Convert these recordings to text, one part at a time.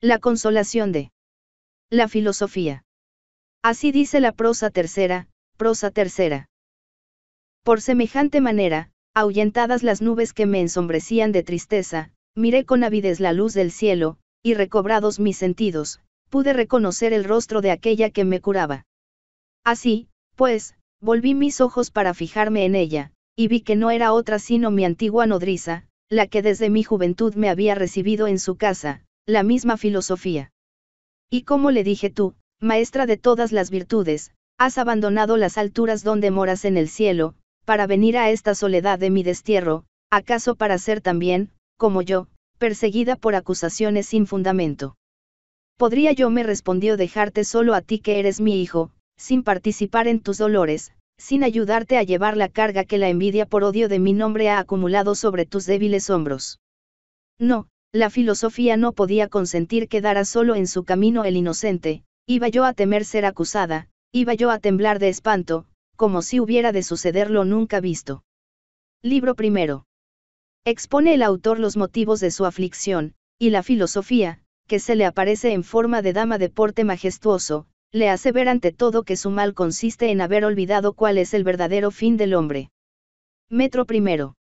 La consolación de la filosofía. Así dice la prosa tercera, prosa tercera. Por semejante manera, ahuyentadas las nubes que me ensombrecían de tristeza, miré con avidez la luz del cielo, y recobrados mis sentidos, pude reconocer el rostro de aquella que me curaba. Así, pues, volví mis ojos para fijarme en ella, y vi que no era otra sino mi antigua nodriza, la que desde mi juventud me había recibido en su casa, la misma filosofía. Y como le dije tú, maestra de todas las virtudes, has abandonado las alturas donde moras en el cielo, para venir a esta soledad de mi destierro, acaso para ser también, como yo, perseguida por acusaciones sin fundamento. Podría yo me respondió dejarte solo a ti que eres mi hijo, sin participar en tus dolores, sin ayudarte a llevar la carga que la envidia por odio de mi nombre ha acumulado sobre tus débiles hombros. No, la filosofía no podía consentir quedara solo en su camino el inocente, iba yo a temer ser acusada, iba yo a temblar de espanto, como si hubiera de suceder lo nunca visto. Libro primero. Expone el autor los motivos de su aflicción, y la filosofía, que se le aparece en forma de dama de porte majestuoso, le hace ver ante todo que su mal consiste en haber olvidado cuál es el verdadero fin del hombre. Metro primero.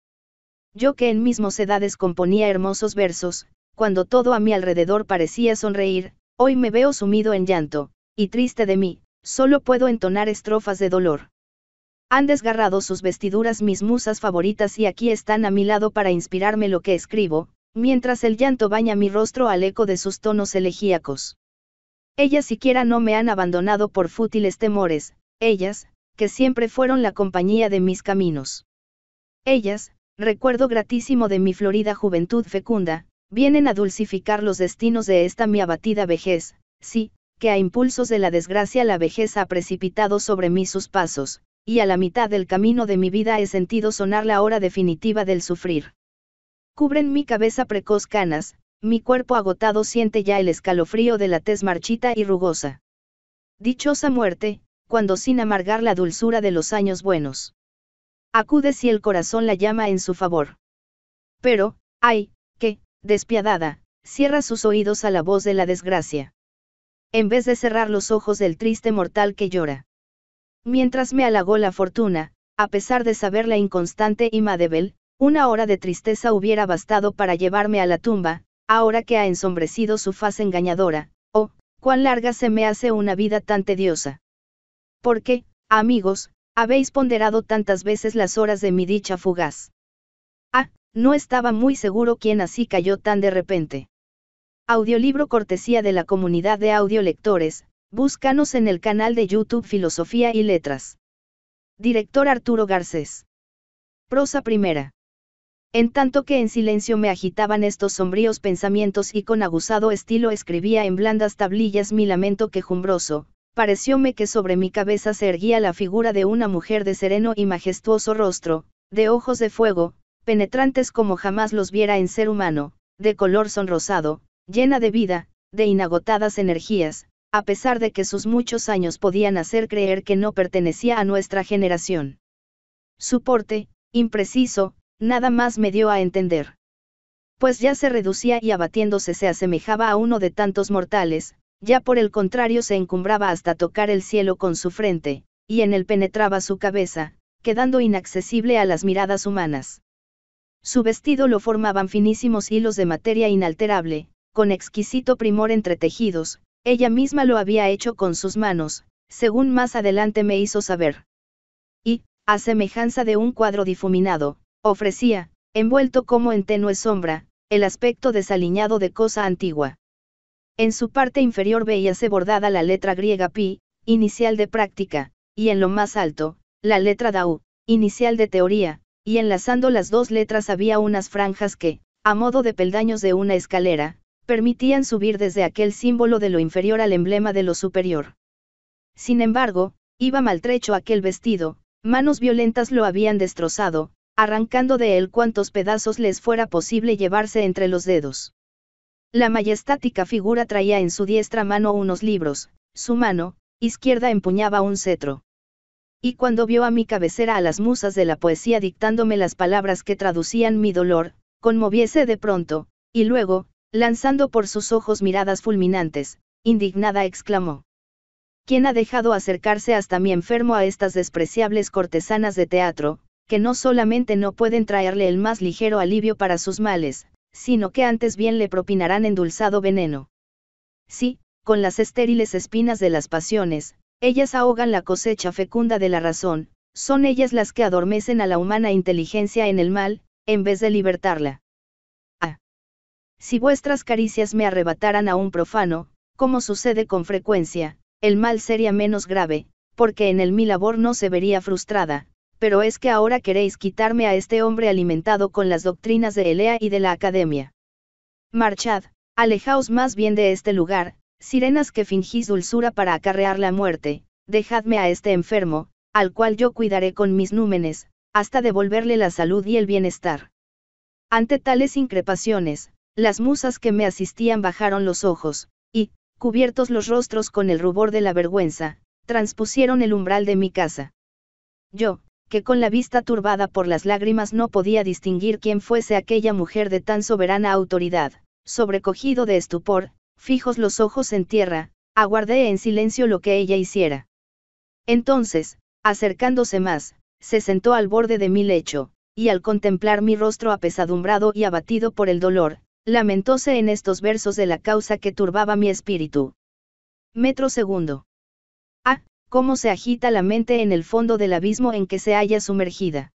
Yo que en mis edades componía hermosos versos, cuando todo a mi alrededor parecía sonreír, hoy me veo sumido en llanto, y triste de mí, solo puedo entonar estrofas de dolor. Han desgarrado sus vestiduras mis musas favoritas y aquí están a mi lado para inspirarme lo que escribo, mientras el llanto baña mi rostro al eco de sus tonos elegíacos. Ellas siquiera no me han abandonado por fútiles temores, ellas, que siempre fueron la compañía de mis caminos. Ellas, recuerdo gratísimo de mi florida juventud fecunda, vienen a dulcificar los destinos de esta mi abatida vejez, sí, que a impulsos de la desgracia la vejez ha precipitado sobre mí sus pasos, y a la mitad del camino de mi vida he sentido sonar la hora definitiva del sufrir. Cubren mi cabeza precoz canas, mi cuerpo agotado siente ya el escalofrío de la tez marchita y rugosa. Dichosa muerte, cuando sin amargar la dulzura de los años buenos. Acude si el corazón la llama en su favor. Pero, ay, que, despiadada, cierra sus oídos a la voz de la desgracia. En vez de cerrar los ojos del triste mortal que llora. Mientras me halagó la fortuna, a pesar de saberla inconstante y Madebel, una hora de tristeza hubiera bastado para llevarme a la tumba, ahora que ha ensombrecido su faz engañadora, oh, cuán larga se me hace una vida tan tediosa. Porque, amigos, habéis ponderado tantas veces las horas de mi dicha fugaz. Ah, no estaba muy seguro quién así cayó tan de repente. Audiolibro cortesía de la comunidad de audiolectores, búscanos en el canal de YouTube Filosofía y Letras. Director Arturo Garcés. Prosa primera en tanto que en silencio me agitaban estos sombríos pensamientos y con aguzado estilo escribía en blandas tablillas mi lamento quejumbroso, parecióme que sobre mi cabeza se erguía la figura de una mujer de sereno y majestuoso rostro, de ojos de fuego, penetrantes como jamás los viera en ser humano, de color sonrosado, llena de vida, de inagotadas energías, a pesar de que sus muchos años podían hacer creer que no pertenecía a nuestra generación. Su porte, impreciso, nada más me dio a entender. Pues ya se reducía y abatiéndose se asemejaba a uno de tantos mortales, ya por el contrario se encumbraba hasta tocar el cielo con su frente, y en él penetraba su cabeza, quedando inaccesible a las miradas humanas. Su vestido lo formaban finísimos hilos de materia inalterable, con exquisito primor entretejidos, ella misma lo había hecho con sus manos, según más adelante me hizo saber. Y, a semejanza de un cuadro difuminado, ofrecía, envuelto como en tenue sombra, el aspecto desaliñado de cosa antigua. En su parte inferior veíase bordada la letra griega pi, inicial de práctica, y en lo más alto, la letra dau, inicial de teoría, y enlazando las dos letras había unas franjas que, a modo de peldaños de una escalera, permitían subir desde aquel símbolo de lo inferior al emblema de lo superior. Sin embargo, iba maltrecho aquel vestido, manos violentas lo habían destrozado, arrancando de él cuantos pedazos les fuera posible llevarse entre los dedos. La majestática figura traía en su diestra mano unos libros, su mano, izquierda empuñaba un cetro. Y cuando vio a mi cabecera a las musas de la poesía dictándome las palabras que traducían mi dolor, conmoviese de pronto, y luego, lanzando por sus ojos miradas fulminantes, indignada exclamó. ¿Quién ha dejado acercarse hasta mi enfermo a estas despreciables cortesanas de teatro, que no solamente no pueden traerle el más ligero alivio para sus males, sino que antes bien le propinarán endulzado veneno. Sí, con las estériles espinas de las pasiones, ellas ahogan la cosecha fecunda de la razón, son ellas las que adormecen a la humana inteligencia en el mal, en vez de libertarla. Ah. Si vuestras caricias me arrebataran a un profano, como sucede con frecuencia, el mal sería menos grave, porque en el mi labor no se vería frustrada, pero es que ahora queréis quitarme a este hombre alimentado con las doctrinas de Elea y de la Academia. Marchad, alejaos más bien de este lugar, sirenas que fingís dulzura para acarrear la muerte, dejadme a este enfermo, al cual yo cuidaré con mis númenes, hasta devolverle la salud y el bienestar. Ante tales increpaciones, las musas que me asistían bajaron los ojos, y, cubiertos los rostros con el rubor de la vergüenza, transpusieron el umbral de mi casa. Yo, que con la vista turbada por las lágrimas no podía distinguir quién fuese aquella mujer de tan soberana autoridad, sobrecogido de estupor, fijos los ojos en tierra, aguardé en silencio lo que ella hiciera. Entonces, acercándose más, se sentó al borde de mi lecho, y al contemplar mi rostro apesadumbrado y abatido por el dolor, lamentóse en estos versos de la causa que turbaba mi espíritu. Metro segundo cómo se agita la mente en el fondo del abismo en que se halla sumergida.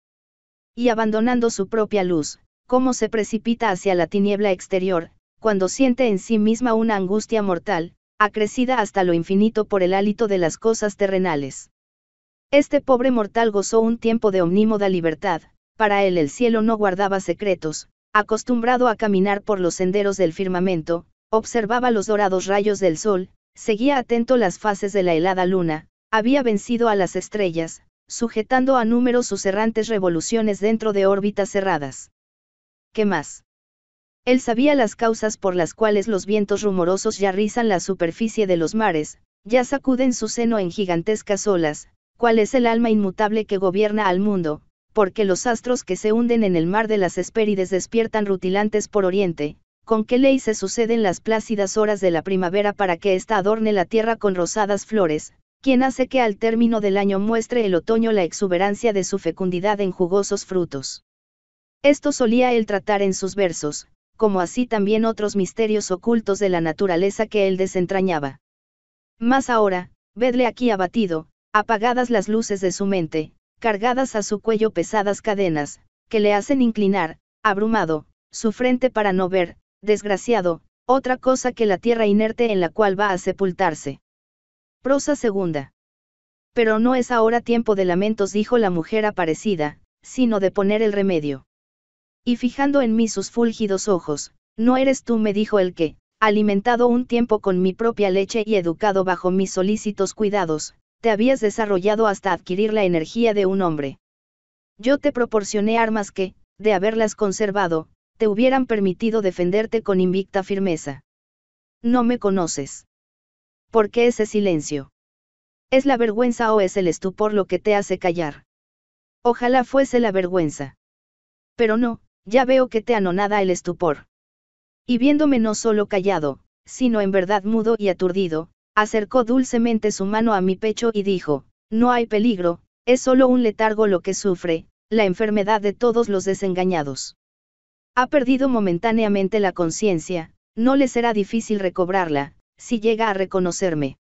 Y abandonando su propia luz, cómo se precipita hacia la tiniebla exterior, cuando siente en sí misma una angustia mortal, acrecida hasta lo infinito por el hálito de las cosas terrenales. Este pobre mortal gozó un tiempo de omnímoda libertad, para él el cielo no guardaba secretos, acostumbrado a caminar por los senderos del firmamento, observaba los dorados rayos del sol, seguía atento las fases de la helada luna, había vencido a las estrellas, sujetando a números sus errantes revoluciones dentro de órbitas cerradas. ¿Qué más? Él sabía las causas por las cuales los vientos rumorosos ya rizan la superficie de los mares, ya sacuden su seno en gigantescas olas, cuál es el alma inmutable que gobierna al mundo, porque los astros que se hunden en el mar de las Hespérides despiertan rutilantes por oriente, con qué ley se suceden las plácidas horas de la primavera para que ésta adorne la tierra con rosadas flores, quien hace que al término del año muestre el otoño la exuberancia de su fecundidad en jugosos frutos. Esto solía él tratar en sus versos, como así también otros misterios ocultos de la naturaleza que él desentrañaba. Mas ahora, vedle aquí abatido, apagadas las luces de su mente, cargadas a su cuello pesadas cadenas, que le hacen inclinar, abrumado, su frente para no ver, desgraciado, otra cosa que la tierra inerte en la cual va a sepultarse. Prosa segunda. Pero no es ahora tiempo de lamentos, dijo la mujer aparecida, sino de poner el remedio. Y fijando en mí sus fúlgidos ojos, no eres tú, me dijo el que, alimentado un tiempo con mi propia leche y educado bajo mis solícitos cuidados, te habías desarrollado hasta adquirir la energía de un hombre. Yo te proporcioné armas que, de haberlas conservado, te hubieran permitido defenderte con invicta firmeza. No me conoces. ¿Por qué ese silencio? ¿Es la vergüenza o es el estupor lo que te hace callar? Ojalá fuese la vergüenza. Pero no, ya veo que te anonada el estupor. Y viéndome no solo callado, sino en verdad mudo y aturdido, acercó dulcemente su mano a mi pecho y dijo, No hay peligro, es solo un letargo lo que sufre, la enfermedad de todos los desengañados. Ha perdido momentáneamente la conciencia, no le será difícil recobrarla, si llega a reconocerme.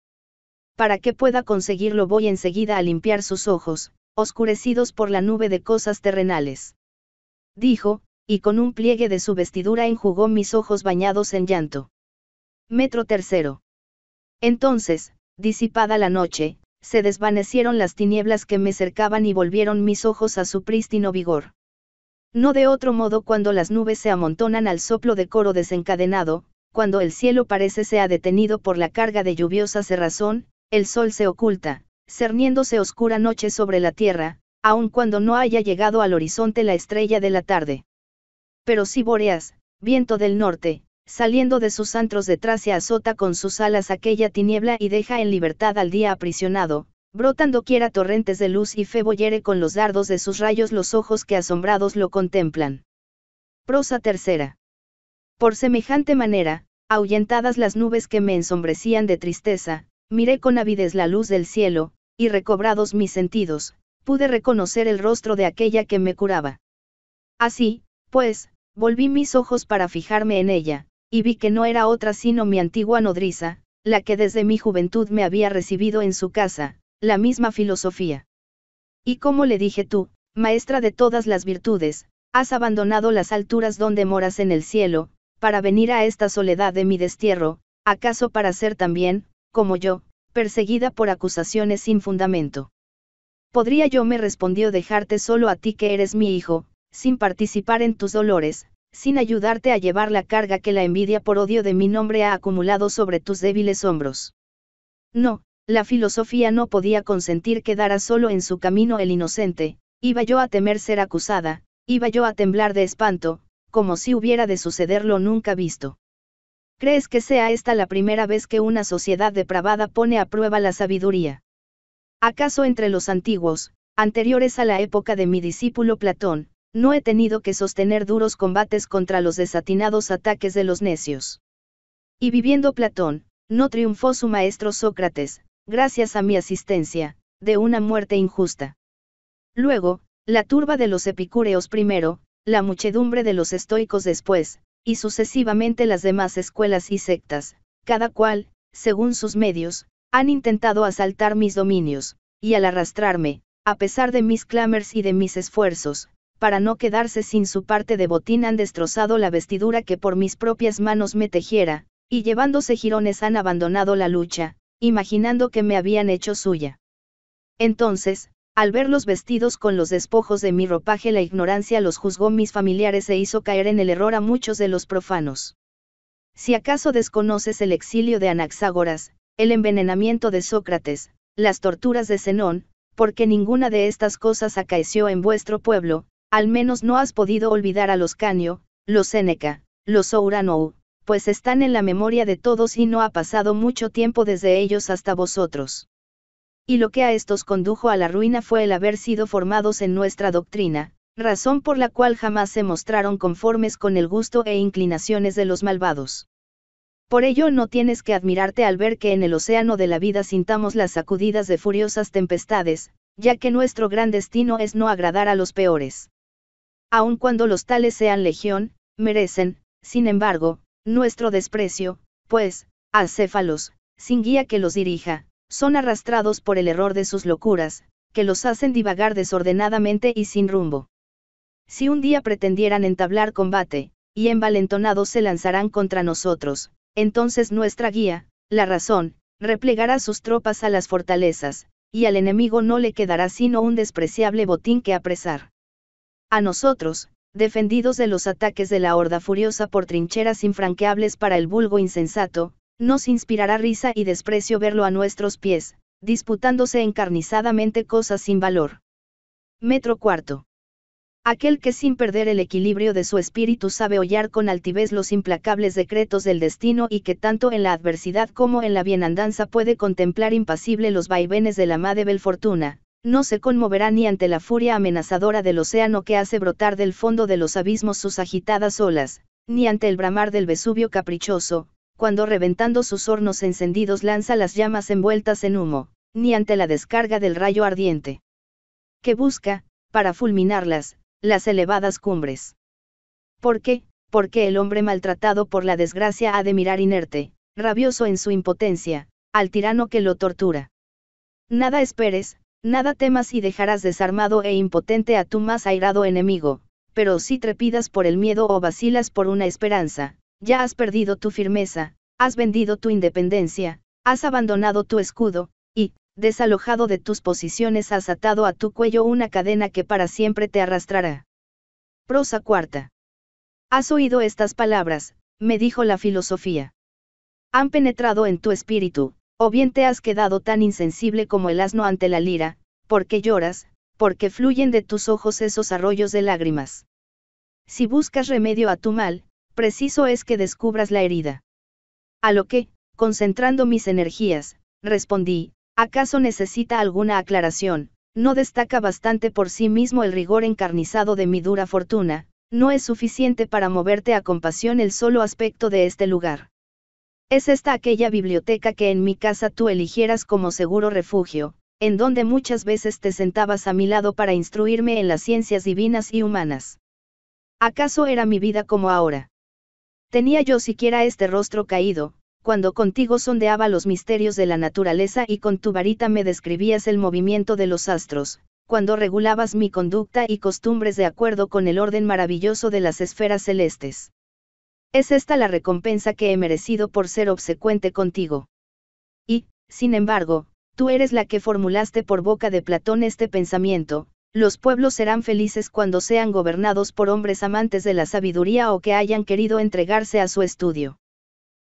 Para que pueda conseguirlo voy enseguida a limpiar sus ojos, oscurecidos por la nube de cosas terrenales. Dijo, y con un pliegue de su vestidura enjugó mis ojos bañados en llanto. Metro tercero. Entonces, disipada la noche, se desvanecieron las tinieblas que me cercaban y volvieron mis ojos a su prístino vigor. No de otro modo cuando las nubes se amontonan al soplo de coro desencadenado, cuando el cielo parece se ha detenido por la carga de lluviosa cerrazón, el sol se oculta, cerniéndose oscura noche sobre la tierra, aun cuando no haya llegado al horizonte la estrella de la tarde. Pero si Boreas, viento del norte, saliendo de sus antros detrás se azota con sus alas aquella tiniebla y deja en libertad al día aprisionado, brotando quiera torrentes de luz y Febo hiere con los dardos de sus rayos los ojos que asombrados lo contemplan. Prosa tercera. Por semejante manera, Ahuyentadas las nubes que me ensombrecían de tristeza, miré con avidez la luz del cielo, y recobrados mis sentidos, pude reconocer el rostro de aquella que me curaba. Así, pues, volví mis ojos para fijarme en ella, y vi que no era otra sino mi antigua nodriza, la que desde mi juventud me había recibido en su casa, la misma filosofía. Y como le dije tú, maestra de todas las virtudes, has abandonado las alturas donde moras en el cielo, para venir a esta soledad de mi destierro, acaso para ser también, como yo, perseguida por acusaciones sin fundamento. Podría yo me respondió dejarte solo a ti que eres mi hijo, sin participar en tus dolores, sin ayudarte a llevar la carga que la envidia por odio de mi nombre ha acumulado sobre tus débiles hombros. No, la filosofía no podía consentir quedara solo en su camino el inocente, iba yo a temer ser acusada, iba yo a temblar de espanto, como si hubiera de suceder lo nunca visto. ¿Crees que sea esta la primera vez que una sociedad depravada pone a prueba la sabiduría? ¿Acaso entre los antiguos, anteriores a la época de mi discípulo Platón, no he tenido que sostener duros combates contra los desatinados ataques de los necios? Y viviendo Platón, no triunfó su maestro Sócrates, gracias a mi asistencia, de una muerte injusta. Luego, la turba de los epicúreos primero, la muchedumbre de los estoicos después, y sucesivamente las demás escuelas y sectas, cada cual, según sus medios, han intentado asaltar mis dominios, y al arrastrarme, a pesar de mis clamers y de mis esfuerzos, para no quedarse sin su parte de botín han destrozado la vestidura que por mis propias manos me tejiera, y llevándose jirones han abandonado la lucha, imaginando que me habían hecho suya. Entonces, al verlos vestidos con los despojos de mi ropaje la ignorancia los juzgó mis familiares e hizo caer en el error a muchos de los profanos. Si acaso desconoces el exilio de Anaxágoras, el envenenamiento de Sócrates, las torturas de Zenón, porque ninguna de estas cosas acaeció en vuestro pueblo, al menos no has podido olvidar a los Canio, los Séneca, los Ouranou, pues están en la memoria de todos y no ha pasado mucho tiempo desde ellos hasta vosotros y lo que a estos condujo a la ruina fue el haber sido formados en nuestra doctrina, razón por la cual jamás se mostraron conformes con el gusto e inclinaciones de los malvados. Por ello no tienes que admirarte al ver que en el océano de la vida sintamos las sacudidas de furiosas tempestades, ya que nuestro gran destino es no agradar a los peores. Aun cuando los tales sean legión, merecen, sin embargo, nuestro desprecio, pues, acéfalos, sin guía que los dirija, son arrastrados por el error de sus locuras, que los hacen divagar desordenadamente y sin rumbo. Si un día pretendieran entablar combate, y envalentonados se lanzarán contra nosotros, entonces nuestra guía, la razón, replegará sus tropas a las fortalezas, y al enemigo no le quedará sino un despreciable botín que apresar. A nosotros, defendidos de los ataques de la horda furiosa por trincheras infranqueables para el vulgo insensato, nos inspirará risa y desprecio verlo a nuestros pies, disputándose encarnizadamente cosas sin valor. Metro cuarto. Aquel que sin perder el equilibrio de su espíritu sabe hollar con altivez los implacables decretos del destino y que tanto en la adversidad como en la bienandanza puede contemplar impasible los vaivenes de la madre fortuna, no se conmoverá ni ante la furia amenazadora del océano que hace brotar del fondo de los abismos sus agitadas olas, ni ante el bramar del Vesubio caprichoso, cuando reventando sus hornos encendidos lanza las llamas envueltas en humo, ni ante la descarga del rayo ardiente. Que busca, para fulminarlas, las elevadas cumbres. ¿Por qué? Porque el hombre maltratado por la desgracia ha de mirar inerte, rabioso en su impotencia, al tirano que lo tortura. Nada esperes, nada temas y dejarás desarmado e impotente a tu más airado enemigo, pero si trepidas por el miedo o vacilas por una esperanza, ya has perdido tu firmeza, has vendido tu independencia, has abandonado tu escudo, y, desalojado de tus posiciones, has atado a tu cuello una cadena que para siempre te arrastrará. Prosa cuarta. Has oído estas palabras, me dijo la filosofía. Han penetrado en tu espíritu, o bien te has quedado tan insensible como el asno ante la lira, porque lloras, porque fluyen de tus ojos esos arroyos de lágrimas. Si buscas remedio a tu mal, preciso es que descubras la herida. A lo que, concentrando mis energías, respondí, ¿acaso necesita alguna aclaración? No destaca bastante por sí mismo el rigor encarnizado de mi dura fortuna, no es suficiente para moverte a compasión el solo aspecto de este lugar. Es esta aquella biblioteca que en mi casa tú eligieras como seguro refugio, en donde muchas veces te sentabas a mi lado para instruirme en las ciencias divinas y humanas. ¿Acaso era mi vida como ahora? Tenía yo siquiera este rostro caído, cuando contigo sondeaba los misterios de la naturaleza y con tu varita me describías el movimiento de los astros, cuando regulabas mi conducta y costumbres de acuerdo con el orden maravilloso de las esferas celestes. Es esta la recompensa que he merecido por ser obsecuente contigo. Y, sin embargo, tú eres la que formulaste por boca de Platón este pensamiento, los pueblos serán felices cuando sean gobernados por hombres amantes de la sabiduría o que hayan querido entregarse a su estudio.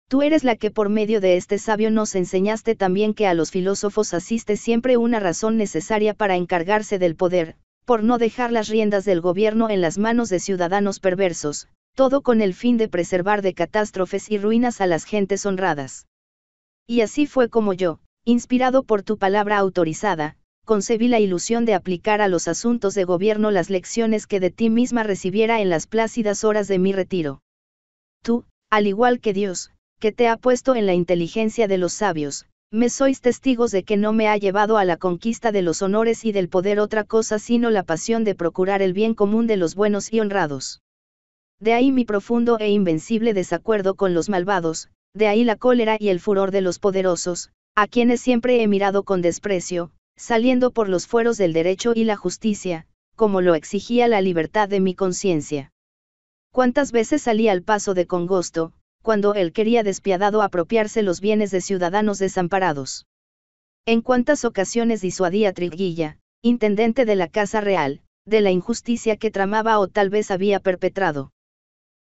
Tú eres la que por medio de este sabio nos enseñaste también que a los filósofos asiste siempre una razón necesaria para encargarse del poder, por no dejar las riendas del gobierno en las manos de ciudadanos perversos, todo con el fin de preservar de catástrofes y ruinas a las gentes honradas. Y así fue como yo, inspirado por tu palabra autorizada, concebí la ilusión de aplicar a los asuntos de gobierno las lecciones que de ti misma recibiera en las plácidas horas de mi retiro. Tú, al igual que Dios, que te ha puesto en la inteligencia de los sabios, me sois testigos de que no me ha llevado a la conquista de los honores y del poder otra cosa sino la pasión de procurar el bien común de los buenos y honrados. De ahí mi profundo e invencible desacuerdo con los malvados, de ahí la cólera y el furor de los poderosos, a quienes siempre he mirado con desprecio, saliendo por los fueros del derecho y la justicia, como lo exigía la libertad de mi conciencia. Cuántas veces salí al paso de Congosto, cuando él quería despiadado apropiarse los bienes de ciudadanos desamparados. En cuántas ocasiones disuadí a Triguilla, intendente de la Casa Real, de la injusticia que tramaba o tal vez había perpetrado.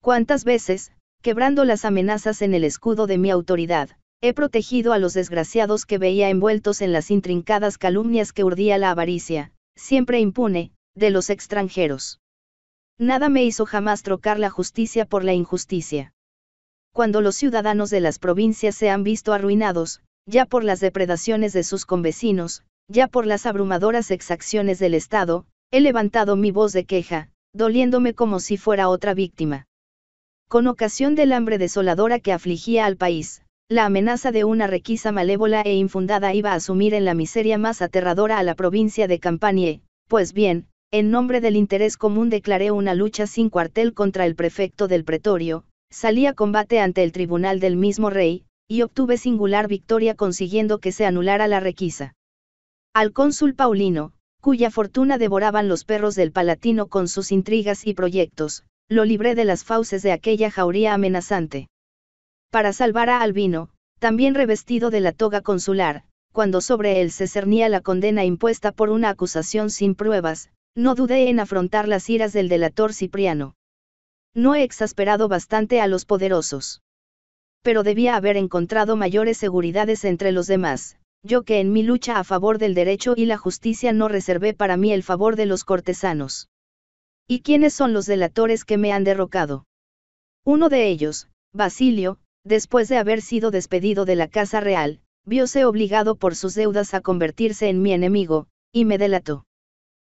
Cuántas veces, quebrando las amenazas en el escudo de mi autoridad, He protegido a los desgraciados que veía envueltos en las intrincadas calumnias que urdía la avaricia, siempre impune, de los extranjeros. Nada me hizo jamás trocar la justicia por la injusticia. Cuando los ciudadanos de las provincias se han visto arruinados, ya por las depredaciones de sus convecinos, ya por las abrumadoras exacciones del Estado, he levantado mi voz de queja, doliéndome como si fuera otra víctima. Con ocasión del hambre desoladora que afligía al país, la amenaza de una requisa malévola e infundada iba a asumir en la miseria más aterradora a la provincia de Campanie, pues bien, en nombre del interés común declaré una lucha sin cuartel contra el prefecto del pretorio, salí a combate ante el tribunal del mismo rey, y obtuve singular victoria consiguiendo que se anulara la requisa. Al cónsul Paulino, cuya fortuna devoraban los perros del Palatino con sus intrigas y proyectos, lo libré de las fauces de aquella jauría amenazante para salvar a Albino, también revestido de la toga consular, cuando sobre él se cernía la condena impuesta por una acusación sin pruebas, no dudé en afrontar las iras del delator Cipriano. No he exasperado bastante a los poderosos. Pero debía haber encontrado mayores seguridades entre los demás, yo que en mi lucha a favor del derecho y la justicia no reservé para mí el favor de los cortesanos. ¿Y quiénes son los delatores que me han derrocado? Uno de ellos, Basilio, después de haber sido despedido de la Casa Real, viose obligado por sus deudas a convertirse en mi enemigo, y me delató.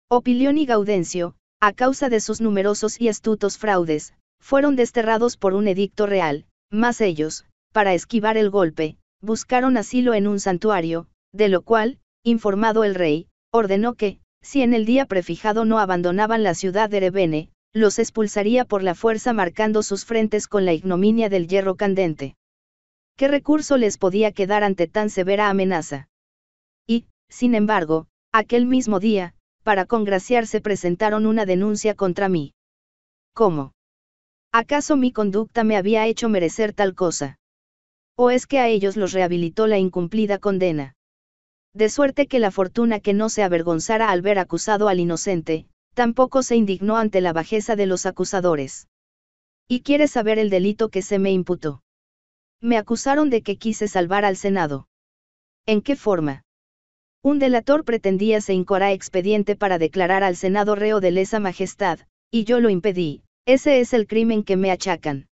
Opilión y Gaudencio, a causa de sus numerosos y astutos fraudes, fueron desterrados por un edicto real, mas ellos, para esquivar el golpe, buscaron asilo en un santuario, de lo cual, informado el rey, ordenó que, si en el día prefijado no abandonaban la ciudad de Rebene, los expulsaría por la fuerza marcando sus frentes con la ignominia del hierro candente. ¿Qué recurso les podía quedar ante tan severa amenaza? Y, sin embargo, aquel mismo día, para congraciarse presentaron una denuncia contra mí. ¿Cómo? ¿Acaso mi conducta me había hecho merecer tal cosa? ¿O es que a ellos los rehabilitó la incumplida condena? De suerte que la fortuna que no se avergonzara al ver acusado al inocente, Tampoco se indignó ante la bajeza de los acusadores. ¿Y quiere saber el delito que se me imputó? Me acusaron de que quise salvar al Senado. ¿En qué forma? Un delator pretendía se incoará expediente para declarar al Senado reo de lesa majestad, y yo lo impedí, ese es el crimen que me achacan.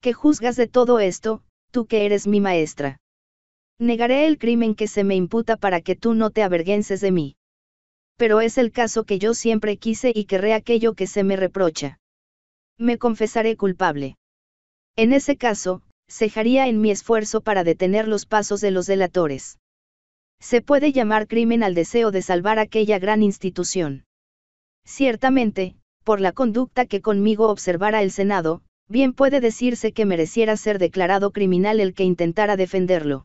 ¿Qué juzgas de todo esto, tú que eres mi maestra? Negaré el crimen que se me imputa para que tú no te avergüences de mí pero es el caso que yo siempre quise y querré aquello que se me reprocha. Me confesaré culpable. En ese caso, cejaría en mi esfuerzo para detener los pasos de los delatores. Se puede llamar crimen al deseo de salvar aquella gran institución. Ciertamente, por la conducta que conmigo observara el Senado, bien puede decirse que mereciera ser declarado criminal el que intentara defenderlo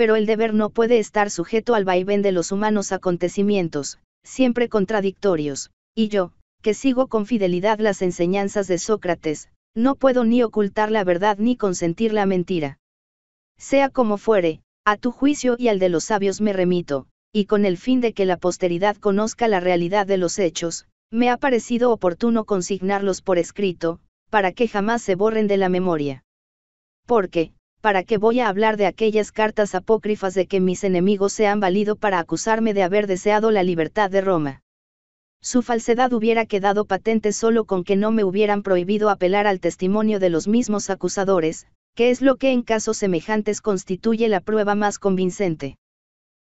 pero el deber no puede estar sujeto al vaivén de los humanos acontecimientos, siempre contradictorios, y yo, que sigo con fidelidad las enseñanzas de Sócrates, no puedo ni ocultar la verdad ni consentir la mentira. Sea como fuere, a tu juicio y al de los sabios me remito, y con el fin de que la posteridad conozca la realidad de los hechos, me ha parecido oportuno consignarlos por escrito, para que jamás se borren de la memoria. Porque, ¿para qué voy a hablar de aquellas cartas apócrifas de que mis enemigos se han valido para acusarme de haber deseado la libertad de Roma? Su falsedad hubiera quedado patente solo con que no me hubieran prohibido apelar al testimonio de los mismos acusadores, que es lo que en casos semejantes constituye la prueba más convincente.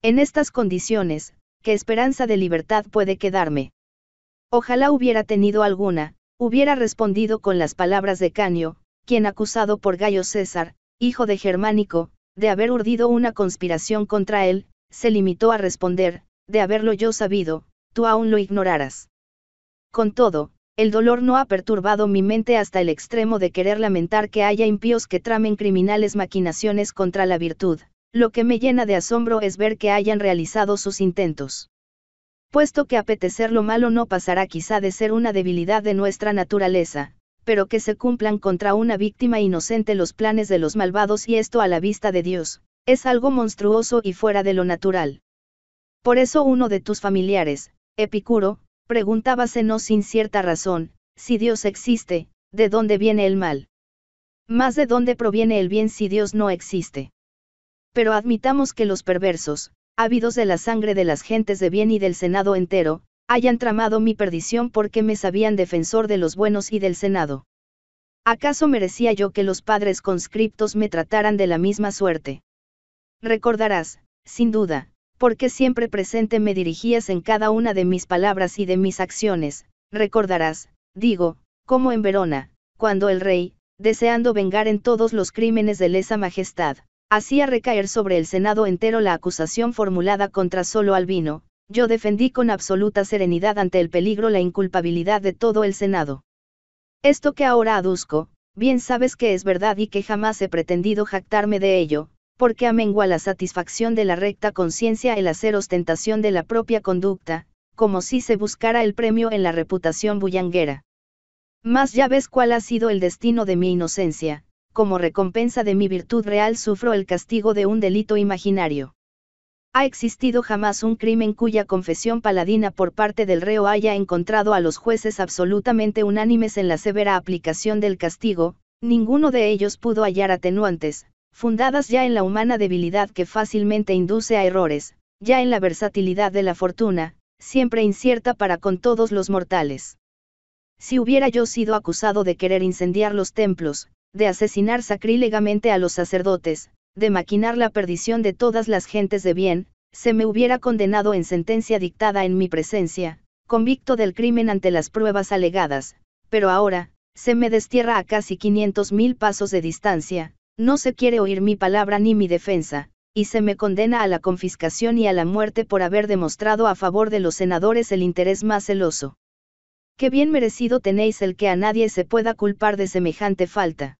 En estas condiciones, ¿qué esperanza de libertad puede quedarme? Ojalá hubiera tenido alguna, hubiera respondido con las palabras de Canio, quien acusado por Gallo César, hijo de Germánico, de haber urdido una conspiración contra él, se limitó a responder, de haberlo yo sabido, tú aún lo ignorarás. Con todo, el dolor no ha perturbado mi mente hasta el extremo de querer lamentar que haya impíos que tramen criminales maquinaciones contra la virtud, lo que me llena de asombro es ver que hayan realizado sus intentos. Puesto que apetecer lo malo no pasará quizá de ser una debilidad de nuestra naturaleza, pero que se cumplan contra una víctima inocente los planes de los malvados y esto a la vista de Dios, es algo monstruoso y fuera de lo natural. Por eso uno de tus familiares, Epicuro, preguntábase no sin cierta razón, si Dios existe, ¿de dónde viene el mal? Más de dónde proviene el bien si Dios no existe. Pero admitamos que los perversos, ávidos de la sangre de las gentes de bien y del Senado entero, hayan tramado mi perdición porque me sabían defensor de los buenos y del Senado. ¿Acaso merecía yo que los padres conscriptos me trataran de la misma suerte? Recordarás, sin duda, porque siempre presente me dirigías en cada una de mis palabras y de mis acciones, recordarás, digo, como en Verona, cuando el rey, deseando vengar en todos los crímenes de lesa majestad, hacía recaer sobre el Senado entero la acusación formulada contra solo Albino, yo defendí con absoluta serenidad ante el peligro la inculpabilidad de todo el Senado. Esto que ahora aduzco, bien sabes que es verdad y que jamás he pretendido jactarme de ello, porque amengua la satisfacción de la recta conciencia el hacer ostentación de la propia conducta, como si se buscara el premio en la reputación bullanguera. Mas ya ves cuál ha sido el destino de mi inocencia, como recompensa de mi virtud real sufro el castigo de un delito imaginario ha existido jamás un crimen cuya confesión paladina por parte del reo haya encontrado a los jueces absolutamente unánimes en la severa aplicación del castigo, ninguno de ellos pudo hallar atenuantes, fundadas ya en la humana debilidad que fácilmente induce a errores, ya en la versatilidad de la fortuna, siempre incierta para con todos los mortales. Si hubiera yo sido acusado de querer incendiar los templos, de asesinar sacrílegamente a los sacerdotes, de maquinar la perdición de todas las gentes de bien, se me hubiera condenado en sentencia dictada en mi presencia, convicto del crimen ante las pruebas alegadas, pero ahora, se me destierra a casi 500 mil pasos de distancia, no se quiere oír mi palabra ni mi defensa, y se me condena a la confiscación y a la muerte por haber demostrado a favor de los senadores el interés más celoso. Qué bien merecido tenéis el que a nadie se pueda culpar de semejante falta.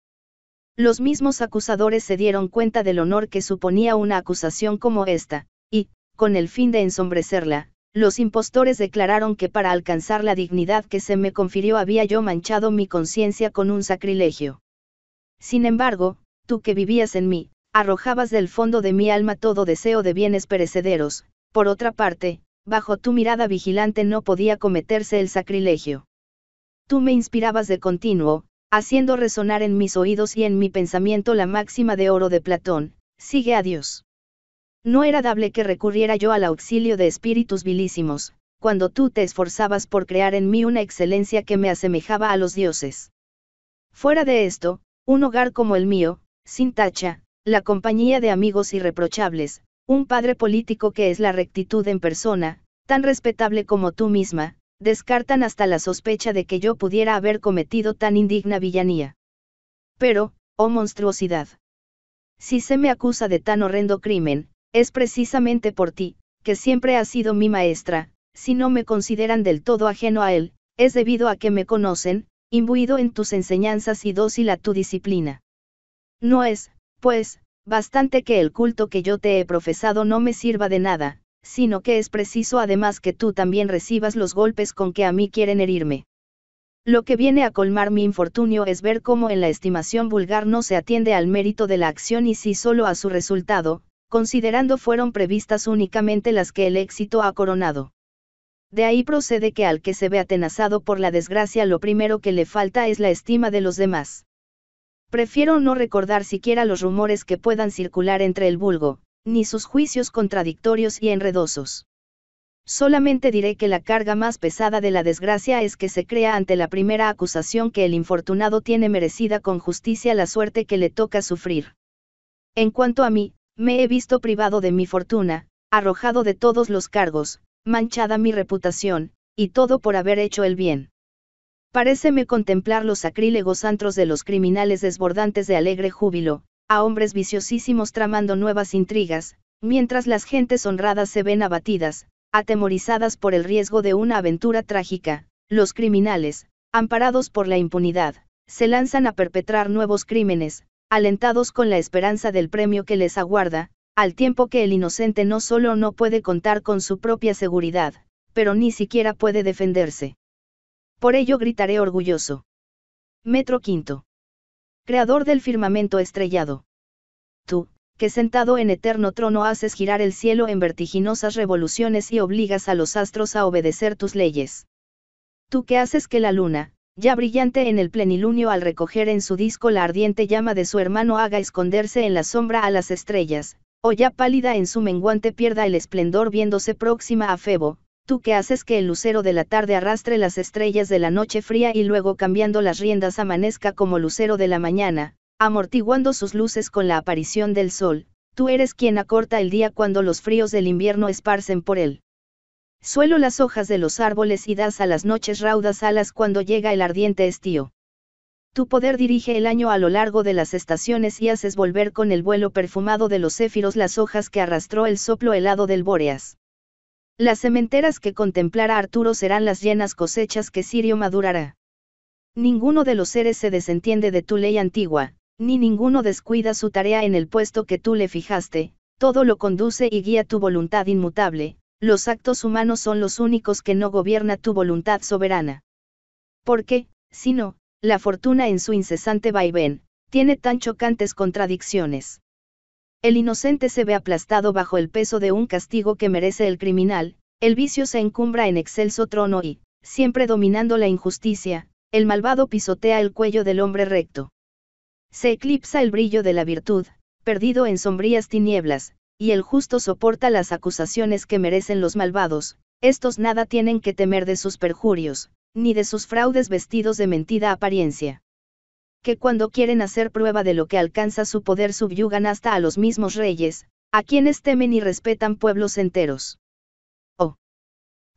Los mismos acusadores se dieron cuenta del honor que suponía una acusación como esta, y, con el fin de ensombrecerla, los impostores declararon que para alcanzar la dignidad que se me confirió había yo manchado mi conciencia con un sacrilegio. Sin embargo, tú que vivías en mí, arrojabas del fondo de mi alma todo deseo de bienes perecederos, por otra parte, bajo tu mirada vigilante no podía cometerse el sacrilegio. Tú me inspirabas de continuo, haciendo resonar en mis oídos y en mi pensamiento la máxima de oro de Platón, sigue a Dios. No era dable que recurriera yo al auxilio de espíritus vilísimos, cuando tú te esforzabas por crear en mí una excelencia que me asemejaba a los dioses. Fuera de esto, un hogar como el mío, sin tacha, la compañía de amigos irreprochables, un padre político que es la rectitud en persona, tan respetable como tú misma, descartan hasta la sospecha de que yo pudiera haber cometido tan indigna villanía. Pero, oh monstruosidad. Si se me acusa de tan horrendo crimen, es precisamente por ti, que siempre has sido mi maestra, si no me consideran del todo ajeno a él, es debido a que me conocen, imbuido en tus enseñanzas y dócil a tu disciplina. No es, pues, bastante que el culto que yo te he profesado no me sirva de nada, sino que es preciso además que tú también recibas los golpes con que a mí quieren herirme. Lo que viene a colmar mi infortunio es ver cómo en la estimación vulgar no se atiende al mérito de la acción y sí si solo a su resultado, considerando fueron previstas únicamente las que el éxito ha coronado. De ahí procede que al que se ve atenazado por la desgracia lo primero que le falta es la estima de los demás. Prefiero no recordar siquiera los rumores que puedan circular entre el vulgo, ni sus juicios contradictorios y enredosos. Solamente diré que la carga más pesada de la desgracia es que se crea ante la primera acusación que el infortunado tiene merecida con justicia la suerte que le toca sufrir. En cuanto a mí, me he visto privado de mi fortuna, arrojado de todos los cargos, manchada mi reputación, y todo por haber hecho el bien. Paréceme contemplar los sacrílegos antros de los criminales desbordantes de alegre júbilo, a hombres viciosísimos tramando nuevas intrigas, mientras las gentes honradas se ven abatidas, atemorizadas por el riesgo de una aventura trágica, los criminales, amparados por la impunidad, se lanzan a perpetrar nuevos crímenes, alentados con la esperanza del premio que les aguarda, al tiempo que el inocente no solo no puede contar con su propia seguridad, pero ni siquiera puede defenderse. Por ello gritaré orgulloso. Metro quinto creador del firmamento estrellado. Tú, que sentado en eterno trono haces girar el cielo en vertiginosas revoluciones y obligas a los astros a obedecer tus leyes. Tú que haces que la luna, ya brillante en el plenilunio al recoger en su disco la ardiente llama de su hermano haga esconderse en la sombra a las estrellas, o ya pálida en su menguante pierda el esplendor viéndose próxima a Febo, tú que haces que el lucero de la tarde arrastre las estrellas de la noche fría y luego cambiando las riendas amanezca como lucero de la mañana, amortiguando sus luces con la aparición del sol, tú eres quien acorta el día cuando los fríos del invierno esparcen por él. Suelo las hojas de los árboles y das a las noches raudas alas cuando llega el ardiente estío. Tu poder dirige el año a lo largo de las estaciones y haces volver con el vuelo perfumado de los céfiros las hojas que arrastró el soplo helado del Bóreas. Las sementeras que contemplará Arturo serán las llenas cosechas que Sirio madurará. Ninguno de los seres se desentiende de tu ley antigua, ni ninguno descuida su tarea en el puesto que tú le fijaste, todo lo conduce y guía tu voluntad inmutable, los actos humanos son los únicos que no gobierna tu voluntad soberana. Porque, si no, la fortuna en su incesante vaivén, tiene tan chocantes contradicciones. El inocente se ve aplastado bajo el peso de un castigo que merece el criminal, el vicio se encumbra en excelso trono y, siempre dominando la injusticia, el malvado pisotea el cuello del hombre recto. Se eclipsa el brillo de la virtud, perdido en sombrías tinieblas, y el justo soporta las acusaciones que merecen los malvados, estos nada tienen que temer de sus perjurios, ni de sus fraudes vestidos de mentida apariencia que cuando quieren hacer prueba de lo que alcanza su poder subyugan hasta a los mismos reyes, a quienes temen y respetan pueblos enteros. Oh.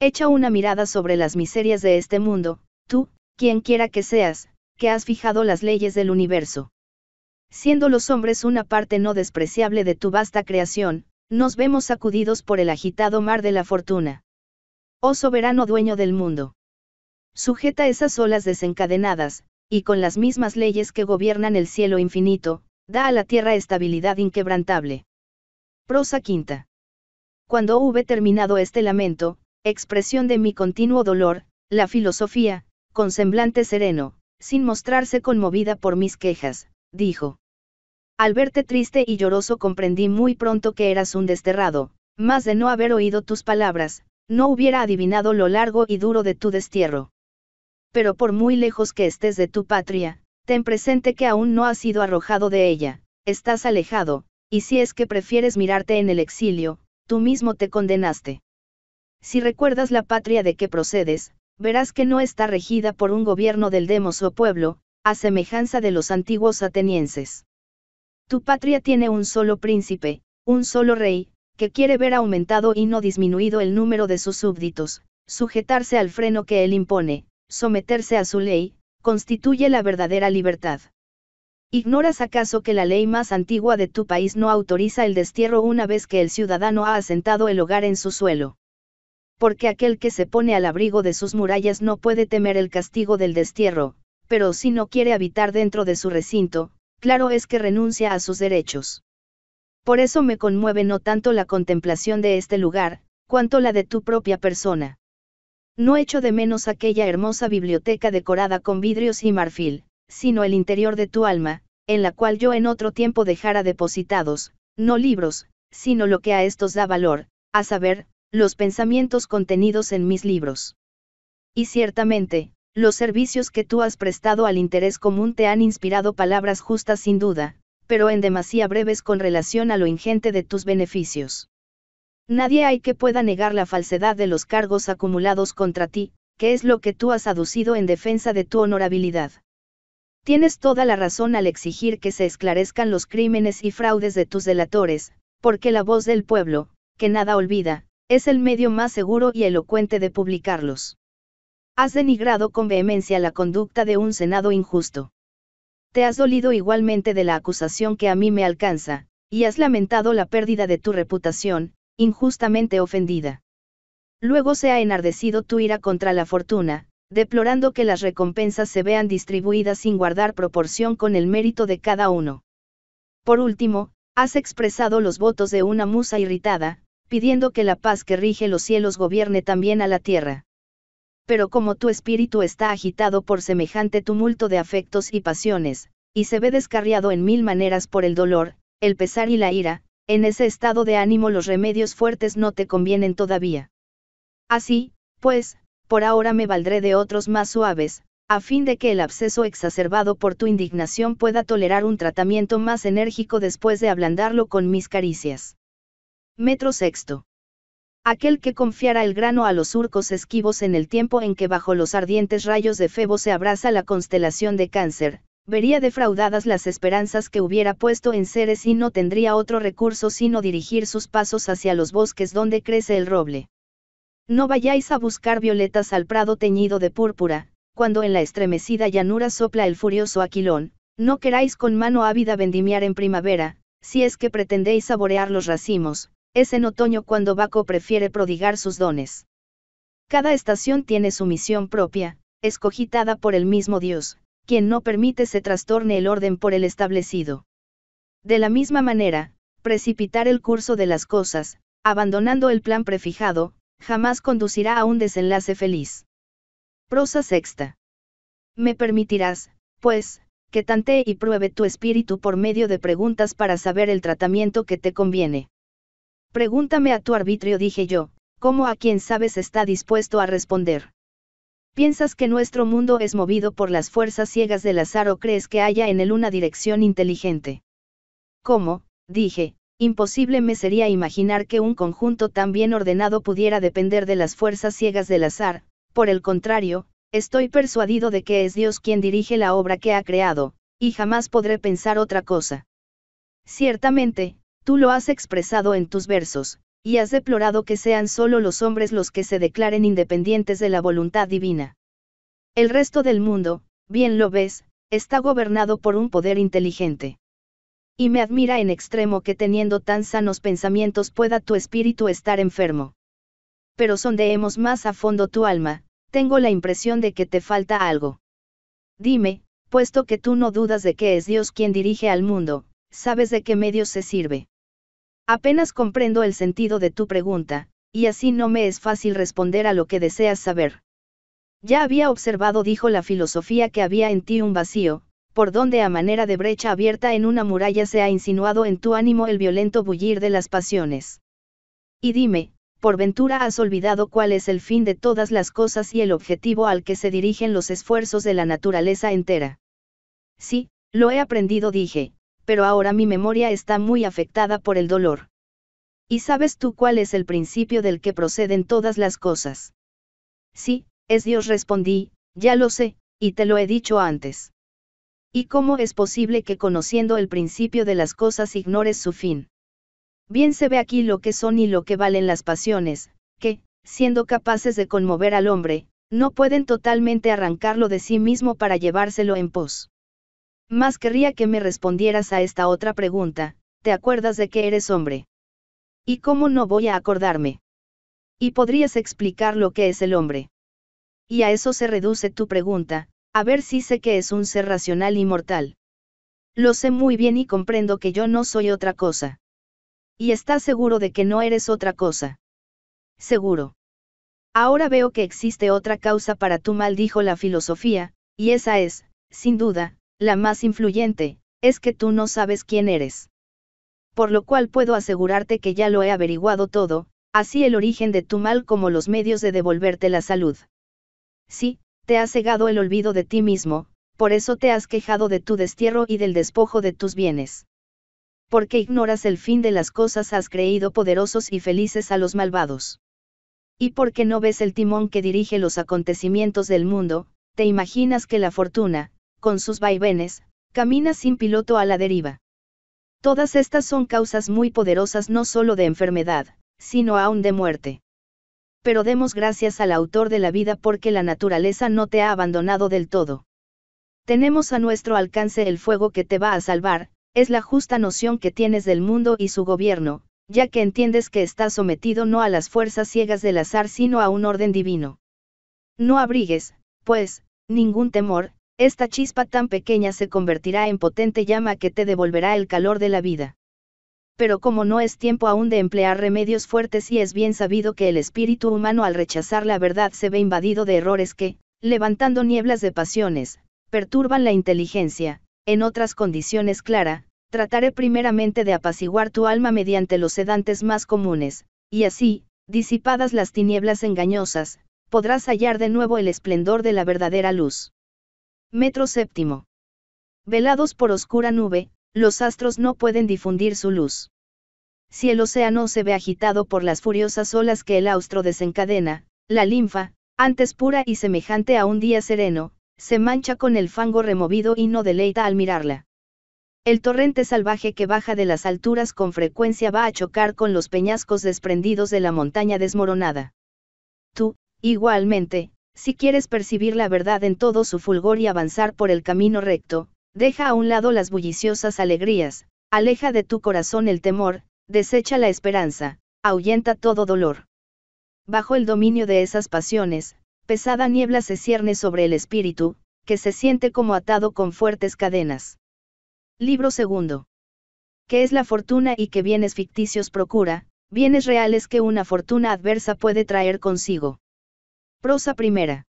Echa una mirada sobre las miserias de este mundo, tú, quien quiera que seas, que has fijado las leyes del universo. Siendo los hombres una parte no despreciable de tu vasta creación, nos vemos sacudidos por el agitado mar de la fortuna. Oh soberano dueño del mundo. Sujeta esas olas desencadenadas, y con las mismas leyes que gobiernan el cielo infinito, da a la tierra estabilidad inquebrantable. Prosa quinta. Cuando hube terminado este lamento, expresión de mi continuo dolor, la filosofía, con semblante sereno, sin mostrarse conmovida por mis quejas, dijo. Al verte triste y lloroso comprendí muy pronto que eras un desterrado, más de no haber oído tus palabras, no hubiera adivinado lo largo y duro de tu destierro pero por muy lejos que estés de tu patria, ten presente que aún no has sido arrojado de ella, estás alejado, y si es que prefieres mirarte en el exilio, tú mismo te condenaste. Si recuerdas la patria de que procedes, verás que no está regida por un gobierno del demos o pueblo, a semejanza de los antiguos atenienses. Tu patria tiene un solo príncipe, un solo rey, que quiere ver aumentado y no disminuido el número de sus súbditos, sujetarse al freno que él impone, someterse a su ley, constituye la verdadera libertad. ¿Ignoras acaso que la ley más antigua de tu país no autoriza el destierro una vez que el ciudadano ha asentado el hogar en su suelo? Porque aquel que se pone al abrigo de sus murallas no puede temer el castigo del destierro, pero si no quiere habitar dentro de su recinto, claro es que renuncia a sus derechos. Por eso me conmueve no tanto la contemplación de este lugar, cuanto la de tu propia persona. No echo de menos aquella hermosa biblioteca decorada con vidrios y marfil, sino el interior de tu alma, en la cual yo en otro tiempo dejara depositados, no libros, sino lo que a estos da valor, a saber, los pensamientos contenidos en mis libros. Y ciertamente, los servicios que tú has prestado al interés común te han inspirado palabras justas sin duda, pero en demasía breves con relación a lo ingente de tus beneficios. Nadie hay que pueda negar la falsedad de los cargos acumulados contra ti, que es lo que tú has aducido en defensa de tu honorabilidad. Tienes toda la razón al exigir que se esclarezcan los crímenes y fraudes de tus delatores, porque la voz del pueblo, que nada olvida, es el medio más seguro y elocuente de publicarlos. Has denigrado con vehemencia la conducta de un Senado injusto. Te has dolido igualmente de la acusación que a mí me alcanza, y has lamentado la pérdida de tu reputación, injustamente ofendida. Luego se ha enardecido tu ira contra la fortuna, deplorando que las recompensas se vean distribuidas sin guardar proporción con el mérito de cada uno. Por último, has expresado los votos de una musa irritada, pidiendo que la paz que rige los cielos gobierne también a la tierra. Pero como tu espíritu está agitado por semejante tumulto de afectos y pasiones, y se ve descarriado en mil maneras por el dolor, el pesar y la ira, en ese estado de ánimo los remedios fuertes no te convienen todavía. Así, pues, por ahora me valdré de otros más suaves, a fin de que el absceso exacerbado por tu indignación pueda tolerar un tratamiento más enérgico después de ablandarlo con mis caricias. Metro sexto. Aquel que confiara el grano a los surcos esquivos en el tiempo en que bajo los ardientes rayos de Febo se abraza la constelación de cáncer, vería defraudadas las esperanzas que hubiera puesto en seres y no tendría otro recurso sino dirigir sus pasos hacia los bosques donde crece el roble. No vayáis a buscar violetas al prado teñido de púrpura, cuando en la estremecida llanura sopla el furioso aquilón, no queráis con mano ávida vendimiar en primavera, si es que pretendéis saborear los racimos, es en otoño cuando Baco prefiere prodigar sus dones. Cada estación tiene su misión propia, escogitada por el mismo Dios, quien no permite se trastorne el orden por el establecido. De la misma manera, precipitar el curso de las cosas, abandonando el plan prefijado, jamás conducirá a un desenlace feliz. Prosa sexta. Me permitirás, pues, que tantee y pruebe tu espíritu por medio de preguntas para saber el tratamiento que te conviene. Pregúntame a tu arbitrio, dije yo, como a quien sabes está dispuesto a responder. ¿Piensas que nuestro mundo es movido por las fuerzas ciegas del azar o crees que haya en él una dirección inteligente? ¿Cómo? dije, imposible me sería imaginar que un conjunto tan bien ordenado pudiera depender de las fuerzas ciegas del azar, por el contrario, estoy persuadido de que es Dios quien dirige la obra que ha creado, y jamás podré pensar otra cosa. Ciertamente, tú lo has expresado en tus versos, y has deplorado que sean solo los hombres los que se declaren independientes de la voluntad divina. El resto del mundo, bien lo ves, está gobernado por un poder inteligente. Y me admira en extremo que teniendo tan sanos pensamientos pueda tu espíritu estar enfermo. Pero sondeemos más a fondo tu alma, tengo la impresión de que te falta algo. Dime, puesto que tú no dudas de que es Dios quien dirige al mundo, ¿sabes de qué medios se sirve? Apenas comprendo el sentido de tu pregunta, y así no me es fácil responder a lo que deseas saber. Ya había observado, dijo la filosofía, que había en ti un vacío, por donde a manera de brecha abierta en una muralla se ha insinuado en tu ánimo el violento bullir de las pasiones. Y dime, por ventura has olvidado cuál es el fin de todas las cosas y el objetivo al que se dirigen los esfuerzos de la naturaleza entera. Sí, lo he aprendido, dije, pero ahora mi memoria está muy afectada por el dolor. ¿Y sabes tú cuál es el principio del que proceden todas las cosas? Sí, es Dios respondí, ya lo sé, y te lo he dicho antes. ¿Y cómo es posible que conociendo el principio de las cosas ignores su fin? Bien se ve aquí lo que son y lo que valen las pasiones, que, siendo capaces de conmover al hombre, no pueden totalmente arrancarlo de sí mismo para llevárselo en pos. Más querría que me respondieras a esta otra pregunta, ¿te acuerdas de que eres hombre? ¿Y cómo no voy a acordarme? ¿Y podrías explicar lo que es el hombre? Y a eso se reduce tu pregunta, a ver si sé que es un ser racional y mortal. Lo sé muy bien y comprendo que yo no soy otra cosa. Y estás seguro de que no eres otra cosa. Seguro. Ahora veo que existe otra causa para tu mal, dijo la filosofía, y esa es, sin duda, la más influyente, es que tú no sabes quién eres. Por lo cual puedo asegurarte que ya lo he averiguado todo, así el origen de tu mal como los medios de devolverte la salud. Sí, te ha cegado el olvido de ti mismo, por eso te has quejado de tu destierro y del despojo de tus bienes. Porque ignoras el fin de las cosas has creído poderosos y felices a los malvados. Y porque no ves el timón que dirige los acontecimientos del mundo, te imaginas que la fortuna, con sus vaivenes, camina sin piloto a la deriva. Todas estas son causas muy poderosas no solo de enfermedad, sino aún de muerte. Pero demos gracias al autor de la vida porque la naturaleza no te ha abandonado del todo. Tenemos a nuestro alcance el fuego que te va a salvar, es la justa noción que tienes del mundo y su gobierno, ya que entiendes que estás sometido no a las fuerzas ciegas del azar sino a un orden divino. No abrigues, pues, ningún temor, esta chispa tan pequeña se convertirá en potente llama que te devolverá el calor de la vida. Pero como no es tiempo aún de emplear remedios fuertes y es bien sabido que el espíritu humano al rechazar la verdad se ve invadido de errores que, levantando nieblas de pasiones, perturban la inteligencia, en otras condiciones clara, trataré primeramente de apaciguar tu alma mediante los sedantes más comunes, y así, disipadas las tinieblas engañosas, podrás hallar de nuevo el esplendor de la verdadera luz. Metro séptimo. Velados por oscura nube, los astros no pueden difundir su luz. Si el océano se ve agitado por las furiosas olas que el austro desencadena, la linfa, antes pura y semejante a un día sereno, se mancha con el fango removido y no deleita al mirarla. El torrente salvaje que baja de las alturas con frecuencia va a chocar con los peñascos desprendidos de la montaña desmoronada. Tú, igualmente, si quieres percibir la verdad en todo su fulgor y avanzar por el camino recto, deja a un lado las bulliciosas alegrías, aleja de tu corazón el temor, desecha la esperanza, ahuyenta todo dolor. Bajo el dominio de esas pasiones, pesada niebla se cierne sobre el espíritu, que se siente como atado con fuertes cadenas. Libro segundo. ¿Qué es la fortuna y qué bienes ficticios procura, bienes reales que una fortuna adversa puede traer consigo? Prosa primera.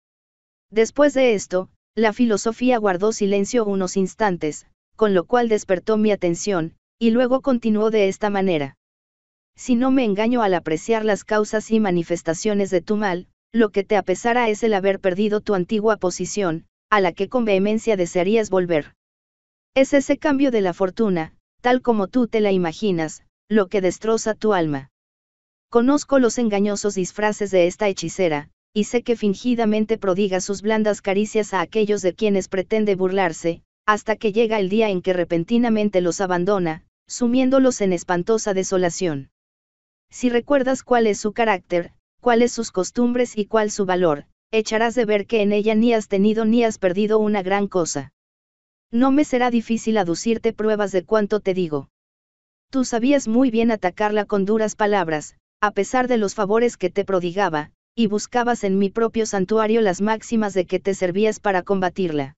Después de esto, la filosofía guardó silencio unos instantes, con lo cual despertó mi atención, y luego continuó de esta manera. Si no me engaño al apreciar las causas y manifestaciones de tu mal, lo que te apesará es el haber perdido tu antigua posición, a la que con vehemencia desearías volver. Es ese cambio de la fortuna, tal como tú te la imaginas, lo que destroza tu alma. Conozco los engañosos disfraces de esta hechicera, y sé que fingidamente prodiga sus blandas caricias a aquellos de quienes pretende burlarse, hasta que llega el día en que repentinamente los abandona, sumiéndolos en espantosa desolación. Si recuerdas cuál es su carácter, cuáles sus costumbres y cuál su valor, echarás de ver que en ella ni has tenido ni has perdido una gran cosa. No me será difícil aducirte pruebas de cuanto te digo. Tú sabías muy bien atacarla con duras palabras, a pesar de los favores que te prodigaba, y buscabas en mi propio santuario las máximas de que te servías para combatirla.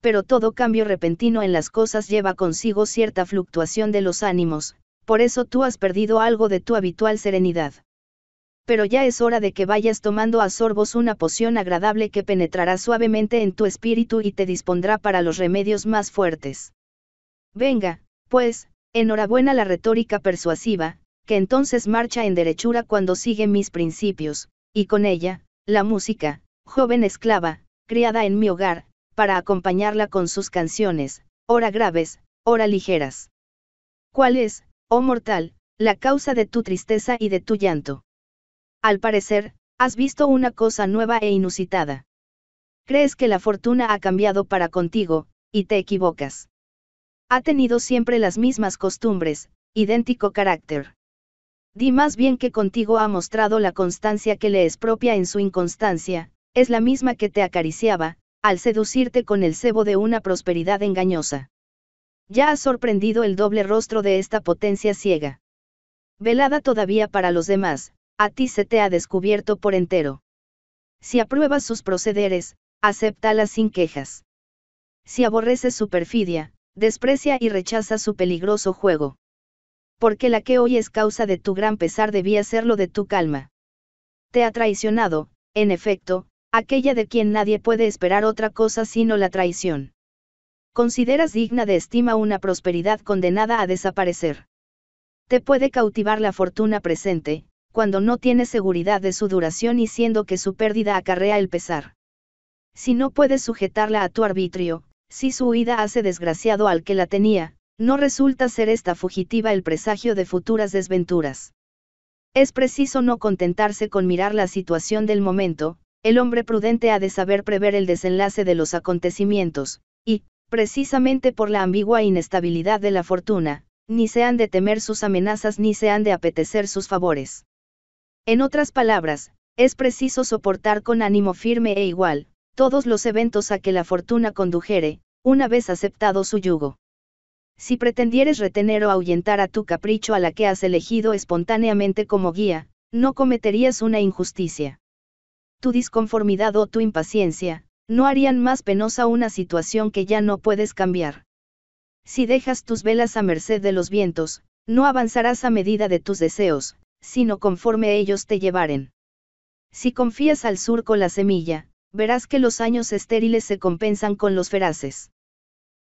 Pero todo cambio repentino en las cosas lleva consigo cierta fluctuación de los ánimos, por eso tú has perdido algo de tu habitual serenidad. Pero ya es hora de que vayas tomando a sorbos una poción agradable que penetrará suavemente en tu espíritu y te dispondrá para los remedios más fuertes. Venga, pues, enhorabuena la retórica persuasiva, que entonces marcha en derechura cuando sigue mis principios, y con ella, la música, joven esclava, criada en mi hogar, para acompañarla con sus canciones, ora graves, ora ligeras. ¿Cuál es, oh mortal, la causa de tu tristeza y de tu llanto? Al parecer, has visto una cosa nueva e inusitada. Crees que la fortuna ha cambiado para contigo, y te equivocas. Ha tenido siempre las mismas costumbres, idéntico carácter. Di más bien que contigo ha mostrado la constancia que le es propia en su inconstancia, es la misma que te acariciaba, al seducirte con el cebo de una prosperidad engañosa. Ya has sorprendido el doble rostro de esta potencia ciega. Velada todavía para los demás, a ti se te ha descubierto por entero. Si apruebas sus procederes, las sin quejas. Si aborreces su perfidia, desprecia y rechaza su peligroso juego porque la que hoy es causa de tu gran pesar debía ser lo de tu calma. Te ha traicionado, en efecto, aquella de quien nadie puede esperar otra cosa sino la traición. Consideras digna de estima una prosperidad condenada a desaparecer. Te puede cautivar la fortuna presente, cuando no tienes seguridad de su duración y siendo que su pérdida acarrea el pesar. Si no puedes sujetarla a tu arbitrio, si su huida hace desgraciado al que la tenía, no resulta ser esta fugitiva el presagio de futuras desventuras. Es preciso no contentarse con mirar la situación del momento, el hombre prudente ha de saber prever el desenlace de los acontecimientos, y, precisamente por la ambigua inestabilidad de la fortuna, ni se han de temer sus amenazas ni se han de apetecer sus favores. En otras palabras, es preciso soportar con ánimo firme e igual, todos los eventos a que la fortuna condujere, una vez aceptado su yugo. Si pretendieres retener o ahuyentar a tu capricho a la que has elegido espontáneamente como guía, no cometerías una injusticia. Tu disconformidad o tu impaciencia, no harían más penosa una situación que ya no puedes cambiar. Si dejas tus velas a merced de los vientos, no avanzarás a medida de tus deseos, sino conforme ellos te llevaren. Si confías al surco la semilla, verás que los años estériles se compensan con los feraces.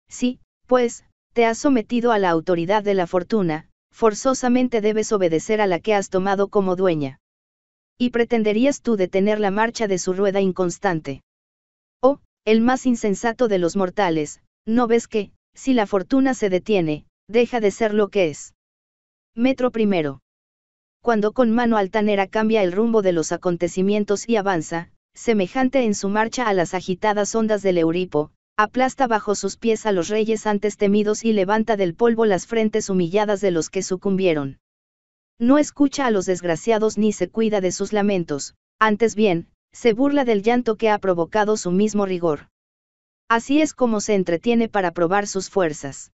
Sí, pues, te has sometido a la autoridad de la fortuna, forzosamente debes obedecer a la que has tomado como dueña. Y pretenderías tú detener la marcha de su rueda inconstante. Oh, el más insensato de los mortales, ¿no ves que, si la fortuna se detiene, deja de ser lo que es? Metro primero. Cuando con mano altanera cambia el rumbo de los acontecimientos y avanza, semejante en su marcha a las agitadas ondas del Euripo, aplasta bajo sus pies a los reyes antes temidos y levanta del polvo las frentes humilladas de los que sucumbieron. No escucha a los desgraciados ni se cuida de sus lamentos, antes bien, se burla del llanto que ha provocado su mismo rigor. Así es como se entretiene para probar sus fuerzas.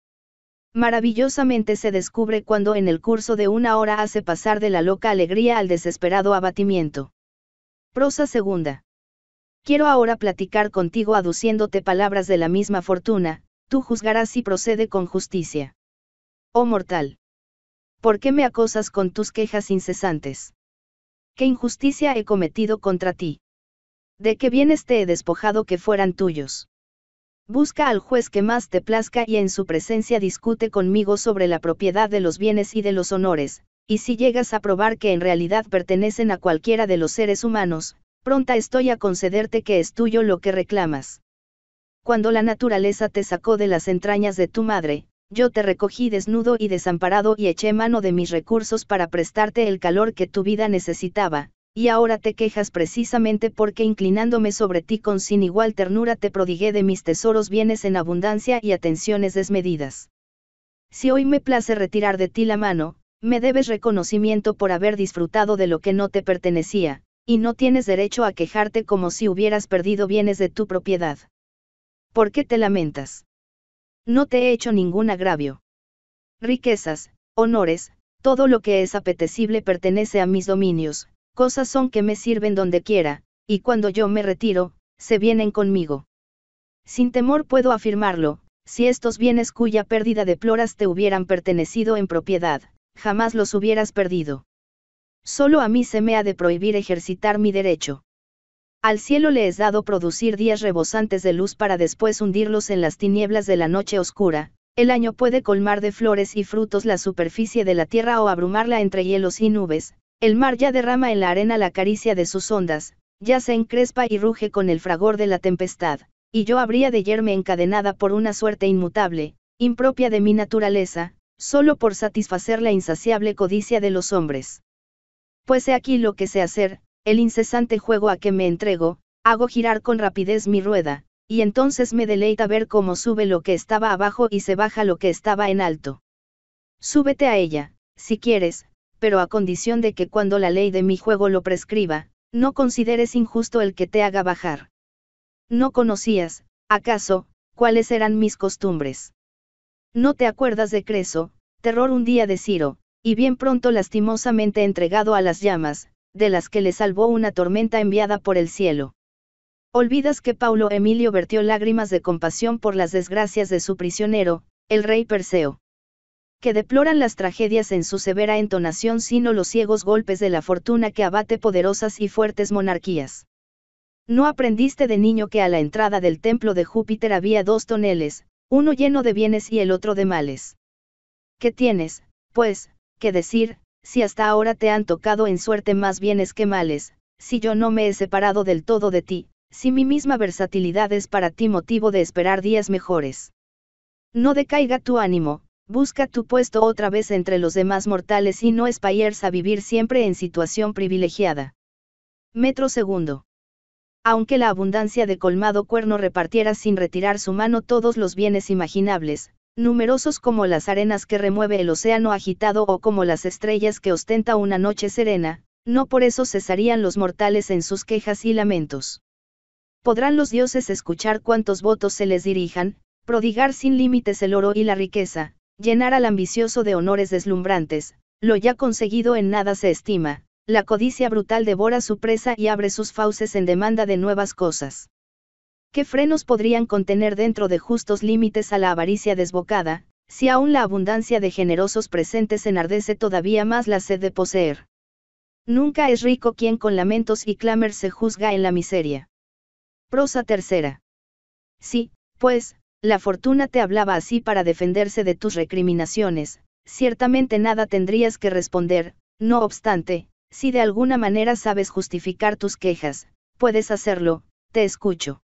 Maravillosamente se descubre cuando en el curso de una hora hace pasar de la loca alegría al desesperado abatimiento. Prosa segunda. Quiero ahora platicar contigo aduciéndote palabras de la misma fortuna, tú juzgarás si procede con justicia. Oh mortal. ¿Por qué me acosas con tus quejas incesantes? ¿Qué injusticia he cometido contra ti? ¿De qué bienes te he despojado que fueran tuyos? Busca al juez que más te plazca y en su presencia discute conmigo sobre la propiedad de los bienes y de los honores, y si llegas a probar que en realidad pertenecen a cualquiera de los seres humanos, pronta estoy a concederte que es tuyo lo que reclamas. Cuando la naturaleza te sacó de las entrañas de tu madre, yo te recogí desnudo y desamparado y eché mano de mis recursos para prestarte el calor que tu vida necesitaba, y ahora te quejas precisamente porque inclinándome sobre ti con sin igual ternura te prodigué de mis tesoros bienes en abundancia y atenciones desmedidas. Si hoy me place retirar de ti la mano, me debes reconocimiento por haber disfrutado de lo que no te pertenecía, y no tienes derecho a quejarte como si hubieras perdido bienes de tu propiedad. ¿Por qué te lamentas? No te he hecho ningún agravio. Riquezas, honores, todo lo que es apetecible pertenece a mis dominios, cosas son que me sirven donde quiera, y cuando yo me retiro, se vienen conmigo. Sin temor puedo afirmarlo, si estos bienes cuya pérdida deploras te hubieran pertenecido en propiedad, jamás los hubieras perdido. Solo a mí se me ha de prohibir ejercitar mi derecho. Al cielo le es dado producir días rebosantes de luz para después hundirlos en las tinieblas de la noche oscura, el año puede colmar de flores y frutos la superficie de la tierra o abrumarla entre hielos y nubes, el mar ya derrama en la arena la caricia de sus ondas, ya se encrespa y ruge con el fragor de la tempestad, y yo habría de yerme encadenada por una suerte inmutable, impropia de mi naturaleza, solo por satisfacer la insaciable codicia de los hombres. Pues he aquí lo que sé hacer, el incesante juego a que me entrego, hago girar con rapidez mi rueda, y entonces me deleita ver cómo sube lo que estaba abajo y se baja lo que estaba en alto. Súbete a ella, si quieres, pero a condición de que cuando la ley de mi juego lo prescriba, no consideres injusto el que te haga bajar. No conocías, acaso, cuáles eran mis costumbres. No te acuerdas de Creso, terror un día de Ciro, y bien pronto lastimosamente entregado a las llamas, de las que le salvó una tormenta enviada por el cielo. Olvidas que Paulo Emilio vertió lágrimas de compasión por las desgracias de su prisionero, el rey Perseo. Que deploran las tragedias en su severa entonación sino los ciegos golpes de la fortuna que abate poderosas y fuertes monarquías. ¿No aprendiste de niño que a la entrada del templo de Júpiter había dos toneles, uno lleno de bienes y el otro de males? ¿Qué tienes, pues, que decir, si hasta ahora te han tocado en suerte más bienes que males, si yo no me he separado del todo de ti, si mi misma versatilidad es para ti motivo de esperar días mejores. No decaiga tu ánimo, busca tu puesto otra vez entre los demás mortales y no espayers a vivir siempre en situación privilegiada. Metro segundo. Aunque la abundancia de colmado cuerno repartiera sin retirar su mano todos los bienes imaginables, numerosos como las arenas que remueve el océano agitado o como las estrellas que ostenta una noche serena, no por eso cesarían los mortales en sus quejas y lamentos. Podrán los dioses escuchar cuantos votos se les dirijan, prodigar sin límites el oro y la riqueza, llenar al ambicioso de honores deslumbrantes, lo ya conseguido en nada se estima, la codicia brutal devora su presa y abre sus fauces en demanda de nuevas cosas. ¿Qué frenos podrían contener dentro de justos límites a la avaricia desbocada, si aún la abundancia de generosos presentes enardece todavía más la sed de poseer? Nunca es rico quien con lamentos y clamor se juzga en la miseria. Prosa tercera. Sí, pues, la fortuna te hablaba así para defenderse de tus recriminaciones, ciertamente nada tendrías que responder, no obstante, si de alguna manera sabes justificar tus quejas, puedes hacerlo, te escucho.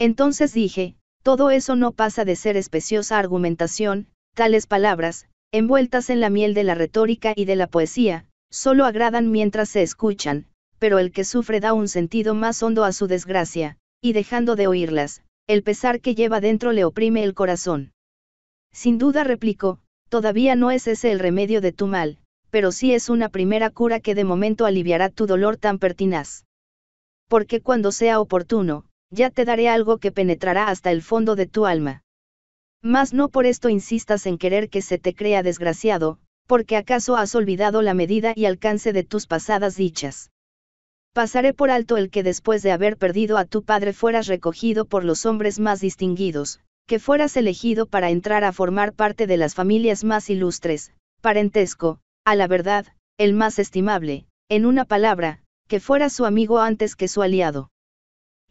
Entonces dije, todo eso no pasa de ser especiosa argumentación, tales palabras, envueltas en la miel de la retórica y de la poesía, solo agradan mientras se escuchan, pero el que sufre da un sentido más hondo a su desgracia, y dejando de oírlas, el pesar que lleva dentro le oprime el corazón. Sin duda replicó, todavía no es ese el remedio de tu mal, pero sí es una primera cura que de momento aliviará tu dolor tan pertinaz. Porque cuando sea oportuno, ya te daré algo que penetrará hasta el fondo de tu alma. Mas no por esto insistas en querer que se te crea desgraciado, porque acaso has olvidado la medida y alcance de tus pasadas dichas. Pasaré por alto el que después de haber perdido a tu padre fueras recogido por los hombres más distinguidos, que fueras elegido para entrar a formar parte de las familias más ilustres, parentesco, a la verdad, el más estimable, en una palabra, que fuera su amigo antes que su aliado.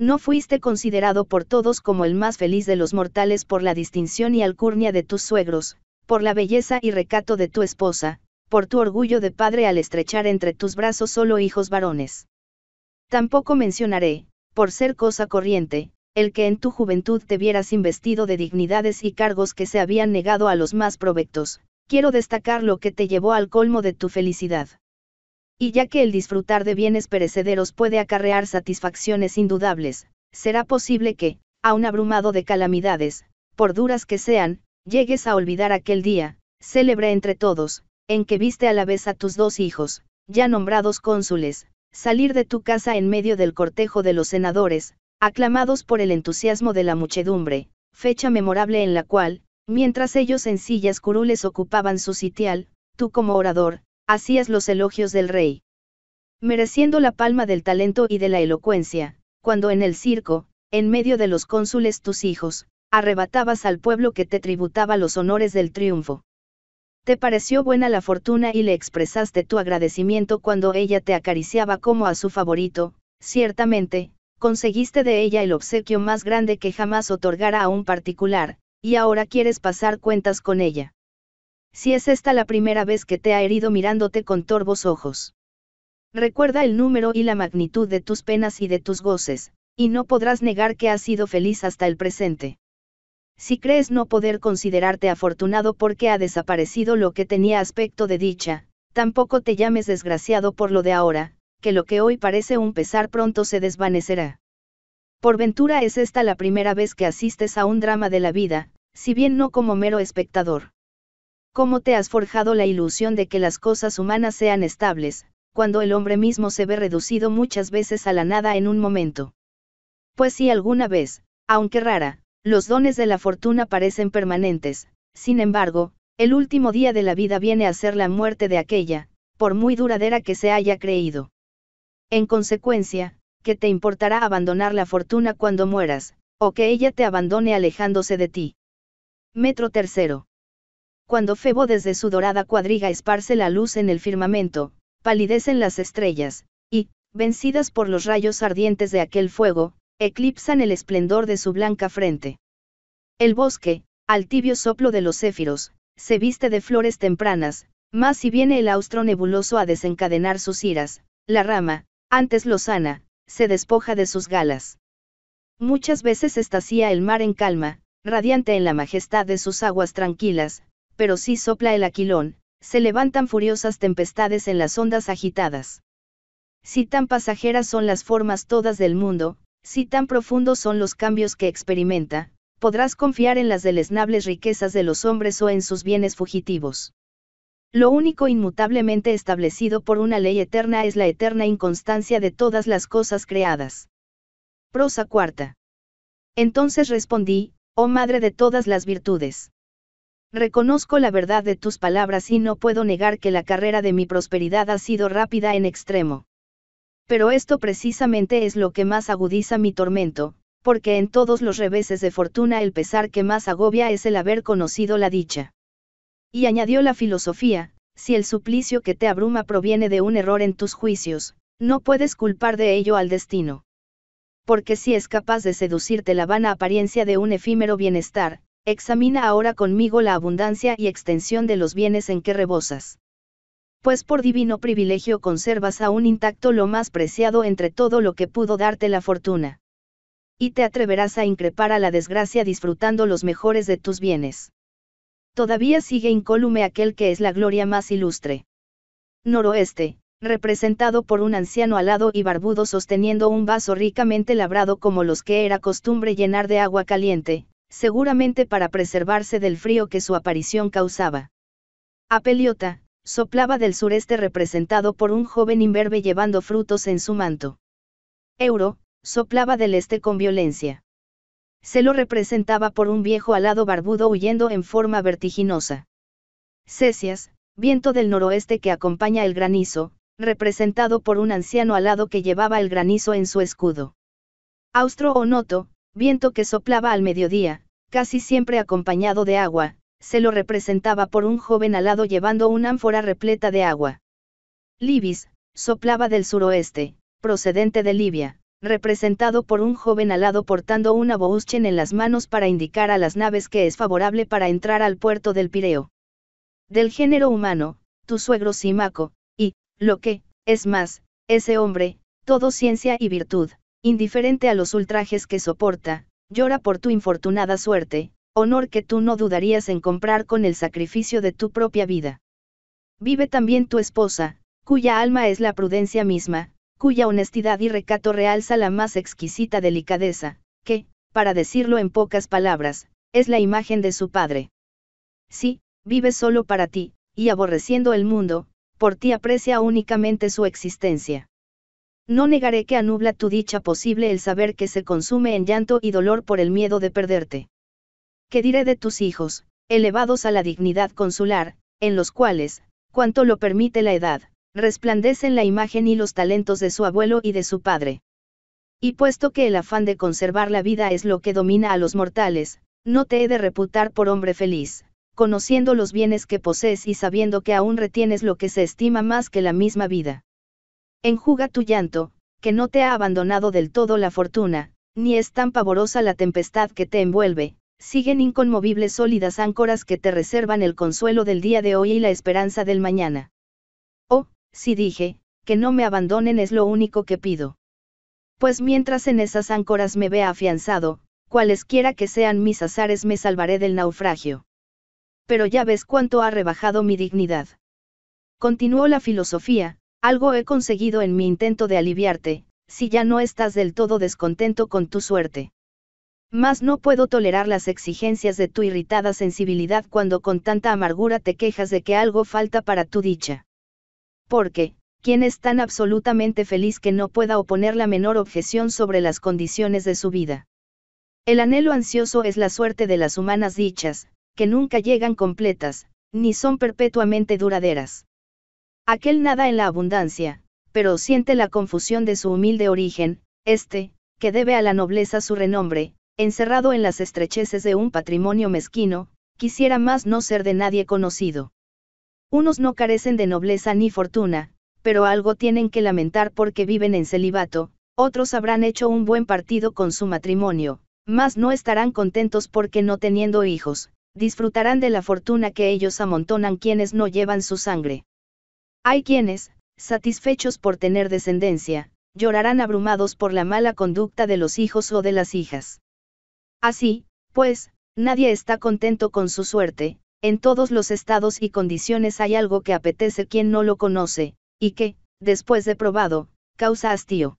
No fuiste considerado por todos como el más feliz de los mortales por la distinción y alcurnia de tus suegros, por la belleza y recato de tu esposa, por tu orgullo de padre al estrechar entre tus brazos solo hijos varones. Tampoco mencionaré, por ser cosa corriente, el que en tu juventud te vieras investido de dignidades y cargos que se habían negado a los más provectos, quiero destacar lo que te llevó al colmo de tu felicidad. Y ya que el disfrutar de bienes perecederos puede acarrear satisfacciones indudables, será posible que, aun abrumado de calamidades, por duras que sean, llegues a olvidar aquel día, célebre entre todos, en que viste a la vez a tus dos hijos, ya nombrados cónsules, salir de tu casa en medio del cortejo de los senadores, aclamados por el entusiasmo de la muchedumbre, fecha memorable en la cual, mientras ellos en sillas curules ocupaban su sitial, tú como orador, hacías los elogios del rey. Mereciendo la palma del talento y de la elocuencia, cuando en el circo, en medio de los cónsules tus hijos, arrebatabas al pueblo que te tributaba los honores del triunfo. Te pareció buena la fortuna y le expresaste tu agradecimiento cuando ella te acariciaba como a su favorito, ciertamente, conseguiste de ella el obsequio más grande que jamás otorgara a un particular, y ahora quieres pasar cuentas con ella. Si es esta la primera vez que te ha herido mirándote con torvos ojos. Recuerda el número y la magnitud de tus penas y de tus goces, y no podrás negar que has sido feliz hasta el presente. Si crees no poder considerarte afortunado porque ha desaparecido lo que tenía aspecto de dicha, tampoco te llames desgraciado por lo de ahora, que lo que hoy parece un pesar pronto se desvanecerá. Por ventura es esta la primera vez que asistes a un drama de la vida, si bien no como mero espectador. ¿Cómo te has forjado la ilusión de que las cosas humanas sean estables, cuando el hombre mismo se ve reducido muchas veces a la nada en un momento? Pues si alguna vez, aunque rara, los dones de la fortuna parecen permanentes, sin embargo, el último día de la vida viene a ser la muerte de aquella, por muy duradera que se haya creído. En consecuencia, ¿qué te importará abandonar la fortuna cuando mueras, o que ella te abandone alejándose de ti. Metro tercero. Cuando Febo desde su dorada cuadriga esparce la luz en el firmamento, palidecen las estrellas, y, vencidas por los rayos ardientes de aquel fuego, eclipsan el esplendor de su blanca frente. El bosque, al tibio soplo de los céfiros, se viste de flores tempranas, mas si viene el austro nebuloso a desencadenar sus iras, la rama, antes lozana, se despoja de sus galas. Muchas veces estacía el mar en calma, radiante en la majestad de sus aguas tranquilas, pero si sopla el aquilón, se levantan furiosas tempestades en las ondas agitadas. Si tan pasajeras son las formas todas del mundo, si tan profundos son los cambios que experimenta, podrás confiar en las deleznables riquezas de los hombres o en sus bienes fugitivos. Lo único inmutablemente establecido por una ley eterna es la eterna inconstancia de todas las cosas creadas. Prosa cuarta. Entonces respondí, oh Madre de todas las virtudes. Reconozco la verdad de tus palabras y no puedo negar que la carrera de mi prosperidad ha sido rápida en extremo. Pero esto precisamente es lo que más agudiza mi tormento, porque en todos los reveses de fortuna el pesar que más agobia es el haber conocido la dicha. Y añadió la filosofía, si el suplicio que te abruma proviene de un error en tus juicios, no puedes culpar de ello al destino. Porque si es capaz de seducirte la vana apariencia de un efímero bienestar, examina ahora conmigo la abundancia y extensión de los bienes en que rebosas. Pues por divino privilegio conservas aún intacto lo más preciado entre todo lo que pudo darte la fortuna. Y te atreverás a increpar a la desgracia disfrutando los mejores de tus bienes. Todavía sigue incólume aquel que es la gloria más ilustre. Noroeste, representado por un anciano alado y barbudo sosteniendo un vaso ricamente labrado como los que era costumbre llenar de agua caliente, seguramente para preservarse del frío que su aparición causaba. Apeliota soplaba del sureste representado por un joven imberbe llevando frutos en su manto. Euro, soplaba del este con violencia. Se lo representaba por un viejo alado barbudo huyendo en forma vertiginosa. Cesias, viento del noroeste que acompaña el granizo, representado por un anciano alado que llevaba el granizo en su escudo. Austro o Noto, viento que soplaba al mediodía, casi siempre acompañado de agua, se lo representaba por un joven alado llevando una ánfora repleta de agua. Libis, soplaba del suroeste, procedente de Libia, representado por un joven alado portando una bouschen en las manos para indicar a las naves que es favorable para entrar al puerto del Pireo. Del género humano, tu suegro Simaco, y, lo que, es más, ese hombre, todo ciencia y virtud, Indiferente a los ultrajes que soporta, llora por tu infortunada suerte, honor que tú no dudarías en comprar con el sacrificio de tu propia vida. Vive también tu esposa, cuya alma es la prudencia misma, cuya honestidad y recato realza la más exquisita delicadeza, que, para decirlo en pocas palabras, es la imagen de su padre. Sí, vive solo para ti, y aborreciendo el mundo, por ti aprecia únicamente su existencia. No negaré que anubla tu dicha posible el saber que se consume en llanto y dolor por el miedo de perderte. ¿Qué diré de tus hijos, elevados a la dignidad consular, en los cuales, cuanto lo permite la edad, resplandecen la imagen y los talentos de su abuelo y de su padre? Y puesto que el afán de conservar la vida es lo que domina a los mortales, no te he de reputar por hombre feliz, conociendo los bienes que posees y sabiendo que aún retienes lo que se estima más que la misma vida. Enjuga tu llanto, que no te ha abandonado del todo la fortuna, ni es tan pavorosa la tempestad que te envuelve, siguen inconmovibles sólidas áncoras que te reservan el consuelo del día de hoy y la esperanza del mañana. Oh, si dije, que no me abandonen es lo único que pido. Pues mientras en esas áncoras me vea afianzado, cualesquiera que sean mis azares me salvaré del naufragio. Pero ya ves cuánto ha rebajado mi dignidad. Continuó la filosofía, algo he conseguido en mi intento de aliviarte, si ya no estás del todo descontento con tu suerte. Mas no puedo tolerar las exigencias de tu irritada sensibilidad cuando con tanta amargura te quejas de que algo falta para tu dicha. Porque, ¿quién es tan absolutamente feliz que no pueda oponer la menor objeción sobre las condiciones de su vida? El anhelo ansioso es la suerte de las humanas dichas, que nunca llegan completas, ni son perpetuamente duraderas. Aquel nada en la abundancia, pero siente la confusión de su humilde origen, este, que debe a la nobleza su renombre, encerrado en las estrecheces de un patrimonio mezquino, quisiera más no ser de nadie conocido. Unos no carecen de nobleza ni fortuna, pero algo tienen que lamentar porque viven en celibato, otros habrán hecho un buen partido con su matrimonio, mas no estarán contentos porque no teniendo hijos, disfrutarán de la fortuna que ellos amontonan quienes no llevan su sangre. Hay quienes, satisfechos por tener descendencia, llorarán abrumados por la mala conducta de los hijos o de las hijas. Así, pues, nadie está contento con su suerte, en todos los estados y condiciones hay algo que apetece quien no lo conoce, y que, después de probado, causa hastío.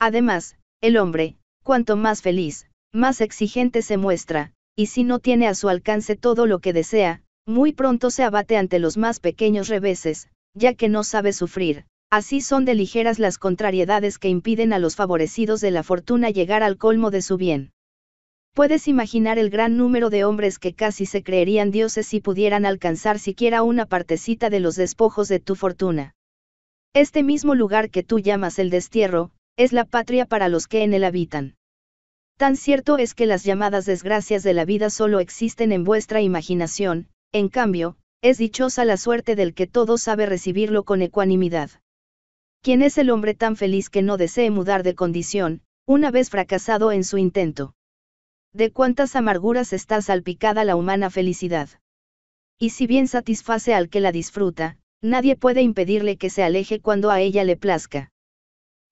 Además, el hombre, cuanto más feliz, más exigente se muestra, y si no tiene a su alcance todo lo que desea, muy pronto se abate ante los más pequeños reveses, ya que no sabe sufrir, así son de ligeras las contrariedades que impiden a los favorecidos de la fortuna llegar al colmo de su bien. Puedes imaginar el gran número de hombres que casi se creerían dioses si pudieran alcanzar siquiera una partecita de los despojos de tu fortuna. Este mismo lugar que tú llamas el destierro, es la patria para los que en él habitan. Tan cierto es que las llamadas desgracias de la vida solo existen en vuestra imaginación, en cambio, es dichosa la suerte del que todo sabe recibirlo con ecuanimidad. ¿Quién es el hombre tan feliz que no desee mudar de condición, una vez fracasado en su intento? ¿De cuántas amarguras está salpicada la humana felicidad? Y si bien satisface al que la disfruta, nadie puede impedirle que se aleje cuando a ella le plazca.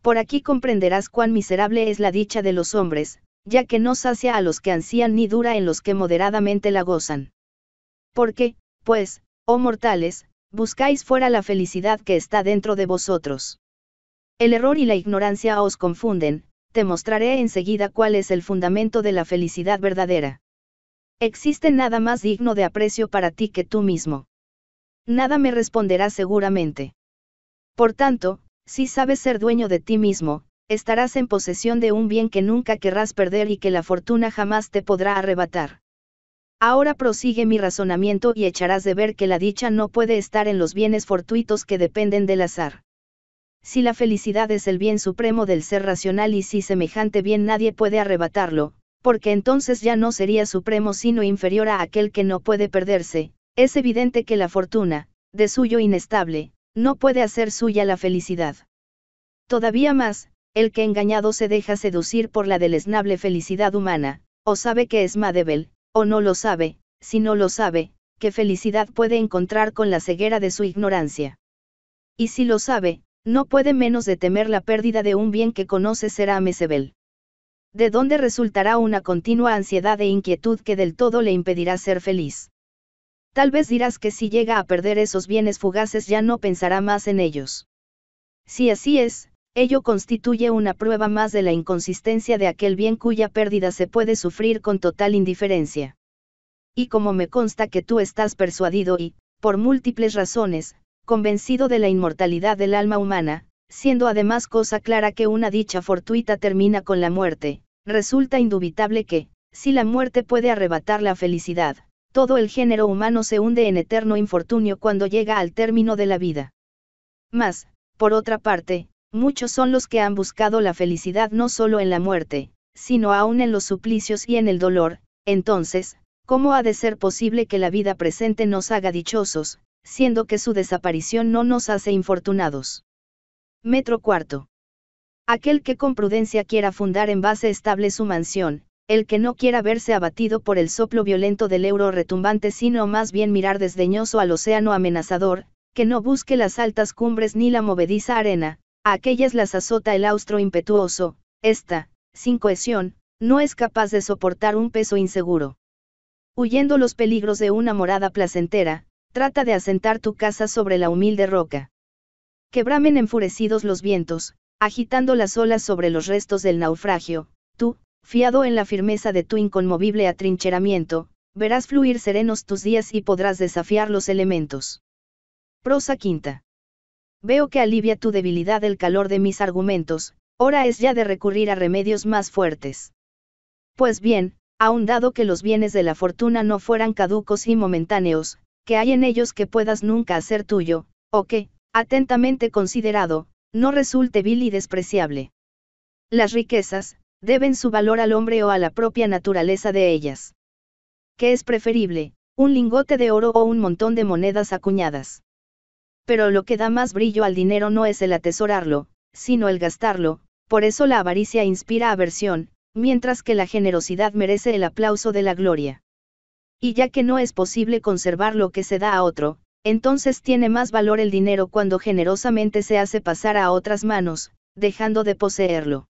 Por aquí comprenderás cuán miserable es la dicha de los hombres, ya que no sacia a los que ansían ni dura en los que moderadamente la gozan. Porque, pues, oh mortales, buscáis fuera la felicidad que está dentro de vosotros. El error y la ignorancia os confunden, te mostraré enseguida cuál es el fundamento de la felicidad verdadera. Existe nada más digno de aprecio para ti que tú mismo. Nada me responderá seguramente. Por tanto, si sabes ser dueño de ti mismo, estarás en posesión de un bien que nunca querrás perder y que la fortuna jamás te podrá arrebatar. Ahora prosigue mi razonamiento y echarás de ver que la dicha no puede estar en los bienes fortuitos que dependen del azar. Si la felicidad es el bien supremo del ser racional y si semejante bien nadie puede arrebatarlo, porque entonces ya no sería supremo sino inferior a aquel que no puede perderse, es evidente que la fortuna, de suyo inestable, no puede hacer suya la felicidad. Todavía más, el que engañado se deja seducir por la deleznable felicidad humana, o sabe que es Madebel, o no lo sabe, si no lo sabe, qué felicidad puede encontrar con la ceguera de su ignorancia. Y si lo sabe, no puede menos de temer la pérdida de un bien que conoce será Mesebel. De dónde resultará una continua ansiedad e inquietud que del todo le impedirá ser feliz. Tal vez dirás que si llega a perder esos bienes fugaces ya no pensará más en ellos. Si así es, ello constituye una prueba más de la inconsistencia de aquel bien cuya pérdida se puede sufrir con total indiferencia. Y como me consta que tú estás persuadido y, por múltiples razones, convencido de la inmortalidad del alma humana, siendo además cosa clara que una dicha fortuita termina con la muerte, resulta indubitable que, si la muerte puede arrebatar la felicidad, todo el género humano se hunde en eterno infortunio cuando llega al término de la vida. Mas, por otra parte, Muchos son los que han buscado la felicidad no solo en la muerte, sino aún en los suplicios y en el dolor, entonces, ¿cómo ha de ser posible que la vida presente nos haga dichosos, siendo que su desaparición no nos hace infortunados? Metro cuarto. Aquel que con prudencia quiera fundar en base estable su mansión, el que no quiera verse abatido por el soplo violento del euro retumbante, sino más bien mirar desdeñoso al océano amenazador, que no busque las altas cumbres ni la movediza arena, aquellas las azota el austro impetuoso, esta, sin cohesión, no es capaz de soportar un peso inseguro. Huyendo los peligros de una morada placentera, trata de asentar tu casa sobre la humilde roca. Quebramen enfurecidos los vientos, agitando las olas sobre los restos del naufragio, tú, fiado en la firmeza de tu inconmovible atrincheramiento, verás fluir serenos tus días y podrás desafiar los elementos. Prosa quinta. Veo que alivia tu debilidad el calor de mis argumentos, hora es ya de recurrir a remedios más fuertes. Pues bien, aun dado que los bienes de la fortuna no fueran caducos y momentáneos, que hay en ellos que puedas nunca hacer tuyo, o que, atentamente considerado, no resulte vil y despreciable. Las riquezas, deben su valor al hombre o a la propia naturaleza de ellas. ¿Qué es preferible, un lingote de oro o un montón de monedas acuñadas? pero lo que da más brillo al dinero no es el atesorarlo, sino el gastarlo, por eso la avaricia inspira aversión, mientras que la generosidad merece el aplauso de la gloria. Y ya que no es posible conservar lo que se da a otro, entonces tiene más valor el dinero cuando generosamente se hace pasar a otras manos, dejando de poseerlo.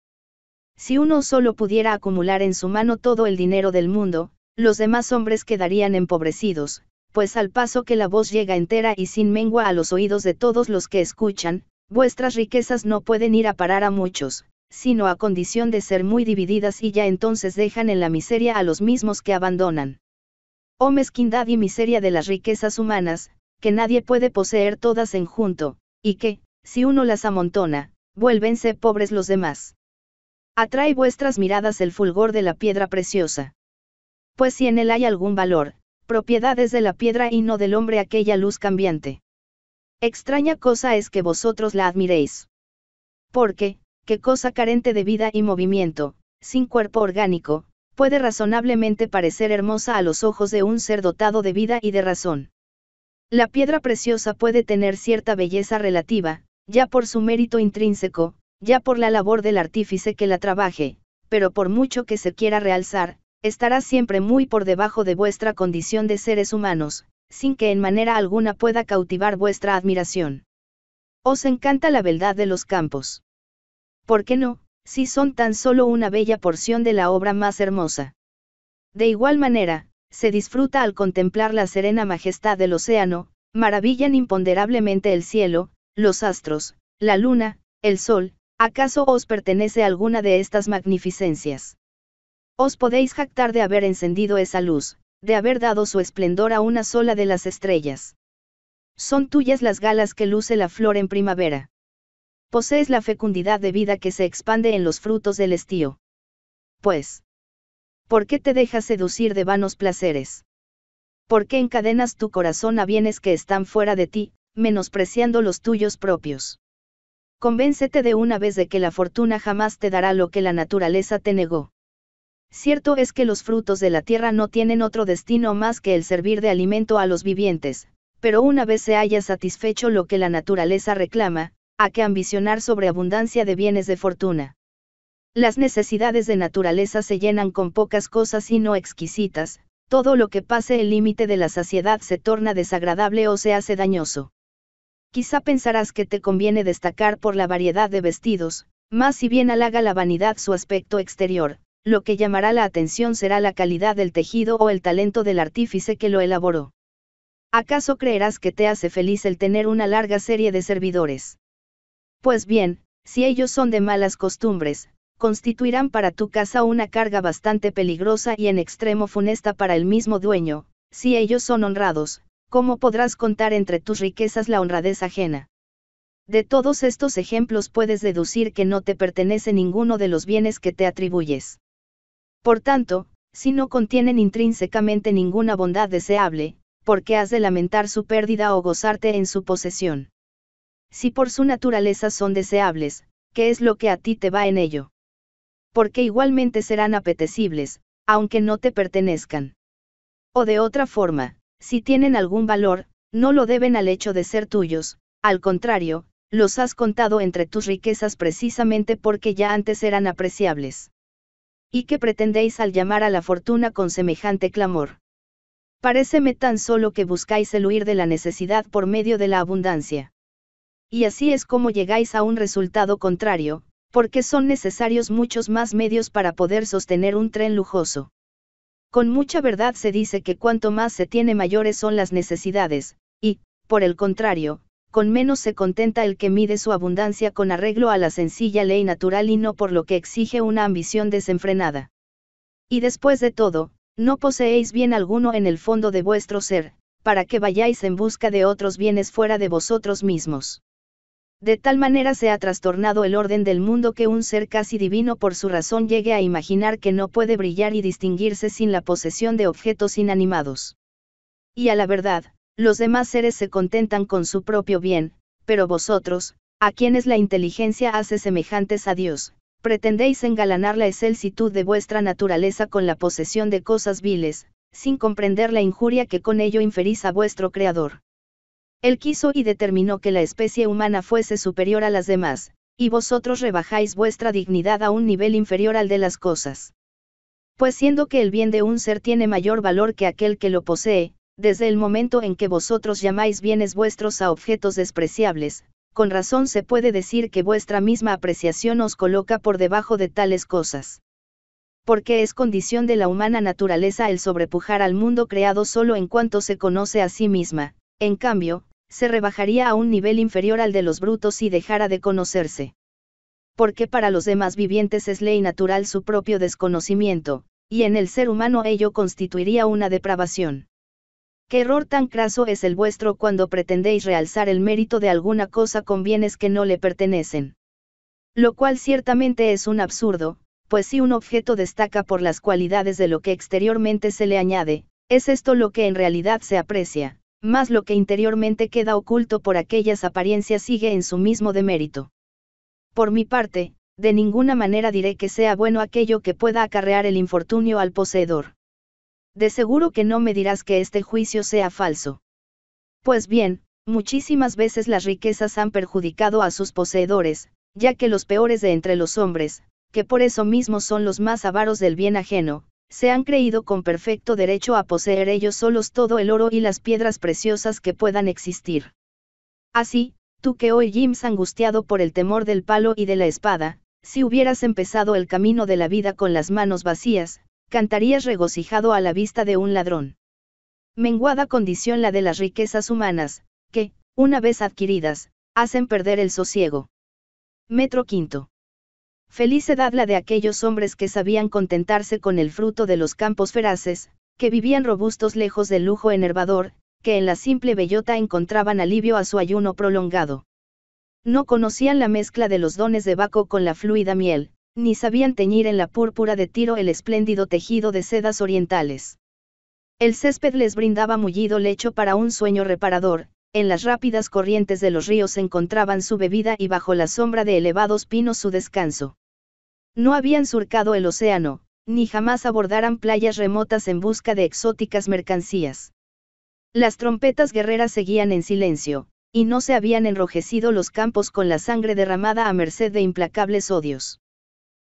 Si uno solo pudiera acumular en su mano todo el dinero del mundo, los demás hombres quedarían empobrecidos, pues al paso que la voz llega entera y sin mengua a los oídos de todos los que escuchan, vuestras riquezas no pueden ir a parar a muchos, sino a condición de ser muy divididas y ya entonces dejan en la miseria a los mismos que abandonan. Oh mezquindad y miseria de las riquezas humanas, que nadie puede poseer todas en junto, y que, si uno las amontona, vuélvense pobres los demás. Atrae vuestras miradas el fulgor de la piedra preciosa. Pues si en él hay algún valor, propiedades de la piedra y no del hombre aquella luz cambiante. Extraña cosa es que vosotros la admiréis. Porque, qué cosa carente de vida y movimiento, sin cuerpo orgánico, puede razonablemente parecer hermosa a los ojos de un ser dotado de vida y de razón. La piedra preciosa puede tener cierta belleza relativa, ya por su mérito intrínseco, ya por la labor del artífice que la trabaje, pero por mucho que se quiera realzar, estará siempre muy por debajo de vuestra condición de seres humanos, sin que en manera alguna pueda cautivar vuestra admiración. Os encanta la verdad de los campos. ¿Por qué no, si son tan solo una bella porción de la obra más hermosa? De igual manera, se disfruta al contemplar la serena majestad del océano, maravillan imponderablemente el cielo, los astros, la luna, el sol, ¿acaso os pertenece alguna de estas magnificencias? Os podéis jactar de haber encendido esa luz, de haber dado su esplendor a una sola de las estrellas. Son tuyas las galas que luce la flor en primavera. Posees la fecundidad de vida que se expande en los frutos del estío. Pues, ¿por qué te dejas seducir de vanos placeres? ¿Por qué encadenas tu corazón a bienes que están fuera de ti, menospreciando los tuyos propios? Convéncete de una vez de que la fortuna jamás te dará lo que la naturaleza te negó. Cierto es que los frutos de la tierra no tienen otro destino más que el servir de alimento a los vivientes, pero una vez se haya satisfecho lo que la naturaleza reclama, a que ambicionar sobre abundancia de bienes de fortuna. Las necesidades de naturaleza se llenan con pocas cosas y no exquisitas, todo lo que pase el límite de la saciedad se torna desagradable o se hace dañoso. Quizá pensarás que te conviene destacar por la variedad de vestidos, más si bien halaga la vanidad su aspecto exterior, lo que llamará la atención será la calidad del tejido o el talento del artífice que lo elaboró. ¿Acaso creerás que te hace feliz el tener una larga serie de servidores? Pues bien, si ellos son de malas costumbres, constituirán para tu casa una carga bastante peligrosa y en extremo funesta para el mismo dueño, si ellos son honrados, ¿cómo podrás contar entre tus riquezas la honradez ajena? De todos estos ejemplos puedes deducir que no te pertenece ninguno de los bienes que te atribuyes. Por tanto, si no contienen intrínsecamente ninguna bondad deseable, ¿por qué has de lamentar su pérdida o gozarte en su posesión? Si por su naturaleza son deseables, ¿qué es lo que a ti te va en ello? Porque igualmente serán apetecibles, aunque no te pertenezcan. O de otra forma, si tienen algún valor, no lo deben al hecho de ser tuyos, al contrario, los has contado entre tus riquezas precisamente porque ya antes eran apreciables. ¿Y qué pretendéis al llamar a la fortuna con semejante clamor? Paréceme tan solo que buscáis el huir de la necesidad por medio de la abundancia. Y así es como llegáis a un resultado contrario, porque son necesarios muchos más medios para poder sostener un tren lujoso. Con mucha verdad se dice que cuanto más se tiene mayores son las necesidades, y, por el contrario, con menos se contenta el que mide su abundancia con arreglo a la sencilla ley natural y no por lo que exige una ambición desenfrenada. Y después de todo, no poseéis bien alguno en el fondo de vuestro ser, para que vayáis en busca de otros bienes fuera de vosotros mismos. De tal manera se ha trastornado el orden del mundo que un ser casi divino por su razón llegue a imaginar que no puede brillar y distinguirse sin la posesión de objetos inanimados. Y a la verdad, los demás seres se contentan con su propio bien, pero vosotros, a quienes la inteligencia hace semejantes a Dios, pretendéis engalanar la excelsitud de vuestra naturaleza con la posesión de cosas viles, sin comprender la injuria que con ello inferís a vuestro Creador. Él quiso y determinó que la especie humana fuese superior a las demás, y vosotros rebajáis vuestra dignidad a un nivel inferior al de las cosas. Pues siendo que el bien de un ser tiene mayor valor que aquel que lo posee, desde el momento en que vosotros llamáis bienes vuestros a objetos despreciables, con razón se puede decir que vuestra misma apreciación os coloca por debajo de tales cosas. Porque es condición de la humana naturaleza el sobrepujar al mundo creado solo en cuanto se conoce a sí misma, en cambio, se rebajaría a un nivel inferior al de los brutos si dejara de conocerse. Porque para los demás vivientes es ley natural su propio desconocimiento, y en el ser humano ello constituiría una depravación. Qué error tan craso es el vuestro cuando pretendéis realzar el mérito de alguna cosa con bienes que no le pertenecen. Lo cual ciertamente es un absurdo, pues si un objeto destaca por las cualidades de lo que exteriormente se le añade, es esto lo que en realidad se aprecia, más lo que interiormente queda oculto por aquellas apariencias sigue en su mismo demérito. Por mi parte, de ninguna manera diré que sea bueno aquello que pueda acarrear el infortunio al poseedor. De seguro que no me dirás que este juicio sea falso. Pues bien, muchísimas veces las riquezas han perjudicado a sus poseedores, ya que los peores de entre los hombres, que por eso mismo son los más avaros del bien ajeno, se han creído con perfecto derecho a poseer ellos solos todo el oro y las piedras preciosas que puedan existir. Así, tú que hoy Jims angustiado por el temor del palo y de la espada, si hubieras empezado el camino de la vida con las manos vacías, cantarías regocijado a la vista de un ladrón. Menguada condición la de las riquezas humanas, que, una vez adquiridas, hacen perder el sosiego. Metro quinto. Feliz la de aquellos hombres que sabían contentarse con el fruto de los campos feraces, que vivían robustos lejos del lujo enervador, que en la simple bellota encontraban alivio a su ayuno prolongado. No conocían la mezcla de los dones de Baco con la fluida miel, ni sabían teñir en la púrpura de tiro el espléndido tejido de sedas orientales. El césped les brindaba mullido lecho para un sueño reparador, en las rápidas corrientes de los ríos encontraban su bebida y bajo la sombra de elevados pinos su descanso. No habían surcado el océano, ni jamás abordaran playas remotas en busca de exóticas mercancías. Las trompetas guerreras seguían en silencio, y no se habían enrojecido los campos con la sangre derramada a merced de implacables odios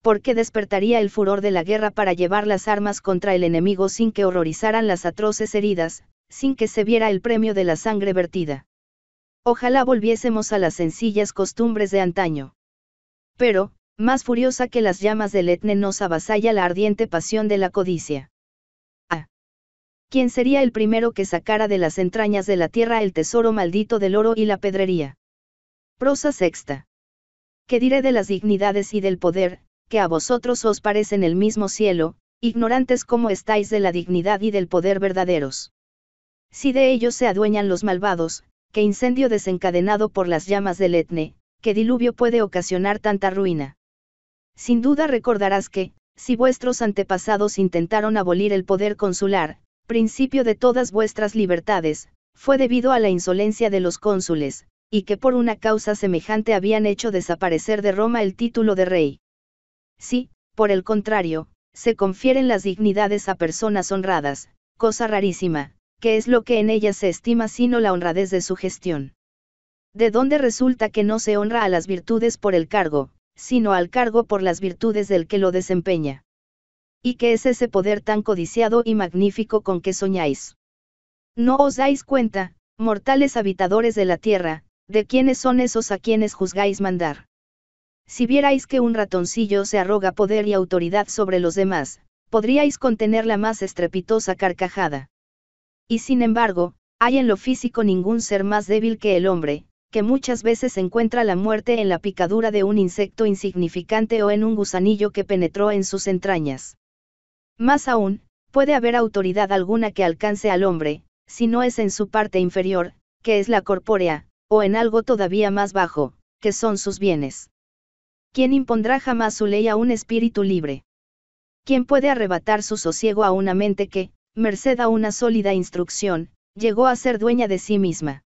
porque despertaría el furor de la guerra para llevar las armas contra el enemigo sin que horrorizaran las atroces heridas, sin que se viera el premio de la sangre vertida. Ojalá volviésemos a las sencillas costumbres de antaño. Pero, más furiosa que las llamas del Etne nos avasalla la ardiente pasión de la codicia. Ah. ¿Quién sería el primero que sacara de las entrañas de la tierra el tesoro maldito del oro y la pedrería? Prosa sexta. ¿Qué diré de las dignidades y del poder, que a vosotros os parecen el mismo cielo, ignorantes como estáis de la dignidad y del poder verdaderos. Si de ellos se adueñan los malvados, ¿qué incendio desencadenado por las llamas del Etne, qué diluvio puede ocasionar tanta ruina. Sin duda recordarás que, si vuestros antepasados intentaron abolir el poder consular, principio de todas vuestras libertades, fue debido a la insolencia de los cónsules, y que por una causa semejante habían hecho desaparecer de Roma el título de rey. Si, por el contrario, se confieren las dignidades a personas honradas, cosa rarísima, que es lo que en ellas se estima sino la honradez de su gestión. De dónde resulta que no se honra a las virtudes por el cargo, sino al cargo por las virtudes del que lo desempeña. ¿Y qué es ese poder tan codiciado y magnífico con que soñáis? No os dais cuenta, mortales habitadores de la tierra, de quiénes son esos a quienes juzgáis mandar. Si vierais que un ratoncillo se arroga poder y autoridad sobre los demás, podríais contener la más estrepitosa carcajada. Y sin embargo, hay en lo físico ningún ser más débil que el hombre, que muchas veces encuentra la muerte en la picadura de un insecto insignificante o en un gusanillo que penetró en sus entrañas. Más aún, puede haber autoridad alguna que alcance al hombre, si no es en su parte inferior, que es la corpórea, o en algo todavía más bajo, que son sus bienes. ¿Quién impondrá jamás su ley a un espíritu libre? ¿Quién puede arrebatar su sosiego a una mente que, merced a una sólida instrucción, llegó a ser dueña de sí misma?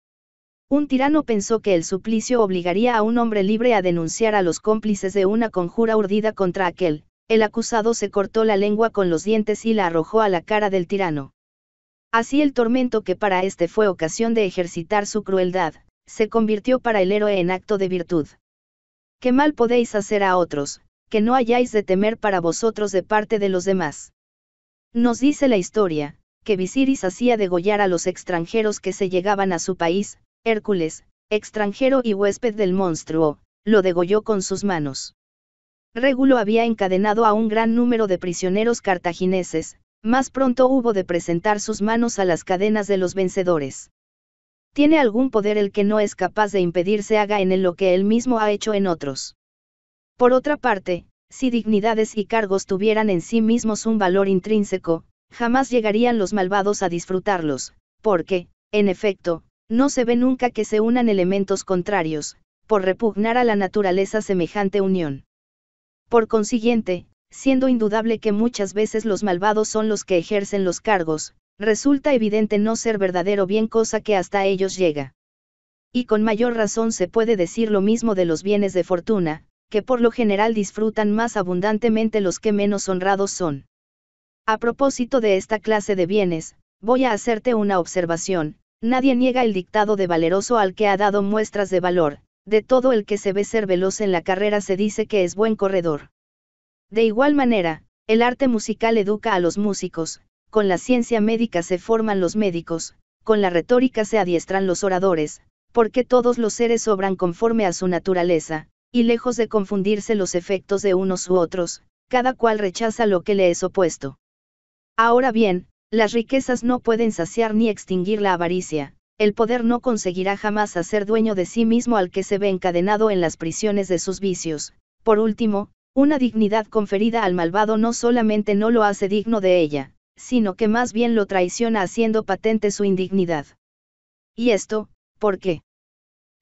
Un tirano pensó que el suplicio obligaría a un hombre libre a denunciar a los cómplices de una conjura urdida contra aquel, el acusado se cortó la lengua con los dientes y la arrojó a la cara del tirano. Así el tormento que para este fue ocasión de ejercitar su crueldad, se convirtió para el héroe en acto de virtud. ¿Qué mal podéis hacer a otros, que no hayáis de temer para vosotros de parte de los demás? Nos dice la historia, que Visiris hacía degollar a los extranjeros que se llegaban a su país, Hércules, extranjero y huésped del monstruo, lo degolló con sus manos. Régulo había encadenado a un gran número de prisioneros cartagineses, más pronto hubo de presentar sus manos a las cadenas de los vencedores tiene algún poder el que no es capaz de impedir se haga en él lo que él mismo ha hecho en otros. Por otra parte, si dignidades y cargos tuvieran en sí mismos un valor intrínseco, jamás llegarían los malvados a disfrutarlos, porque, en efecto, no se ve nunca que se unan elementos contrarios, por repugnar a la naturaleza semejante unión. Por consiguiente, siendo indudable que muchas veces los malvados son los que ejercen los cargos, resulta evidente no ser verdadero bien cosa que hasta ellos llega. Y con mayor razón se puede decir lo mismo de los bienes de fortuna, que por lo general disfrutan más abundantemente los que menos honrados son. A propósito de esta clase de bienes, voy a hacerte una observación, nadie niega el dictado de valeroso al que ha dado muestras de valor, de todo el que se ve ser veloz en la carrera se dice que es buen corredor. De igual manera, el arte musical educa a los músicos, con la ciencia médica se forman los médicos, con la retórica se adiestran los oradores, porque todos los seres obran conforme a su naturaleza, y lejos de confundirse los efectos de unos u otros, cada cual rechaza lo que le es opuesto. Ahora bien, las riquezas no pueden saciar ni extinguir la avaricia, el poder no conseguirá jamás hacer dueño de sí mismo al que se ve encadenado en las prisiones de sus vicios. Por último, una dignidad conferida al malvado no solamente no lo hace digno de ella, sino que más bien lo traiciona haciendo patente su indignidad. ¿Y esto, por qué?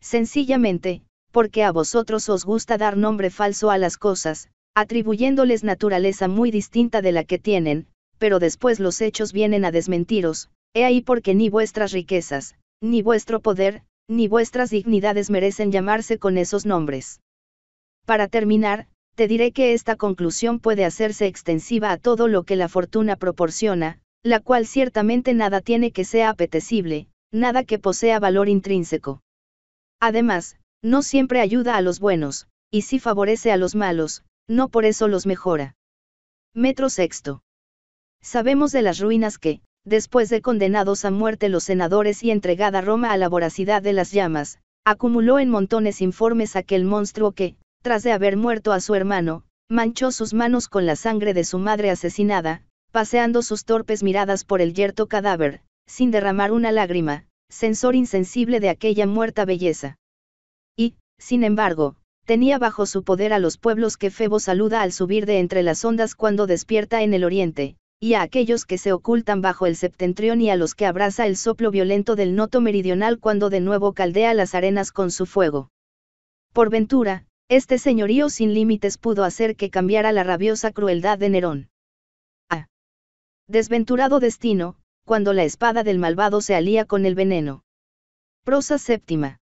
Sencillamente, porque a vosotros os gusta dar nombre falso a las cosas, atribuyéndoles naturaleza muy distinta de la que tienen, pero después los hechos vienen a desmentiros, he ahí porque ni vuestras riquezas, ni vuestro poder, ni vuestras dignidades merecen llamarse con esos nombres. Para terminar, te diré que esta conclusión puede hacerse extensiva a todo lo que la fortuna proporciona, la cual ciertamente nada tiene que sea apetecible, nada que posea valor intrínseco. Además, no siempre ayuda a los buenos, y si favorece a los malos, no por eso los mejora. Metro sexto. Sabemos de las ruinas que, después de condenados a muerte los senadores y entregada Roma a la voracidad de las llamas, acumuló en montones informes aquel monstruo que, tras de haber muerto a su hermano, manchó sus manos con la sangre de su madre asesinada, paseando sus torpes miradas por el yerto cadáver, sin derramar una lágrima, sensor insensible de aquella muerta belleza. Y, sin embargo, tenía bajo su poder a los pueblos que Febo saluda al subir de entre las ondas cuando despierta en el oriente, y a aquellos que se ocultan bajo el septentrión y a los que abraza el soplo violento del noto meridional cuando de nuevo caldea las arenas con su fuego. Por ventura, este señorío sin límites pudo hacer que cambiara la rabiosa crueldad de Nerón. Ah. Desventurado destino, cuando la espada del malvado se alía con el veneno. Prosa séptima.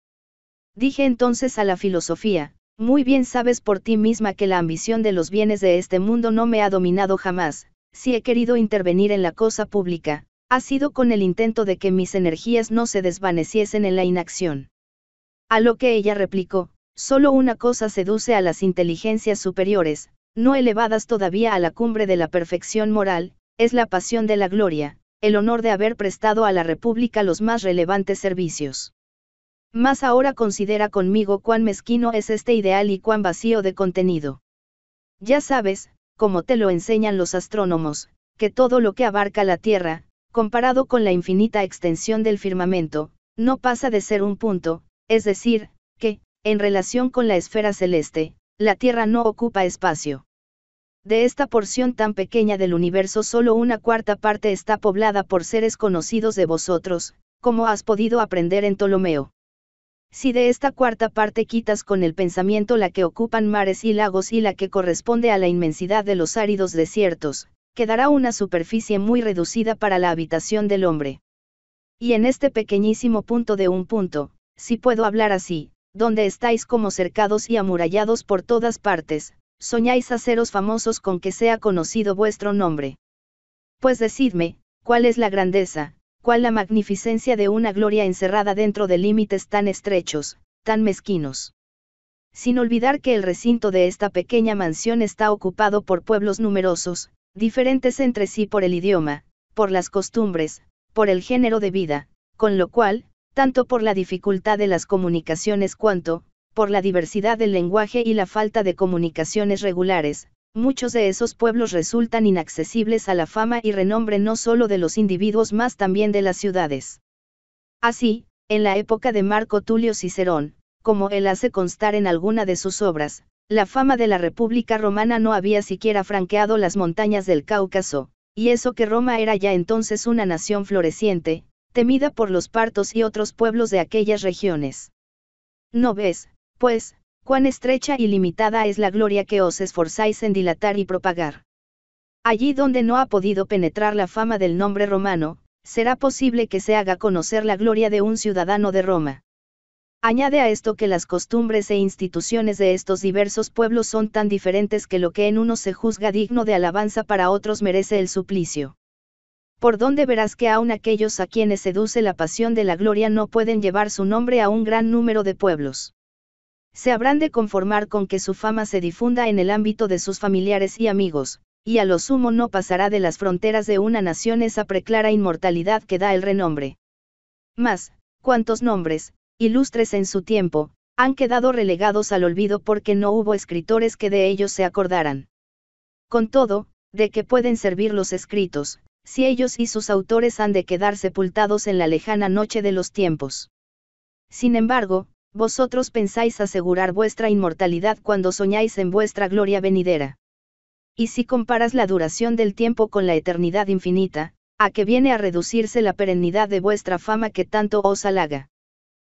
Dije entonces a la filosofía, muy bien sabes por ti misma que la ambición de los bienes de este mundo no me ha dominado jamás, si he querido intervenir en la cosa pública, ha sido con el intento de que mis energías no se desvaneciesen en la inacción. A lo que ella replicó, Solo una cosa seduce a las inteligencias superiores, no elevadas todavía a la cumbre de la perfección moral, es la pasión de la gloria, el honor de haber prestado a la República los más relevantes servicios. Más ahora considera conmigo cuán mezquino es este ideal y cuán vacío de contenido. Ya sabes, como te lo enseñan los astrónomos, que todo lo que abarca la Tierra, comparado con la infinita extensión del firmamento, no pasa de ser un punto, es decir, que, en relación con la esfera celeste, la Tierra no ocupa espacio. De esta porción tan pequeña del universo solo una cuarta parte está poblada por seres conocidos de vosotros, como has podido aprender en Ptolomeo. Si de esta cuarta parte quitas con el pensamiento la que ocupan mares y lagos y la que corresponde a la inmensidad de los áridos desiertos, quedará una superficie muy reducida para la habitación del hombre. Y en este pequeñísimo punto de un punto, si puedo hablar así, donde estáis como cercados y amurallados por todas partes, soñáis haceros famosos con que sea conocido vuestro nombre. Pues decidme, ¿cuál es la grandeza, cuál la magnificencia de una gloria encerrada dentro de límites tan estrechos, tan mezquinos? Sin olvidar que el recinto de esta pequeña mansión está ocupado por pueblos numerosos, diferentes entre sí por el idioma, por las costumbres, por el género de vida, con lo cual, tanto por la dificultad de las comunicaciones cuanto, por la diversidad del lenguaje y la falta de comunicaciones regulares, muchos de esos pueblos resultan inaccesibles a la fama y renombre no solo de los individuos más también de las ciudades. Así, en la época de Marco Tulio Cicerón, como él hace constar en alguna de sus obras, la fama de la República Romana no había siquiera franqueado las montañas del Cáucaso, y eso que Roma era ya entonces una nación floreciente, temida por los partos y otros pueblos de aquellas regiones. ¿No ves, pues, cuán estrecha y limitada es la gloria que os esforzáis en dilatar y propagar? Allí donde no ha podido penetrar la fama del nombre romano, será posible que se haga conocer la gloria de un ciudadano de Roma. Añade a esto que las costumbres e instituciones de estos diversos pueblos son tan diferentes que lo que en unos se juzga digno de alabanza para otros merece el suplicio por donde verás que aun aquellos a quienes seduce la pasión de la gloria no pueden llevar su nombre a un gran número de pueblos. Se habrán de conformar con que su fama se difunda en el ámbito de sus familiares y amigos, y a lo sumo no pasará de las fronteras de una nación esa preclara inmortalidad que da el renombre. Mas, cuantos nombres, ilustres en su tiempo, han quedado relegados al olvido porque no hubo escritores que de ellos se acordaran. Con todo, de que pueden servir los escritos, si ellos y sus autores han de quedar sepultados en la lejana noche de los tiempos. Sin embargo, vosotros pensáis asegurar vuestra inmortalidad cuando soñáis en vuestra gloria venidera. Y si comparas la duración del tiempo con la eternidad infinita, a qué viene a reducirse la perennidad de vuestra fama que tanto os halaga.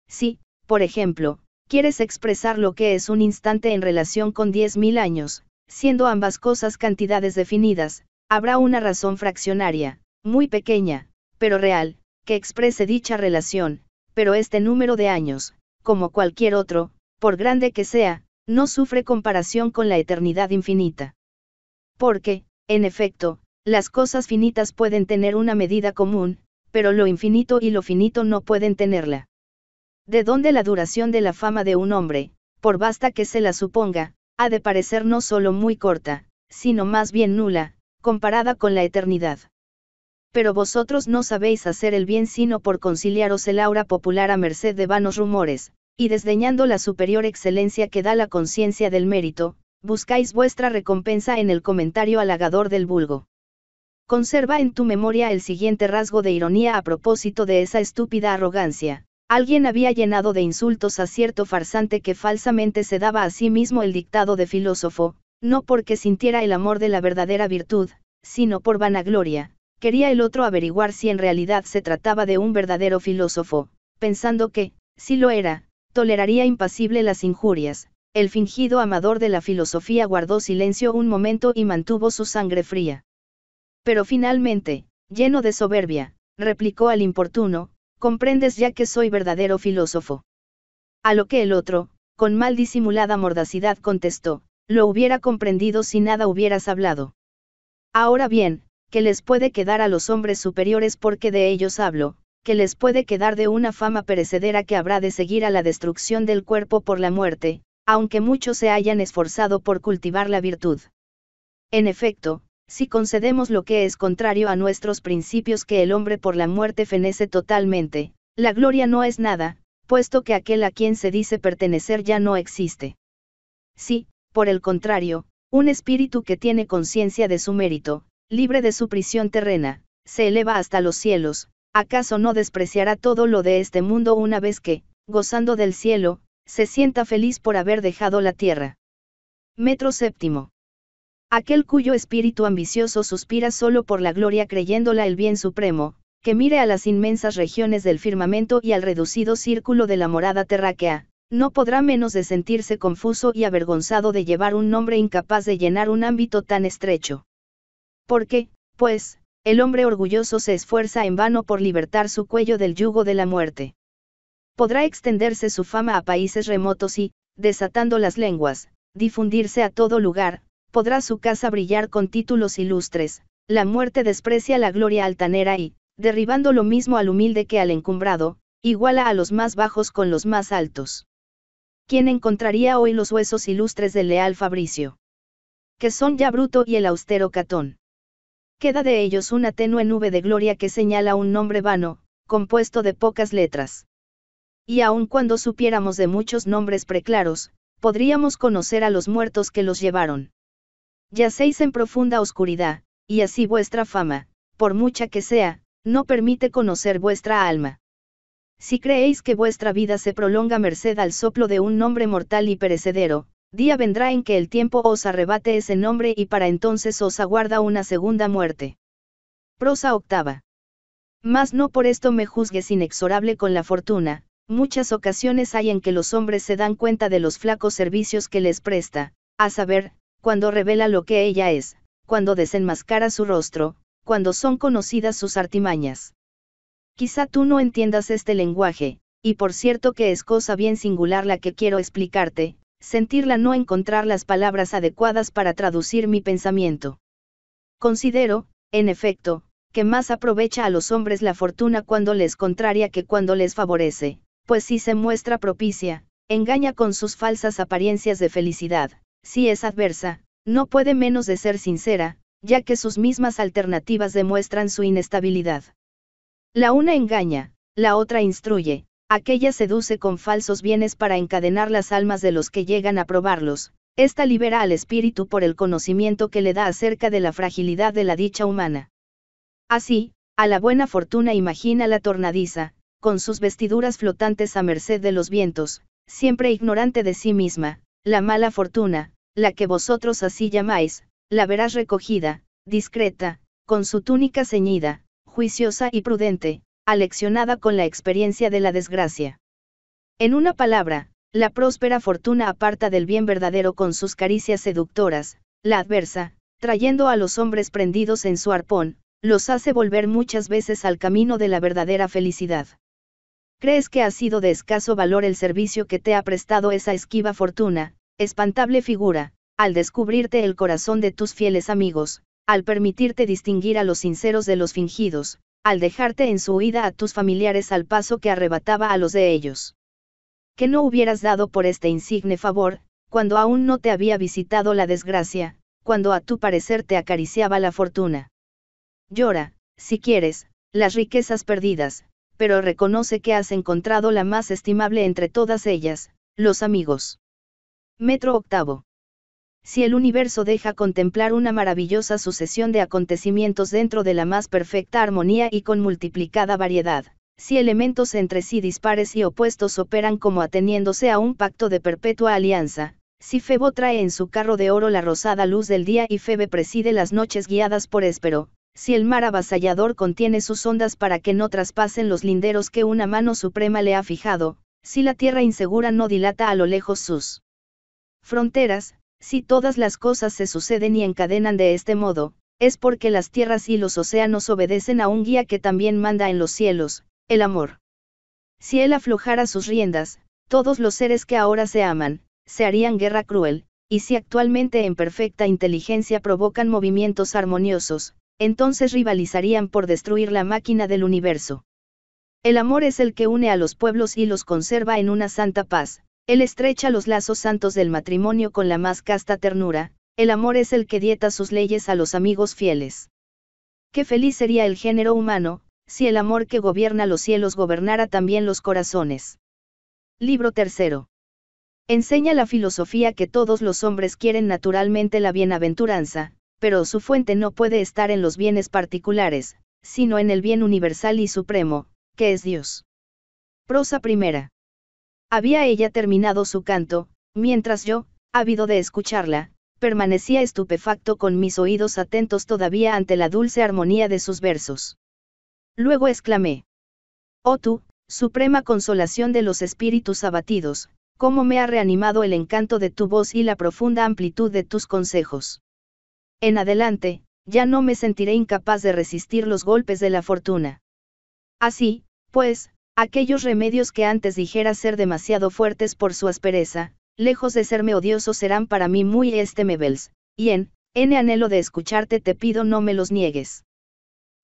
Si, por ejemplo, quieres expresar lo que es un instante en relación con diez mil años, siendo ambas cosas cantidades definidas, Habrá una razón fraccionaria, muy pequeña, pero real, que exprese dicha relación, pero este número de años, como cualquier otro, por grande que sea, no sufre comparación con la eternidad infinita. Porque, en efecto, las cosas finitas pueden tener una medida común, pero lo infinito y lo finito no pueden tenerla. De donde la duración de la fama de un hombre, por basta que se la suponga, ha de parecer no solo muy corta, sino más bien nula, comparada con la eternidad. Pero vosotros no sabéis hacer el bien sino por conciliaros el aura popular a merced de vanos rumores, y desdeñando la superior excelencia que da la conciencia del mérito, buscáis vuestra recompensa en el comentario halagador del vulgo. Conserva en tu memoria el siguiente rasgo de ironía a propósito de esa estúpida arrogancia. Alguien había llenado de insultos a cierto farsante que falsamente se daba a sí mismo el dictado de filósofo, no porque sintiera el amor de la verdadera virtud, sino por vanagloria, quería el otro averiguar si en realidad se trataba de un verdadero filósofo, pensando que, si lo era, toleraría impasible las injurias. El fingido amador de la filosofía guardó silencio un momento y mantuvo su sangre fría. Pero finalmente, lleno de soberbia, replicó al importuno, comprendes ya que soy verdadero filósofo. A lo que el otro, con mal disimulada mordacidad contestó, lo hubiera comprendido si nada hubieras hablado. Ahora bien, que les puede quedar a los hombres superiores porque de ellos hablo, que les puede quedar de una fama perecedera que habrá de seguir a la destrucción del cuerpo por la muerte, aunque muchos se hayan esforzado por cultivar la virtud. En efecto, si concedemos lo que es contrario a nuestros principios que el hombre por la muerte fenece totalmente, la gloria no es nada, puesto que aquel a quien se dice pertenecer ya no existe. Sí, por el contrario, un espíritu que tiene conciencia de su mérito, libre de su prisión terrena, se eleva hasta los cielos, ¿acaso no despreciará todo lo de este mundo una vez que, gozando del cielo, se sienta feliz por haber dejado la tierra? Metro séptimo. Aquel cuyo espíritu ambicioso suspira solo por la gloria creyéndola el bien supremo, que mire a las inmensas regiones del firmamento y al reducido círculo de la morada terráquea, no podrá menos de sentirse confuso y avergonzado de llevar un nombre incapaz de llenar un ámbito tan estrecho. Porque, pues, el hombre orgulloso se esfuerza en vano por libertar su cuello del yugo de la muerte. Podrá extenderse su fama a países remotos y, desatando las lenguas, difundirse a todo lugar, podrá su casa brillar con títulos ilustres, la muerte desprecia la gloria altanera y, derribando lo mismo al humilde que al encumbrado, iguala a los más bajos con los más altos. ¿quién encontraría hoy los huesos ilustres del leal Fabricio? Que son ya Bruto y el austero Catón. Queda de ellos una tenue nube de gloria que señala un nombre vano, compuesto de pocas letras. Y aun cuando supiéramos de muchos nombres preclaros, podríamos conocer a los muertos que los llevaron. Yacéis en profunda oscuridad, y así vuestra fama, por mucha que sea, no permite conocer vuestra alma. Si creéis que vuestra vida se prolonga merced al soplo de un nombre mortal y perecedero, día vendrá en que el tiempo os arrebate ese nombre y para entonces os aguarda una segunda muerte. Prosa octava. Mas no por esto me juzgues inexorable con la fortuna, muchas ocasiones hay en que los hombres se dan cuenta de los flacos servicios que les presta, a saber, cuando revela lo que ella es, cuando desenmascara su rostro, cuando son conocidas sus artimañas. Quizá tú no entiendas este lenguaje, y por cierto que es cosa bien singular la que quiero explicarte, sentirla no encontrar las palabras adecuadas para traducir mi pensamiento. Considero, en efecto, que más aprovecha a los hombres la fortuna cuando les contraria que cuando les favorece, pues si se muestra propicia, engaña con sus falsas apariencias de felicidad, si es adversa, no puede menos de ser sincera, ya que sus mismas alternativas demuestran su inestabilidad. La una engaña, la otra instruye, aquella seduce con falsos bienes para encadenar las almas de los que llegan a probarlos, esta libera al espíritu por el conocimiento que le da acerca de la fragilidad de la dicha humana. Así, a la buena fortuna imagina la tornadiza, con sus vestiduras flotantes a merced de los vientos, siempre ignorante de sí misma, la mala fortuna, la que vosotros así llamáis, la verás recogida, discreta, con su túnica ceñida, juiciosa y prudente, aleccionada con la experiencia de la desgracia. En una palabra, la próspera fortuna aparta del bien verdadero con sus caricias seductoras, la adversa, trayendo a los hombres prendidos en su arpón, los hace volver muchas veces al camino de la verdadera felicidad. ¿Crees que ha sido de escaso valor el servicio que te ha prestado esa esquiva fortuna, espantable figura, al descubrirte el corazón de tus fieles amigos, al permitirte distinguir a los sinceros de los fingidos, al dejarte en su huida a tus familiares al paso que arrebataba a los de ellos. Que no hubieras dado por este insigne favor, cuando aún no te había visitado la desgracia, cuando a tu parecer te acariciaba la fortuna. Llora, si quieres, las riquezas perdidas, pero reconoce que has encontrado la más estimable entre todas ellas, los amigos. Metro octavo si el universo deja contemplar una maravillosa sucesión de acontecimientos dentro de la más perfecta armonía y con multiplicada variedad, si elementos entre sí dispares y opuestos operan como ateniéndose a un pacto de perpetua alianza, si Febo trae en su carro de oro la rosada luz del día y Febe preside las noches guiadas por Espero, si el mar avasallador contiene sus ondas para que no traspasen los linderos que una mano suprema le ha fijado, si la tierra insegura no dilata a lo lejos sus fronteras, si todas las cosas se suceden y encadenan de este modo, es porque las tierras y los océanos obedecen a un guía que también manda en los cielos, el amor. Si él aflojara sus riendas, todos los seres que ahora se aman, se harían guerra cruel, y si actualmente en perfecta inteligencia provocan movimientos armoniosos, entonces rivalizarían por destruir la máquina del universo. El amor es el que une a los pueblos y los conserva en una santa paz, él estrecha los lazos santos del matrimonio con la más casta ternura, el amor es el que dieta sus leyes a los amigos fieles. Qué feliz sería el género humano, si el amor que gobierna los cielos gobernara también los corazones. Libro tercero. Enseña la filosofía que todos los hombres quieren naturalmente la bienaventuranza, pero su fuente no puede estar en los bienes particulares, sino en el bien universal y supremo, que es Dios. Prosa primera. Había ella terminado su canto, mientras yo, ávido de escucharla, permanecía estupefacto con mis oídos atentos todavía ante la dulce armonía de sus versos. Luego exclamé. Oh tú, suprema consolación de los espíritus abatidos, cómo me ha reanimado el encanto de tu voz y la profunda amplitud de tus consejos. En adelante, ya no me sentiré incapaz de resistir los golpes de la fortuna. Así, pues, Aquellos remedios que antes dijera ser demasiado fuertes por su aspereza, lejos de serme odiosos serán para mí muy este mebels, y en, n anhelo de escucharte te pido no me los niegues.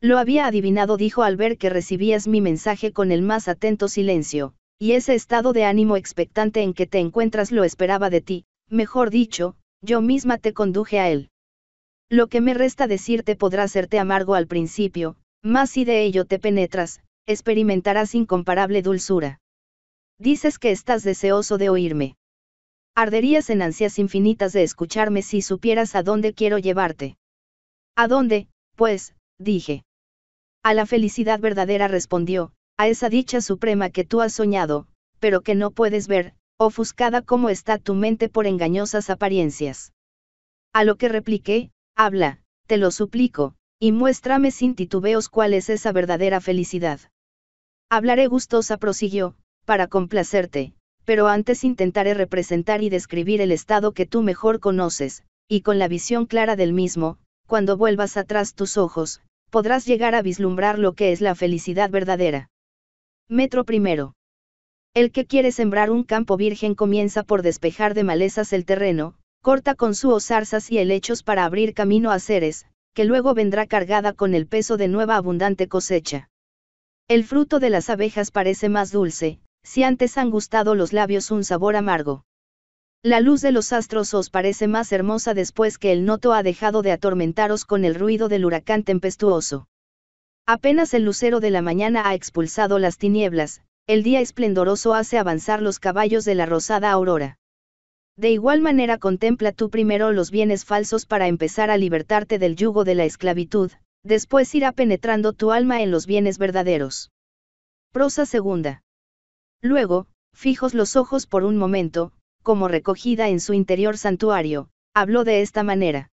Lo había adivinado dijo al ver que recibías mi mensaje con el más atento silencio, y ese estado de ánimo expectante en que te encuentras lo esperaba de ti, mejor dicho, yo misma te conduje a él. Lo que me resta decirte podrá serte amargo al principio, mas si de ello te penetras, experimentarás incomparable dulzura. Dices que estás deseoso de oírme. Arderías en ansias infinitas de escucharme si supieras a dónde quiero llevarte. ¿A dónde, pues? dije. A la felicidad verdadera respondió, a esa dicha suprema que tú has soñado, pero que no puedes ver, ofuscada como está tu mente por engañosas apariencias. A lo que repliqué, habla, te lo suplico, y muéstrame sin titubeos cuál es esa verdadera felicidad. Hablaré gustosa, prosiguió, para complacerte, pero antes intentaré representar y describir el estado que tú mejor conoces, y con la visión clara del mismo, cuando vuelvas atrás tus ojos, podrás llegar a vislumbrar lo que es la felicidad verdadera. Metro primero. El que quiere sembrar un campo virgen comienza por despejar de malezas el terreno, corta con su zarzas y helechos para abrir camino a seres, que luego vendrá cargada con el peso de nueva abundante cosecha. El fruto de las abejas parece más dulce, si antes han gustado los labios un sabor amargo. La luz de los astros os parece más hermosa después que el noto ha dejado de atormentaros con el ruido del huracán tempestuoso. Apenas el lucero de la mañana ha expulsado las tinieblas, el día esplendoroso hace avanzar los caballos de la rosada aurora. De igual manera contempla tú primero los bienes falsos para empezar a libertarte del yugo de la esclavitud, Después irá penetrando tu alma en los bienes verdaderos. Prosa segunda. Luego, fijos los ojos por un momento, como recogida en su interior santuario, habló de esta manera.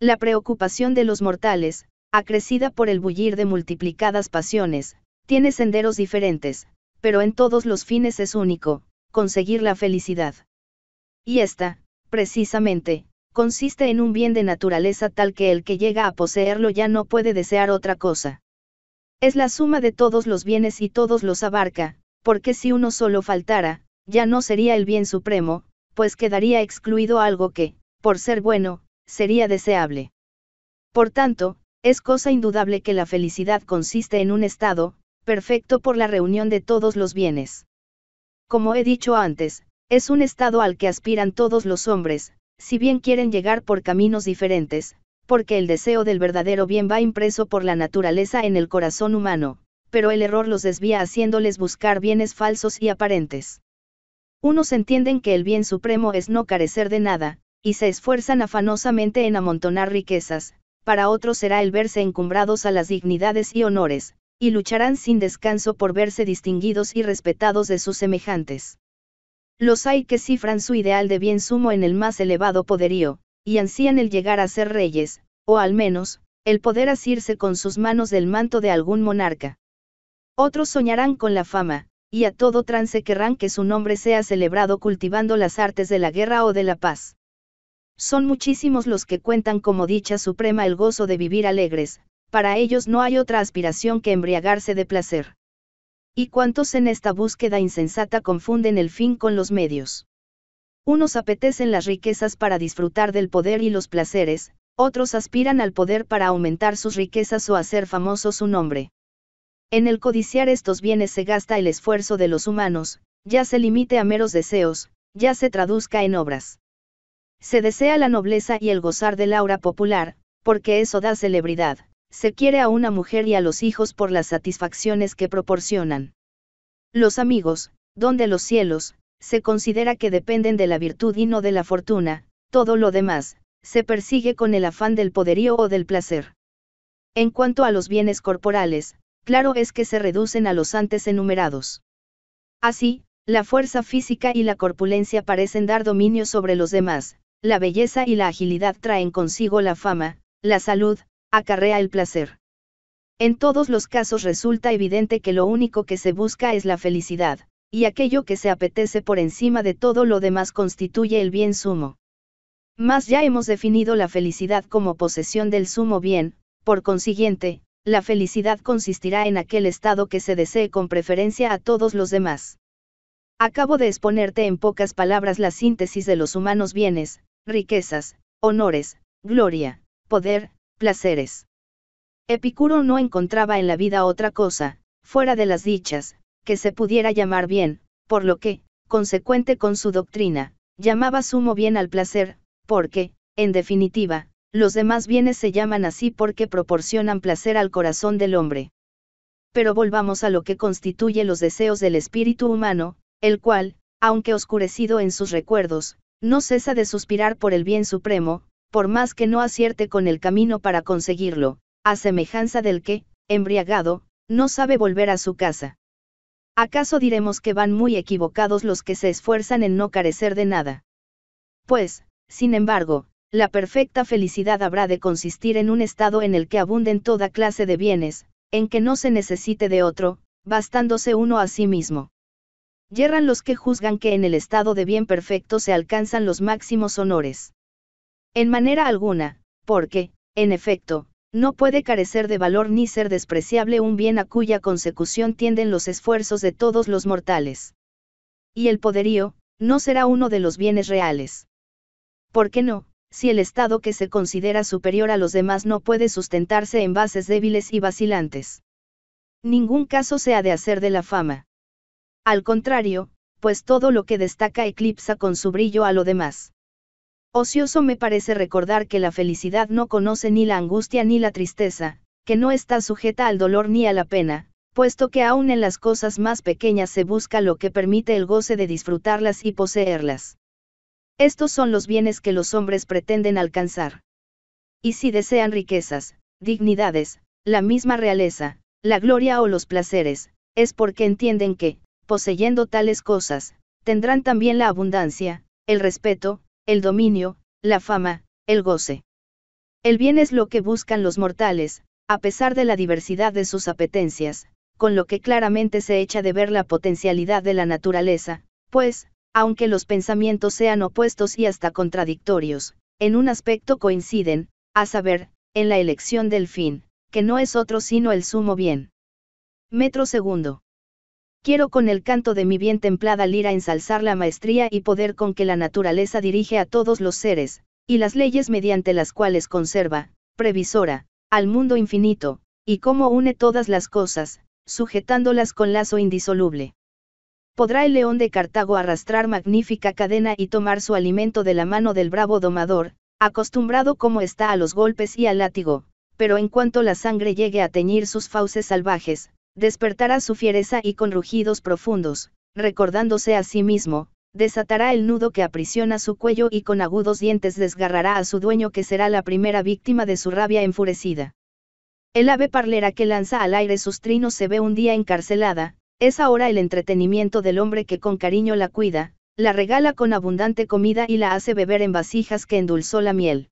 La preocupación de los mortales, acrecida por el bullir de multiplicadas pasiones, tiene senderos diferentes, pero en todos los fines es único, conseguir la felicidad. Y esta, precisamente, consiste en un bien de naturaleza tal que el que llega a poseerlo ya no puede desear otra cosa. Es la suma de todos los bienes y todos los abarca, porque si uno solo faltara, ya no sería el bien supremo, pues quedaría excluido algo que, por ser bueno, sería deseable. Por tanto, es cosa indudable que la felicidad consiste en un estado, perfecto por la reunión de todos los bienes. Como he dicho antes, es un estado al que aspiran todos los hombres, si bien quieren llegar por caminos diferentes, porque el deseo del verdadero bien va impreso por la naturaleza en el corazón humano, pero el error los desvía haciéndoles buscar bienes falsos y aparentes. Unos entienden que el bien supremo es no carecer de nada, y se esfuerzan afanosamente en amontonar riquezas, para otros será el verse encumbrados a las dignidades y honores, y lucharán sin descanso por verse distinguidos y respetados de sus semejantes. Los hay que cifran su ideal de bien sumo en el más elevado poderío, y ansían el llegar a ser reyes, o al menos, el poder asirse con sus manos del manto de algún monarca. Otros soñarán con la fama, y a todo trance querrán que su nombre sea celebrado cultivando las artes de la guerra o de la paz. Son muchísimos los que cuentan como dicha suprema el gozo de vivir alegres, para ellos no hay otra aspiración que embriagarse de placer y cuántos en esta búsqueda insensata confunden el fin con los medios. Unos apetecen las riquezas para disfrutar del poder y los placeres, otros aspiran al poder para aumentar sus riquezas o hacer famoso su nombre. En el codiciar estos bienes se gasta el esfuerzo de los humanos, ya se limite a meros deseos, ya se traduzca en obras. Se desea la nobleza y el gozar del aura popular, porque eso da celebridad se quiere a una mujer y a los hijos por las satisfacciones que proporcionan. Los amigos, donde los cielos, se considera que dependen de la virtud y no de la fortuna, todo lo demás, se persigue con el afán del poderío o del placer. En cuanto a los bienes corporales, claro es que se reducen a los antes enumerados. Así, la fuerza física y la corpulencia parecen dar dominio sobre los demás, la belleza y la agilidad traen consigo la fama, la salud, acarrea el placer. En todos los casos resulta evidente que lo único que se busca es la felicidad, y aquello que se apetece por encima de todo lo demás constituye el bien sumo. Mas ya hemos definido la felicidad como posesión del sumo bien, por consiguiente, la felicidad consistirá en aquel estado que se desee con preferencia a todos los demás. Acabo de exponerte en pocas palabras la síntesis de los humanos bienes, riquezas, honores, gloria, poder, placeres. Epicuro no encontraba en la vida otra cosa, fuera de las dichas, que se pudiera llamar bien, por lo que, consecuente con su doctrina, llamaba sumo bien al placer, porque, en definitiva, los demás bienes se llaman así porque proporcionan placer al corazón del hombre. Pero volvamos a lo que constituye los deseos del espíritu humano, el cual, aunque oscurecido en sus recuerdos, no cesa de suspirar por el bien supremo, por más que no acierte con el camino para conseguirlo, a semejanza del que, embriagado, no sabe volver a su casa. ¿Acaso diremos que van muy equivocados los que se esfuerzan en no carecer de nada? Pues, sin embargo, la perfecta felicidad habrá de consistir en un estado en el que abunden toda clase de bienes, en que no se necesite de otro, bastándose uno a sí mismo. Yerran los que juzgan que en el estado de bien perfecto se alcanzan los máximos honores. En manera alguna, porque, en efecto, no puede carecer de valor ni ser despreciable un bien a cuya consecución tienden los esfuerzos de todos los mortales. Y el poderío, no será uno de los bienes reales. ¿Por qué no? Si el Estado que se considera superior a los demás no puede sustentarse en bases débiles y vacilantes. Ningún caso se ha de hacer de la fama. Al contrario, pues todo lo que destaca eclipsa con su brillo a lo demás. Ocioso me parece recordar que la felicidad no conoce ni la angustia ni la tristeza, que no está sujeta al dolor ni a la pena, puesto que aún en las cosas más pequeñas se busca lo que permite el goce de disfrutarlas y poseerlas. Estos son los bienes que los hombres pretenden alcanzar. Y si desean riquezas, dignidades, la misma realeza, la gloria o los placeres, es porque entienden que, poseyendo tales cosas, tendrán también la abundancia, el respeto, el dominio, la fama, el goce. El bien es lo que buscan los mortales, a pesar de la diversidad de sus apetencias, con lo que claramente se echa de ver la potencialidad de la naturaleza, pues, aunque los pensamientos sean opuestos y hasta contradictorios, en un aspecto coinciden, a saber, en la elección del fin, que no es otro sino el sumo bien. Metro segundo. Quiero con el canto de mi bien templada lira ensalzar la maestría y poder con que la naturaleza dirige a todos los seres, y las leyes mediante las cuales conserva, previsora, al mundo infinito, y cómo une todas las cosas, sujetándolas con lazo indisoluble. ¿Podrá el león de Cartago arrastrar magnífica cadena y tomar su alimento de la mano del bravo domador, acostumbrado como está a los golpes y al látigo, pero en cuanto la sangre llegue a teñir sus fauces salvajes, Despertará su fiereza y con rugidos profundos, recordándose a sí mismo, desatará el nudo que aprisiona su cuello y con agudos dientes desgarrará a su dueño que será la primera víctima de su rabia enfurecida. El ave parlera que lanza al aire sus trinos se ve un día encarcelada, es ahora el entretenimiento del hombre que con cariño la cuida, la regala con abundante comida y la hace beber en vasijas que endulzó la miel.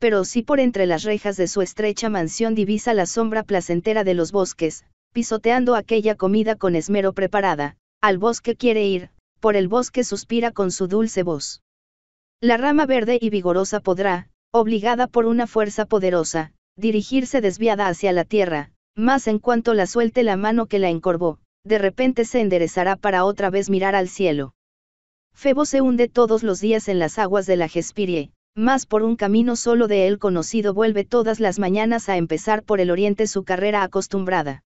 Pero si por entre las rejas de su estrecha mansión divisa la sombra placentera de los bosques, pisoteando aquella comida con esmero preparada, al bosque quiere ir, por el bosque suspira con su dulce voz. La rama verde y vigorosa podrá, obligada por una fuerza poderosa, dirigirse desviada hacia la tierra, mas en cuanto la suelte la mano que la encorvó, de repente se enderezará para otra vez mirar al cielo. Febo se hunde todos los días en las aguas de la Gespirie, más por un camino solo de él conocido vuelve todas las mañanas a empezar por el oriente su carrera acostumbrada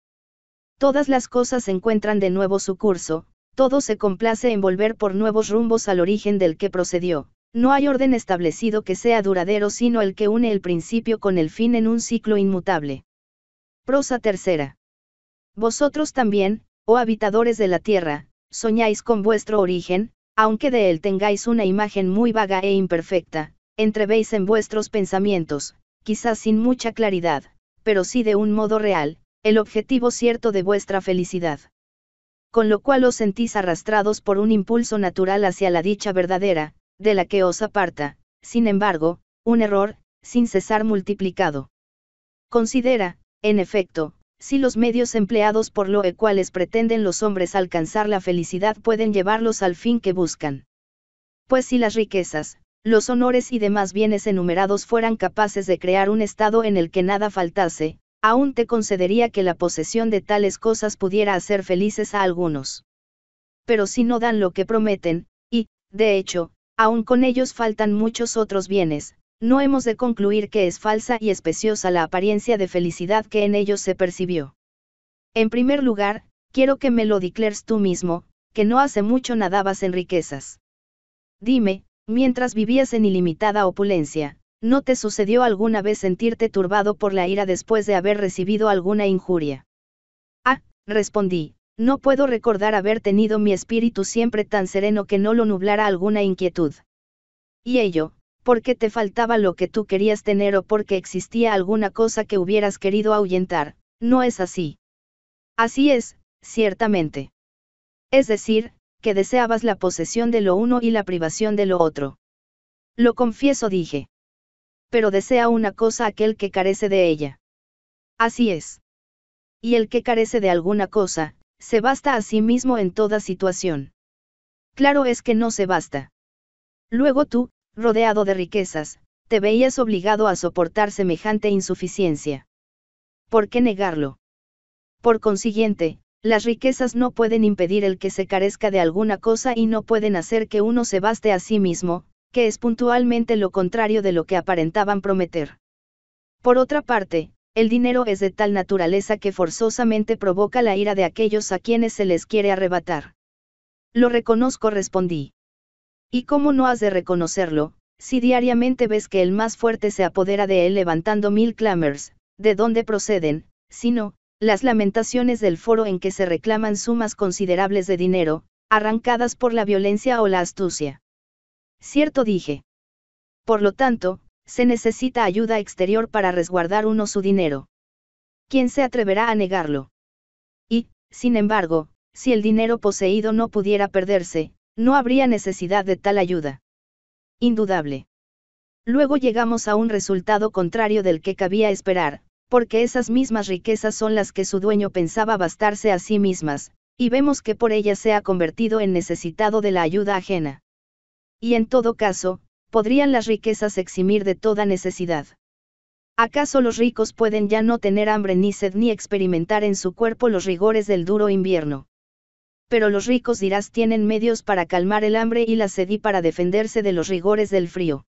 todas las cosas encuentran de nuevo su curso, todo se complace en volver por nuevos rumbos al origen del que procedió. No hay orden establecido que sea duradero sino el que une el principio con el fin en un ciclo inmutable. Prosa tercera. Vosotros también, oh habitadores de la tierra, soñáis con vuestro origen, aunque de él tengáis una imagen muy vaga e imperfecta, entrevéis en vuestros pensamientos, quizás sin mucha claridad, pero sí de un modo real, el objetivo cierto de vuestra felicidad. Con lo cual os sentís arrastrados por un impulso natural hacia la dicha verdadera, de la que os aparta, sin embargo, un error, sin cesar multiplicado. Considera, en efecto, si los medios empleados por lo cuales pretenden los hombres alcanzar la felicidad pueden llevarlos al fin que buscan. Pues si las riquezas, los honores y demás bienes enumerados fueran capaces de crear un estado en el que nada faltase, aún te concedería que la posesión de tales cosas pudiera hacer felices a algunos. Pero si no dan lo que prometen, y, de hecho, aún con ellos faltan muchos otros bienes, no hemos de concluir que es falsa y especiosa la apariencia de felicidad que en ellos se percibió. En primer lugar, quiero que me lo declares tú mismo, que no hace mucho nadabas en riquezas. Dime, mientras vivías en ilimitada opulencia, ¿No te sucedió alguna vez sentirte turbado por la ira después de haber recibido alguna injuria? Ah, respondí, no puedo recordar haber tenido mi espíritu siempre tan sereno que no lo nublara alguna inquietud. Y ello, porque te faltaba lo que tú querías tener o porque existía alguna cosa que hubieras querido ahuyentar, no es así. Así es, ciertamente. Es decir, que deseabas la posesión de lo uno y la privación de lo otro. Lo confieso, dije pero desea una cosa aquel que carece de ella. Así es. Y el que carece de alguna cosa, se basta a sí mismo en toda situación. Claro es que no se basta. Luego tú, rodeado de riquezas, te veías obligado a soportar semejante insuficiencia. ¿Por qué negarlo? Por consiguiente, las riquezas no pueden impedir el que se carezca de alguna cosa y no pueden hacer que uno se baste a sí mismo, que es puntualmente lo contrario de lo que aparentaban prometer. Por otra parte, el dinero es de tal naturaleza que forzosamente provoca la ira de aquellos a quienes se les quiere arrebatar. Lo reconozco, respondí. ¿Y cómo no has de reconocerlo, si diariamente ves que el más fuerte se apodera de él levantando mil clamors, de dónde proceden, sino, las lamentaciones del foro en que se reclaman sumas considerables de dinero, arrancadas por la violencia o la astucia. Cierto dije. Por lo tanto, se necesita ayuda exterior para resguardar uno su dinero. ¿Quién se atreverá a negarlo? Y, sin embargo, si el dinero poseído no pudiera perderse, no habría necesidad de tal ayuda. Indudable. Luego llegamos a un resultado contrario del que cabía esperar, porque esas mismas riquezas son las que su dueño pensaba bastarse a sí mismas, y vemos que por ellas se ha convertido en necesitado de la ayuda ajena. Y en todo caso, podrían las riquezas eximir de toda necesidad. ¿Acaso los ricos pueden ya no tener hambre ni sed ni experimentar en su cuerpo los rigores del duro invierno? Pero los ricos dirás tienen medios para calmar el hambre y la sed y para defenderse de los rigores del frío.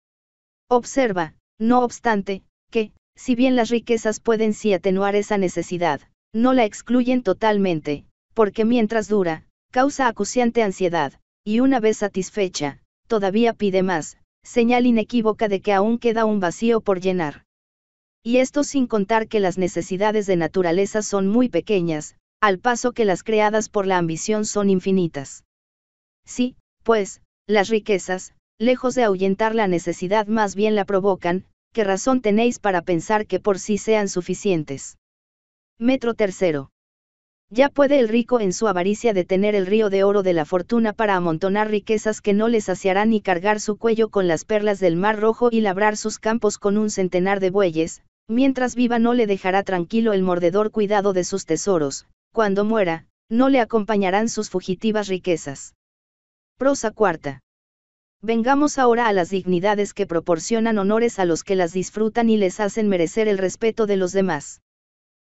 Observa, no obstante, que, si bien las riquezas pueden sí atenuar esa necesidad, no la excluyen totalmente, porque mientras dura, causa acuciante ansiedad, y una vez satisfecha, todavía pide más, señal inequívoca de que aún queda un vacío por llenar. Y esto sin contar que las necesidades de naturaleza son muy pequeñas, al paso que las creadas por la ambición son infinitas. Sí, pues, las riquezas, lejos de ahuyentar la necesidad más bien la provocan, ¿qué razón tenéis para pensar que por sí sean suficientes? Metro tercero. Ya puede el rico en su avaricia detener el río de oro de la fortuna para amontonar riquezas que no les saciarán ni cargar su cuello con las perlas del mar rojo y labrar sus campos con un centenar de bueyes, mientras viva no le dejará tranquilo el mordedor cuidado de sus tesoros, cuando muera, no le acompañarán sus fugitivas riquezas. Prosa cuarta. Vengamos ahora a las dignidades que proporcionan honores a los que las disfrutan y les hacen merecer el respeto de los demás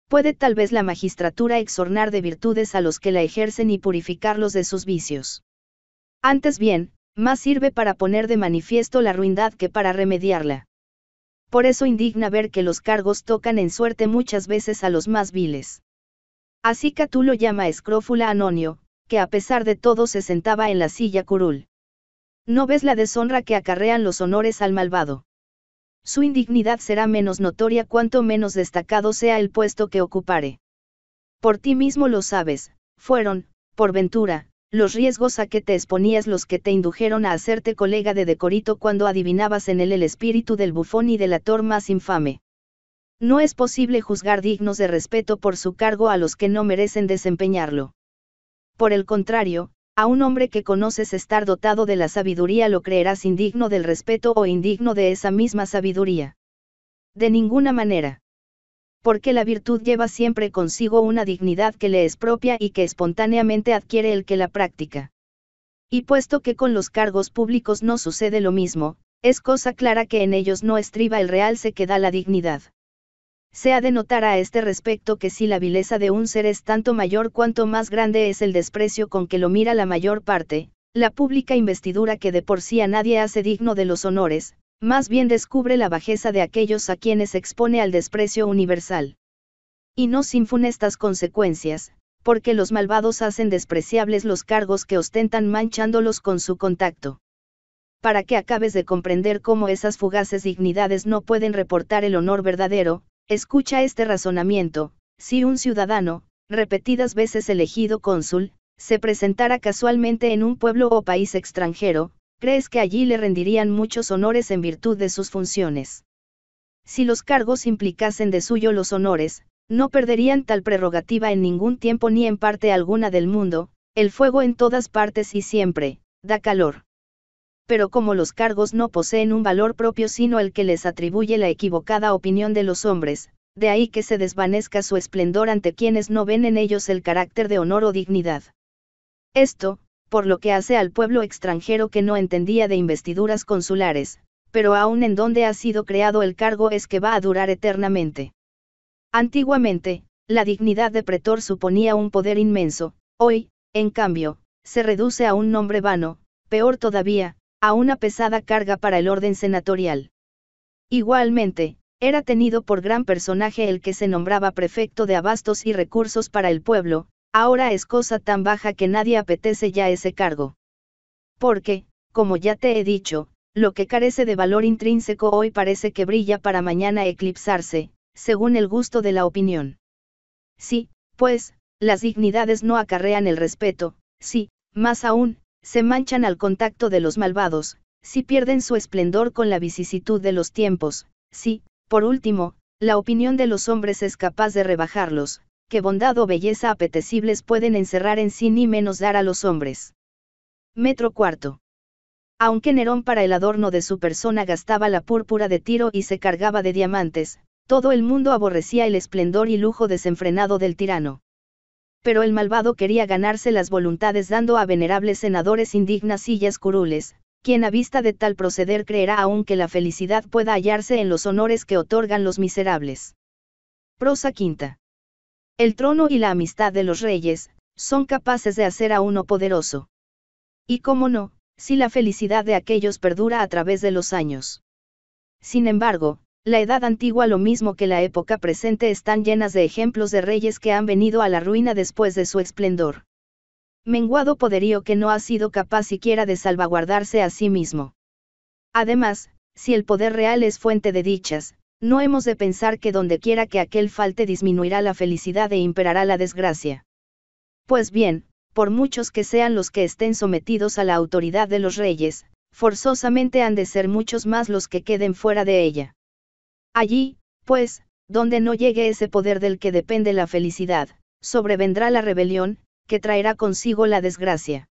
puede tal vez la magistratura exornar de virtudes a los que la ejercen y purificarlos de sus vicios. Antes bien, más sirve para poner de manifiesto la ruindad que para remediarla. Por eso indigna ver que los cargos tocan en suerte muchas veces a los más viles. Así Catulo llama Escrófula Anonio, que a pesar de todo se sentaba en la silla curul. No ves la deshonra que acarrean los honores al malvado su indignidad será menos notoria cuanto menos destacado sea el puesto que ocupare. Por ti mismo lo sabes, fueron, por ventura, los riesgos a que te exponías los que te indujeron a hacerte colega de Decorito cuando adivinabas en él el espíritu del bufón y del ator más infame. No es posible juzgar dignos de respeto por su cargo a los que no merecen desempeñarlo. Por el contrario, a un hombre que conoces estar dotado de la sabiduría lo creerás indigno del respeto o indigno de esa misma sabiduría. De ninguna manera. Porque la virtud lleva siempre consigo una dignidad que le es propia y que espontáneamente adquiere el que la practica. Y puesto que con los cargos públicos no sucede lo mismo, es cosa clara que en ellos no estriba el realce que da la dignidad. Se ha de notar a este respecto que si la vileza de un ser es tanto mayor cuanto más grande es el desprecio con que lo mira la mayor parte, la pública investidura que de por sí a nadie hace digno de los honores, más bien descubre la bajeza de aquellos a quienes expone al desprecio universal. Y no sin funestas consecuencias, porque los malvados hacen despreciables los cargos que ostentan manchándolos con su contacto para que acabes de comprender cómo esas fugaces dignidades no pueden reportar el honor verdadero, Escucha este razonamiento, si un ciudadano, repetidas veces elegido cónsul, se presentara casualmente en un pueblo o país extranjero, crees que allí le rendirían muchos honores en virtud de sus funciones. Si los cargos implicasen de suyo los honores, no perderían tal prerrogativa en ningún tiempo ni en parte alguna del mundo, el fuego en todas partes y siempre, da calor pero como los cargos no poseen un valor propio sino el que les atribuye la equivocada opinión de los hombres, de ahí que se desvanezca su esplendor ante quienes no ven en ellos el carácter de honor o dignidad. Esto, por lo que hace al pueblo extranjero que no entendía de investiduras consulares, pero aún en donde ha sido creado el cargo es que va a durar eternamente. Antiguamente, la dignidad de pretor suponía un poder inmenso, hoy, en cambio, se reduce a un nombre vano, peor todavía, a una pesada carga para el orden senatorial. Igualmente, era tenido por gran personaje el que se nombraba prefecto de abastos y recursos para el pueblo, ahora es cosa tan baja que nadie apetece ya ese cargo. Porque, como ya te he dicho, lo que carece de valor intrínseco hoy parece que brilla para mañana eclipsarse, según el gusto de la opinión. Sí, pues, las dignidades no acarrean el respeto, sí, más aún, se manchan al contacto de los malvados, si pierden su esplendor con la vicisitud de los tiempos, si, por último, la opinión de los hombres es capaz de rebajarlos, que bondad o belleza apetecibles pueden encerrar en sí ni menos dar a los hombres. Metro cuarto. Aunque Nerón para el adorno de su persona gastaba la púrpura de tiro y se cargaba de diamantes, todo el mundo aborrecía el esplendor y lujo desenfrenado del tirano pero el malvado quería ganarse las voluntades dando a venerables senadores indignas sillas curules, quien a vista de tal proceder creerá aún que la felicidad pueda hallarse en los honores que otorgan los miserables. Prosa quinta. El trono y la amistad de los reyes, son capaces de hacer a uno poderoso. Y cómo no, si la felicidad de aquellos perdura a través de los años. Sin embargo, la edad antigua lo mismo que la época presente están llenas de ejemplos de reyes que han venido a la ruina después de su esplendor. Menguado poderío que no ha sido capaz siquiera de salvaguardarse a sí mismo. Además, si el poder real es fuente de dichas, no hemos de pensar que dondequiera que aquel falte disminuirá la felicidad e imperará la desgracia. Pues bien, por muchos que sean los que estén sometidos a la autoridad de los reyes, forzosamente han de ser muchos más los que queden fuera de ella. Allí, pues, donde no llegue ese poder del que depende la felicidad, sobrevendrá la rebelión, que traerá consigo la desgracia.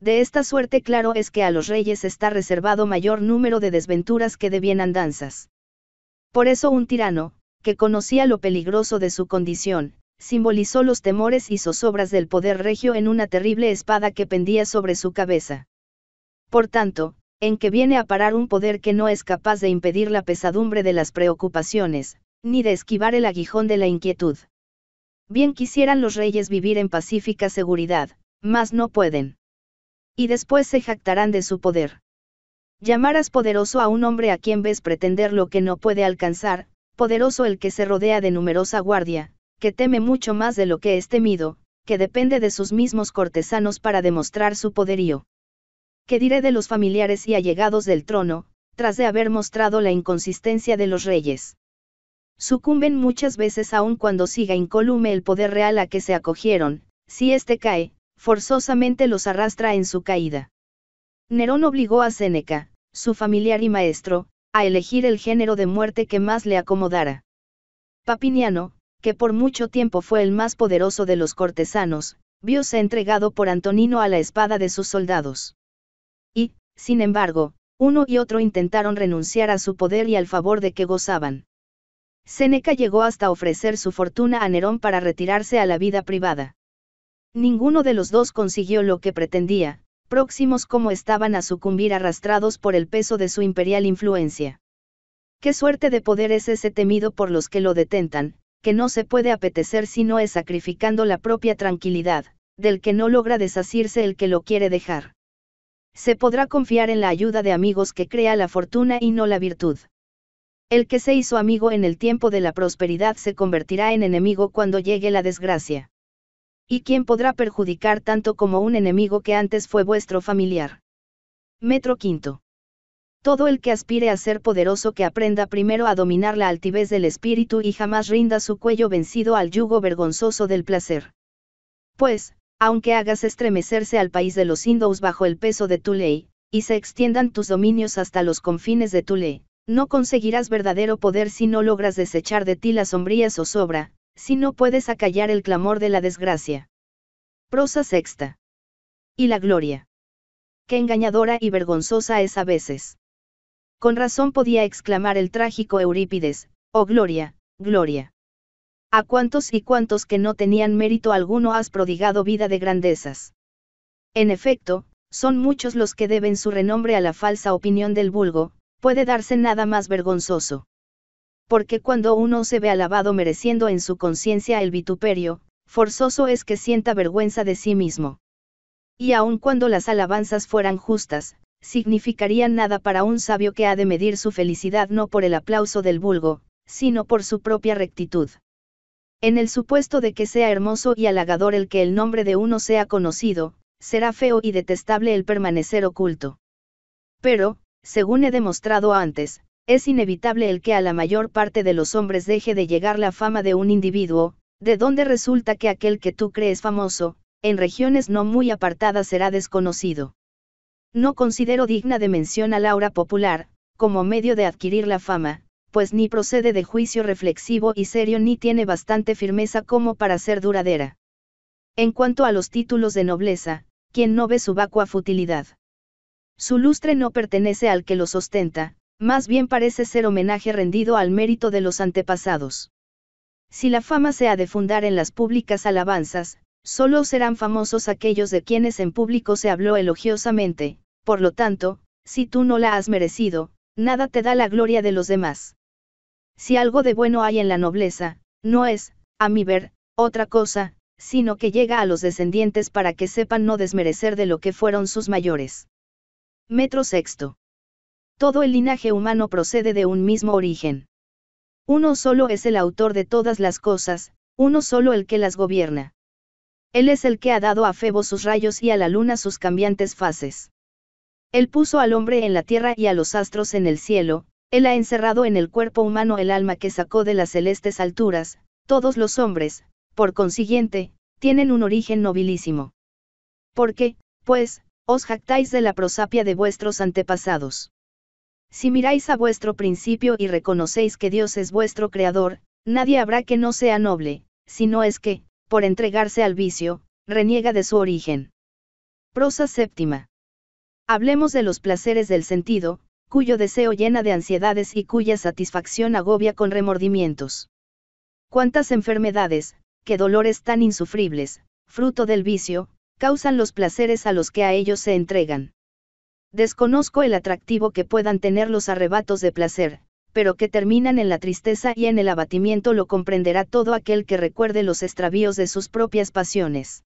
De esta suerte claro es que a los reyes está reservado mayor número de desventuras que de bienandanzas. Por eso un tirano, que conocía lo peligroso de su condición, simbolizó los temores y zozobras del poder regio en una terrible espada que pendía sobre su cabeza. Por tanto, en que viene a parar un poder que no es capaz de impedir la pesadumbre de las preocupaciones, ni de esquivar el aguijón de la inquietud. Bien quisieran los reyes vivir en pacífica seguridad, mas no pueden. Y después se jactarán de su poder. Llamarás poderoso a un hombre a quien ves pretender lo que no puede alcanzar, poderoso el que se rodea de numerosa guardia, que teme mucho más de lo que es temido, que depende de sus mismos cortesanos para demostrar su poderío. ¿Qué diré de los familiares y allegados del trono, tras de haber mostrado la inconsistencia de los reyes? Sucumben muchas veces aun cuando siga incolume el poder real a que se acogieron, si éste cae, forzosamente los arrastra en su caída. Nerón obligó a Séneca, su familiar y maestro, a elegir el género de muerte que más le acomodara. Papiniano, que por mucho tiempo fue el más poderoso de los cortesanos, viose entregado por Antonino a la espada de sus soldados. Y, sin embargo, uno y otro intentaron renunciar a su poder y al favor de que gozaban. Séneca llegó hasta ofrecer su fortuna a Nerón para retirarse a la vida privada. Ninguno de los dos consiguió lo que pretendía, próximos como estaban a sucumbir arrastrados por el peso de su imperial influencia. ¿Qué suerte de poder es ese temido por los que lo detentan, que no se puede apetecer si no es sacrificando la propia tranquilidad, del que no logra desasirse el que lo quiere dejar? se podrá confiar en la ayuda de amigos que crea la fortuna y no la virtud. El que se hizo amigo en el tiempo de la prosperidad se convertirá en enemigo cuando llegue la desgracia. ¿Y quién podrá perjudicar tanto como un enemigo que antes fue vuestro familiar? Metro quinto. Todo el que aspire a ser poderoso que aprenda primero a dominar la altivez del espíritu y jamás rinda su cuello vencido al yugo vergonzoso del placer. Pues, aunque hagas estremecerse al país de los indos bajo el peso de tu ley, y se extiendan tus dominios hasta los confines de tu ley, no conseguirás verdadero poder si no logras desechar de ti la sombría zozobra, si no puedes acallar el clamor de la desgracia. Prosa sexta. Y la gloria. Qué engañadora y vergonzosa es a veces. Con razón podía exclamar el trágico Eurípides, oh gloria, gloria a cuantos y cuantos que no tenían mérito alguno has prodigado vida de grandezas. En efecto, son muchos los que deben su renombre a la falsa opinión del vulgo, puede darse nada más vergonzoso. Porque cuando uno se ve alabado mereciendo en su conciencia el vituperio, forzoso es que sienta vergüenza de sí mismo. Y aun cuando las alabanzas fueran justas, significarían nada para un sabio que ha de medir su felicidad no por el aplauso del vulgo, sino por su propia rectitud. En el supuesto de que sea hermoso y halagador el que el nombre de uno sea conocido, será feo y detestable el permanecer oculto. Pero, según he demostrado antes, es inevitable el que a la mayor parte de los hombres deje de llegar la fama de un individuo, de donde resulta que aquel que tú crees famoso, en regiones no muy apartadas será desconocido. No considero digna de mención a aura popular, como medio de adquirir la fama, pues ni procede de juicio reflexivo y serio ni tiene bastante firmeza como para ser duradera. En cuanto a los títulos de nobleza, quien no ve su vacua futilidad. Su lustre no pertenece al que lo ostenta, más bien parece ser homenaje rendido al mérito de los antepasados. Si la fama se ha de fundar en las públicas alabanzas, solo serán famosos aquellos de quienes en público se habló elogiosamente, por lo tanto, si tú no la has merecido, nada te da la gloria de los demás. Si algo de bueno hay en la nobleza, no es, a mi ver, otra cosa, sino que llega a los descendientes para que sepan no desmerecer de lo que fueron sus mayores. Metro sexto. Todo el linaje humano procede de un mismo origen. Uno solo es el autor de todas las cosas, uno solo el que las gobierna. Él es el que ha dado a Febo sus rayos y a la luna sus cambiantes fases. Él puso al hombre en la tierra y a los astros en el cielo, él ha encerrado en el cuerpo humano el alma que sacó de las celestes alturas, todos los hombres, por consiguiente, tienen un origen nobilísimo. ¿Por qué, pues, os jactáis de la prosapia de vuestros antepasados. Si miráis a vuestro principio y reconocéis que Dios es vuestro creador, nadie habrá que no sea noble, sino es que, por entregarse al vicio, reniega de su origen. Prosa séptima. Hablemos de los placeres del sentido, cuyo deseo llena de ansiedades y cuya satisfacción agobia con remordimientos. Cuántas enfermedades, qué dolores tan insufribles, fruto del vicio, causan los placeres a los que a ellos se entregan. Desconozco el atractivo que puedan tener los arrebatos de placer, pero que terminan en la tristeza y en el abatimiento lo comprenderá todo aquel que recuerde los extravíos de sus propias pasiones.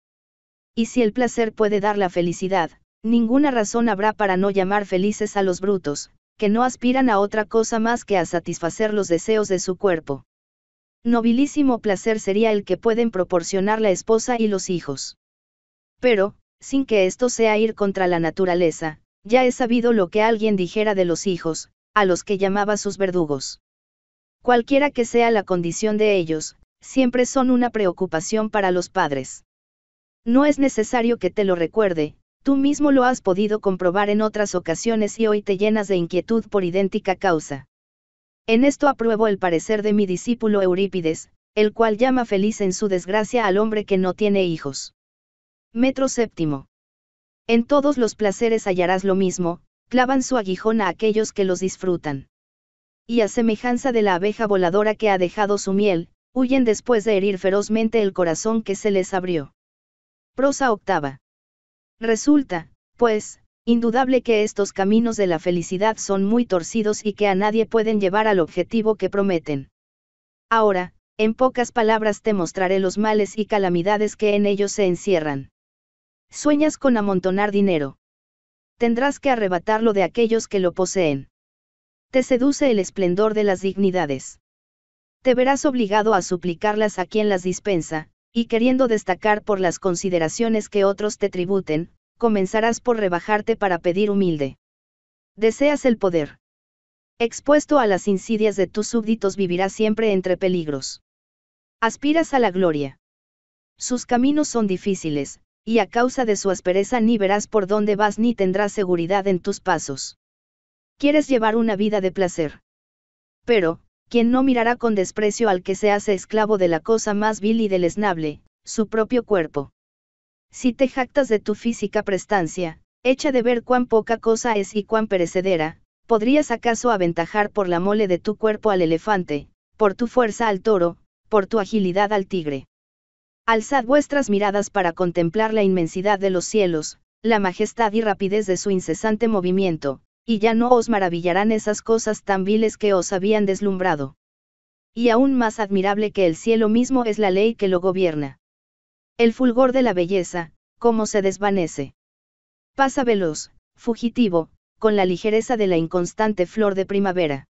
Y si el placer puede dar la felicidad, Ninguna razón habrá para no llamar felices a los brutos, que no aspiran a otra cosa más que a satisfacer los deseos de su cuerpo. Nobilísimo placer sería el que pueden proporcionar la esposa y los hijos. Pero, sin que esto sea ir contra la naturaleza, ya he sabido lo que alguien dijera de los hijos, a los que llamaba sus verdugos. Cualquiera que sea la condición de ellos, siempre son una preocupación para los padres. No es necesario que te lo recuerde, Tú mismo lo has podido comprobar en otras ocasiones y hoy te llenas de inquietud por idéntica causa. En esto apruebo el parecer de mi discípulo Eurípides, el cual llama feliz en su desgracia al hombre que no tiene hijos. Metro séptimo. En todos los placeres hallarás lo mismo, clavan su aguijón a aquellos que los disfrutan. Y a semejanza de la abeja voladora que ha dejado su miel, huyen después de herir ferozmente el corazón que se les abrió. Prosa octava. Resulta, pues, indudable que estos caminos de la felicidad son muy torcidos y que a nadie pueden llevar al objetivo que prometen. Ahora, en pocas palabras te mostraré los males y calamidades que en ellos se encierran. Sueñas con amontonar dinero. Tendrás que arrebatarlo de aquellos que lo poseen. Te seduce el esplendor de las dignidades. Te verás obligado a suplicarlas a quien las dispensa, y queriendo destacar por las consideraciones que otros te tributen, comenzarás por rebajarte para pedir humilde. Deseas el poder. Expuesto a las insidias de tus súbditos vivirás siempre entre peligros. Aspiras a la gloria. Sus caminos son difíciles, y a causa de su aspereza ni verás por dónde vas ni tendrás seguridad en tus pasos. Quieres llevar una vida de placer. Pero, quien no mirará con desprecio al que se hace esclavo de la cosa más vil y deleznable, su propio cuerpo. Si te jactas de tu física prestancia, echa de ver cuán poca cosa es y cuán perecedera, ¿podrías acaso aventajar por la mole de tu cuerpo al elefante, por tu fuerza al toro, por tu agilidad al tigre? Alzad vuestras miradas para contemplar la inmensidad de los cielos, la majestad y rapidez de su incesante movimiento, y ya no os maravillarán esas cosas tan viles que os habían deslumbrado. Y aún más admirable que el cielo mismo es la ley que lo gobierna. El fulgor de la belleza, cómo se desvanece. Pasa veloz, fugitivo, con la ligereza de la inconstante flor de primavera.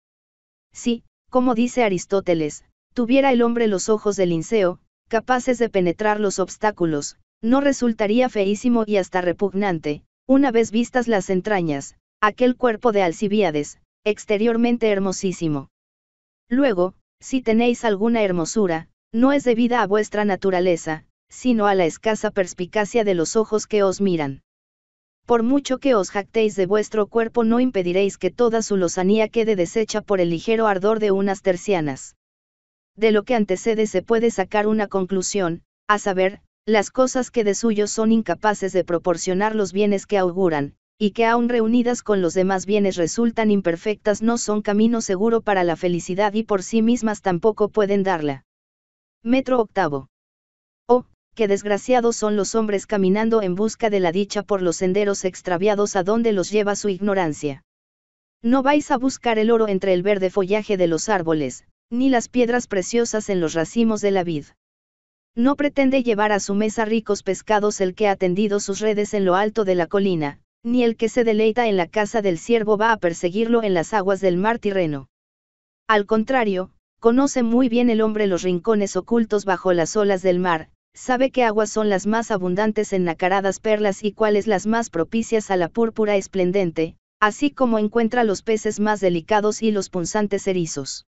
Si, como dice Aristóteles, tuviera el hombre los ojos del linceo, capaces de penetrar los obstáculos, no resultaría feísimo y hasta repugnante, una vez vistas las entrañas, aquel cuerpo de Alcibiades, exteriormente hermosísimo. Luego, si tenéis alguna hermosura, no es debida a vuestra naturaleza, sino a la escasa perspicacia de los ojos que os miran. Por mucho que os jactéis de vuestro cuerpo no impediréis que toda su lozanía quede deshecha por el ligero ardor de unas tercianas. De lo que antecede se puede sacar una conclusión, a saber, las cosas que de suyo son incapaces de proporcionar los bienes que auguran, y que aún reunidas con los demás bienes resultan imperfectas no son camino seguro para la felicidad y por sí mismas tampoco pueden darla. Metro octavo. Oh, qué desgraciados son los hombres caminando en busca de la dicha por los senderos extraviados a donde los lleva su ignorancia. No vais a buscar el oro entre el verde follaje de los árboles, ni las piedras preciosas en los racimos de la vid. No pretende llevar a su mesa ricos pescados el que ha tendido sus redes en lo alto de la colina, ni el que se deleita en la casa del siervo va a perseguirlo en las aguas del mar Tirreno. Al contrario, conoce muy bien el hombre los rincones ocultos bajo las olas del mar, sabe qué aguas son las más abundantes en nacaradas perlas y cuáles las más propicias a la púrpura esplendente, así como encuentra los peces más delicados y los punzantes erizos.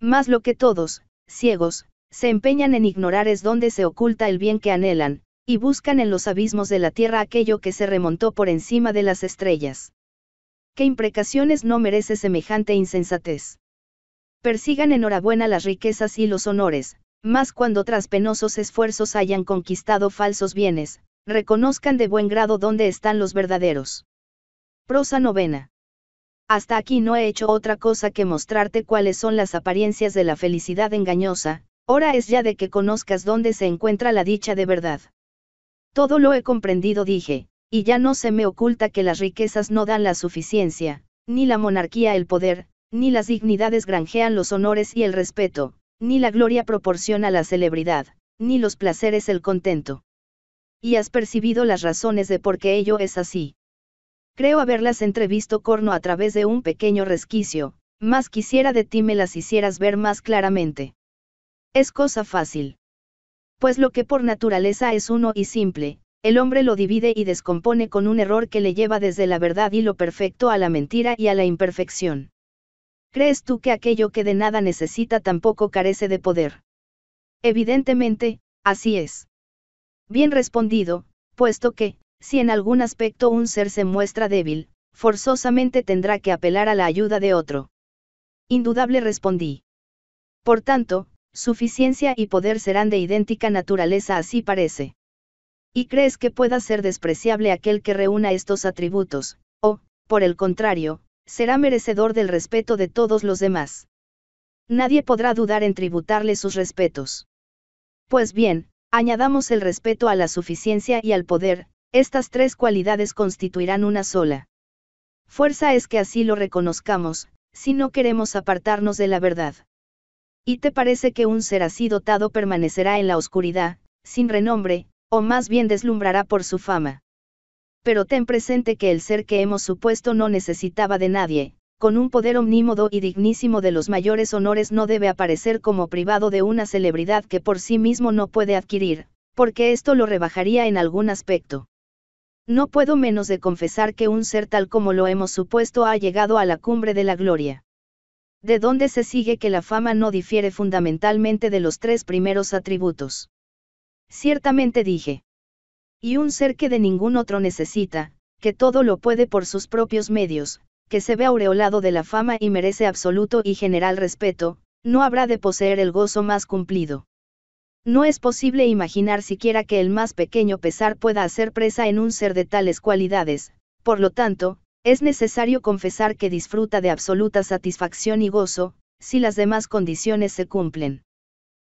Más lo que todos, ciegos, se empeñan en ignorar es dónde se oculta el bien que anhelan, y buscan en los abismos de la tierra aquello que se remontó por encima de las estrellas. ¿Qué imprecaciones no merece semejante insensatez? Persigan enhorabuena las riquezas y los honores, más cuando tras penosos esfuerzos hayan conquistado falsos bienes, reconozcan de buen grado dónde están los verdaderos. Prosa novena. Hasta aquí no he hecho otra cosa que mostrarte cuáles son las apariencias de la felicidad engañosa, hora es ya de que conozcas dónde se encuentra la dicha de verdad. Todo lo he comprendido, dije, y ya no se me oculta que las riquezas no dan la suficiencia, ni la monarquía el poder, ni las dignidades granjean los honores y el respeto, ni la gloria proporciona la celebridad, ni los placeres el contento. Y has percibido las razones de por qué ello es así. Creo haberlas entrevisto corno a través de un pequeño resquicio, mas quisiera de ti me las hicieras ver más claramente. Es cosa fácil pues lo que por naturaleza es uno y simple, el hombre lo divide y descompone con un error que le lleva desde la verdad y lo perfecto a la mentira y a la imperfección. ¿Crees tú que aquello que de nada necesita tampoco carece de poder? Evidentemente, así es. Bien respondido, puesto que, si en algún aspecto un ser se muestra débil, forzosamente tendrá que apelar a la ayuda de otro. Indudable respondí. Por tanto, suficiencia y poder serán de idéntica naturaleza así parece. Y crees que pueda ser despreciable aquel que reúna estos atributos, o, por el contrario, será merecedor del respeto de todos los demás. Nadie podrá dudar en tributarle sus respetos. Pues bien, añadamos el respeto a la suficiencia y al poder, estas tres cualidades constituirán una sola. Fuerza es que así lo reconozcamos, si no queremos apartarnos de la verdad. ¿Y te parece que un ser así dotado permanecerá en la oscuridad, sin renombre, o más bien deslumbrará por su fama? Pero ten presente que el ser que hemos supuesto no necesitaba de nadie, con un poder omnímodo y dignísimo de los mayores honores no debe aparecer como privado de una celebridad que por sí mismo no puede adquirir, porque esto lo rebajaría en algún aspecto. No puedo menos de confesar que un ser tal como lo hemos supuesto ha llegado a la cumbre de la gloria de dónde se sigue que la fama no difiere fundamentalmente de los tres primeros atributos. Ciertamente dije. Y un ser que de ningún otro necesita, que todo lo puede por sus propios medios, que se ve aureolado de la fama y merece absoluto y general respeto, no habrá de poseer el gozo más cumplido. No es posible imaginar siquiera que el más pequeño pesar pueda hacer presa en un ser de tales cualidades, por lo tanto, es necesario confesar que disfruta de absoluta satisfacción y gozo, si las demás condiciones se cumplen.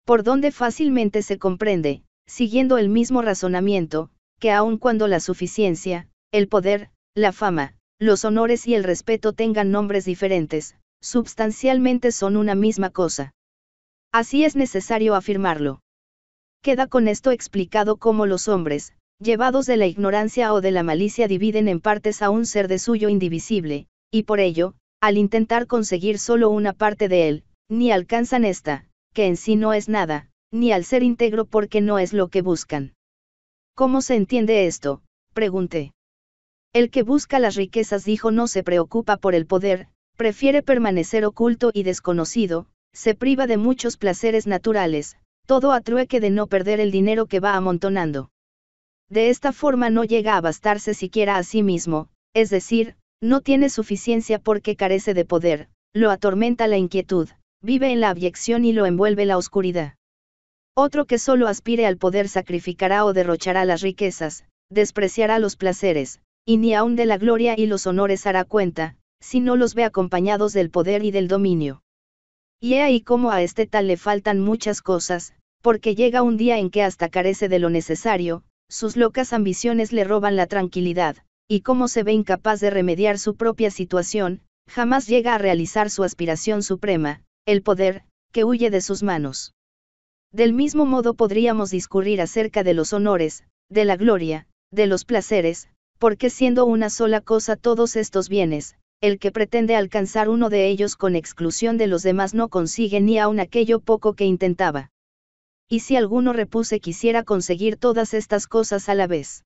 Por donde fácilmente se comprende, siguiendo el mismo razonamiento, que aun cuando la suficiencia, el poder, la fama, los honores y el respeto tengan nombres diferentes, sustancialmente son una misma cosa. Así es necesario afirmarlo. Queda con esto explicado cómo los hombres, llevados de la ignorancia o de la malicia dividen en partes a un ser de suyo indivisible, y por ello, al intentar conseguir solo una parte de él, ni alcanzan esta, que en sí no es nada, ni al ser íntegro porque no es lo que buscan. ¿Cómo se entiende esto? pregunté. El que busca las riquezas dijo no se preocupa por el poder, prefiere permanecer oculto y desconocido, se priva de muchos placeres naturales, todo a trueque de no perder el dinero que va amontonando. De esta forma no llega a bastarse siquiera a sí mismo, es decir, no tiene suficiencia porque carece de poder, lo atormenta la inquietud, vive en la abyección y lo envuelve la oscuridad. Otro que solo aspire al poder sacrificará o derrochará las riquezas, despreciará los placeres, y ni aun de la gloria y los honores hará cuenta, si no los ve acompañados del poder y del dominio. Y he ahí como a este tal le faltan muchas cosas, porque llega un día en que hasta carece de lo necesario, sus locas ambiciones le roban la tranquilidad, y como se ve incapaz de remediar su propia situación, jamás llega a realizar su aspiración suprema, el poder, que huye de sus manos. Del mismo modo podríamos discurrir acerca de los honores, de la gloria, de los placeres, porque siendo una sola cosa todos estos bienes, el que pretende alcanzar uno de ellos con exclusión de los demás no consigue ni aun aquello poco que intentaba y si alguno repuse quisiera conseguir todas estas cosas a la vez.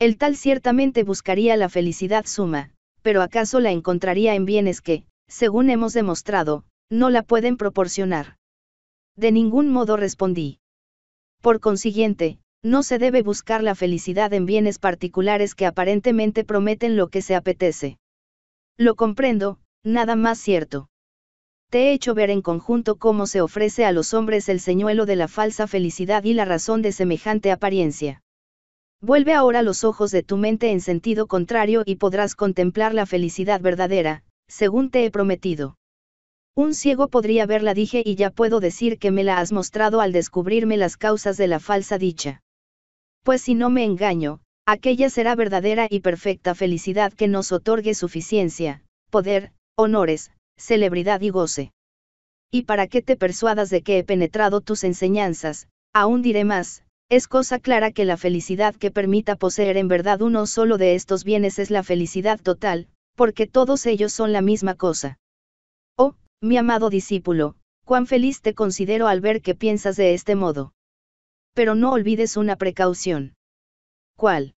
El tal ciertamente buscaría la felicidad suma, pero acaso la encontraría en bienes que, según hemos demostrado, no la pueden proporcionar. De ningún modo respondí. Por consiguiente, no se debe buscar la felicidad en bienes particulares que aparentemente prometen lo que se apetece. Lo comprendo, nada más cierto. Te he hecho ver en conjunto cómo se ofrece a los hombres el señuelo de la falsa felicidad y la razón de semejante apariencia. Vuelve ahora los ojos de tu mente en sentido contrario y podrás contemplar la felicidad verdadera, según te he prometido. Un ciego podría verla dije y ya puedo decir que me la has mostrado al descubrirme las causas de la falsa dicha. Pues si no me engaño, aquella será verdadera y perfecta felicidad que nos otorgue suficiencia, poder, honores, celebridad y goce. Y para que te persuadas de que he penetrado tus enseñanzas, aún diré más, es cosa clara que la felicidad que permita poseer en verdad uno solo de estos bienes es la felicidad total, porque todos ellos son la misma cosa. Oh, mi amado discípulo, cuán feliz te considero al ver que piensas de este modo. Pero no olvides una precaución. ¿Cuál?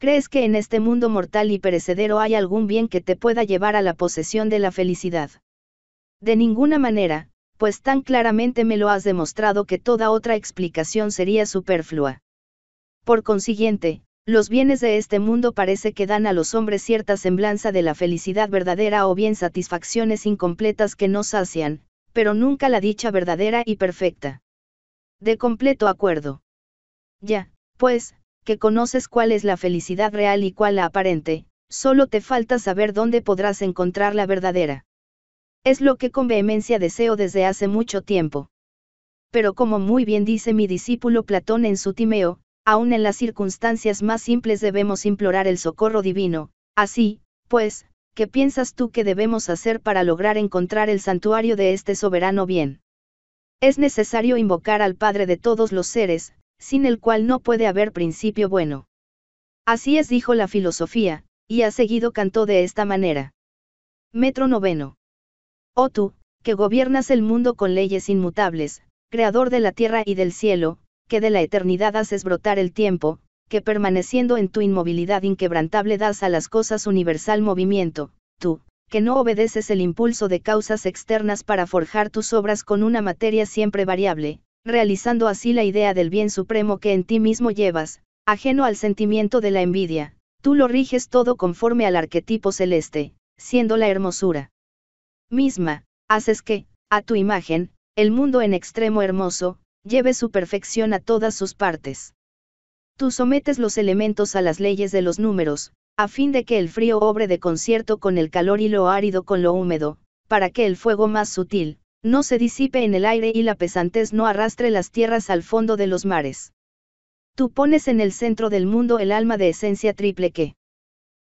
¿Crees que en este mundo mortal y perecedero hay algún bien que te pueda llevar a la posesión de la felicidad? De ninguna manera, pues tan claramente me lo has demostrado que toda otra explicación sería superflua. Por consiguiente, los bienes de este mundo parece que dan a los hombres cierta semblanza de la felicidad verdadera o bien satisfacciones incompletas que no sacian, pero nunca la dicha verdadera y perfecta. De completo acuerdo. Ya, pues, que conoces cuál es la felicidad real y cuál la aparente, solo te falta saber dónde podrás encontrar la verdadera. Es lo que con vehemencia deseo desde hace mucho tiempo. Pero como muy bien dice mi discípulo Platón en su Timeo, aún en las circunstancias más simples debemos implorar el socorro divino, así, pues, ¿qué piensas tú que debemos hacer para lograr encontrar el santuario de este soberano bien? Es necesario invocar al Padre de todos los seres, sin el cual no puede haber principio bueno. Así es dijo la filosofía, y ha seguido cantó de esta manera. Metro noveno. Oh tú, que gobiernas el mundo con leyes inmutables, creador de la tierra y del cielo, que de la eternidad haces brotar el tiempo, que permaneciendo en tu inmovilidad inquebrantable das a las cosas universal movimiento, tú, que no obedeces el impulso de causas externas para forjar tus obras con una materia siempre variable, realizando así la idea del bien supremo que en ti mismo llevas, ajeno al sentimiento de la envidia, tú lo riges todo conforme al arquetipo celeste, siendo la hermosura misma, haces que, a tu imagen, el mundo en extremo hermoso, lleve su perfección a todas sus partes. Tú sometes los elementos a las leyes de los números, a fin de que el frío obre de concierto con el calor y lo árido con lo húmedo, para que el fuego más sutil, no se disipe en el aire y la pesantez no arrastre las tierras al fondo de los mares. Tú pones en el centro del mundo el alma de esencia triple que,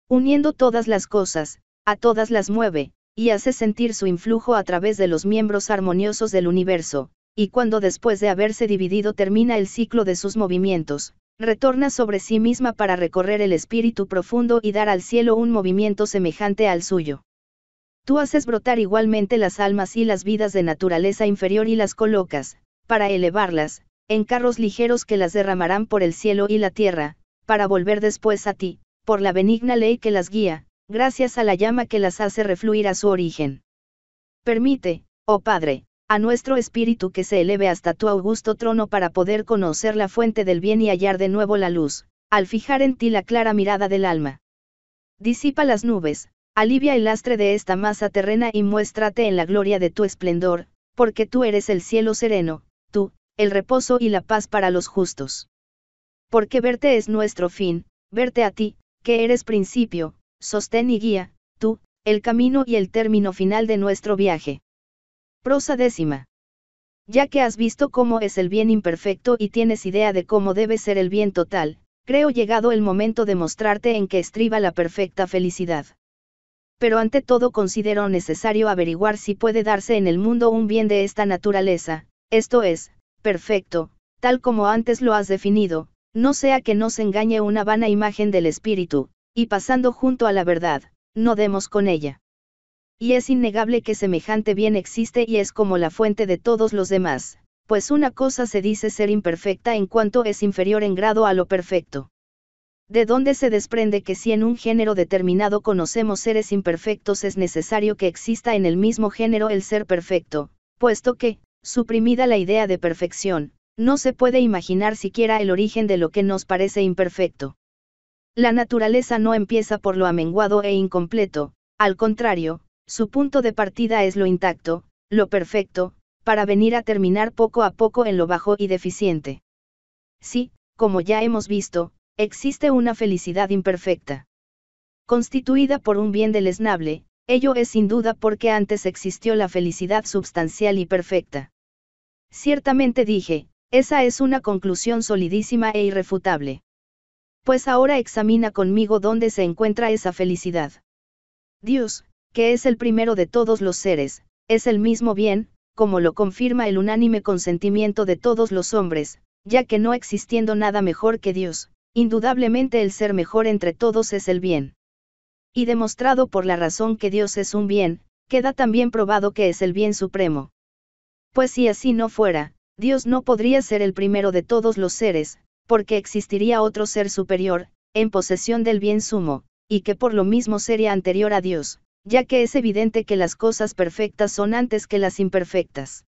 uniendo todas las cosas, a todas las mueve, y hace sentir su influjo a través de los miembros armoniosos del universo, y cuando después de haberse dividido termina el ciclo de sus movimientos, retorna sobre sí misma para recorrer el espíritu profundo y dar al cielo un movimiento semejante al suyo. Tú haces brotar igualmente las almas y las vidas de naturaleza inferior y las colocas, para elevarlas, en carros ligeros que las derramarán por el cielo y la tierra, para volver después a ti, por la benigna ley que las guía, gracias a la llama que las hace refluir a su origen. Permite, oh Padre, a nuestro espíritu que se eleve hasta tu augusto trono para poder conocer la fuente del bien y hallar de nuevo la luz, al fijar en ti la clara mirada del alma. Disipa las nubes, Alivia el lastre de esta masa terrena y muéstrate en la gloria de tu esplendor, porque tú eres el cielo sereno, tú, el reposo y la paz para los justos. Porque verte es nuestro fin, verte a ti, que eres principio, sostén y guía, tú, el camino y el término final de nuestro viaje. Prosa décima. Ya que has visto cómo es el bien imperfecto y tienes idea de cómo debe ser el bien total, creo llegado el momento de mostrarte en qué estriba la perfecta felicidad pero ante todo considero necesario averiguar si puede darse en el mundo un bien de esta naturaleza, esto es, perfecto, tal como antes lo has definido, no sea que nos engañe una vana imagen del espíritu, y pasando junto a la verdad, no demos con ella. Y es innegable que semejante bien existe y es como la fuente de todos los demás, pues una cosa se dice ser imperfecta en cuanto es inferior en grado a lo perfecto de donde se desprende que si en un género determinado conocemos seres imperfectos es necesario que exista en el mismo género el ser perfecto, puesto que, suprimida la idea de perfección, no se puede imaginar siquiera el origen de lo que nos parece imperfecto. La naturaleza no empieza por lo amenguado e incompleto, al contrario, su punto de partida es lo intacto, lo perfecto, para venir a terminar poco a poco en lo bajo y deficiente. Sí, como ya hemos visto, existe una felicidad imperfecta. Constituida por un bien deleznable, ello es sin duda porque antes existió la felicidad substancial y perfecta. Ciertamente dije, esa es una conclusión solidísima e irrefutable. Pues ahora examina conmigo dónde se encuentra esa felicidad. Dios, que es el primero de todos los seres, es el mismo bien, como lo confirma el unánime consentimiento de todos los hombres, ya que no existiendo nada mejor que Dios, Indudablemente el ser mejor entre todos es el bien. Y demostrado por la razón que Dios es un bien, queda también probado que es el bien supremo. Pues si así no fuera, Dios no podría ser el primero de todos los seres, porque existiría otro ser superior, en posesión del bien sumo, y que por lo mismo sería anterior a Dios, ya que es evidente que las cosas perfectas son antes que las imperfectas.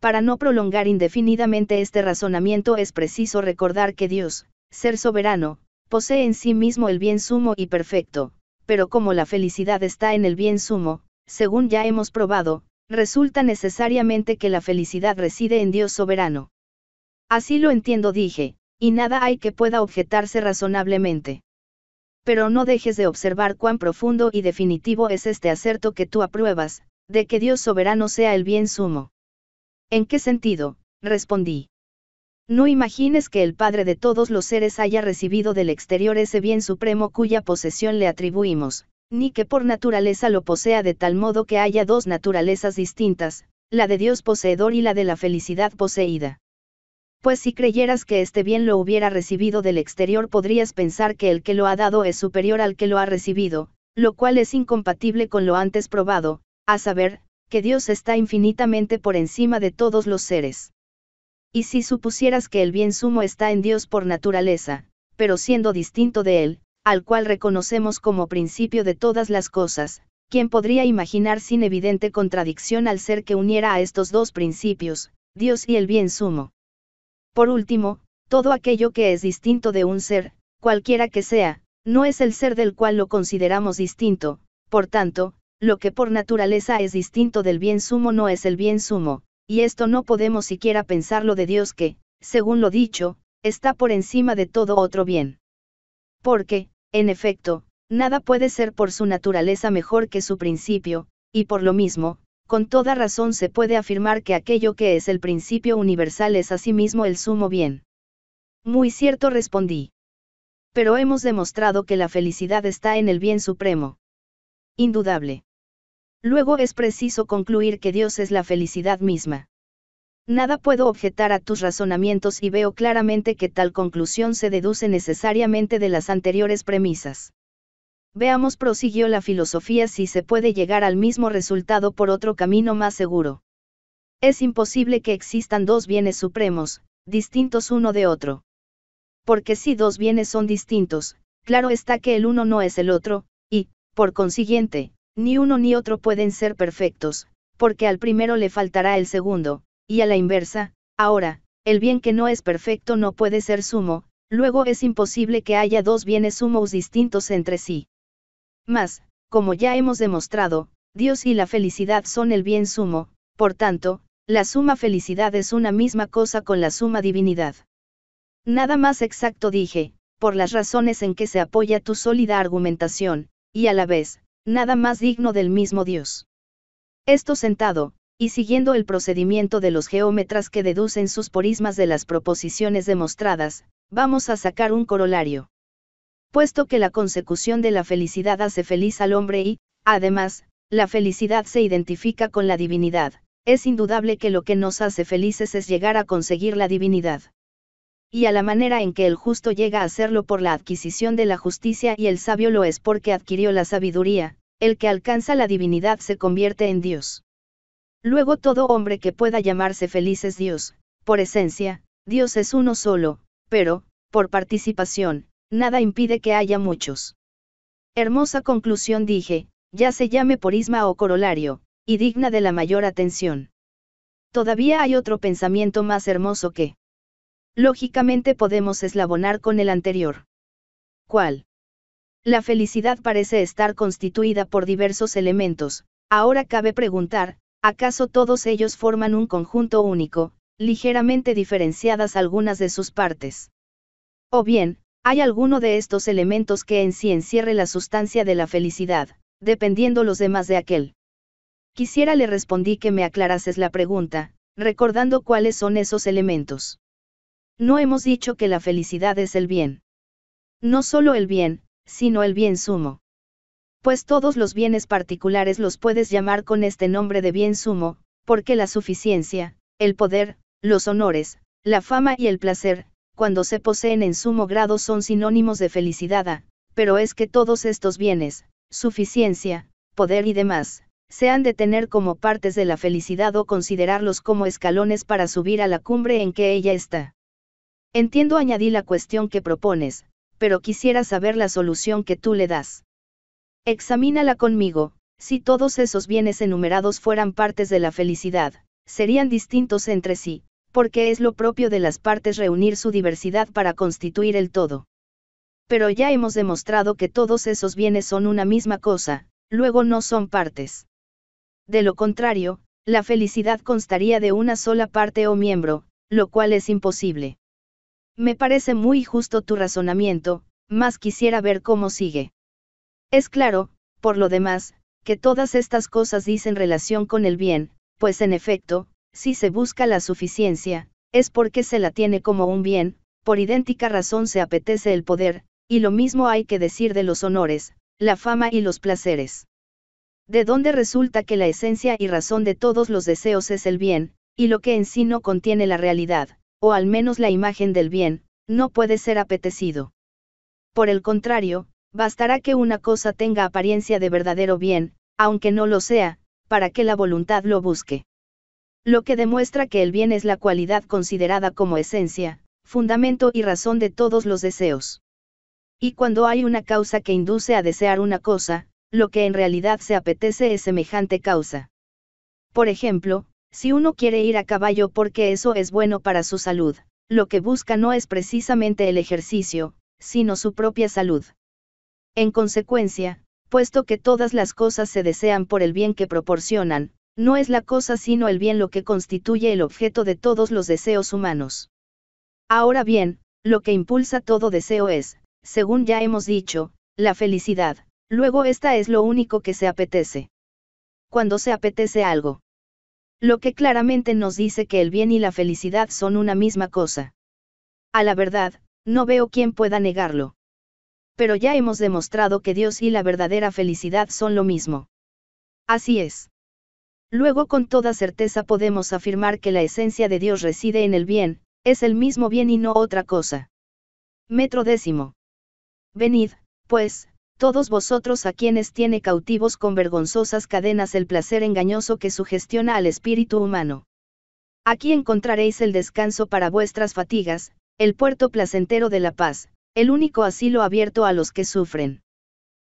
Para no prolongar indefinidamente este razonamiento es preciso recordar que Dios, ser soberano, posee en sí mismo el bien sumo y perfecto, pero como la felicidad está en el bien sumo, según ya hemos probado, resulta necesariamente que la felicidad reside en Dios soberano. Así lo entiendo, dije, y nada hay que pueda objetarse razonablemente. Pero no dejes de observar cuán profundo y definitivo es este acerto que tú apruebas, de que Dios soberano sea el bien sumo. ¿En qué sentido? respondí. No imagines que el Padre de todos los seres haya recibido del exterior ese bien supremo cuya posesión le atribuimos, ni que por naturaleza lo posea de tal modo que haya dos naturalezas distintas, la de Dios poseedor y la de la felicidad poseída. Pues si creyeras que este bien lo hubiera recibido del exterior podrías pensar que el que lo ha dado es superior al que lo ha recibido, lo cual es incompatible con lo antes probado, a saber, que Dios está infinitamente por encima de todos los seres. Y si supusieras que el bien sumo está en Dios por naturaleza, pero siendo distinto de Él, al cual reconocemos como principio de todas las cosas, ¿quién podría imaginar sin evidente contradicción al ser que uniera a estos dos principios, Dios y el bien sumo? Por último, todo aquello que es distinto de un ser, cualquiera que sea, no es el ser del cual lo consideramos distinto, por tanto, lo que por naturaleza es distinto del bien sumo no es el bien sumo, y esto no podemos siquiera pensarlo de Dios que, según lo dicho, está por encima de todo otro bien. Porque, en efecto, nada puede ser por su naturaleza mejor que su principio, y por lo mismo, con toda razón se puede afirmar que aquello que es el principio universal es asimismo el sumo bien. Muy cierto respondí. Pero hemos demostrado que la felicidad está en el bien supremo. Indudable. Luego es preciso concluir que Dios es la felicidad misma. Nada puedo objetar a tus razonamientos y veo claramente que tal conclusión se deduce necesariamente de las anteriores premisas. Veamos, prosiguió la filosofía, si se puede llegar al mismo resultado por otro camino más seguro. Es imposible que existan dos bienes supremos, distintos uno de otro. Porque si dos bienes son distintos, claro está que el uno no es el otro, y, por consiguiente, ni uno ni otro pueden ser perfectos, porque al primero le faltará el segundo, y a la inversa, ahora, el bien que no es perfecto no puede ser sumo, luego es imposible que haya dos bienes sumos distintos entre sí. Mas, como ya hemos demostrado, Dios y la felicidad son el bien sumo, por tanto, la suma felicidad es una misma cosa con la suma divinidad. Nada más exacto dije, por las razones en que se apoya tu sólida argumentación, y a la vez, Nada más digno del mismo Dios. Esto sentado, y siguiendo el procedimiento de los geómetras que deducen sus porismas de las proposiciones demostradas, vamos a sacar un corolario. Puesto que la consecución de la felicidad hace feliz al hombre y, además, la felicidad se identifica con la divinidad, es indudable que lo que nos hace felices es llegar a conseguir la divinidad y a la manera en que el justo llega a serlo por la adquisición de la justicia y el sabio lo es porque adquirió la sabiduría, el que alcanza la divinidad se convierte en Dios. Luego todo hombre que pueda llamarse feliz es Dios, por esencia, Dios es uno solo, pero, por participación, nada impide que haya muchos. Hermosa conclusión dije, ya se llame por isma o corolario, y digna de la mayor atención. Todavía hay otro pensamiento más hermoso que, Lógicamente podemos eslabonar con el anterior. ¿Cuál? La felicidad parece estar constituida por diversos elementos, ahora cabe preguntar, ¿acaso todos ellos forman un conjunto único, ligeramente diferenciadas algunas de sus partes? O bien, ¿hay alguno de estos elementos que en sí encierre la sustancia de la felicidad, dependiendo los demás de aquel? Quisiera le respondí que me aclarases la pregunta, recordando cuáles son esos elementos. No hemos dicho que la felicidad es el bien. No solo el bien, sino el bien sumo. Pues todos los bienes particulares los puedes llamar con este nombre de bien sumo, porque la suficiencia, el poder, los honores, la fama y el placer, cuando se poseen en sumo grado son sinónimos de felicidad, ah, pero es que todos estos bienes, suficiencia, poder y demás, se han de tener como partes de la felicidad o considerarlos como escalones para subir a la cumbre en que ella está. Entiendo añadí la cuestión que propones, pero quisiera saber la solución que tú le das. Examínala conmigo, si todos esos bienes enumerados fueran partes de la felicidad, serían distintos entre sí, porque es lo propio de las partes reunir su diversidad para constituir el todo. Pero ya hemos demostrado que todos esos bienes son una misma cosa, luego no son partes. De lo contrario, la felicidad constaría de una sola parte o miembro, lo cual es imposible. Me parece muy justo tu razonamiento, más quisiera ver cómo sigue. Es claro, por lo demás, que todas estas cosas dicen relación con el bien, pues en efecto, si se busca la suficiencia, es porque se la tiene como un bien, por idéntica razón se apetece el poder, y lo mismo hay que decir de los honores, la fama y los placeres. De donde resulta que la esencia y razón de todos los deseos es el bien, y lo que en sí no contiene la realidad, o al menos la imagen del bien, no puede ser apetecido. Por el contrario, bastará que una cosa tenga apariencia de verdadero bien, aunque no lo sea, para que la voluntad lo busque. Lo que demuestra que el bien es la cualidad considerada como esencia, fundamento y razón de todos los deseos. Y cuando hay una causa que induce a desear una cosa, lo que en realidad se apetece es semejante causa. Por ejemplo, si uno quiere ir a caballo porque eso es bueno para su salud, lo que busca no es precisamente el ejercicio, sino su propia salud. En consecuencia, puesto que todas las cosas se desean por el bien que proporcionan, no es la cosa sino el bien lo que constituye el objeto de todos los deseos humanos. Ahora bien, lo que impulsa todo deseo es, según ya hemos dicho, la felicidad, luego esta es lo único que se apetece. Cuando se apetece algo, lo que claramente nos dice que el bien y la felicidad son una misma cosa. A la verdad, no veo quién pueda negarlo. Pero ya hemos demostrado que Dios y la verdadera felicidad son lo mismo. Así es. Luego con toda certeza podemos afirmar que la esencia de Dios reside en el bien, es el mismo bien y no otra cosa. Metro décimo. Venid, pues, todos vosotros a quienes tiene cautivos con vergonzosas cadenas el placer engañoso que sugestiona al espíritu humano. Aquí encontraréis el descanso para vuestras fatigas, el puerto placentero de la paz, el único asilo abierto a los que sufren.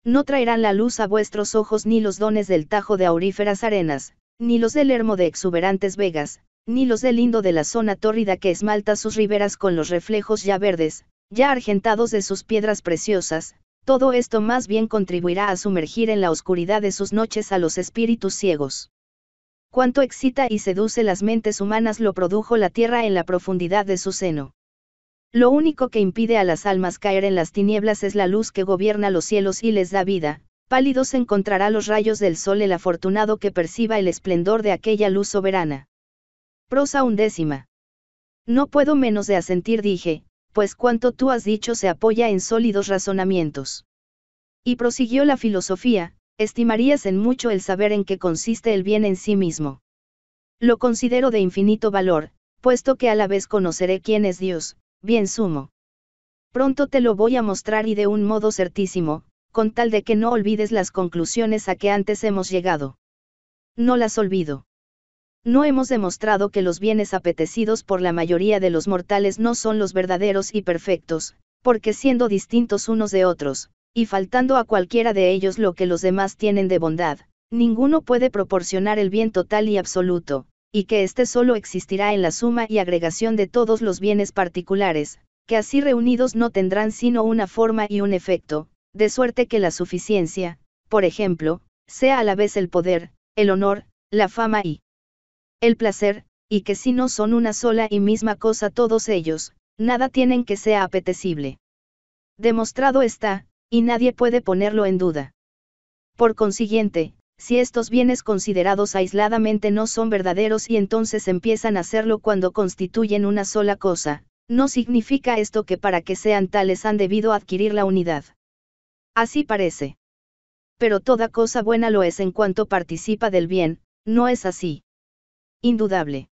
No traerán la luz a vuestros ojos ni los dones del tajo de auríferas arenas, ni los del ermo de exuberantes vegas, ni los del lindo de la zona tórrida que esmalta sus riberas con los reflejos ya verdes, ya argentados de sus piedras preciosas, todo esto más bien contribuirá a sumergir en la oscuridad de sus noches a los espíritus ciegos. Cuánto excita y seduce las mentes humanas lo produjo la tierra en la profundidad de su seno. Lo único que impide a las almas caer en las tinieblas es la luz que gobierna los cielos y les da vida, pálidos encontrará los rayos del sol el afortunado que perciba el esplendor de aquella luz soberana. Prosa undécima. No puedo menos de asentir, dije, pues cuanto tú has dicho se apoya en sólidos razonamientos. Y prosiguió la filosofía, estimarías en mucho el saber en qué consiste el bien en sí mismo. Lo considero de infinito valor, puesto que a la vez conoceré quién es Dios, bien sumo. Pronto te lo voy a mostrar y de un modo certísimo, con tal de que no olvides las conclusiones a que antes hemos llegado. No las olvido. No hemos demostrado que los bienes apetecidos por la mayoría de los mortales no son los verdaderos y perfectos, porque siendo distintos unos de otros, y faltando a cualquiera de ellos lo que los demás tienen de bondad, ninguno puede proporcionar el bien total y absoluto, y que éste solo existirá en la suma y agregación de todos los bienes particulares, que así reunidos no tendrán sino una forma y un efecto, de suerte que la suficiencia, por ejemplo, sea a la vez el poder, el honor, la fama y el placer, y que si no son una sola y misma cosa todos ellos, nada tienen que sea apetecible. Demostrado está, y nadie puede ponerlo en duda. Por consiguiente, si estos bienes considerados aisladamente no son verdaderos y entonces empiezan a serlo cuando constituyen una sola cosa, no significa esto que para que sean tales han debido adquirir la unidad. Así parece. Pero toda cosa buena lo es en cuanto participa del bien, no es así indudable.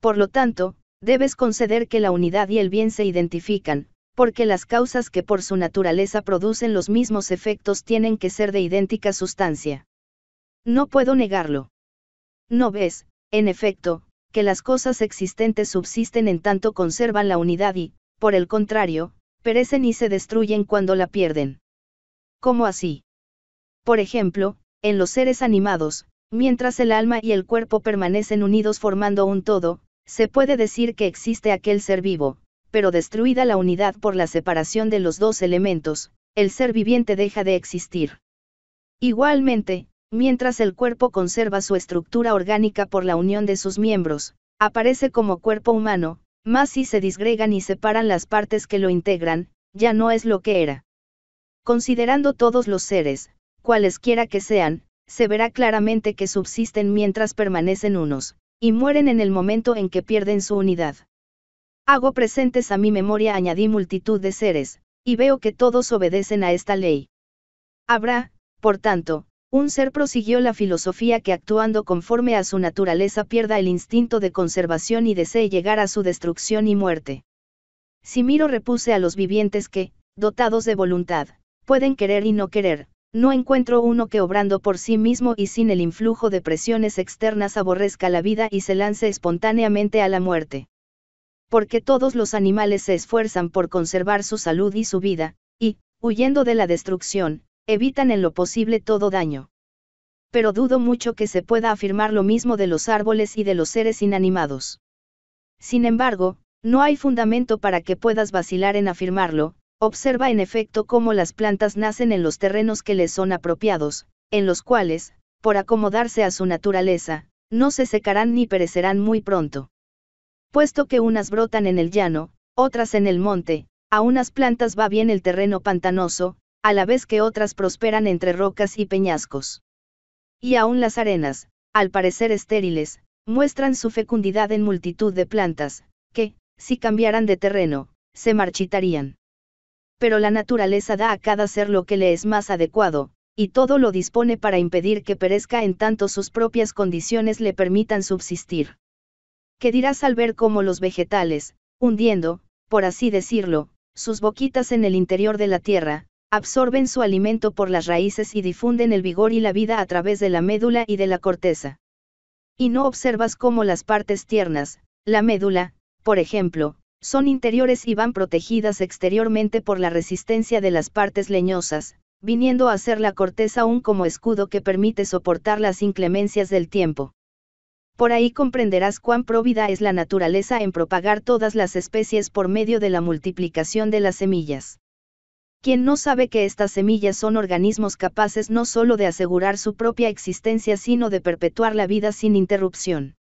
Por lo tanto, debes conceder que la unidad y el bien se identifican, porque las causas que por su naturaleza producen los mismos efectos tienen que ser de idéntica sustancia. No puedo negarlo. No ves, en efecto, que las cosas existentes subsisten en tanto conservan la unidad y, por el contrario, perecen y se destruyen cuando la pierden. ¿Cómo así? Por ejemplo, en los seres animados, Mientras el alma y el cuerpo permanecen unidos formando un todo, se puede decir que existe aquel ser vivo, pero destruida la unidad por la separación de los dos elementos, el ser viviente deja de existir. Igualmente, mientras el cuerpo conserva su estructura orgánica por la unión de sus miembros, aparece como cuerpo humano, más si se disgregan y separan las partes que lo integran, ya no es lo que era. Considerando todos los seres, cualesquiera que sean, se verá claramente que subsisten mientras permanecen unos, y mueren en el momento en que pierden su unidad. Hago presentes a mi memoria añadí multitud de seres, y veo que todos obedecen a esta ley. Habrá, por tanto, un ser prosiguió la filosofía que actuando conforme a su naturaleza pierda el instinto de conservación y desee llegar a su destrucción y muerte. Si miro repuse a los vivientes que, dotados de voluntad, pueden querer y no querer, no encuentro uno que obrando por sí mismo y sin el influjo de presiones externas aborrezca la vida y se lance espontáneamente a la muerte. Porque todos los animales se esfuerzan por conservar su salud y su vida, y, huyendo de la destrucción, evitan en lo posible todo daño. Pero dudo mucho que se pueda afirmar lo mismo de los árboles y de los seres inanimados. Sin embargo, no hay fundamento para que puedas vacilar en afirmarlo, Observa en efecto cómo las plantas nacen en los terrenos que les son apropiados, en los cuales, por acomodarse a su naturaleza, no se secarán ni perecerán muy pronto. Puesto que unas brotan en el llano, otras en el monte, a unas plantas va bien el terreno pantanoso, a la vez que otras prosperan entre rocas y peñascos. Y aún las arenas, al parecer estériles, muestran su fecundidad en multitud de plantas, que, si cambiaran de terreno, se marchitarían pero la naturaleza da a cada ser lo que le es más adecuado, y todo lo dispone para impedir que perezca en tanto sus propias condiciones le permitan subsistir. ¿Qué dirás al ver cómo los vegetales, hundiendo, por así decirlo, sus boquitas en el interior de la tierra, absorben su alimento por las raíces y difunden el vigor y la vida a través de la médula y de la corteza? Y no observas cómo las partes tiernas, la médula, por ejemplo, son interiores y van protegidas exteriormente por la resistencia de las partes leñosas, viniendo a ser la corteza un como escudo que permite soportar las inclemencias del tiempo. Por ahí comprenderás cuán próvida es la naturaleza en propagar todas las especies por medio de la multiplicación de las semillas. Quien no sabe que estas semillas son organismos capaces no solo de asegurar su propia existencia, sino de perpetuar la vida sin interrupción.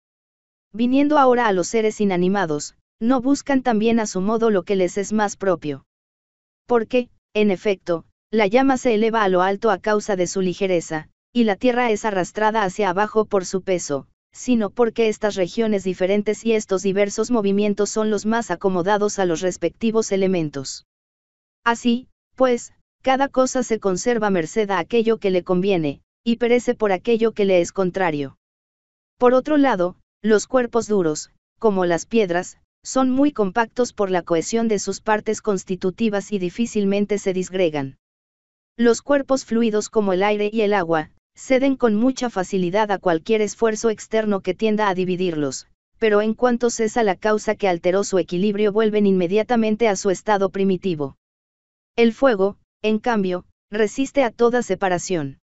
Viniendo ahora a los seres inanimados, no buscan también a su modo lo que les es más propio. Porque, en efecto, la llama se eleva a lo alto a causa de su ligereza, y la tierra es arrastrada hacia abajo por su peso, sino porque estas regiones diferentes y estos diversos movimientos son los más acomodados a los respectivos elementos. Así, pues, cada cosa se conserva merced a aquello que le conviene, y perece por aquello que le es contrario. Por otro lado, los cuerpos duros, como las piedras, son muy compactos por la cohesión de sus partes constitutivas y difícilmente se disgregan. Los cuerpos fluidos como el aire y el agua, ceden con mucha facilidad a cualquier esfuerzo externo que tienda a dividirlos, pero en cuanto cesa la causa que alteró su equilibrio vuelven inmediatamente a su estado primitivo. El fuego, en cambio, resiste a toda separación.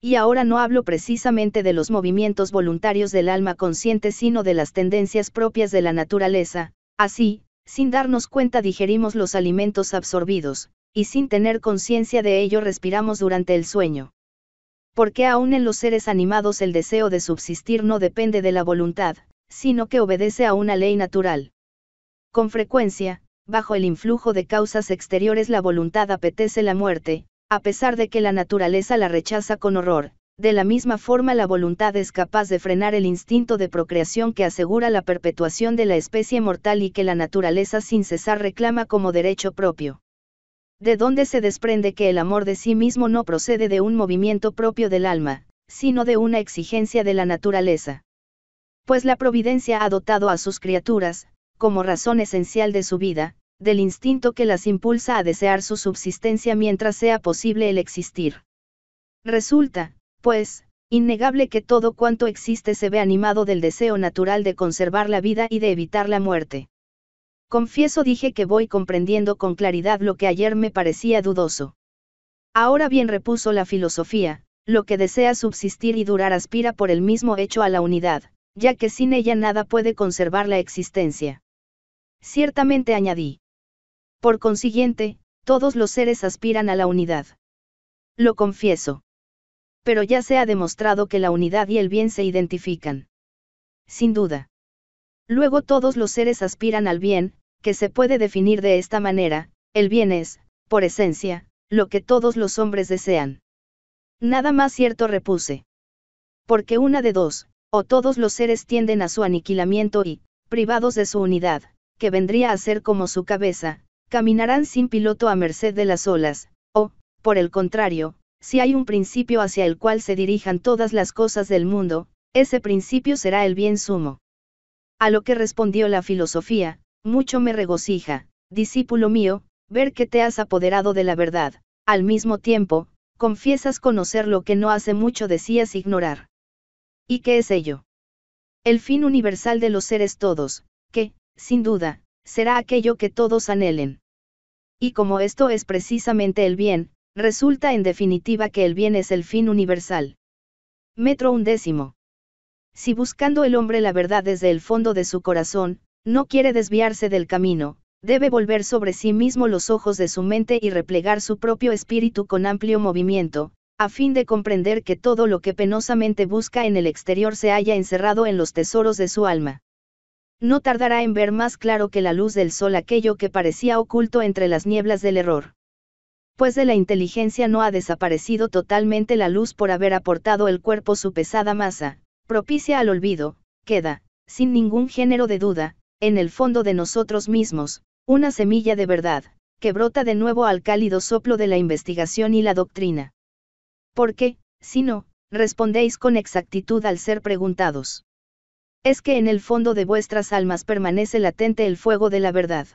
Y ahora no hablo precisamente de los movimientos voluntarios del alma consciente, sino de las tendencias propias de la naturaleza, así, sin darnos cuenta digerimos los alimentos absorbidos, y sin tener conciencia de ello respiramos durante el sueño. Porque aún en los seres animados el deseo de subsistir no depende de la voluntad, sino que obedece a una ley natural. Con frecuencia, bajo el influjo de causas exteriores la voluntad apetece la muerte, a pesar de que la naturaleza la rechaza con horror, de la misma forma la voluntad es capaz de frenar el instinto de procreación que asegura la perpetuación de la especie mortal y que la naturaleza sin cesar reclama como derecho propio. De donde se desprende que el amor de sí mismo no procede de un movimiento propio del alma, sino de una exigencia de la naturaleza. Pues la providencia ha dotado a sus criaturas, como razón esencial de su vida, del instinto que las impulsa a desear su subsistencia mientras sea posible el existir. Resulta, pues, innegable que todo cuanto existe se ve animado del deseo natural de conservar la vida y de evitar la muerte. Confieso dije que voy comprendiendo con claridad lo que ayer me parecía dudoso. Ahora bien repuso la filosofía, lo que desea subsistir y durar aspira por el mismo hecho a la unidad, ya que sin ella nada puede conservar la existencia. Ciertamente añadí. Por consiguiente, todos los seres aspiran a la unidad. Lo confieso. Pero ya se ha demostrado que la unidad y el bien se identifican. Sin duda. Luego todos los seres aspiran al bien, que se puede definir de esta manera, el bien es, por esencia, lo que todos los hombres desean. Nada más cierto repuse. Porque una de dos, o todos los seres tienden a su aniquilamiento y, privados de su unidad, que vendría a ser como su cabeza, caminarán sin piloto a merced de las olas, o, por el contrario, si hay un principio hacia el cual se dirijan todas las cosas del mundo, ese principio será el bien sumo. A lo que respondió la filosofía, mucho me regocija, discípulo mío, ver que te has apoderado de la verdad, al mismo tiempo, confiesas conocer lo que no hace mucho decías ignorar. ¿Y qué es ello? El fin universal de los seres todos, que, sin duda, será aquello que todos anhelen. Y como esto es precisamente el bien, resulta en definitiva que el bien es el fin universal. Metro undécimo. Si buscando el hombre la verdad desde el fondo de su corazón, no quiere desviarse del camino, debe volver sobre sí mismo los ojos de su mente y replegar su propio espíritu con amplio movimiento, a fin de comprender que todo lo que penosamente busca en el exterior se haya encerrado en los tesoros de su alma. No tardará en ver más claro que la luz del sol aquello que parecía oculto entre las nieblas del error. Pues de la inteligencia no ha desaparecido totalmente la luz por haber aportado el cuerpo su pesada masa, propicia al olvido, queda, sin ningún género de duda, en el fondo de nosotros mismos, una semilla de verdad, que brota de nuevo al cálido soplo de la investigación y la doctrina. Porque, si no, respondéis con exactitud al ser preguntados es que en el fondo de vuestras almas permanece latente el fuego de la verdad.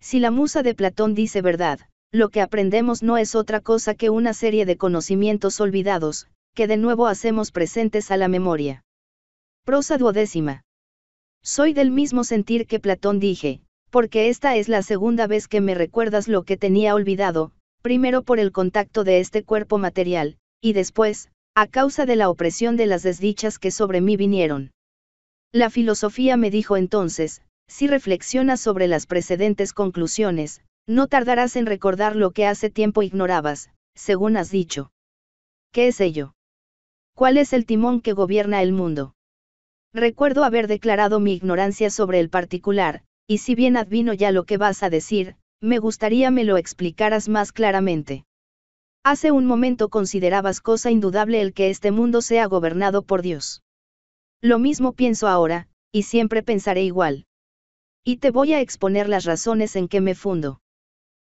Si la musa de Platón dice verdad, lo que aprendemos no es otra cosa que una serie de conocimientos olvidados, que de nuevo hacemos presentes a la memoria. Prosa duodécima. Soy del mismo sentir que Platón dije, porque esta es la segunda vez que me recuerdas lo que tenía olvidado, primero por el contacto de este cuerpo material, y después, a causa de la opresión de las desdichas que sobre mí vinieron. La filosofía me dijo entonces, si reflexionas sobre las precedentes conclusiones, no tardarás en recordar lo que hace tiempo ignorabas, según has dicho. ¿Qué es ello? ¿Cuál es el timón que gobierna el mundo? Recuerdo haber declarado mi ignorancia sobre el particular, y si bien advino ya lo que vas a decir, me gustaría me lo explicaras más claramente. Hace un momento considerabas cosa indudable el que este mundo sea gobernado por Dios. Lo mismo pienso ahora, y siempre pensaré igual. Y te voy a exponer las razones en que me fundo.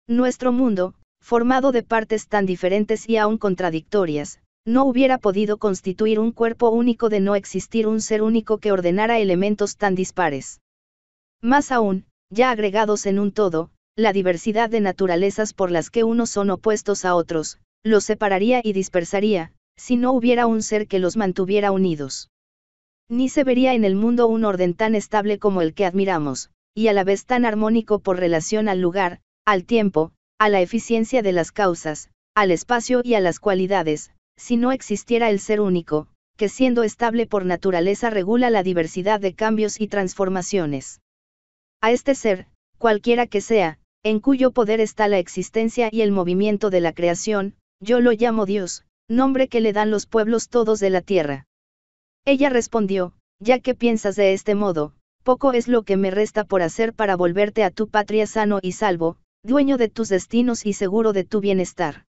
Nuestro mundo, formado de partes tan diferentes y aún contradictorias, no hubiera podido constituir un cuerpo único de no existir un ser único que ordenara elementos tan dispares. Más aún, ya agregados en un todo, la diversidad de naturalezas por las que unos son opuestos a otros, los separaría y dispersaría, si no hubiera un ser que los mantuviera unidos. Ni se vería en el mundo un orden tan estable como el que admiramos, y a la vez tan armónico por relación al lugar, al tiempo, a la eficiencia de las causas, al espacio y a las cualidades, si no existiera el ser único, que siendo estable por naturaleza regula la diversidad de cambios y transformaciones. A este ser, cualquiera que sea, en cuyo poder está la existencia y el movimiento de la creación, yo lo llamo Dios, nombre que le dan los pueblos todos de la tierra. Ella respondió, ya que piensas de este modo, poco es lo que me resta por hacer para volverte a tu patria sano y salvo, dueño de tus destinos y seguro de tu bienestar.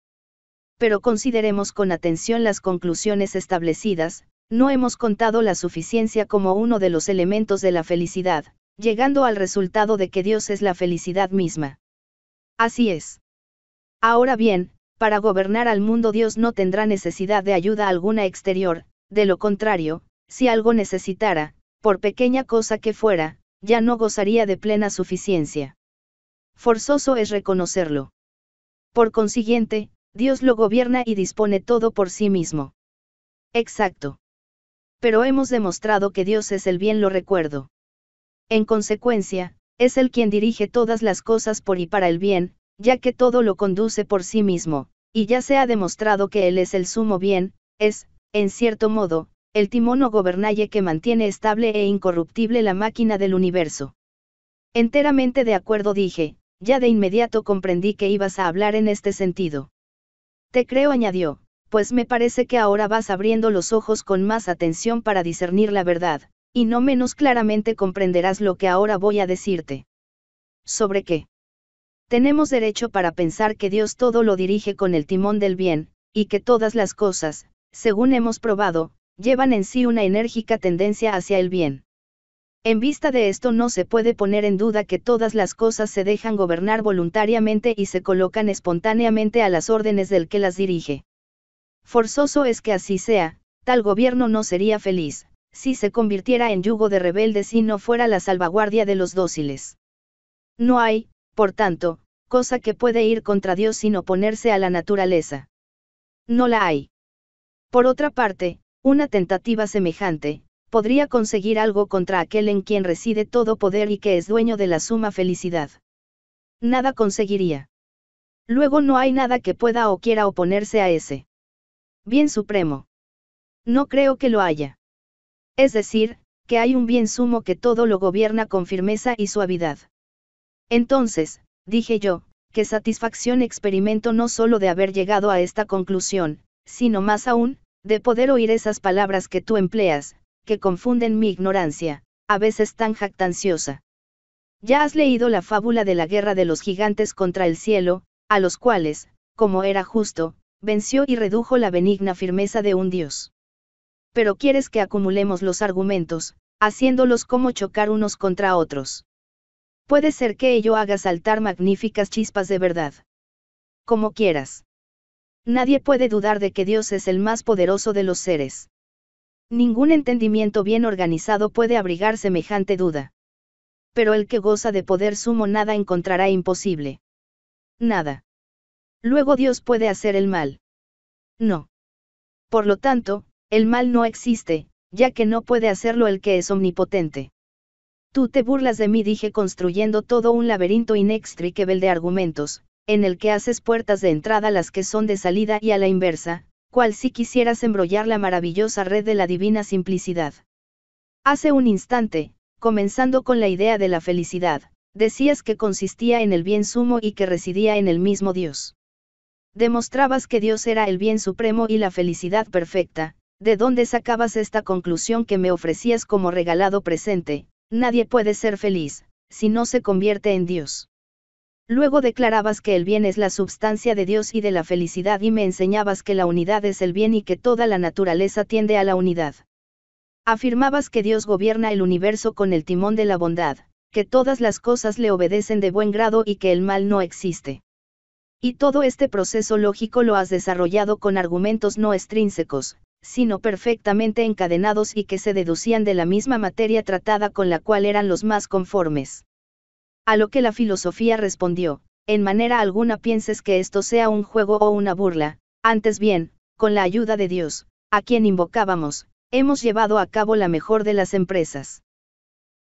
Pero consideremos con atención las conclusiones establecidas, no hemos contado la suficiencia como uno de los elementos de la felicidad, llegando al resultado de que Dios es la felicidad misma. Así es. Ahora bien, para gobernar al mundo Dios no tendrá necesidad de ayuda alguna exterior, de lo contrario, si algo necesitara, por pequeña cosa que fuera, ya no gozaría de plena suficiencia. Forzoso es reconocerlo. Por consiguiente, Dios lo gobierna y dispone todo por sí mismo. Exacto. Pero hemos demostrado que Dios es el bien, lo recuerdo. En consecuencia, es el quien dirige todas las cosas por y para el bien, ya que todo lo conduce por sí mismo, y ya se ha demostrado que Él es el sumo bien, es, en cierto modo, el timón o gobernalle que mantiene estable e incorruptible la máquina del universo. Enteramente de acuerdo dije, ya de inmediato comprendí que ibas a hablar en este sentido. Te creo añadió, pues me parece que ahora vas abriendo los ojos con más atención para discernir la verdad, y no menos claramente comprenderás lo que ahora voy a decirte. ¿Sobre qué? Tenemos derecho para pensar que Dios todo lo dirige con el timón del bien, y que todas las cosas, según hemos probado, llevan en sí una enérgica tendencia hacia el bien. En vista de esto no se puede poner en duda que todas las cosas se dejan gobernar voluntariamente y se colocan espontáneamente a las órdenes del que las dirige. Forzoso es que así sea, tal gobierno no sería feliz, si se convirtiera en yugo de rebeldes y no fuera la salvaguardia de los dóciles. No hay, por tanto, cosa que puede ir contra Dios sin oponerse a la naturaleza. No la hay. Por otra parte, una tentativa semejante, podría conseguir algo contra aquel en quien reside todo poder y que es dueño de la suma felicidad. Nada conseguiría. Luego no hay nada que pueda o quiera oponerse a ese. Bien supremo. No creo que lo haya. Es decir, que hay un bien sumo que todo lo gobierna con firmeza y suavidad. Entonces, dije yo, qué satisfacción experimento no solo de haber llegado a esta conclusión, sino más aún, de poder oír esas palabras que tú empleas, que confunden mi ignorancia, a veces tan jactanciosa. Ya has leído la fábula de la guerra de los gigantes contra el cielo, a los cuales, como era justo, venció y redujo la benigna firmeza de un dios. Pero quieres que acumulemos los argumentos, haciéndolos como chocar unos contra otros. Puede ser que ello haga saltar magníficas chispas de verdad. Como quieras. Nadie puede dudar de que Dios es el más poderoso de los seres. Ningún entendimiento bien organizado puede abrigar semejante duda. Pero el que goza de poder sumo nada encontrará imposible. Nada. Luego Dios puede hacer el mal. No. Por lo tanto, el mal no existe, ya que no puede hacerlo el que es omnipotente. Tú te burlas de mí, dije construyendo todo un laberinto inextricable de argumentos, en el que haces puertas de entrada las que son de salida y a la inversa, cual si quisieras embrollar la maravillosa red de la divina simplicidad. Hace un instante, comenzando con la idea de la felicidad, decías que consistía en el bien sumo y que residía en el mismo Dios. Demostrabas que Dios era el bien supremo y la felicidad perfecta, ¿de dónde sacabas esta conclusión que me ofrecías como regalado presente? Nadie puede ser feliz, si no se convierte en Dios. Luego declarabas que el bien es la substancia de Dios y de la felicidad y me enseñabas que la unidad es el bien y que toda la naturaleza tiende a la unidad. Afirmabas que Dios gobierna el universo con el timón de la bondad, que todas las cosas le obedecen de buen grado y que el mal no existe. Y todo este proceso lógico lo has desarrollado con argumentos no extrínsecos, sino perfectamente encadenados y que se deducían de la misma materia tratada con la cual eran los más conformes. A lo que la filosofía respondió, en manera alguna pienses que esto sea un juego o una burla, antes bien, con la ayuda de Dios, a quien invocábamos, hemos llevado a cabo la mejor de las empresas.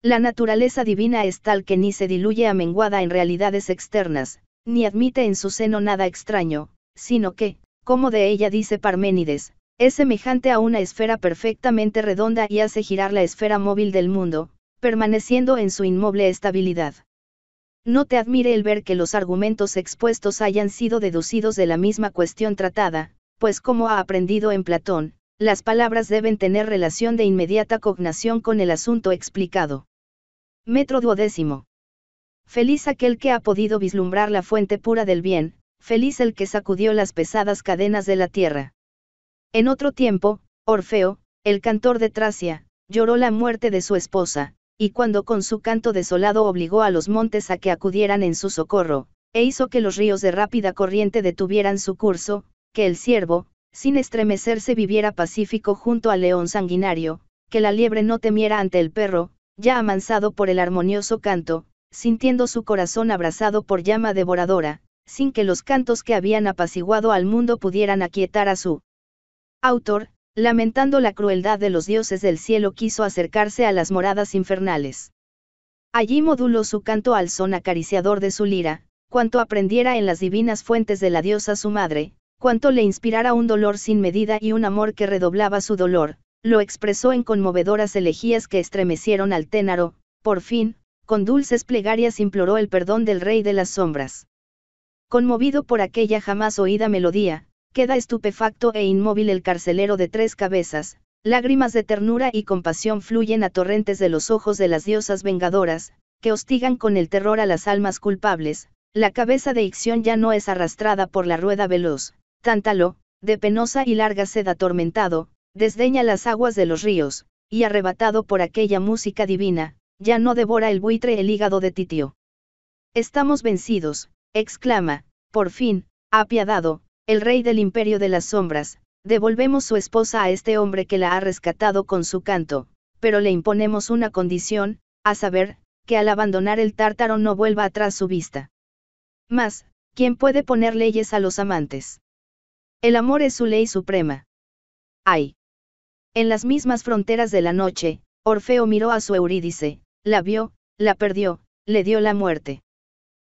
La naturaleza divina es tal que ni se diluye amenguada en realidades externas, ni admite en su seno nada extraño, sino que, como de ella dice Parménides, es semejante a una esfera perfectamente redonda y hace girar la esfera móvil del mundo, permaneciendo en su inmoble estabilidad. No te admire el ver que los argumentos expuestos hayan sido deducidos de la misma cuestión tratada, pues como ha aprendido en Platón, las palabras deben tener relación de inmediata cognación con el asunto explicado. Metro duodécimo. Feliz aquel que ha podido vislumbrar la fuente pura del bien, feliz el que sacudió las pesadas cadenas de la tierra. En otro tiempo, Orfeo, el cantor de Tracia, lloró la muerte de su esposa, y cuando con su canto desolado obligó a los montes a que acudieran en su socorro, e hizo que los ríos de rápida corriente detuvieran su curso, que el ciervo, sin estremecerse viviera pacífico junto al león sanguinario, que la liebre no temiera ante el perro, ya amansado por el armonioso canto, sintiendo su corazón abrasado por llama devoradora, sin que los cantos que habían apaciguado al mundo pudieran aquietar a su autor, lamentando la crueldad de los dioses del cielo quiso acercarse a las moradas infernales. Allí moduló su canto al son acariciador de su lira, cuanto aprendiera en las divinas fuentes de la diosa su madre, cuanto le inspirara un dolor sin medida y un amor que redoblaba su dolor, lo expresó en conmovedoras elegías que estremecieron al ténaro, por fin, con dulces plegarias imploró el perdón del rey de las sombras. Conmovido por aquella jamás oída melodía, Queda estupefacto e inmóvil el carcelero de tres cabezas, lágrimas de ternura y compasión fluyen a torrentes de los ojos de las diosas vengadoras, que hostigan con el terror a las almas culpables, la cabeza de Ixión ya no es arrastrada por la rueda veloz, Tántalo, de penosa y larga sed atormentado, desdeña las aguas de los ríos, y arrebatado por aquella música divina, ya no devora el buitre el hígado de Titio. Estamos vencidos, exclama, por fin, apiadado, el rey del imperio de las sombras, devolvemos su esposa a este hombre que la ha rescatado con su canto, pero le imponemos una condición, a saber, que al abandonar el tártaro no vuelva atrás su vista. Mas, ¿quién puede poner leyes a los amantes? El amor es su ley suprema. Ay. En las mismas fronteras de la noche, Orfeo miró a su Eurídice, la vio, la perdió, le dio la muerte.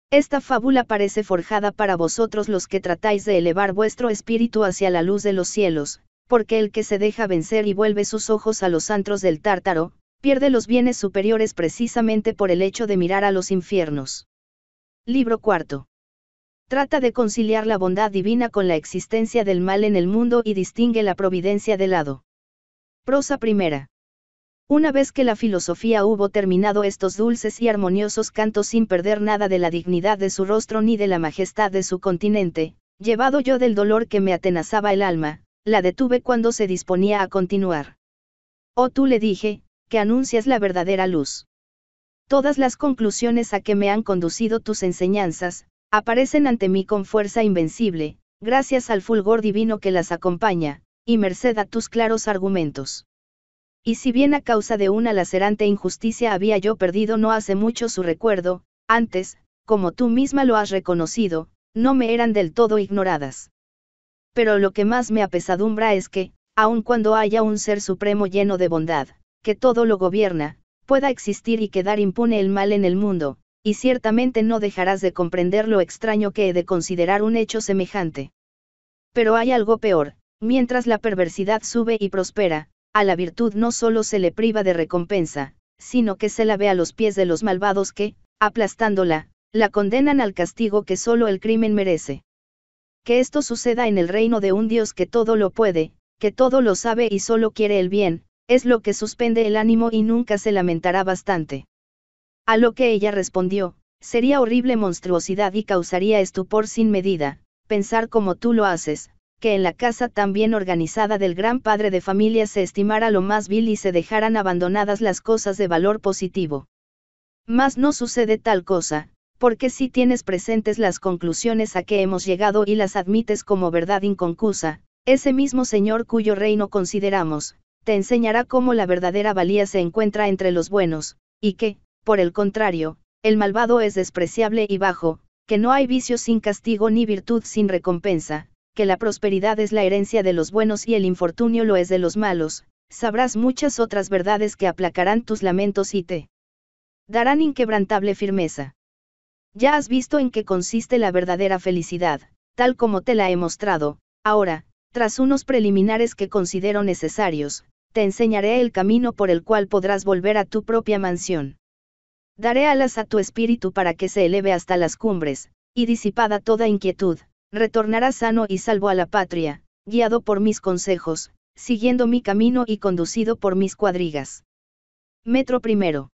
Esta fábula parece forjada para vosotros los que tratáis de elevar vuestro espíritu hacia la luz de los cielos, porque el que se deja vencer y vuelve sus ojos a los antros del tártaro, pierde los bienes superiores precisamente por el hecho de mirar a los infiernos. Libro cuarto. Trata de conciliar la bondad divina con la existencia del mal en el mundo y distingue la providencia del lado. Prosa primera. Una vez que la filosofía hubo terminado estos dulces y armoniosos cantos sin perder nada de la dignidad de su rostro ni de la majestad de su continente, llevado yo del dolor que me atenazaba el alma, la detuve cuando se disponía a continuar. Oh tú le dije, que anuncias la verdadera luz. Todas las conclusiones a que me han conducido tus enseñanzas, aparecen ante mí con fuerza invencible, gracias al fulgor divino que las acompaña, y merced a tus claros argumentos. Y si bien a causa de una lacerante injusticia había yo perdido no hace mucho su recuerdo, antes, como tú misma lo has reconocido, no me eran del todo ignoradas. Pero lo que más me apesadumbra es que, aun cuando haya un ser supremo lleno de bondad, que todo lo gobierna, pueda existir y quedar impune el mal en el mundo, y ciertamente no dejarás de comprender lo extraño que he de considerar un hecho semejante. Pero hay algo peor, mientras la perversidad sube y prospera, a la virtud no solo se le priva de recompensa, sino que se la ve a los pies de los malvados que, aplastándola, la condenan al castigo que solo el crimen merece. Que esto suceda en el reino de un Dios que todo lo puede, que todo lo sabe y solo quiere el bien, es lo que suspende el ánimo y nunca se lamentará bastante. A lo que ella respondió, sería horrible monstruosidad y causaría estupor sin medida, pensar como tú lo haces, que en la casa tan bien organizada del gran padre de familia se estimara lo más vil y se dejaran abandonadas las cosas de valor positivo. Mas no sucede tal cosa, porque si tienes presentes las conclusiones a que hemos llegado y las admites como verdad inconcusa, ese mismo Señor cuyo reino consideramos, te enseñará cómo la verdadera valía se encuentra entre los buenos, y que, por el contrario, el malvado es despreciable y bajo, que no hay vicio sin castigo ni virtud sin recompensa, que la prosperidad es la herencia de los buenos y el infortunio lo es de los malos, sabrás muchas otras verdades que aplacarán tus lamentos y te darán inquebrantable firmeza. Ya has visto en qué consiste la verdadera felicidad, tal como te la he mostrado, ahora, tras unos preliminares que considero necesarios, te enseñaré el camino por el cual podrás volver a tu propia mansión. Daré alas a tu espíritu para que se eleve hasta las cumbres, y disipada toda inquietud, retornará sano y salvo a la patria, guiado por mis consejos, siguiendo mi camino y conducido por mis cuadrigas. Metro primero.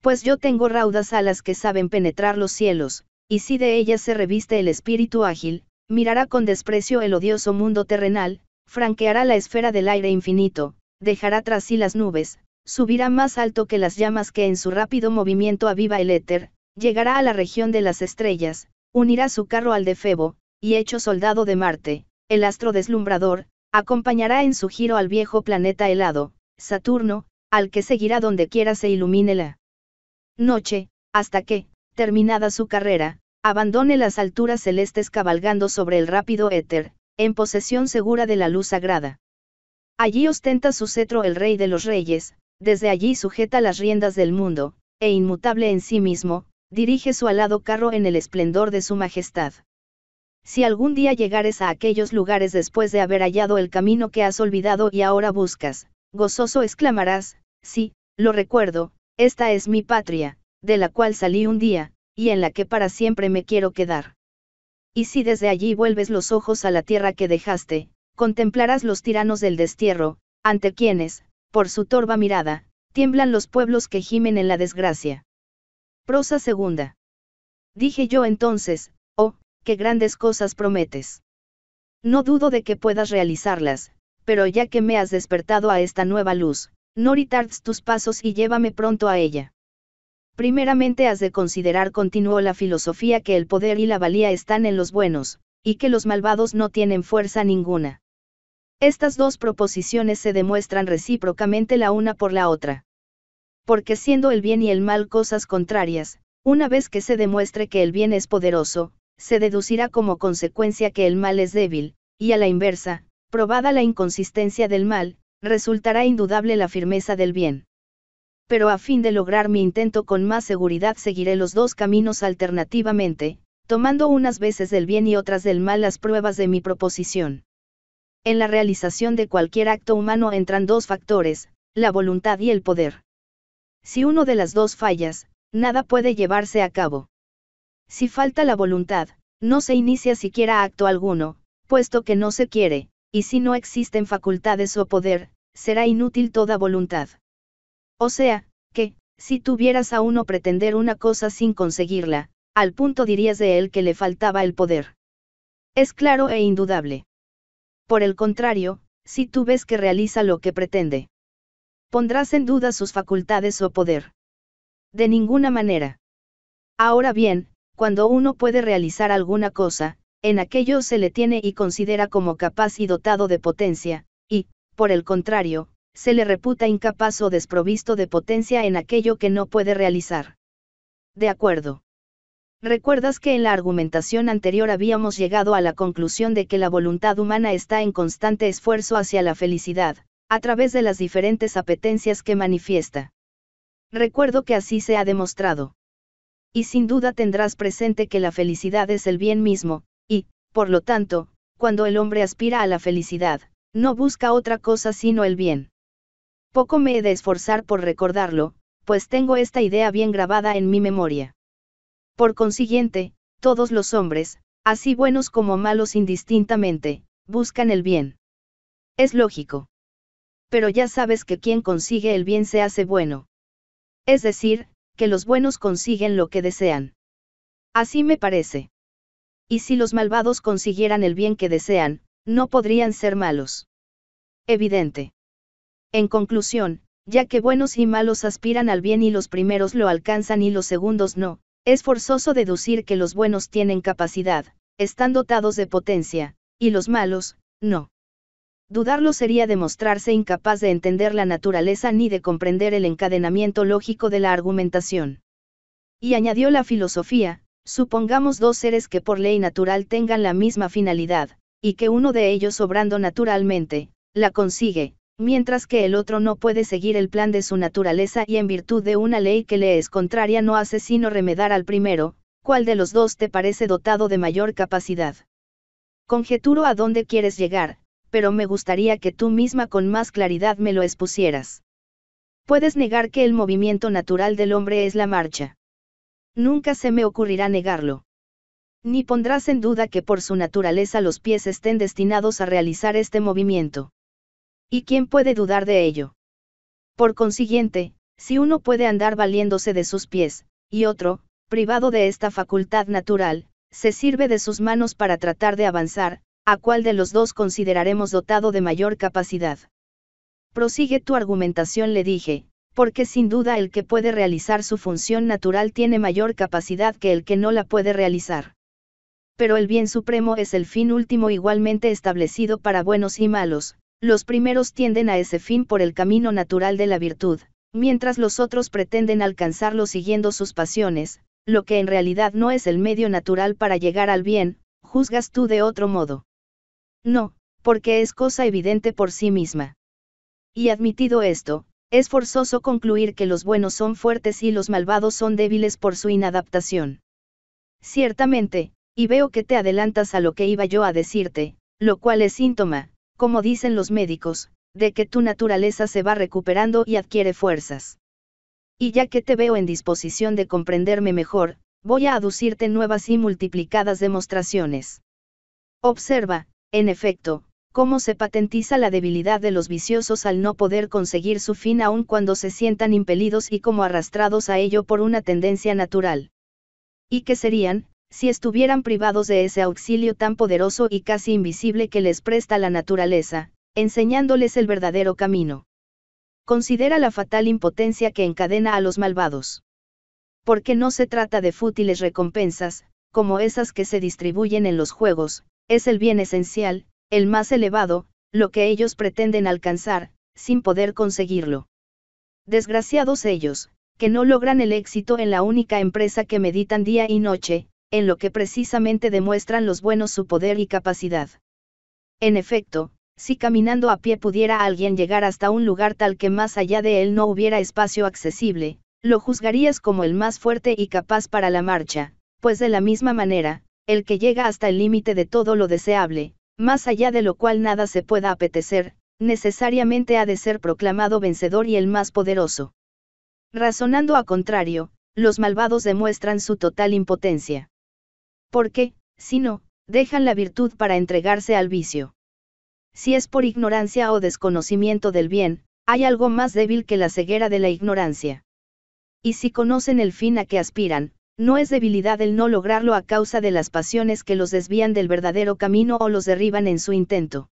Pues yo tengo raudas alas que saben penetrar los cielos, y si de ellas se reviste el espíritu ágil, mirará con desprecio el odioso mundo terrenal, franqueará la esfera del aire infinito, dejará tras sí las nubes, subirá más alto que las llamas que en su rápido movimiento aviva el éter, llegará a la región de las estrellas, unirá su carro al de Febo, y hecho soldado de Marte, el astro deslumbrador, acompañará en su giro al viejo planeta helado, Saturno, al que seguirá donde quiera se ilumine la noche, hasta que, terminada su carrera, abandone las alturas celestes cabalgando sobre el rápido éter, en posesión segura de la luz sagrada. Allí ostenta su cetro el rey de los reyes, desde allí sujeta las riendas del mundo, e inmutable en sí mismo, dirige su alado carro en el esplendor de su majestad. Si algún día llegares a aquellos lugares después de haber hallado el camino que has olvidado y ahora buscas, gozoso exclamarás, sí, lo recuerdo, esta es mi patria, de la cual salí un día, y en la que para siempre me quiero quedar. Y si desde allí vuelves los ojos a la tierra que dejaste, contemplarás los tiranos del destierro, ante quienes, por su torva mirada, tiemblan los pueblos que gimen en la desgracia. Prosa segunda. Dije yo entonces, que grandes cosas prometes. No dudo de que puedas realizarlas, pero ya que me has despertado a esta nueva luz, no retards tus pasos y llévame pronto a ella. Primeramente has de considerar, continuó la filosofía, que el poder y la valía están en los buenos, y que los malvados no tienen fuerza ninguna. Estas dos proposiciones se demuestran recíprocamente la una por la otra. Porque siendo el bien y el mal cosas contrarias, una vez que se demuestre que el bien es poderoso, se deducirá como consecuencia que el mal es débil, y a la inversa, probada la inconsistencia del mal, resultará indudable la firmeza del bien. Pero a fin de lograr mi intento con más seguridad seguiré los dos caminos alternativamente, tomando unas veces del bien y otras del mal las pruebas de mi proposición. En la realización de cualquier acto humano entran dos factores, la voluntad y el poder. Si uno de las dos fallas, nada puede llevarse a cabo. Si falta la voluntad, no se inicia siquiera acto alguno, puesto que no se quiere, y si no existen facultades o poder, será inútil toda voluntad. O sea, que, si tuvieras a uno pretender una cosa sin conseguirla, al punto dirías de él que le faltaba el poder. Es claro e indudable. Por el contrario, si tú ves que realiza lo que pretende, pondrás en duda sus facultades o poder. De ninguna manera. Ahora bien, cuando uno puede realizar alguna cosa, en aquello se le tiene y considera como capaz y dotado de potencia, y, por el contrario, se le reputa incapaz o desprovisto de potencia en aquello que no puede realizar. De acuerdo. Recuerdas que en la argumentación anterior habíamos llegado a la conclusión de que la voluntad humana está en constante esfuerzo hacia la felicidad, a través de las diferentes apetencias que manifiesta. Recuerdo que así se ha demostrado y sin duda tendrás presente que la felicidad es el bien mismo, y, por lo tanto, cuando el hombre aspira a la felicidad, no busca otra cosa sino el bien. Poco me he de esforzar por recordarlo, pues tengo esta idea bien grabada en mi memoria. Por consiguiente, todos los hombres, así buenos como malos indistintamente, buscan el bien. Es lógico. Pero ya sabes que quien consigue el bien se hace bueno. Es decir, que los buenos consiguen lo que desean. Así me parece. Y si los malvados consiguieran el bien que desean, no podrían ser malos. Evidente. En conclusión, ya que buenos y malos aspiran al bien y los primeros lo alcanzan y los segundos no, es forzoso deducir que los buenos tienen capacidad, están dotados de potencia, y los malos, no. Dudarlo sería demostrarse incapaz de entender la naturaleza ni de comprender el encadenamiento lógico de la argumentación. Y añadió la filosofía, supongamos dos seres que por ley natural tengan la misma finalidad, y que uno de ellos obrando naturalmente, la consigue, mientras que el otro no puede seguir el plan de su naturaleza y en virtud de una ley que le es contraria no hace sino remedar al primero, ¿cuál de los dos te parece dotado de mayor capacidad? Conjeturo a dónde quieres llegar, pero me gustaría que tú misma con más claridad me lo expusieras. Puedes negar que el movimiento natural del hombre es la marcha. Nunca se me ocurrirá negarlo. Ni pondrás en duda que por su naturaleza los pies estén destinados a realizar este movimiento. ¿Y quién puede dudar de ello? Por consiguiente, si uno puede andar valiéndose de sus pies, y otro, privado de esta facultad natural, se sirve de sus manos para tratar de avanzar, ¿A cuál de los dos consideraremos dotado de mayor capacidad? Prosigue tu argumentación, le dije, porque sin duda el que puede realizar su función natural tiene mayor capacidad que el que no la puede realizar. Pero el bien supremo es el fin último igualmente establecido para buenos y malos, los primeros tienden a ese fin por el camino natural de la virtud, mientras los otros pretenden alcanzarlo siguiendo sus pasiones, lo que en realidad no es el medio natural para llegar al bien, juzgas tú de otro modo. No, porque es cosa evidente por sí misma. Y admitido esto, es forzoso concluir que los buenos son fuertes y los malvados son débiles por su inadaptación. Ciertamente, y veo que te adelantas a lo que iba yo a decirte, lo cual es síntoma, como dicen los médicos, de que tu naturaleza se va recuperando y adquiere fuerzas. Y ya que te veo en disposición de comprenderme mejor, voy a aducirte nuevas y multiplicadas demostraciones. Observa, en efecto, cómo se patentiza la debilidad de los viciosos al no poder conseguir su fin aun cuando se sientan impelidos y como arrastrados a ello por una tendencia natural. ¿Y qué serían, si estuvieran privados de ese auxilio tan poderoso y casi invisible que les presta la naturaleza, enseñándoles el verdadero camino? Considera la fatal impotencia que encadena a los malvados. Porque no se trata de fútiles recompensas, como esas que se distribuyen en los juegos, es el bien esencial, el más elevado, lo que ellos pretenden alcanzar, sin poder conseguirlo. Desgraciados ellos, que no logran el éxito en la única empresa que meditan día y noche, en lo que precisamente demuestran los buenos su poder y capacidad. En efecto, si caminando a pie pudiera alguien llegar hasta un lugar tal que más allá de él no hubiera espacio accesible, lo juzgarías como el más fuerte y capaz para la marcha, pues de la misma manera, el que llega hasta el límite de todo lo deseable, más allá de lo cual nada se pueda apetecer, necesariamente ha de ser proclamado vencedor y el más poderoso. Razonando a contrario, los malvados demuestran su total impotencia. Porque, si no, dejan la virtud para entregarse al vicio. Si es por ignorancia o desconocimiento del bien, hay algo más débil que la ceguera de la ignorancia. Y si conocen el fin a que aspiran, no es debilidad el no lograrlo a causa de las pasiones que los desvían del verdadero camino o los derriban en su intento.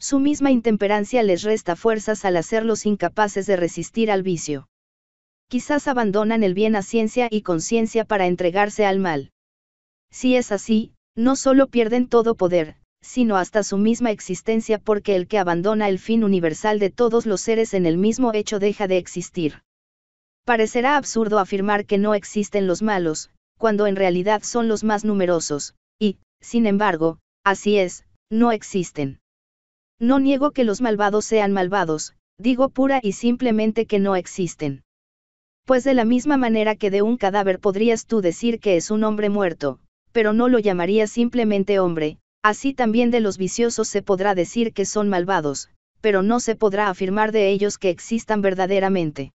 Su misma intemperancia les resta fuerzas al hacerlos incapaces de resistir al vicio. Quizás abandonan el bien a ciencia y conciencia para entregarse al mal. Si es así, no solo pierden todo poder, sino hasta su misma existencia porque el que abandona el fin universal de todos los seres en el mismo hecho deja de existir. Parecerá absurdo afirmar que no existen los malos, cuando en realidad son los más numerosos, y, sin embargo, así es, no existen. No niego que los malvados sean malvados, digo pura y simplemente que no existen. Pues de la misma manera que de un cadáver podrías tú decir que es un hombre muerto, pero no lo llamarías simplemente hombre, así también de los viciosos se podrá decir que son malvados, pero no se podrá afirmar de ellos que existan verdaderamente.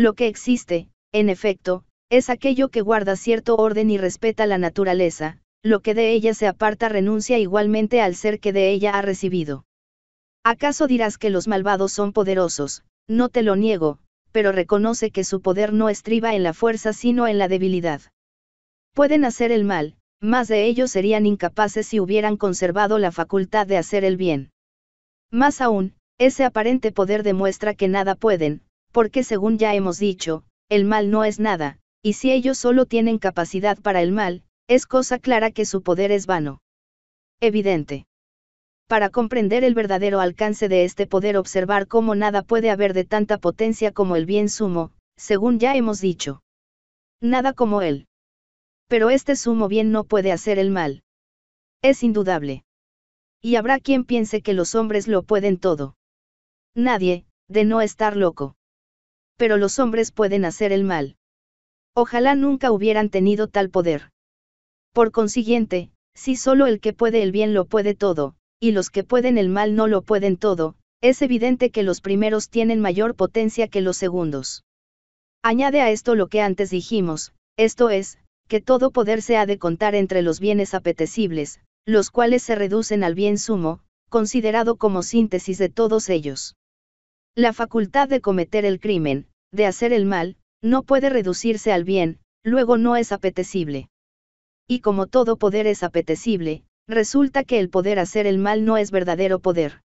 Lo que existe, en efecto, es aquello que guarda cierto orden y respeta la naturaleza, lo que de ella se aparta renuncia igualmente al ser que de ella ha recibido. ¿Acaso dirás que los malvados son poderosos? No te lo niego, pero reconoce que su poder no estriba en la fuerza sino en la debilidad. Pueden hacer el mal, más de ellos serían incapaces si hubieran conservado la facultad de hacer el bien. Más aún, ese aparente poder demuestra que nada pueden, porque según ya hemos dicho, el mal no es nada, y si ellos solo tienen capacidad para el mal, es cosa clara que su poder es vano. Evidente. Para comprender el verdadero alcance de este poder observar cómo nada puede haber de tanta potencia como el bien sumo, según ya hemos dicho. Nada como él. Pero este sumo bien no puede hacer el mal. Es indudable. Y habrá quien piense que los hombres lo pueden todo. Nadie, de no estar loco pero los hombres pueden hacer el mal. Ojalá nunca hubieran tenido tal poder. Por consiguiente, si solo el que puede el bien lo puede todo, y los que pueden el mal no lo pueden todo, es evidente que los primeros tienen mayor potencia que los segundos. Añade a esto lo que antes dijimos, esto es, que todo poder se ha de contar entre los bienes apetecibles, los cuales se reducen al bien sumo, considerado como síntesis de todos ellos. La facultad de cometer el crimen, de hacer el mal, no puede reducirse al bien, luego no es apetecible. Y como todo poder es apetecible, resulta que el poder hacer el mal no es verdadero poder.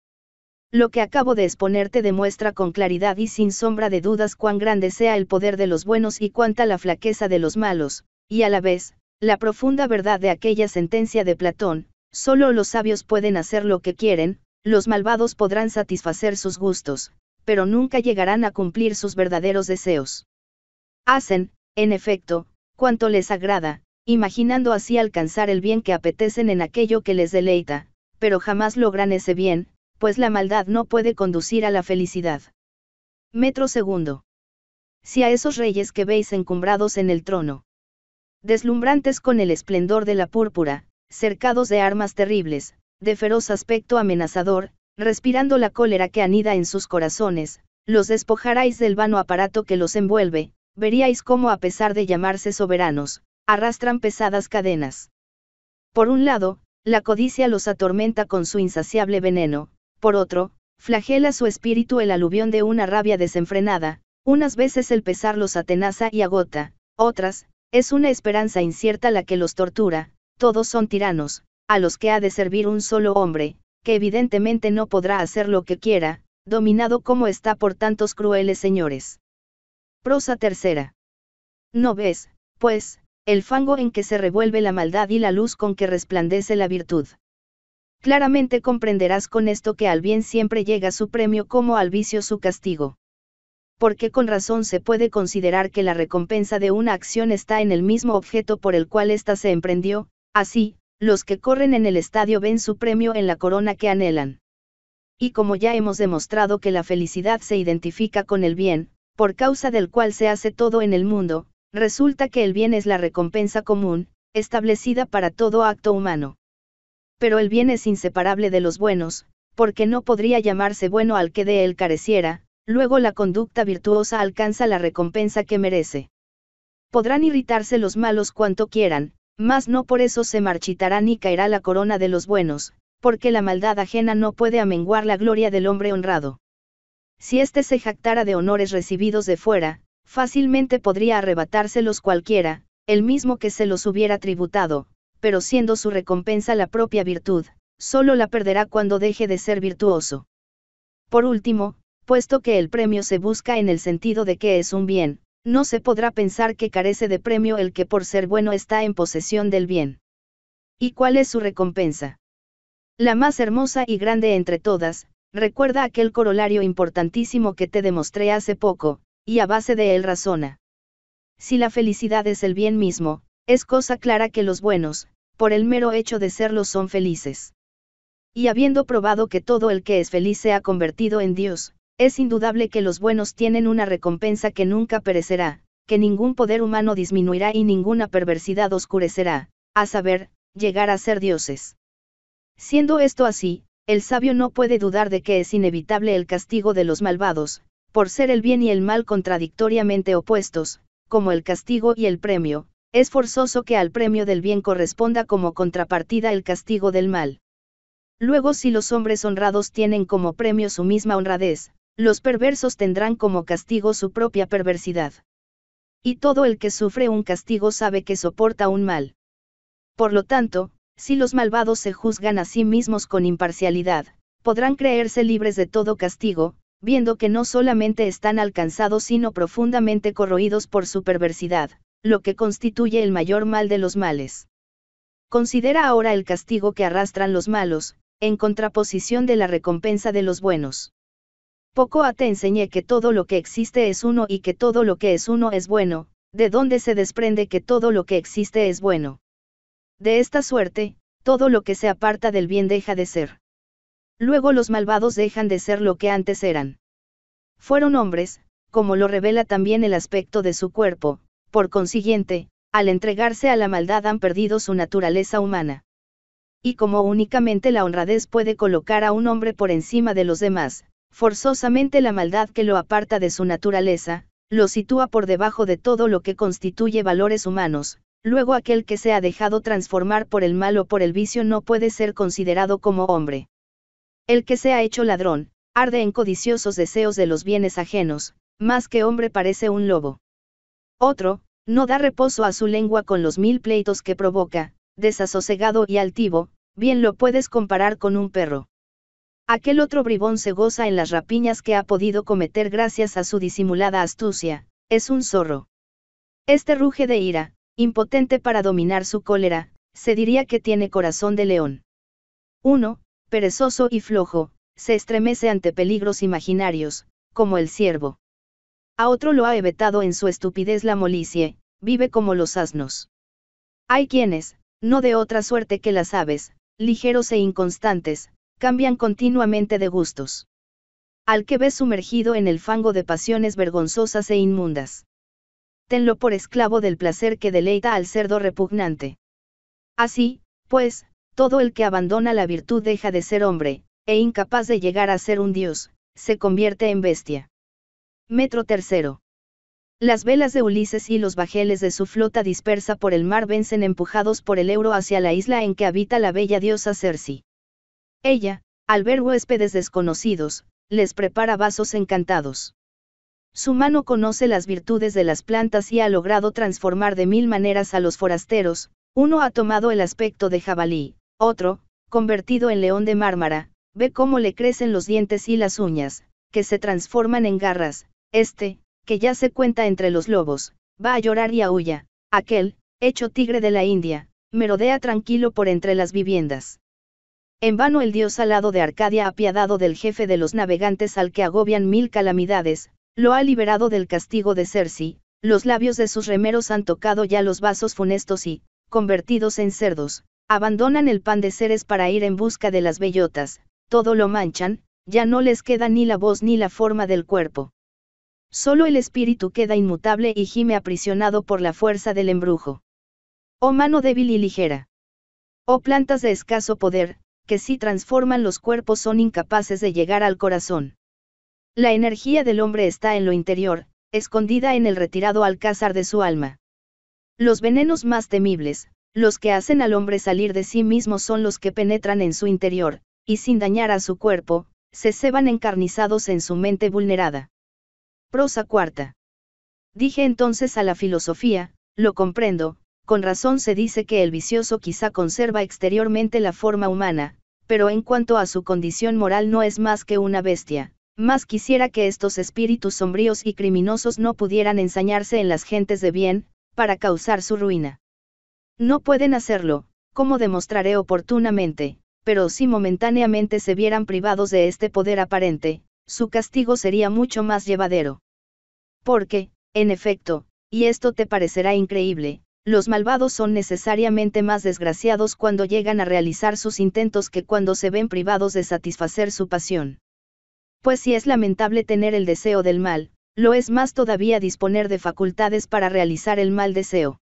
Lo que acabo de exponerte demuestra con claridad y sin sombra de dudas cuán grande sea el poder de los buenos y cuánta la flaqueza de los malos, y a la vez, la profunda verdad de aquella sentencia de Platón, solo los sabios pueden hacer lo que quieren, los malvados podrán satisfacer sus gustos, pero nunca llegarán a cumplir sus verdaderos deseos. Hacen, en efecto, cuanto les agrada, imaginando así alcanzar el bien que apetecen en aquello que les deleita, pero jamás logran ese bien, pues la maldad no puede conducir a la felicidad. Metro segundo. Si a esos reyes que veis encumbrados en el trono, deslumbrantes con el esplendor de la púrpura, cercados de armas terribles, de feroz aspecto amenazador, respirando la cólera que anida en sus corazones, los despojaráis del vano aparato que los envuelve, veríais cómo a pesar de llamarse soberanos, arrastran pesadas cadenas. Por un lado, la codicia los atormenta con su insaciable veneno, por otro, flagela su espíritu el aluvión de una rabia desenfrenada, unas veces el pesar los atenaza y agota, otras, es una esperanza incierta la que los tortura, todos son tiranos, a los que ha de servir un solo hombre, que evidentemente no podrá hacer lo que quiera, dominado como está por tantos crueles señores. Prosa tercera. No ves, pues, el fango en que se revuelve la maldad y la luz con que resplandece la virtud. Claramente comprenderás con esto que al bien siempre llega su premio como al vicio su castigo. Porque con razón se puede considerar que la recompensa de una acción está en el mismo objeto por el cual ésta se emprendió, así, los que corren en el estadio ven su premio en la corona que anhelan. Y como ya hemos demostrado que la felicidad se identifica con el bien, por causa del cual se hace todo en el mundo, resulta que el bien es la recompensa común, establecida para todo acto humano. Pero el bien es inseparable de los buenos, porque no podría llamarse bueno al que de él careciera, luego la conducta virtuosa alcanza la recompensa que merece. Podrán irritarse los malos cuanto quieran, mas no por eso se marchitará ni caerá la corona de los buenos, porque la maldad ajena no puede amenguar la gloria del hombre honrado. Si éste se jactara de honores recibidos de fuera, fácilmente podría arrebatárselos cualquiera, el mismo que se los hubiera tributado, pero siendo su recompensa la propia virtud, solo la perderá cuando deje de ser virtuoso. Por último, puesto que el premio se busca en el sentido de que es un bien, no se podrá pensar que carece de premio el que por ser bueno está en posesión del bien. ¿Y cuál es su recompensa? La más hermosa y grande entre todas, recuerda aquel corolario importantísimo que te demostré hace poco, y a base de él razona. Si la felicidad es el bien mismo, es cosa clara que los buenos, por el mero hecho de serlos son felices. Y habiendo probado que todo el que es feliz se ha convertido en Dios, es indudable que los buenos tienen una recompensa que nunca perecerá, que ningún poder humano disminuirá y ninguna perversidad oscurecerá, a saber, llegar a ser dioses. Siendo esto así, el sabio no puede dudar de que es inevitable el castigo de los malvados, por ser el bien y el mal contradictoriamente opuestos, como el castigo y el premio, es forzoso que al premio del bien corresponda como contrapartida el castigo del mal. Luego si los hombres honrados tienen como premio su misma honradez, los perversos tendrán como castigo su propia perversidad. Y todo el que sufre un castigo sabe que soporta un mal. Por lo tanto, si los malvados se juzgan a sí mismos con imparcialidad, podrán creerse libres de todo castigo, viendo que no solamente están alcanzados sino profundamente corroídos por su perversidad, lo que constituye el mayor mal de los males. Considera ahora el castigo que arrastran los malos, en contraposición de la recompensa de los buenos. Poco a te enseñé que todo lo que existe es uno y que todo lo que es uno es bueno, de donde se desprende que todo lo que existe es bueno. De esta suerte, todo lo que se aparta del bien deja de ser. Luego los malvados dejan de ser lo que antes eran. Fueron hombres, como lo revela también el aspecto de su cuerpo, por consiguiente, al entregarse a la maldad han perdido su naturaleza humana. Y como únicamente la honradez puede colocar a un hombre por encima de los demás, Forzosamente la maldad que lo aparta de su naturaleza, lo sitúa por debajo de todo lo que constituye valores humanos, luego aquel que se ha dejado transformar por el mal o por el vicio no puede ser considerado como hombre. El que se ha hecho ladrón, arde en codiciosos deseos de los bienes ajenos, más que hombre parece un lobo. Otro, no da reposo a su lengua con los mil pleitos que provoca, desasosegado y altivo, bien lo puedes comparar con un perro. Aquel otro bribón se goza en las rapiñas que ha podido cometer gracias a su disimulada astucia, es un zorro. Este ruge de ira, impotente para dominar su cólera, se diría que tiene corazón de león. Uno, Perezoso y flojo, se estremece ante peligros imaginarios, como el ciervo. A otro lo ha evetado en su estupidez la molicie, vive como los asnos. Hay quienes, no de otra suerte que las aves, ligeros e inconstantes, cambian continuamente de gustos. Al que ves sumergido en el fango de pasiones vergonzosas e inmundas. Tenlo por esclavo del placer que deleita al cerdo repugnante. Así, pues, todo el que abandona la virtud deja de ser hombre, e incapaz de llegar a ser un dios, se convierte en bestia. Metro tercero. Las velas de Ulises y los bajeles de su flota dispersa por el mar vencen empujados por el euro hacia la isla en que habita la bella diosa Cersei. Ella, al ver huéspedes desconocidos, les prepara vasos encantados. Su mano conoce las virtudes de las plantas y ha logrado transformar de mil maneras a los forasteros, uno ha tomado el aspecto de jabalí, otro, convertido en león de mármara, ve cómo le crecen los dientes y las uñas, que se transforman en garras, este, que ya se cuenta entre los lobos, va a llorar y aúlla, aquel, hecho tigre de la India, merodea tranquilo por entre las viviendas. En vano el dios alado de Arcadia apiadado del jefe de los navegantes al que agobian mil calamidades, lo ha liberado del castigo de Cersei, los labios de sus remeros han tocado ya los vasos funestos y, convertidos en cerdos, abandonan el pan de Ceres para ir en busca de las bellotas, todo lo manchan, ya no les queda ni la voz ni la forma del cuerpo. Solo el espíritu queda inmutable y gime aprisionado por la fuerza del embrujo. Oh mano débil y ligera. Oh plantas de escaso poder, que si transforman los cuerpos son incapaces de llegar al corazón. La energía del hombre está en lo interior, escondida en el retirado alcázar de su alma. Los venenos más temibles, los que hacen al hombre salir de sí mismo son los que penetran en su interior, y sin dañar a su cuerpo, se ceban encarnizados en su mente vulnerada. Prosa cuarta. Dije entonces a la filosofía, lo comprendo, con razón se dice que el vicioso quizá conserva exteriormente la forma humana, pero en cuanto a su condición moral no es más que una bestia, más quisiera que estos espíritus sombríos y criminosos no pudieran ensañarse en las gentes de bien, para causar su ruina. No pueden hacerlo, como demostraré oportunamente, pero si momentáneamente se vieran privados de este poder aparente, su castigo sería mucho más llevadero. Porque, en efecto, y esto te parecerá increíble, los malvados son necesariamente más desgraciados cuando llegan a realizar sus intentos que cuando se ven privados de satisfacer su pasión. Pues si es lamentable tener el deseo del mal, lo es más todavía disponer de facultades para realizar el mal deseo.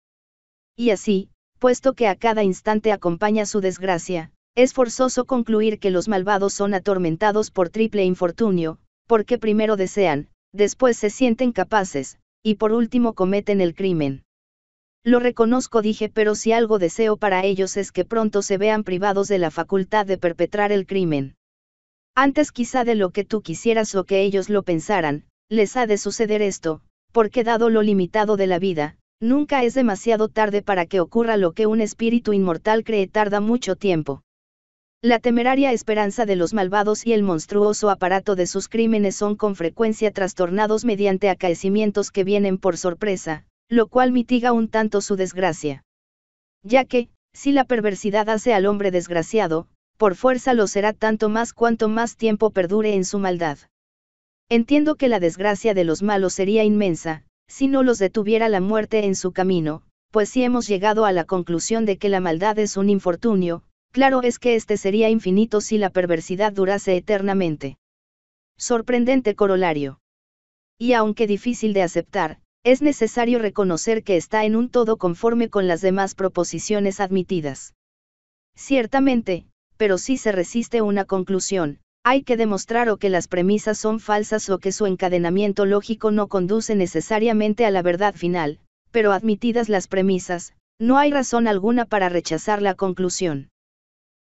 Y así, puesto que a cada instante acompaña su desgracia, es forzoso concluir que los malvados son atormentados por triple infortunio, porque primero desean, después se sienten capaces, y por último cometen el crimen. Lo reconozco, dije, pero si algo deseo para ellos es que pronto se vean privados de la facultad de perpetrar el crimen. Antes quizá de lo que tú quisieras o que ellos lo pensaran, les ha de suceder esto, porque dado lo limitado de la vida, nunca es demasiado tarde para que ocurra lo que un espíritu inmortal cree tarda mucho tiempo. La temeraria esperanza de los malvados y el monstruoso aparato de sus crímenes son con frecuencia trastornados mediante acaecimientos que vienen por sorpresa, lo cual mitiga un tanto su desgracia. Ya que, si la perversidad hace al hombre desgraciado, por fuerza lo será tanto más cuanto más tiempo perdure en su maldad. Entiendo que la desgracia de los malos sería inmensa, si no los detuviera la muerte en su camino, pues si hemos llegado a la conclusión de que la maldad es un infortunio, claro es que este sería infinito si la perversidad durase eternamente. Sorprendente corolario. Y aunque difícil de aceptar, es necesario reconocer que está en un todo conforme con las demás proposiciones admitidas. Ciertamente, pero si se resiste una conclusión, hay que demostrar o que las premisas son falsas o que su encadenamiento lógico no conduce necesariamente a la verdad final, pero admitidas las premisas, no hay razón alguna para rechazar la conclusión.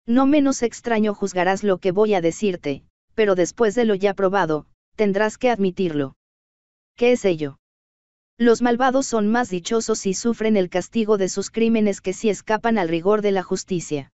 No menos extraño juzgarás lo que voy a decirte, pero después de lo ya probado, tendrás que admitirlo. ¿Qué es ello? Los malvados son más dichosos si sufren el castigo de sus crímenes que si escapan al rigor de la justicia.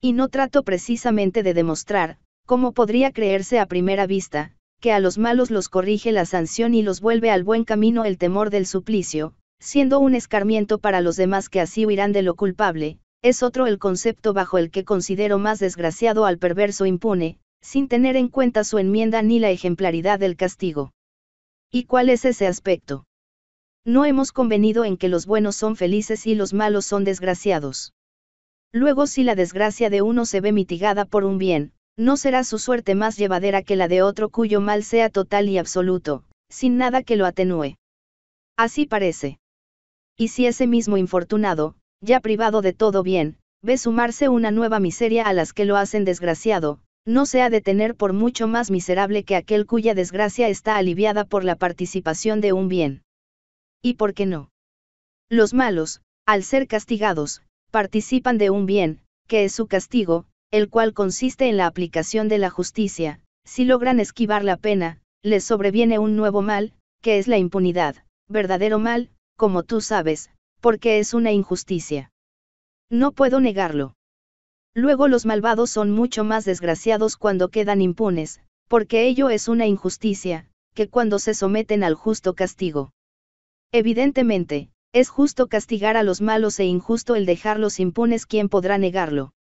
Y no trato precisamente de demostrar, como podría creerse a primera vista, que a los malos los corrige la sanción y los vuelve al buen camino el temor del suplicio, siendo un escarmiento para los demás que así huirán de lo culpable, es otro el concepto bajo el que considero más desgraciado al perverso impune, sin tener en cuenta su enmienda ni la ejemplaridad del castigo. ¿Y cuál es ese aspecto? No hemos convenido en que los buenos son felices y los malos son desgraciados. Luego si la desgracia de uno se ve mitigada por un bien, no será su suerte más llevadera que la de otro cuyo mal sea total y absoluto, sin nada que lo atenúe. Así parece. Y si ese mismo infortunado, ya privado de todo bien, ve sumarse una nueva miseria a las que lo hacen desgraciado, no se ha de tener por mucho más miserable que aquel cuya desgracia está aliviada por la participación de un bien. ¿Y por qué no? Los malos, al ser castigados, participan de un bien, que es su castigo, el cual consiste en la aplicación de la justicia, si logran esquivar la pena, les sobreviene un nuevo mal, que es la impunidad, verdadero mal, como tú sabes, porque es una injusticia. No puedo negarlo. Luego los malvados son mucho más desgraciados cuando quedan impunes, porque ello es una injusticia, que cuando se someten al justo castigo. Evidentemente, es justo castigar a los malos e injusto el dejarlos impunes, quien podrá negarlo?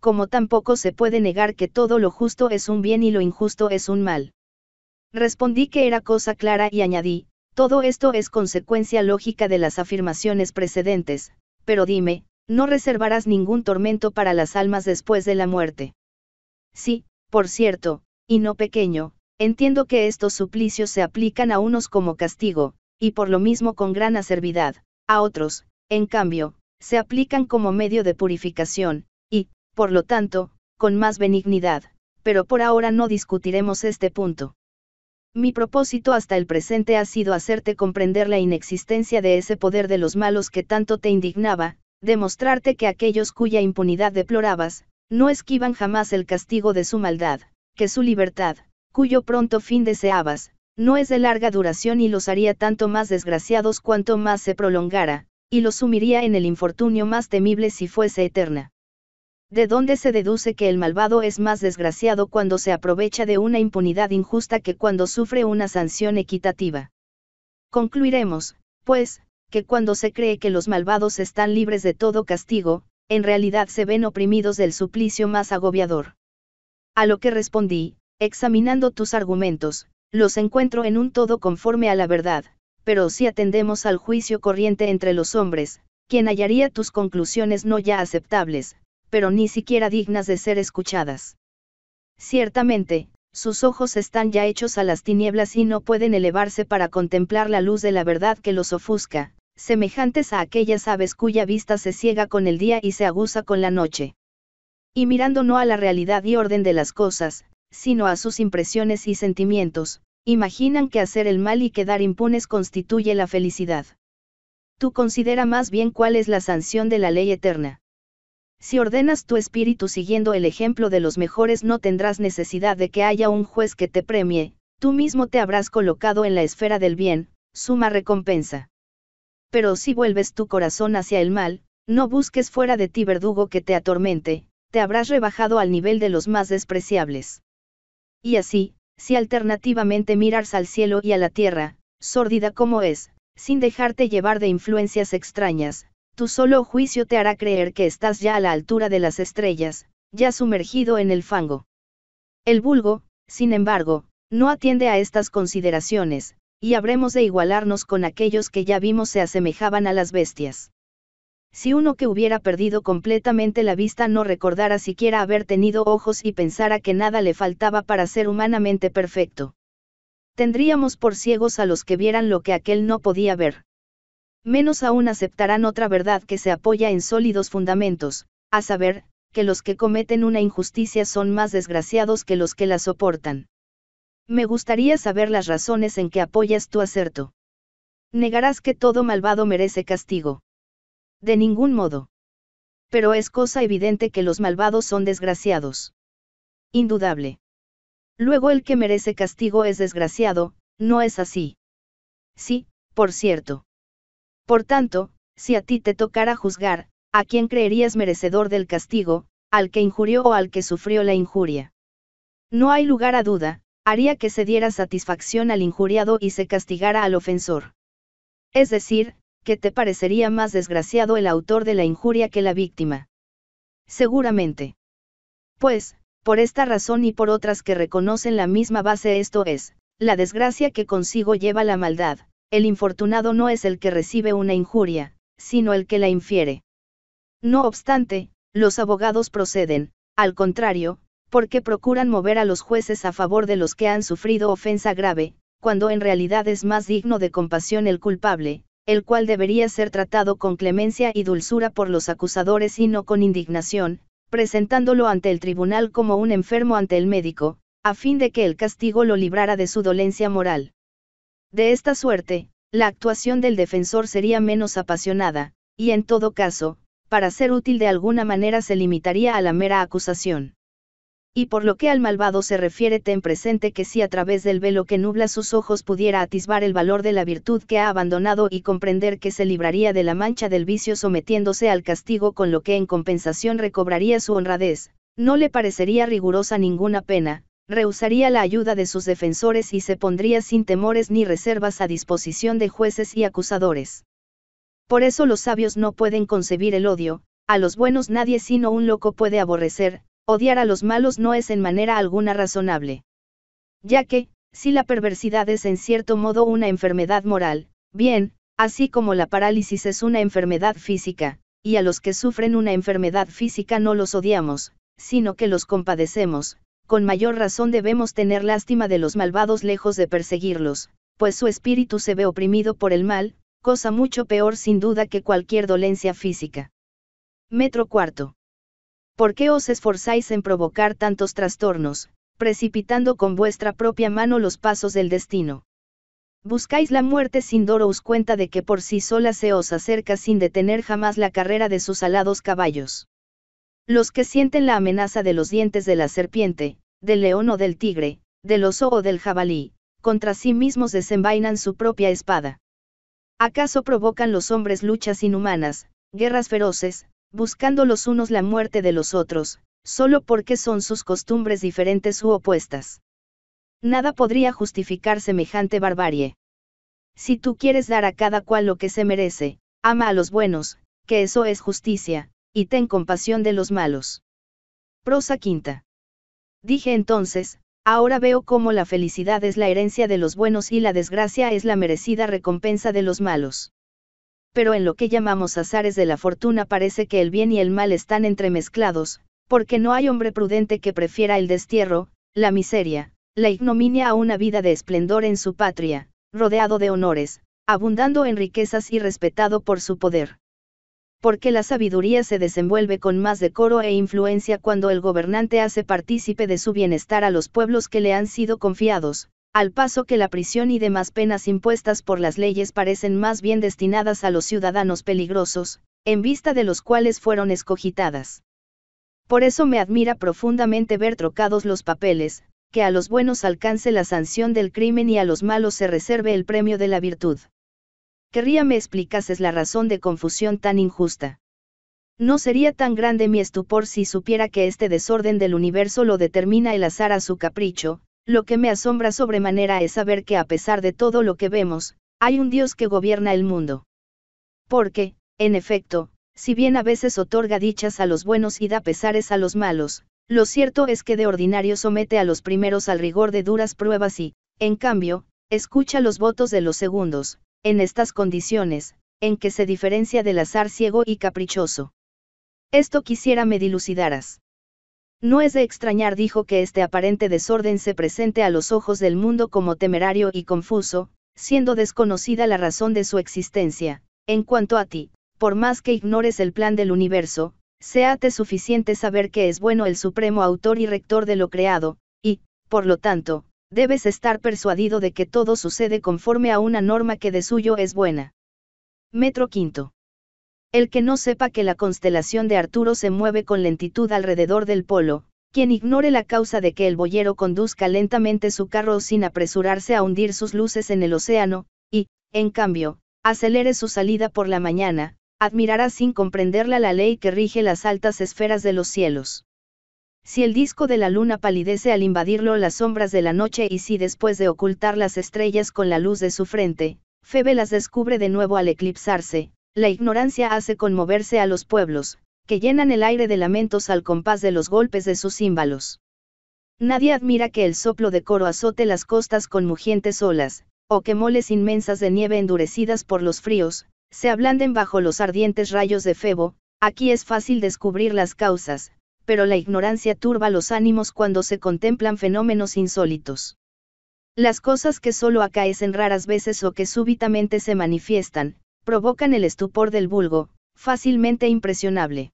Como tampoco se puede negar que todo lo justo es un bien y lo injusto es un mal. Respondí que era cosa clara y añadí, todo esto es consecuencia lógica de las afirmaciones precedentes, pero dime, no reservarás ningún tormento para las almas después de la muerte. Sí, por cierto, y no pequeño, entiendo que estos suplicios se aplican a unos como castigo, y por lo mismo con gran acervidad, a otros, en cambio, se aplican como medio de purificación, y, por lo tanto, con más benignidad, pero por ahora no discutiremos este punto. Mi propósito hasta el presente ha sido hacerte comprender la inexistencia de ese poder de los malos que tanto te indignaba, demostrarte que aquellos cuya impunidad deplorabas, no esquivan jamás el castigo de su maldad, que su libertad, cuyo pronto fin deseabas, no es de larga duración y los haría tanto más desgraciados cuanto más se prolongara, y los sumiría en el infortunio más temible si fuese eterna. ¿De dónde se deduce que el malvado es más desgraciado cuando se aprovecha de una impunidad injusta que cuando sufre una sanción equitativa? Concluiremos, pues, que cuando se cree que los malvados están libres de todo castigo, en realidad se ven oprimidos del suplicio más agobiador. A lo que respondí, examinando tus argumentos, los encuentro en un todo conforme a la verdad, pero si atendemos al juicio corriente entre los hombres, quien hallaría tus conclusiones no ya aceptables, pero ni siquiera dignas de ser escuchadas. Ciertamente, sus ojos están ya hechos a las tinieblas y no pueden elevarse para contemplar la luz de la verdad que los ofusca, semejantes a aquellas aves cuya vista se ciega con el día y se aguza con la noche. Y mirando no a la realidad y orden de las cosas, sino a sus impresiones y sentimientos, imaginan que hacer el mal y quedar impunes constituye la felicidad. Tú considera más bien cuál es la sanción de la ley eterna. Si ordenas tu espíritu siguiendo el ejemplo de los mejores no tendrás necesidad de que haya un juez que te premie, tú mismo te habrás colocado en la esfera del bien, suma recompensa. Pero si vuelves tu corazón hacia el mal, no busques fuera de ti verdugo que te atormente, te habrás rebajado al nivel de los más despreciables. Y así, si alternativamente miras al cielo y a la tierra, sórdida como es, sin dejarte llevar de influencias extrañas, tu solo juicio te hará creer que estás ya a la altura de las estrellas, ya sumergido en el fango. El vulgo, sin embargo, no atiende a estas consideraciones, y habremos de igualarnos con aquellos que ya vimos se asemejaban a las bestias. Si uno que hubiera perdido completamente la vista no recordara siquiera haber tenido ojos y pensara que nada le faltaba para ser humanamente perfecto. Tendríamos por ciegos a los que vieran lo que aquel no podía ver. Menos aún aceptarán otra verdad que se apoya en sólidos fundamentos, a saber, que los que cometen una injusticia son más desgraciados que los que la soportan. Me gustaría saber las razones en que apoyas tu acerto. Negarás que todo malvado merece castigo. De ningún modo. Pero es cosa evidente que los malvados son desgraciados. Indudable. Luego el que merece castigo es desgraciado, no es así. Sí, por cierto. Por tanto, si a ti te tocara juzgar, ¿a quién creerías merecedor del castigo, al que injurió o al que sufrió la injuria? No hay lugar a duda, haría que se diera satisfacción al injuriado y se castigara al ofensor. Es decir, ¿qué te parecería más desgraciado el autor de la injuria que la víctima. Seguramente. Pues, por esta razón y por otras que reconocen la misma base esto es, la desgracia que consigo lleva la maldad, el infortunado no es el que recibe una injuria, sino el que la infiere. No obstante, los abogados proceden, al contrario, porque procuran mover a los jueces a favor de los que han sufrido ofensa grave, cuando en realidad es más digno de compasión el culpable, el cual debería ser tratado con clemencia y dulzura por los acusadores y no con indignación, presentándolo ante el tribunal como un enfermo ante el médico, a fin de que el castigo lo librara de su dolencia moral. De esta suerte, la actuación del defensor sería menos apasionada, y en todo caso, para ser útil de alguna manera se limitaría a la mera acusación y por lo que al malvado se refiere ten presente que si a través del velo que nubla sus ojos pudiera atisbar el valor de la virtud que ha abandonado y comprender que se libraría de la mancha del vicio sometiéndose al castigo con lo que en compensación recobraría su honradez, no le parecería rigurosa ninguna pena, rehusaría la ayuda de sus defensores y se pondría sin temores ni reservas a disposición de jueces y acusadores. Por eso los sabios no pueden concebir el odio, a los buenos nadie sino un loco puede aborrecer, odiar a los malos no es en manera alguna razonable. Ya que, si la perversidad es en cierto modo una enfermedad moral, bien, así como la parálisis es una enfermedad física, y a los que sufren una enfermedad física no los odiamos, sino que los compadecemos, con mayor razón debemos tener lástima de los malvados lejos de perseguirlos, pues su espíritu se ve oprimido por el mal, cosa mucho peor sin duda que cualquier dolencia física. Metro cuarto. ¿Por qué os esforzáis en provocar tantos trastornos, precipitando con vuestra propia mano los pasos del destino? Buscáis la muerte sin os cuenta de que por sí sola se os acerca sin detener jamás la carrera de sus alados caballos. Los que sienten la amenaza de los dientes de la serpiente, del león o del tigre, del oso o del jabalí, contra sí mismos desenvainan su propia espada. ¿Acaso provocan los hombres luchas inhumanas, guerras feroces, buscando los unos la muerte de los otros, solo porque son sus costumbres diferentes u opuestas. Nada podría justificar semejante barbarie. Si tú quieres dar a cada cual lo que se merece, ama a los buenos, que eso es justicia, y ten compasión de los malos. Prosa quinta. Dije entonces, ahora veo cómo la felicidad es la herencia de los buenos y la desgracia es la merecida recompensa de los malos pero en lo que llamamos azares de la fortuna parece que el bien y el mal están entremezclados, porque no hay hombre prudente que prefiera el destierro, la miseria, la ignominia a una vida de esplendor en su patria, rodeado de honores, abundando en riquezas y respetado por su poder. Porque la sabiduría se desenvuelve con más decoro e influencia cuando el gobernante hace partícipe de su bienestar a los pueblos que le han sido confiados, al paso que la prisión y demás penas impuestas por las leyes parecen más bien destinadas a los ciudadanos peligrosos, en vista de los cuales fueron escogitadas. Por eso me admira profundamente ver trocados los papeles, que a los buenos alcance la sanción del crimen y a los malos se reserve el premio de la virtud. Querría me explicases la razón de confusión tan injusta. No sería tan grande mi estupor si supiera que este desorden del universo lo determina el azar a su capricho, lo que me asombra sobremanera es saber que a pesar de todo lo que vemos, hay un Dios que gobierna el mundo. Porque, en efecto, si bien a veces otorga dichas a los buenos y da pesares a los malos, lo cierto es que de ordinario somete a los primeros al rigor de duras pruebas y, en cambio, escucha los votos de los segundos, en estas condiciones, en que se diferencia del azar ciego y caprichoso. Esto quisiera me dilucidaras. No es de extrañar, dijo, que este aparente desorden se presente a los ojos del mundo como temerario y confuso, siendo desconocida la razón de su existencia. En cuanto a ti, por más que ignores el plan del universo, séate suficiente saber que es bueno el supremo autor y rector de lo creado, y, por lo tanto, debes estar persuadido de que todo sucede conforme a una norma que de suyo es buena. Metro quinto. El que no sepa que la constelación de Arturo se mueve con lentitud alrededor del polo, quien ignore la causa de que el boyero conduzca lentamente su carro sin apresurarse a hundir sus luces en el océano, y, en cambio, acelere su salida por la mañana, admirará sin comprenderla la ley que rige las altas esferas de los cielos. Si el disco de la luna palidece al invadirlo las sombras de la noche y si después de ocultar las estrellas con la luz de su frente, Febe las descubre de nuevo al eclipsarse, la ignorancia hace conmoverse a los pueblos, que llenan el aire de lamentos al compás de los golpes de sus címbalos. Nadie admira que el soplo de coro azote las costas con mugientes olas, o que moles inmensas de nieve endurecidas por los fríos, se ablanden bajo los ardientes rayos de Febo, aquí es fácil descubrir las causas, pero la ignorancia turba los ánimos cuando se contemplan fenómenos insólitos. Las cosas que solo acaecen raras veces o que súbitamente se manifiestan, provocan el estupor del vulgo, fácilmente impresionable.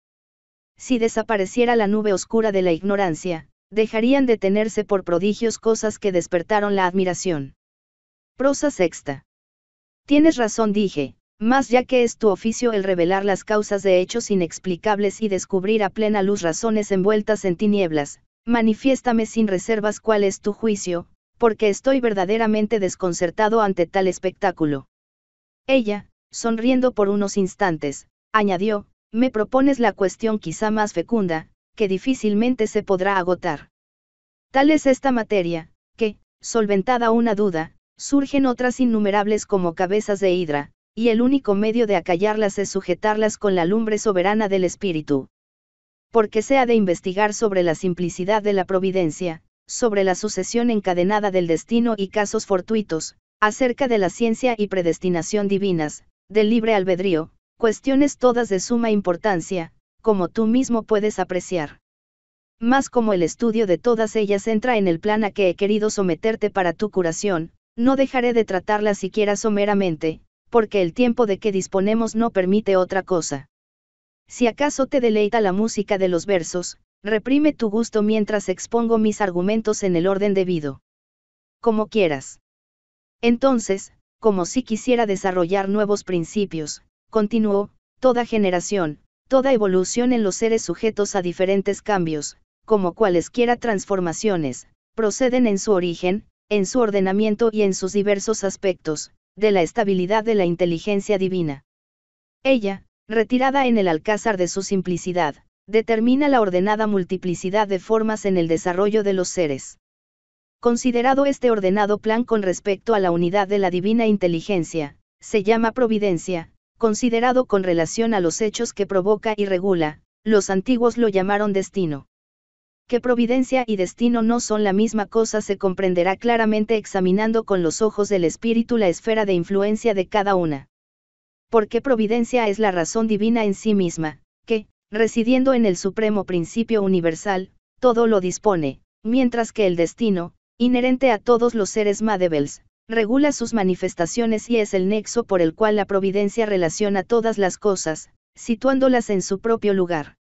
Si desapareciera la nube oscura de la ignorancia, dejarían de tenerse por prodigios cosas que despertaron la admiración. Prosa sexta. Tienes razón, dije, más ya que es tu oficio el revelar las causas de hechos inexplicables y descubrir a plena luz razones envueltas en tinieblas, manifiéstame sin reservas cuál es tu juicio, porque estoy verdaderamente desconcertado ante tal espectáculo. Ella, sonriendo por unos instantes, añadió, me propones la cuestión quizá más fecunda, que difícilmente se podrá agotar. Tal es esta materia, que, solventada una duda, surgen otras innumerables como cabezas de hidra, y el único medio de acallarlas es sujetarlas con la lumbre soberana del espíritu. Porque sea de investigar sobre la simplicidad de la providencia, sobre la sucesión encadenada del destino y casos fortuitos, acerca de la ciencia y predestinación divinas, del libre albedrío, cuestiones todas de suma importancia, como tú mismo puedes apreciar. Más como el estudio de todas ellas entra en el plan a que he querido someterte para tu curación, no dejaré de tratarlas siquiera someramente, porque el tiempo de que disponemos no permite otra cosa. Si acaso te deleita la música de los versos, reprime tu gusto mientras expongo mis argumentos en el orden debido. Como quieras. Entonces, como si quisiera desarrollar nuevos principios, continuó, toda generación, toda evolución en los seres sujetos a diferentes cambios, como cualesquiera transformaciones, proceden en su origen, en su ordenamiento y en sus diversos aspectos, de la estabilidad de la inteligencia divina. Ella, retirada en el alcázar de su simplicidad, determina la ordenada multiplicidad de formas en el desarrollo de los seres. Considerado este ordenado plan con respecto a la unidad de la divina inteligencia, se llama providencia, considerado con relación a los hechos que provoca y regula, los antiguos lo llamaron destino. Que providencia y destino no son la misma cosa se comprenderá claramente examinando con los ojos del espíritu la esfera de influencia de cada una. Porque providencia es la razón divina en sí misma, que, residiendo en el supremo principio universal, todo lo dispone, mientras que el destino, inherente a todos los seres madevels, regula sus manifestaciones y es el nexo por el cual la providencia relaciona todas las cosas, situándolas en su propio lugar.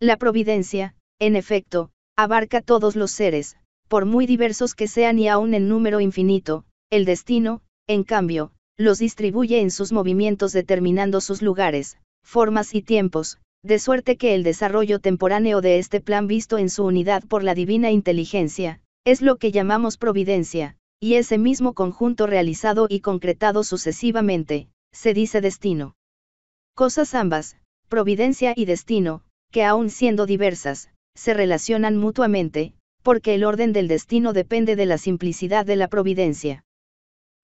La providencia, en efecto, abarca todos los seres, por muy diversos que sean y aún en número infinito, el destino, en cambio, los distribuye en sus movimientos determinando sus lugares, formas y tiempos, de suerte que el desarrollo temporáneo de este plan visto en su unidad por la divina inteligencia, es lo que llamamos providencia, y ese mismo conjunto realizado y concretado sucesivamente, se dice destino. Cosas ambas, providencia y destino, que aun siendo diversas, se relacionan mutuamente, porque el orden del destino depende de la simplicidad de la providencia.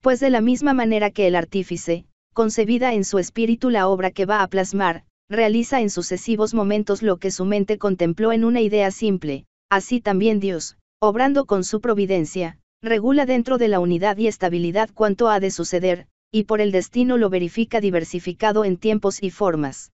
Pues de la misma manera que el artífice, concebida en su espíritu la obra que va a plasmar, realiza en sucesivos momentos lo que su mente contempló en una idea simple, así también Dios, obrando con su providencia, regula dentro de la unidad y estabilidad cuanto ha de suceder, y por el destino lo verifica diversificado en tiempos y formas.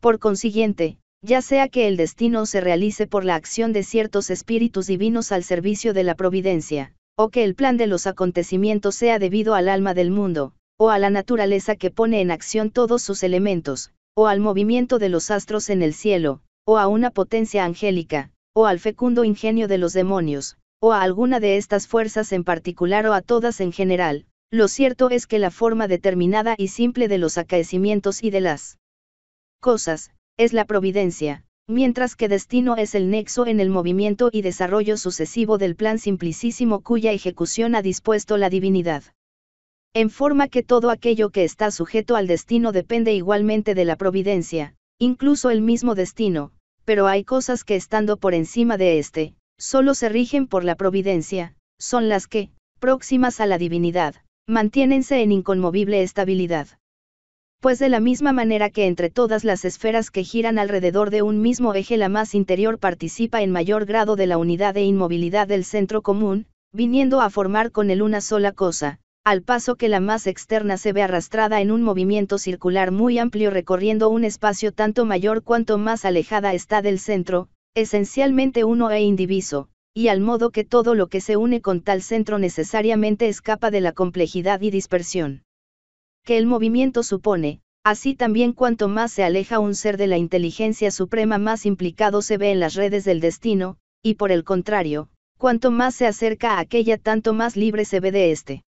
Por consiguiente, ya sea que el destino se realice por la acción de ciertos espíritus divinos al servicio de la providencia, o que el plan de los acontecimientos sea debido al alma del mundo, o a la naturaleza que pone en acción todos sus elementos, o al movimiento de los astros en el cielo, o a una potencia angélica, o al fecundo ingenio de los demonios, o a alguna de estas fuerzas en particular o a todas en general, lo cierto es que la forma determinada y simple de los acaecimientos y de las cosas, es la providencia, mientras que destino es el nexo en el movimiento y desarrollo sucesivo del plan simplicísimo cuya ejecución ha dispuesto la divinidad. En forma que todo aquello que está sujeto al destino depende igualmente de la providencia, incluso el mismo destino, pero hay cosas que estando por encima de éste, solo se rigen por la providencia, son las que, próximas a la divinidad, mantienense en inconmovible estabilidad. Pues de la misma manera que entre todas las esferas que giran alrededor de un mismo eje la más interior participa en mayor grado de la unidad e inmovilidad del centro común, viniendo a formar con él una sola cosa, al paso que la más externa se ve arrastrada en un movimiento circular muy amplio recorriendo un espacio tanto mayor cuanto más alejada está del centro, esencialmente uno e indiviso, y al modo que todo lo que se une con tal centro necesariamente escapa de la complejidad y dispersión que el movimiento supone, así también cuanto más se aleja un ser de la inteligencia suprema más implicado se ve en las redes del destino, y por el contrario, cuanto más se acerca a aquella tanto más libre se ve de éste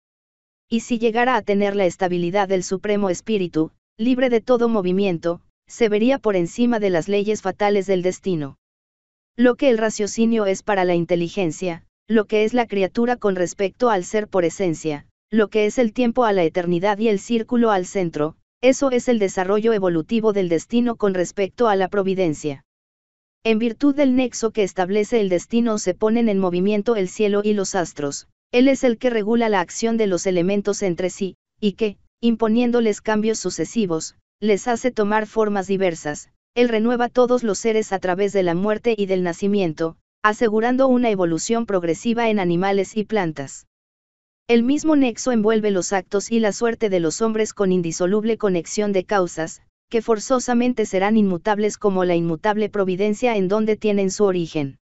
y si llegara a tener la estabilidad del Supremo Espíritu, libre de todo movimiento, se vería por encima de las leyes fatales del destino. Lo que el raciocinio es para la inteligencia, lo que es la criatura con respecto al ser por esencia, lo que es el tiempo a la eternidad y el círculo al centro, eso es el desarrollo evolutivo del destino con respecto a la providencia. En virtud del nexo que establece el destino se ponen en movimiento el cielo y los astros, él es el que regula la acción de los elementos entre sí, y que, imponiéndoles cambios sucesivos, les hace tomar formas diversas, Él renueva todos los seres a través de la muerte y del nacimiento, asegurando una evolución progresiva en animales y plantas. El mismo nexo envuelve los actos y la suerte de los hombres con indisoluble conexión de causas, que forzosamente serán inmutables como la inmutable providencia en donde tienen su origen.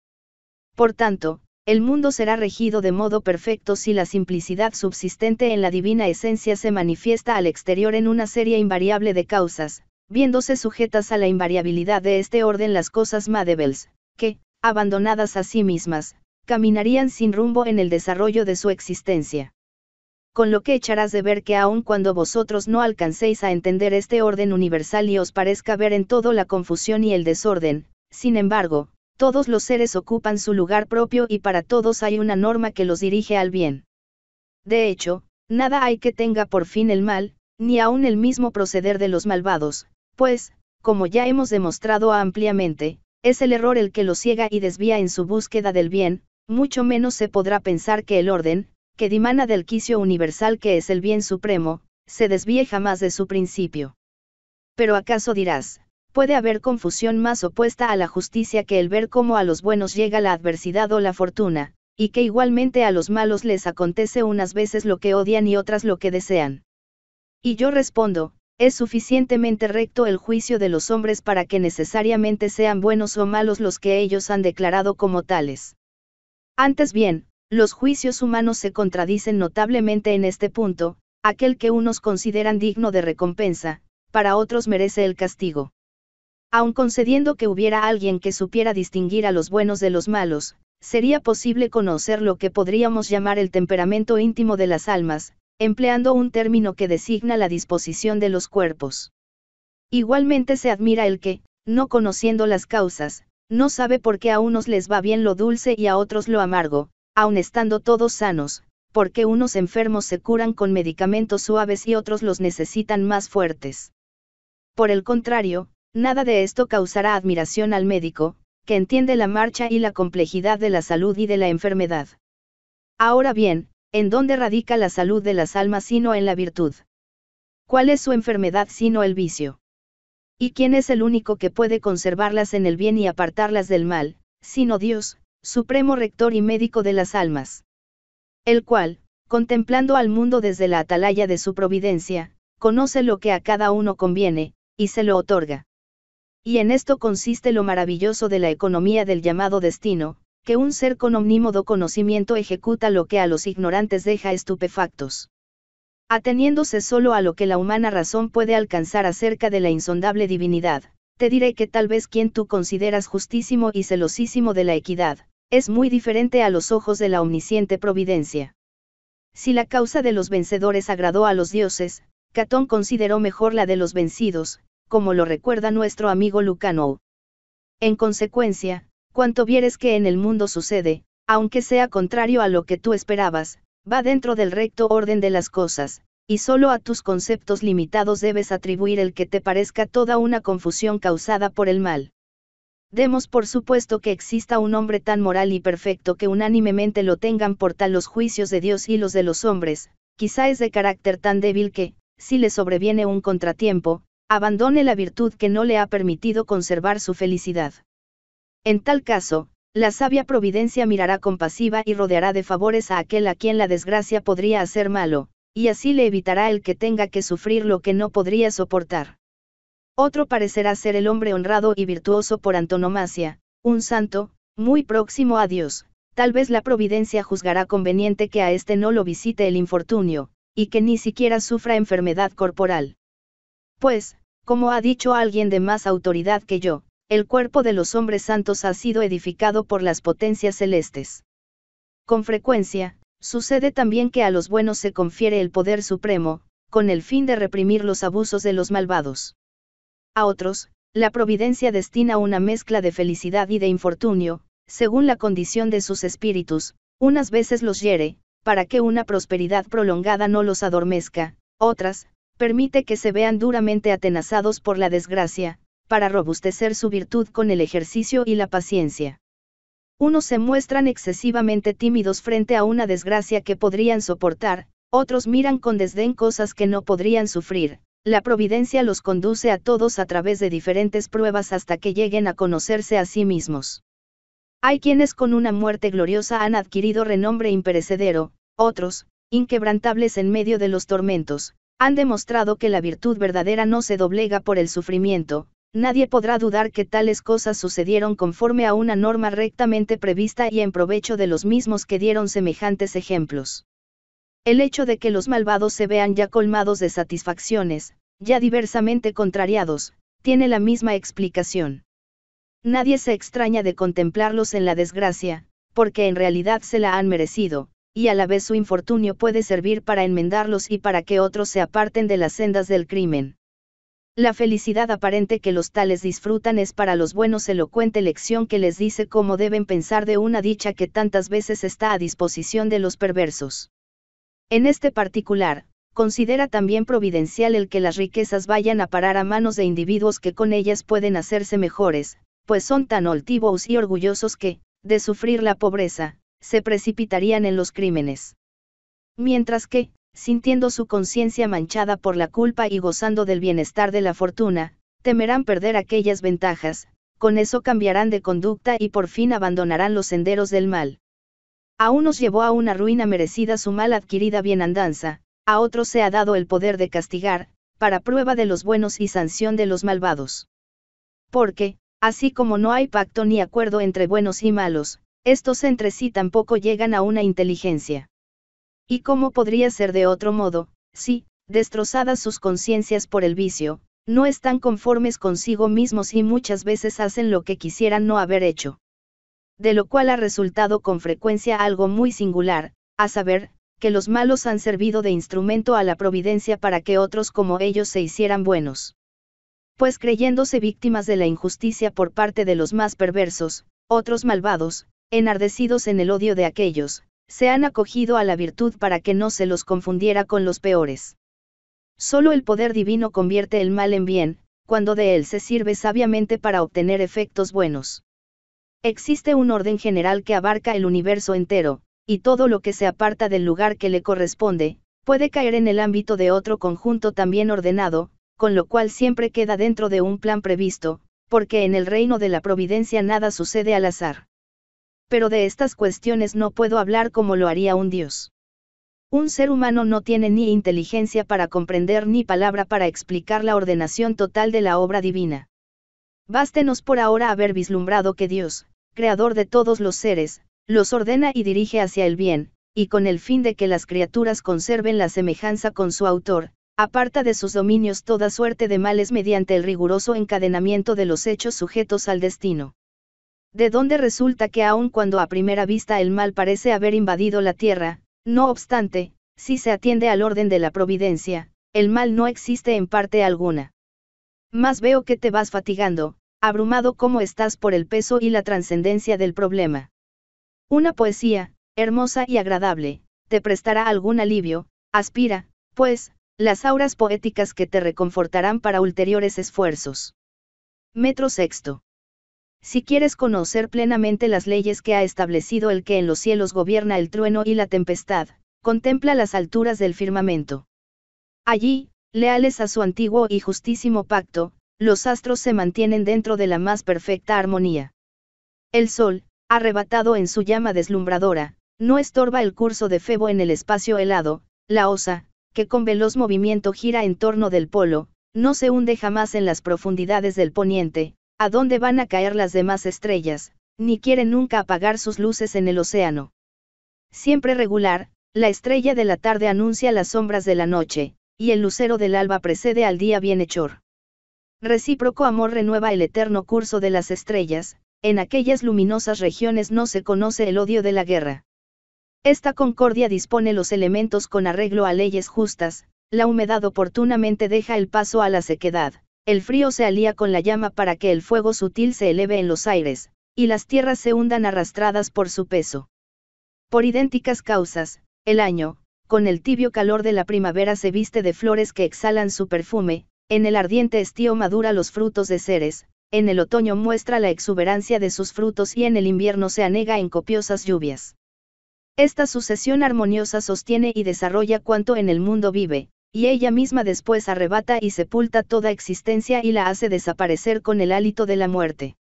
Por tanto, el mundo será regido de modo perfecto si la simplicidad subsistente en la divina esencia se manifiesta al exterior en una serie invariable de causas, viéndose sujetas a la invariabilidad de este orden las cosas madevels, que, abandonadas a sí mismas, caminarían sin rumbo en el desarrollo de su existencia. Con lo que echarás de ver que aun cuando vosotros no alcancéis a entender este orden universal y os parezca ver en todo la confusión y el desorden, sin embargo, todos los seres ocupan su lugar propio y para todos hay una norma que los dirige al bien. De hecho, nada hay que tenga por fin el mal, ni aun el mismo proceder de los malvados, pues, como ya hemos demostrado ampliamente, es el error el que lo ciega y desvía en su búsqueda del bien, mucho menos se podrá pensar que el orden, que dimana del quicio universal que es el bien supremo, se desvíe jamás de su principio. Pero acaso dirás, puede haber confusión más opuesta a la justicia que el ver cómo a los buenos llega la adversidad o la fortuna, y que igualmente a los malos les acontece unas veces lo que odian y otras lo que desean. Y yo respondo, es suficientemente recto el juicio de los hombres para que necesariamente sean buenos o malos los que ellos han declarado como tales. Antes bien, los juicios humanos se contradicen notablemente en este punto, aquel que unos consideran digno de recompensa, para otros merece el castigo. Aun concediendo que hubiera alguien que supiera distinguir a los buenos de los malos, sería posible conocer lo que podríamos llamar el temperamento íntimo de las almas, empleando un término que designa la disposición de los cuerpos. Igualmente se admira el que, no conociendo las causas, no sabe por qué a unos les va bien lo dulce y a otros lo amargo, aun estando todos sanos, porque unos enfermos se curan con medicamentos suaves y otros los necesitan más fuertes. Por el contrario, Nada de esto causará admiración al médico, que entiende la marcha y la complejidad de la salud y de la enfermedad. Ahora bien, ¿en dónde radica la salud de las almas sino en la virtud? ¿Cuál es su enfermedad sino el vicio? ¿Y quién es el único que puede conservarlas en el bien y apartarlas del mal, sino Dios, supremo rector y médico de las almas? El cual, contemplando al mundo desde la atalaya de su providencia, conoce lo que a cada uno conviene, y se lo otorga. Y en esto consiste lo maravilloso de la economía del llamado destino, que un ser con omnímodo conocimiento ejecuta lo que a los ignorantes deja estupefactos. Ateniéndose solo a lo que la humana razón puede alcanzar acerca de la insondable divinidad, te diré que tal vez quien tú consideras justísimo y celosísimo de la equidad, es muy diferente a los ojos de la omnisciente providencia. Si la causa de los vencedores agradó a los dioses, Catón consideró mejor la de los vencidos, como lo recuerda nuestro amigo Lucano. En consecuencia, cuanto vieres que en el mundo sucede, aunque sea contrario a lo que tú esperabas, va dentro del recto orden de las cosas, y solo a tus conceptos limitados debes atribuir el que te parezca toda una confusión causada por el mal. Demos por supuesto que exista un hombre tan moral y perfecto que unánimemente lo tengan por tal los juicios de Dios y los de los hombres, quizá es de carácter tan débil que, si le sobreviene un contratiempo, abandone la virtud que no le ha permitido conservar su felicidad. En tal caso, la sabia providencia mirará compasiva y rodeará de favores a aquel a quien la desgracia podría hacer malo, y así le evitará el que tenga que sufrir lo que no podría soportar. Otro parecerá ser el hombre honrado y virtuoso por antonomasia, un santo, muy próximo a Dios, tal vez la providencia juzgará conveniente que a éste no lo visite el infortunio, y que ni siquiera sufra enfermedad corporal. Pues, como ha dicho alguien de más autoridad que yo, el cuerpo de los hombres santos ha sido edificado por las potencias celestes. Con frecuencia, sucede también que a los buenos se confiere el poder supremo, con el fin de reprimir los abusos de los malvados. A otros, la providencia destina una mezcla de felicidad y de infortunio, según la condición de sus espíritus, unas veces los hiere, para que una prosperidad prolongada no los adormezca, otras, permite que se vean duramente atenazados por la desgracia, para robustecer su virtud con el ejercicio y la paciencia. Unos se muestran excesivamente tímidos frente a una desgracia que podrían soportar, otros miran con desdén cosas que no podrían sufrir. La providencia los conduce a todos a través de diferentes pruebas hasta que lleguen a conocerse a sí mismos. Hay quienes con una muerte gloriosa han adquirido renombre imperecedero, otros, inquebrantables en medio de los tormentos, han demostrado que la virtud verdadera no se doblega por el sufrimiento, nadie podrá dudar que tales cosas sucedieron conforme a una norma rectamente prevista y en provecho de los mismos que dieron semejantes ejemplos. El hecho de que los malvados se vean ya colmados de satisfacciones, ya diversamente contrariados, tiene la misma explicación. Nadie se extraña de contemplarlos en la desgracia, porque en realidad se la han merecido, y a la vez su infortunio puede servir para enmendarlos y para que otros se aparten de las sendas del crimen. La felicidad aparente que los tales disfrutan es para los buenos elocuente lección que les dice cómo deben pensar de una dicha que tantas veces está a disposición de los perversos. En este particular, considera también providencial el que las riquezas vayan a parar a manos de individuos que con ellas pueden hacerse mejores, pues son tan altivos y orgullosos que, de sufrir la pobreza, se precipitarían en los crímenes. Mientras que, sintiendo su conciencia manchada por la culpa y gozando del bienestar de la fortuna, temerán perder aquellas ventajas, con eso cambiarán de conducta y por fin abandonarán los senderos del mal. A unos llevó a una ruina merecida su mal adquirida bienandanza, a otros se ha dado el poder de castigar, para prueba de los buenos y sanción de los malvados. Porque, así como no hay pacto ni acuerdo entre buenos y malos, estos entre sí tampoco llegan a una inteligencia. ¿Y cómo podría ser de otro modo, si, destrozadas sus conciencias por el vicio, no están conformes consigo mismos y muchas veces hacen lo que quisieran no haber hecho? De lo cual ha resultado con frecuencia algo muy singular, a saber, que los malos han servido de instrumento a la providencia para que otros como ellos se hicieran buenos. Pues creyéndose víctimas de la injusticia por parte de los más perversos, otros malvados, enardecidos en el odio de aquellos, se han acogido a la virtud para que no se los confundiera con los peores. Solo el poder divino convierte el mal en bien, cuando de él se sirve sabiamente para obtener efectos buenos. Existe un orden general que abarca el universo entero, y todo lo que se aparta del lugar que le corresponde, puede caer en el ámbito de otro conjunto también ordenado, con lo cual siempre queda dentro de un plan previsto, porque en el reino de la providencia nada sucede al azar pero de estas cuestiones no puedo hablar como lo haría un dios. Un ser humano no tiene ni inteligencia para comprender ni palabra para explicar la ordenación total de la obra divina. Bástenos por ahora haber vislumbrado que Dios, creador de todos los seres, los ordena y dirige hacia el bien, y con el fin de que las criaturas conserven la semejanza con su autor, aparta de sus dominios toda suerte de males mediante el riguroso encadenamiento de los hechos sujetos al destino de donde resulta que aun cuando a primera vista el mal parece haber invadido la tierra, no obstante, si se atiende al orden de la providencia, el mal no existe en parte alguna. Más veo que te vas fatigando, abrumado como estás por el peso y la trascendencia del problema. Una poesía, hermosa y agradable, te prestará algún alivio, aspira, pues, las auras poéticas que te reconfortarán para ulteriores esfuerzos. Metro sexto. Si quieres conocer plenamente las leyes que ha establecido el que en los cielos gobierna el trueno y la tempestad, contempla las alturas del firmamento. Allí, leales a su antiguo y justísimo pacto, los astros se mantienen dentro de la más perfecta armonía. El sol, arrebatado en su llama deslumbradora, no estorba el curso de Febo en el espacio helado, la osa, que con veloz movimiento gira en torno del polo, no se hunde jamás en las profundidades del poniente, a dónde van a caer las demás estrellas, ni quieren nunca apagar sus luces en el océano. Siempre regular, la estrella de la tarde anuncia las sombras de la noche, y el lucero del alba precede al día bienhechor. Recíproco amor renueva el eterno curso de las estrellas, en aquellas luminosas regiones no se conoce el odio de la guerra. Esta concordia dispone los elementos con arreglo a leyes justas, la humedad oportunamente deja el paso a la sequedad el frío se alía con la llama para que el fuego sutil se eleve en los aires, y las tierras se hundan arrastradas por su peso. Por idénticas causas, el año, con el tibio calor de la primavera se viste de flores que exhalan su perfume, en el ardiente estío madura los frutos de seres, en el otoño muestra la exuberancia de sus frutos y en el invierno se anega en copiosas lluvias. Esta sucesión armoniosa sostiene y desarrolla cuanto en el mundo vive, y ella misma después arrebata y sepulta toda existencia y la hace desaparecer con el hálito de la muerte.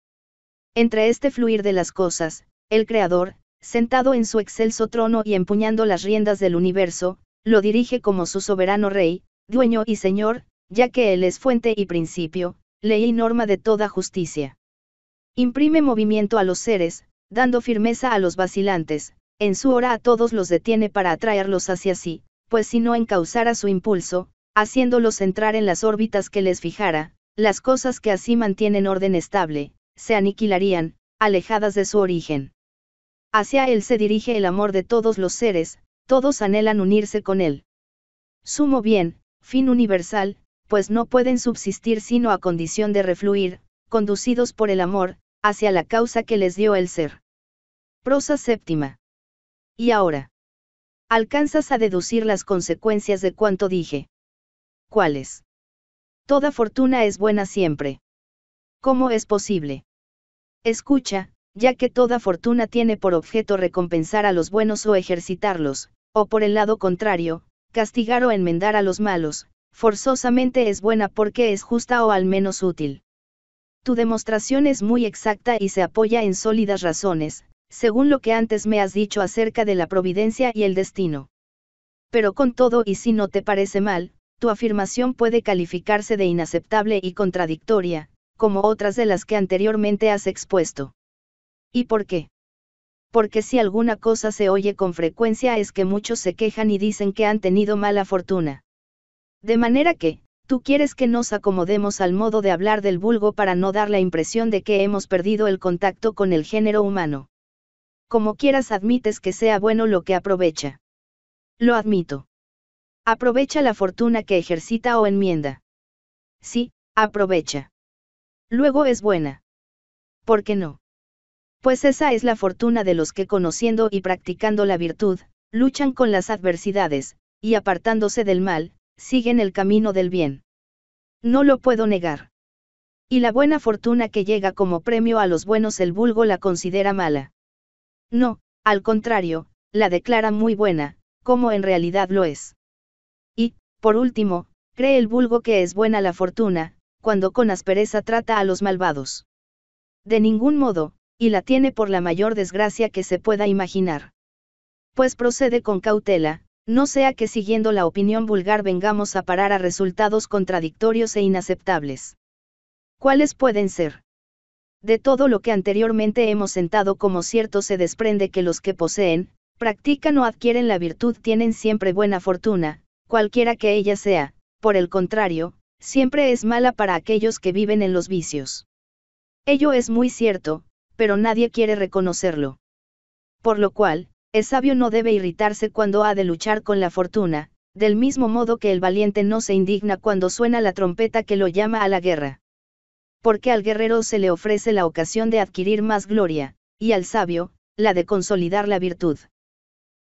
Entre este fluir de las cosas, el Creador, sentado en su excelso trono y empuñando las riendas del universo, lo dirige como su soberano rey, dueño y señor, ya que él es fuente y principio, ley y norma de toda justicia. Imprime movimiento a los seres, dando firmeza a los vacilantes, en su hora a todos los detiene para atraerlos hacia sí, pues si no encausara su impulso, haciéndolos entrar en las órbitas que les fijara, las cosas que así mantienen orden estable, se aniquilarían, alejadas de su origen. Hacia él se dirige el amor de todos los seres, todos anhelan unirse con él. Sumo bien, fin universal, pues no pueden subsistir sino a condición de refluir, conducidos por el amor, hacia la causa que les dio el ser. Prosa séptima. Y ahora. Alcanzas a deducir las consecuencias de cuanto dije. ¿Cuáles? Toda fortuna es buena siempre. ¿Cómo es posible? Escucha, ya que toda fortuna tiene por objeto recompensar a los buenos o ejercitarlos, o por el lado contrario, castigar o enmendar a los malos, forzosamente es buena porque es justa o al menos útil. Tu demostración es muy exacta y se apoya en sólidas razones, según lo que antes me has dicho acerca de la providencia y el destino. Pero con todo y si no te parece mal, tu afirmación puede calificarse de inaceptable y contradictoria, como otras de las que anteriormente has expuesto. ¿Y por qué? Porque si alguna cosa se oye con frecuencia es que muchos se quejan y dicen que han tenido mala fortuna. De manera que, tú quieres que nos acomodemos al modo de hablar del vulgo para no dar la impresión de que hemos perdido el contacto con el género humano. Como quieras admites que sea bueno lo que aprovecha. Lo admito. Aprovecha la fortuna que ejercita o enmienda. Sí, aprovecha. Luego es buena. ¿Por qué no? Pues esa es la fortuna de los que conociendo y practicando la virtud, luchan con las adversidades, y apartándose del mal, siguen el camino del bien. No lo puedo negar. Y la buena fortuna que llega como premio a los buenos el vulgo la considera mala. No, al contrario, la declara muy buena, como en realidad lo es. Y, por último, cree el vulgo que es buena la fortuna, cuando con aspereza trata a los malvados. De ningún modo, y la tiene por la mayor desgracia que se pueda imaginar. Pues procede con cautela, no sea que siguiendo la opinión vulgar vengamos a parar a resultados contradictorios e inaceptables. ¿Cuáles pueden ser? De todo lo que anteriormente hemos sentado como cierto se desprende que los que poseen, practican o adquieren la virtud tienen siempre buena fortuna, cualquiera que ella sea, por el contrario, siempre es mala para aquellos que viven en los vicios. Ello es muy cierto, pero nadie quiere reconocerlo. Por lo cual, el sabio no debe irritarse cuando ha de luchar con la fortuna, del mismo modo que el valiente no se indigna cuando suena la trompeta que lo llama a la guerra porque al guerrero se le ofrece la ocasión de adquirir más gloria, y al sabio, la de consolidar la virtud.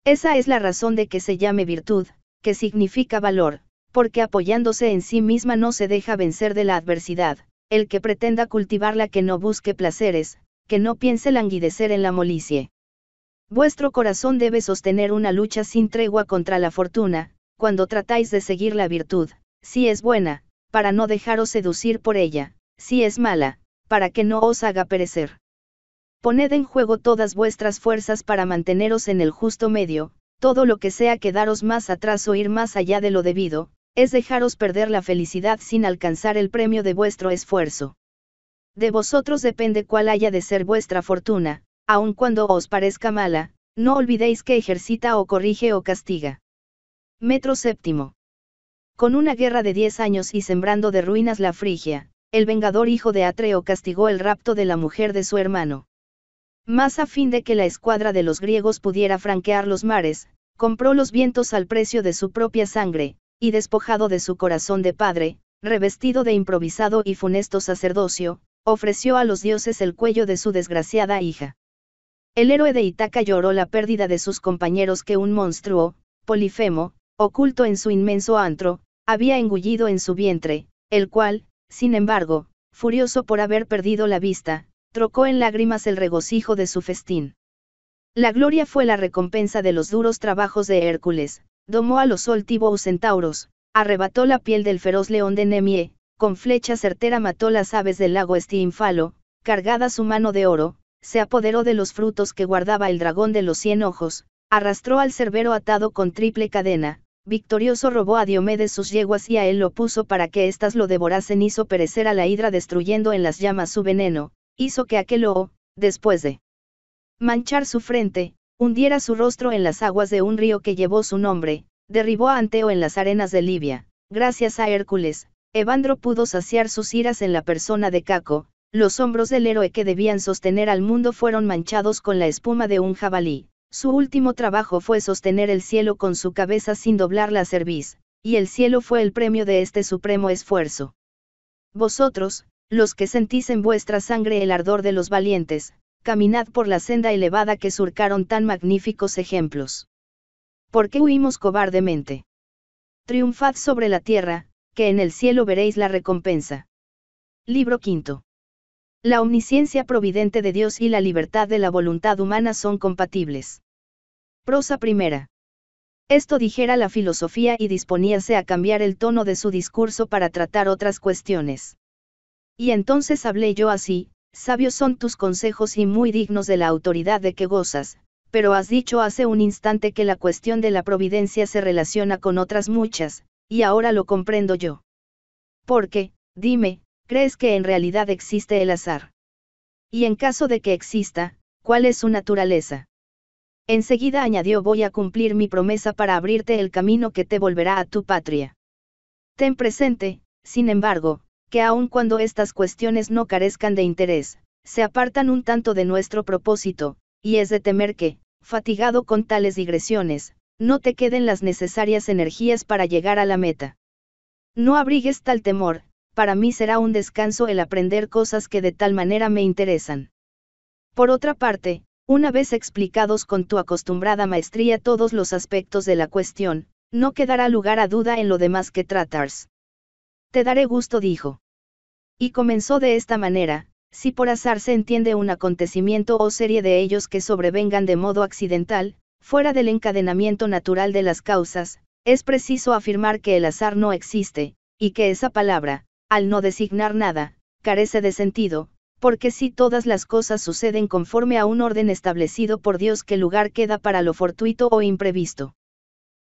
Esa es la razón de que se llame virtud, que significa valor, porque apoyándose en sí misma no se deja vencer de la adversidad, el que pretenda cultivarla que no busque placeres, que no piense languidecer en la molicie. Vuestro corazón debe sostener una lucha sin tregua contra la fortuna, cuando tratáis de seguir la virtud, si es buena, para no dejaros seducir por ella, si es mala, para que no os haga perecer. Poned en juego todas vuestras fuerzas para manteneros en el justo medio, todo lo que sea quedaros más atrás o ir más allá de lo debido, es dejaros perder la felicidad sin alcanzar el premio de vuestro esfuerzo. De vosotros depende cuál haya de ser vuestra fortuna, aun cuando os parezca mala, no olvidéis que ejercita o corrige o castiga. Metro séptimo. Con una guerra de diez años y sembrando de ruinas la Frigia, el vengador hijo de Atreo castigó el rapto de la mujer de su hermano. Más a fin de que la escuadra de los griegos pudiera franquear los mares, compró los vientos al precio de su propia sangre, y despojado de su corazón de padre, revestido de improvisado y funesto sacerdocio, ofreció a los dioses el cuello de su desgraciada hija. El héroe de Itaca lloró la pérdida de sus compañeros que un monstruo, Polifemo, oculto en su inmenso antro, había engullido en su vientre, el cual, sin embargo, furioso por haber perdido la vista, trocó en lágrimas el regocijo de su festín. La gloria fue la recompensa de los duros trabajos de Hércules, domó a los oltivos centauros, arrebató la piel del feroz león de Nemie, con flecha certera mató las aves del lago Estinfalo, cargada su mano de oro, se apoderó de los frutos que guardaba el dragón de los cien ojos, arrastró al cerbero atado con triple cadena, victorioso robó a Diomedes sus yeguas y a él lo puso para que éstas lo devorasen, hizo perecer a la hidra destruyendo en las llamas su veneno, hizo que aquel después de manchar su frente, hundiera su rostro en las aguas de un río que llevó su nombre, derribó a Anteo en las arenas de Libia, gracias a Hércules, Evandro pudo saciar sus iras en la persona de Caco, los hombros del héroe que debían sostener al mundo fueron manchados con la espuma de un jabalí, su último trabajo fue sostener el cielo con su cabeza sin doblar la cerviz, y el cielo fue el premio de este supremo esfuerzo. Vosotros, los que sentís en vuestra sangre el ardor de los valientes, caminad por la senda elevada que surcaron tan magníficos ejemplos. ¿Por qué huimos cobardemente? Triunfad sobre la tierra, que en el cielo veréis la recompensa. Libro quinto. La omnisciencia providente de Dios y la libertad de la voluntad humana son compatibles. Prosa primera. Esto dijera la filosofía y disponíase a cambiar el tono de su discurso para tratar otras cuestiones. Y entonces hablé yo así, sabios son tus consejos y muy dignos de la autoridad de que gozas, pero has dicho hace un instante que la cuestión de la providencia se relaciona con otras muchas, y ahora lo comprendo yo. Porque, dime, crees que en realidad existe el azar. Y en caso de que exista, ¿cuál es su naturaleza? Enseguida añadió voy a cumplir mi promesa para abrirte el camino que te volverá a tu patria. Ten presente, sin embargo, que aun cuando estas cuestiones no carezcan de interés, se apartan un tanto de nuestro propósito, y es de temer que, fatigado con tales digresiones, no te queden las necesarias energías para llegar a la meta. No abrigues tal temor, para mí será un descanso el aprender cosas que de tal manera me interesan. Por otra parte, una vez explicados con tu acostumbrada maestría todos los aspectos de la cuestión, no quedará lugar a duda en lo demás que tratas. Te daré gusto, dijo. Y comenzó de esta manera, si por azar se entiende un acontecimiento o serie de ellos que sobrevengan de modo accidental, fuera del encadenamiento natural de las causas, es preciso afirmar que el azar no existe, y que esa palabra, al no designar nada, carece de sentido, porque si todas las cosas suceden conforme a un orden establecido por Dios, que lugar queda para lo fortuito o imprevisto?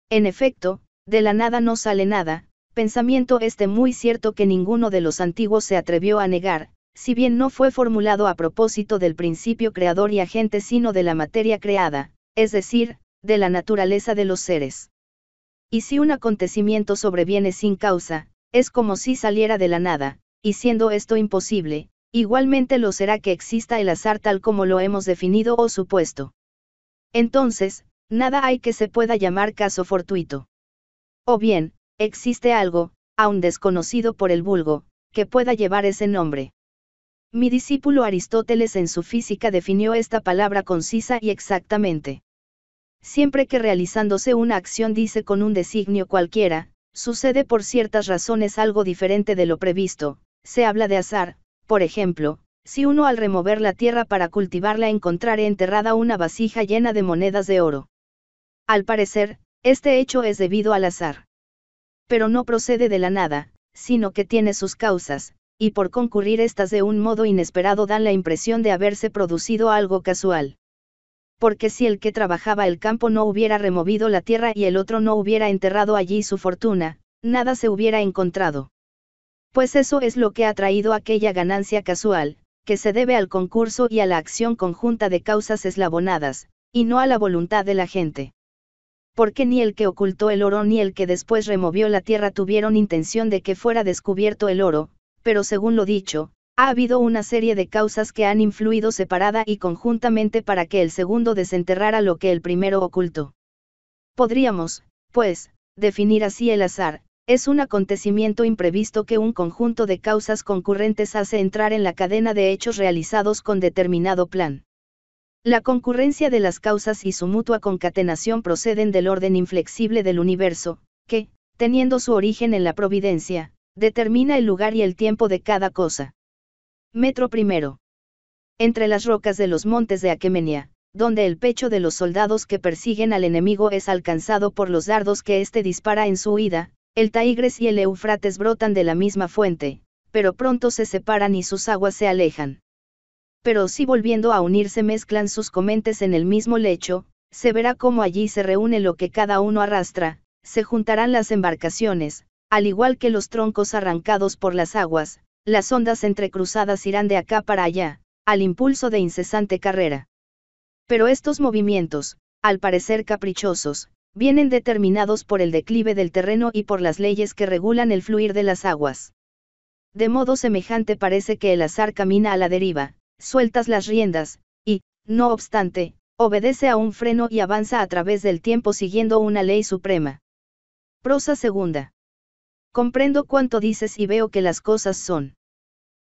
En efecto, de la nada no sale nada, pensamiento este muy cierto que ninguno de los antiguos se atrevió a negar, si bien no fue formulado a propósito del principio creador y agente sino de la materia creada, es decir, de la naturaleza de los seres. Y si un acontecimiento sobreviene sin causa, es como si saliera de la nada, y siendo esto imposible, igualmente lo será que exista el azar tal como lo hemos definido o supuesto. Entonces, nada hay que se pueda llamar caso fortuito. O bien, existe algo, aún desconocido por el vulgo, que pueda llevar ese nombre. Mi discípulo Aristóteles en su física definió esta palabra concisa y exactamente. Siempre que realizándose una acción dice con un designio cualquiera, sucede por ciertas razones algo diferente de lo previsto, se habla de azar, por ejemplo, si uno al remover la tierra para cultivarla encontrare enterrada una vasija llena de monedas de oro. Al parecer, este hecho es debido al azar. Pero no procede de la nada, sino que tiene sus causas, y por concurrir estas de un modo inesperado dan la impresión de haberse producido algo casual porque si el que trabajaba el campo no hubiera removido la tierra y el otro no hubiera enterrado allí su fortuna, nada se hubiera encontrado. Pues eso es lo que ha traído aquella ganancia casual, que se debe al concurso y a la acción conjunta de causas eslabonadas, y no a la voluntad de la gente. Porque ni el que ocultó el oro ni el que después removió la tierra tuvieron intención de que fuera descubierto el oro, pero según lo dicho, ha habido una serie de causas que han influido separada y conjuntamente para que el segundo desenterrara lo que el primero ocultó. Podríamos, pues, definir así el azar, es un acontecimiento imprevisto que un conjunto de causas concurrentes hace entrar en la cadena de hechos realizados con determinado plan. La concurrencia de las causas y su mutua concatenación proceden del orden inflexible del universo, que, teniendo su origen en la providencia, determina el lugar y el tiempo de cada cosa. Metro primero. Entre las rocas de los montes de Aquemenia, donde el pecho de los soldados que persiguen al enemigo es alcanzado por los dardos que éste dispara en su huida, el Tigris y el Eufrates brotan de la misma fuente, pero pronto se separan y sus aguas se alejan. Pero si volviendo a unirse mezclan sus comentes en el mismo lecho, se verá cómo allí se reúne lo que cada uno arrastra, se juntarán las embarcaciones, al igual que los troncos arrancados por las aguas, las ondas entrecruzadas irán de acá para allá, al impulso de incesante carrera. Pero estos movimientos, al parecer caprichosos, vienen determinados por el declive del terreno y por las leyes que regulan el fluir de las aguas. De modo semejante parece que el azar camina a la deriva, sueltas las riendas, y, no obstante, obedece a un freno y avanza a través del tiempo siguiendo una ley suprema. Prosa segunda. Comprendo cuánto dices y veo que las cosas son.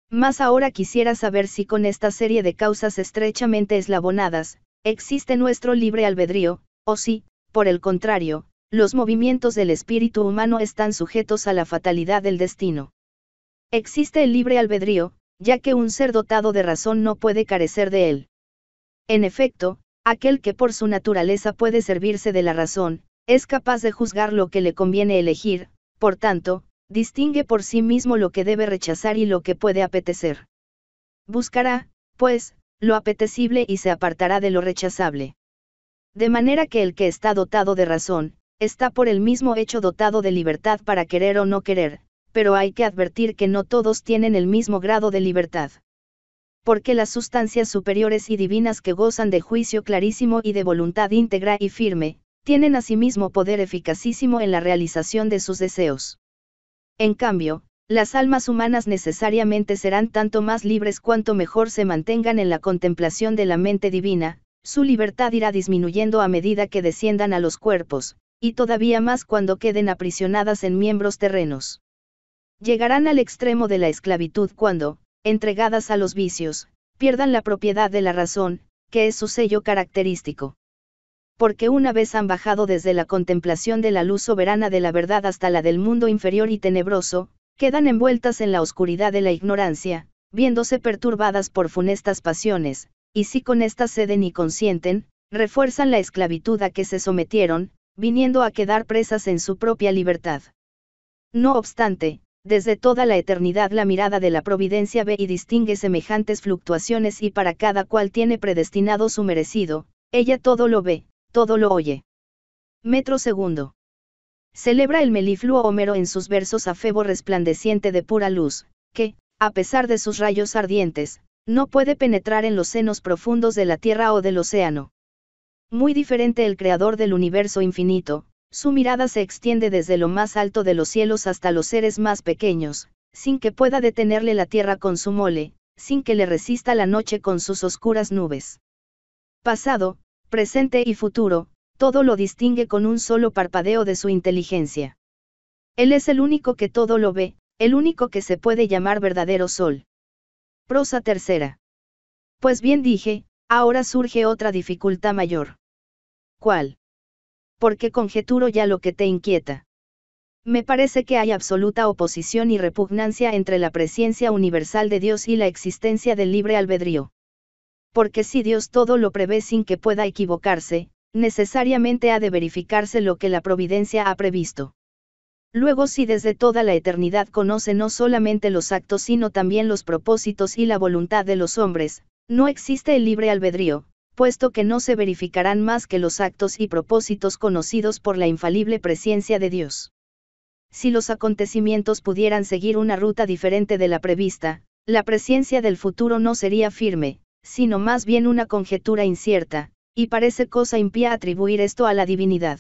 Más ahora quisiera saber si con esta serie de causas estrechamente eslabonadas, existe nuestro libre albedrío, o si, por el contrario, los movimientos del espíritu humano están sujetos a la fatalidad del destino. Existe el libre albedrío, ya que un ser dotado de razón no puede carecer de él. En efecto, aquel que por su naturaleza puede servirse de la razón, es capaz de juzgar lo que le conviene elegir, por tanto, distingue por sí mismo lo que debe rechazar y lo que puede apetecer. Buscará, pues, lo apetecible y se apartará de lo rechazable. De manera que el que está dotado de razón, está por el mismo hecho dotado de libertad para querer o no querer, pero hay que advertir que no todos tienen el mismo grado de libertad. Porque las sustancias superiores y divinas que gozan de juicio clarísimo y de voluntad íntegra y firme, tienen asimismo poder eficacísimo en la realización de sus deseos. En cambio, las almas humanas necesariamente serán tanto más libres cuanto mejor se mantengan en la contemplación de la mente divina, su libertad irá disminuyendo a medida que desciendan a los cuerpos, y todavía más cuando queden aprisionadas en miembros terrenos. Llegarán al extremo de la esclavitud cuando, entregadas a los vicios, pierdan la propiedad de la razón, que es su sello característico porque una vez han bajado desde la contemplación de la luz soberana de la verdad hasta la del mundo inferior y tenebroso, quedan envueltas en la oscuridad de la ignorancia, viéndose perturbadas por funestas pasiones, y si con estas ceden y consienten, refuerzan la esclavitud a que se sometieron, viniendo a quedar presas en su propia libertad. No obstante, desde toda la eternidad la mirada de la providencia ve y distingue semejantes fluctuaciones y para cada cual tiene predestinado su merecido, ella todo lo ve, todo lo oye. Metro segundo. Celebra el melifluo Homero en sus versos a Febo resplandeciente de pura luz, que, a pesar de sus rayos ardientes, no puede penetrar en los senos profundos de la tierra o del océano. Muy diferente el creador del universo infinito, su mirada se extiende desde lo más alto de los cielos hasta los seres más pequeños, sin que pueda detenerle la tierra con su mole, sin que le resista la noche con sus oscuras nubes. Pasado, presente y futuro, todo lo distingue con un solo parpadeo de su inteligencia. Él es el único que todo lo ve, el único que se puede llamar verdadero sol. Prosa tercera. Pues bien dije, ahora surge otra dificultad mayor. ¿Cuál? Porque conjeturo ya lo que te inquieta. Me parece que hay absoluta oposición y repugnancia entre la presencia universal de Dios y la existencia del libre albedrío porque si Dios todo lo prevé sin que pueda equivocarse, necesariamente ha de verificarse lo que la providencia ha previsto. Luego si desde toda la eternidad conoce no solamente los actos sino también los propósitos y la voluntad de los hombres, no existe el libre albedrío, puesto que no se verificarán más que los actos y propósitos conocidos por la infalible presencia de Dios. Si los acontecimientos pudieran seguir una ruta diferente de la prevista, la presencia del futuro no sería firme, sino más bien una conjetura incierta, y parece cosa impía atribuir esto a la divinidad.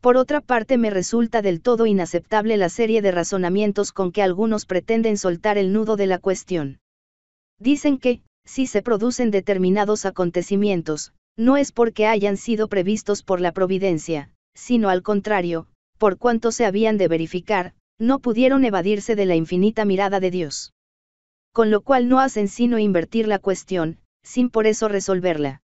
Por otra parte me resulta del todo inaceptable la serie de razonamientos con que algunos pretenden soltar el nudo de la cuestión. Dicen que, si se producen determinados acontecimientos, no es porque hayan sido previstos por la providencia, sino al contrario, por cuanto se habían de verificar, no pudieron evadirse de la infinita mirada de Dios con lo cual no hacen sino invertir la cuestión, sin por eso resolverla.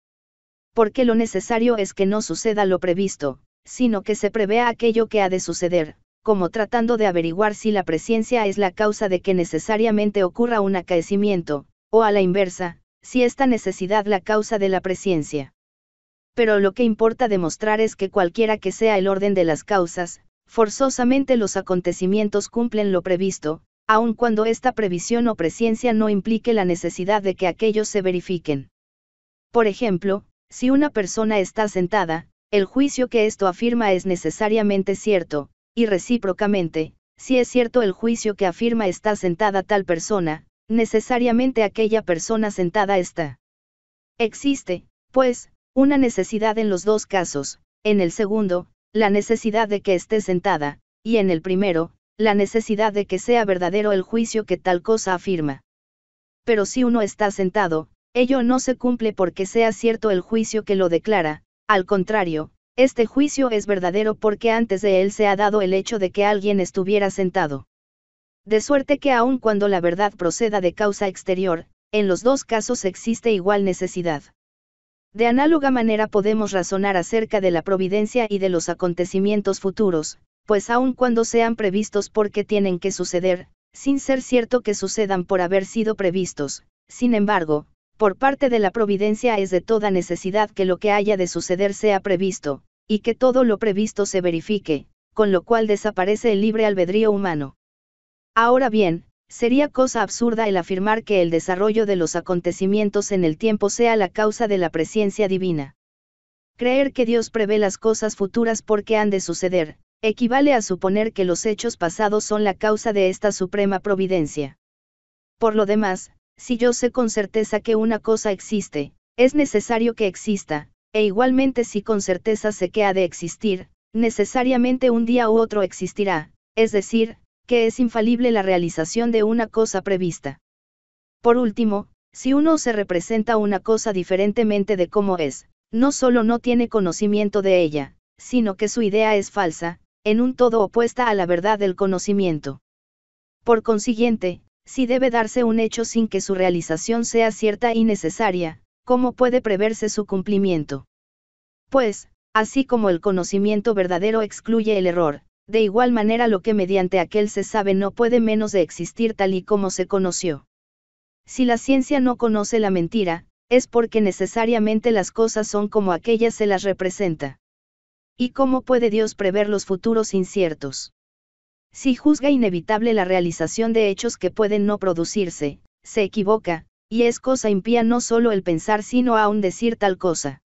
Porque lo necesario es que no suceda lo previsto, sino que se prevea aquello que ha de suceder, como tratando de averiguar si la presencia es la causa de que necesariamente ocurra un acaecimiento, o a la inversa, si esta necesidad la causa de la presencia. Pero lo que importa demostrar es que cualquiera que sea el orden de las causas, forzosamente los acontecimientos cumplen lo previsto, aun cuando esta previsión o presciencia no implique la necesidad de que aquellos se verifiquen. Por ejemplo, si una persona está sentada, el juicio que esto afirma es necesariamente cierto, y recíprocamente, si es cierto el juicio que afirma está sentada tal persona, necesariamente aquella persona sentada está. Existe, pues, una necesidad en los dos casos, en el segundo, la necesidad de que esté sentada, y en el primero, la necesidad de que sea verdadero el juicio que tal cosa afirma. Pero si uno está sentado, ello no se cumple porque sea cierto el juicio que lo declara, al contrario, este juicio es verdadero porque antes de él se ha dado el hecho de que alguien estuviera sentado. De suerte que aun cuando la verdad proceda de causa exterior, en los dos casos existe igual necesidad. De análoga manera podemos razonar acerca de la providencia y de los acontecimientos futuros, pues aun cuando sean previstos porque tienen que suceder, sin ser cierto que sucedan por haber sido previstos, sin embargo, por parte de la providencia es de toda necesidad que lo que haya de suceder sea previsto, y que todo lo previsto se verifique, con lo cual desaparece el libre albedrío humano. Ahora bien, sería cosa absurda el afirmar que el desarrollo de los acontecimientos en el tiempo sea la causa de la presencia divina. Creer que Dios prevé las cosas futuras porque han de suceder, equivale a suponer que los hechos pasados son la causa de esta suprema providencia. Por lo demás, si yo sé con certeza que una cosa existe, es necesario que exista, e igualmente si con certeza sé que ha de existir, necesariamente un día u otro existirá, es decir, que es infalible la realización de una cosa prevista. Por último, si uno se representa una cosa diferentemente de cómo es, no solo no tiene conocimiento de ella, sino que su idea es falsa, en un todo opuesta a la verdad del conocimiento. Por consiguiente, si debe darse un hecho sin que su realización sea cierta y necesaria, ¿cómo puede preverse su cumplimiento? Pues, así como el conocimiento verdadero excluye el error, de igual manera lo que mediante aquel se sabe no puede menos de existir tal y como se conoció. Si la ciencia no conoce la mentira, es porque necesariamente las cosas son como aquella se las representa. ¿Y cómo puede Dios prever los futuros inciertos? Si juzga inevitable la realización de hechos que pueden no producirse, se equivoca, y es cosa impía no solo el pensar sino aún decir tal cosa.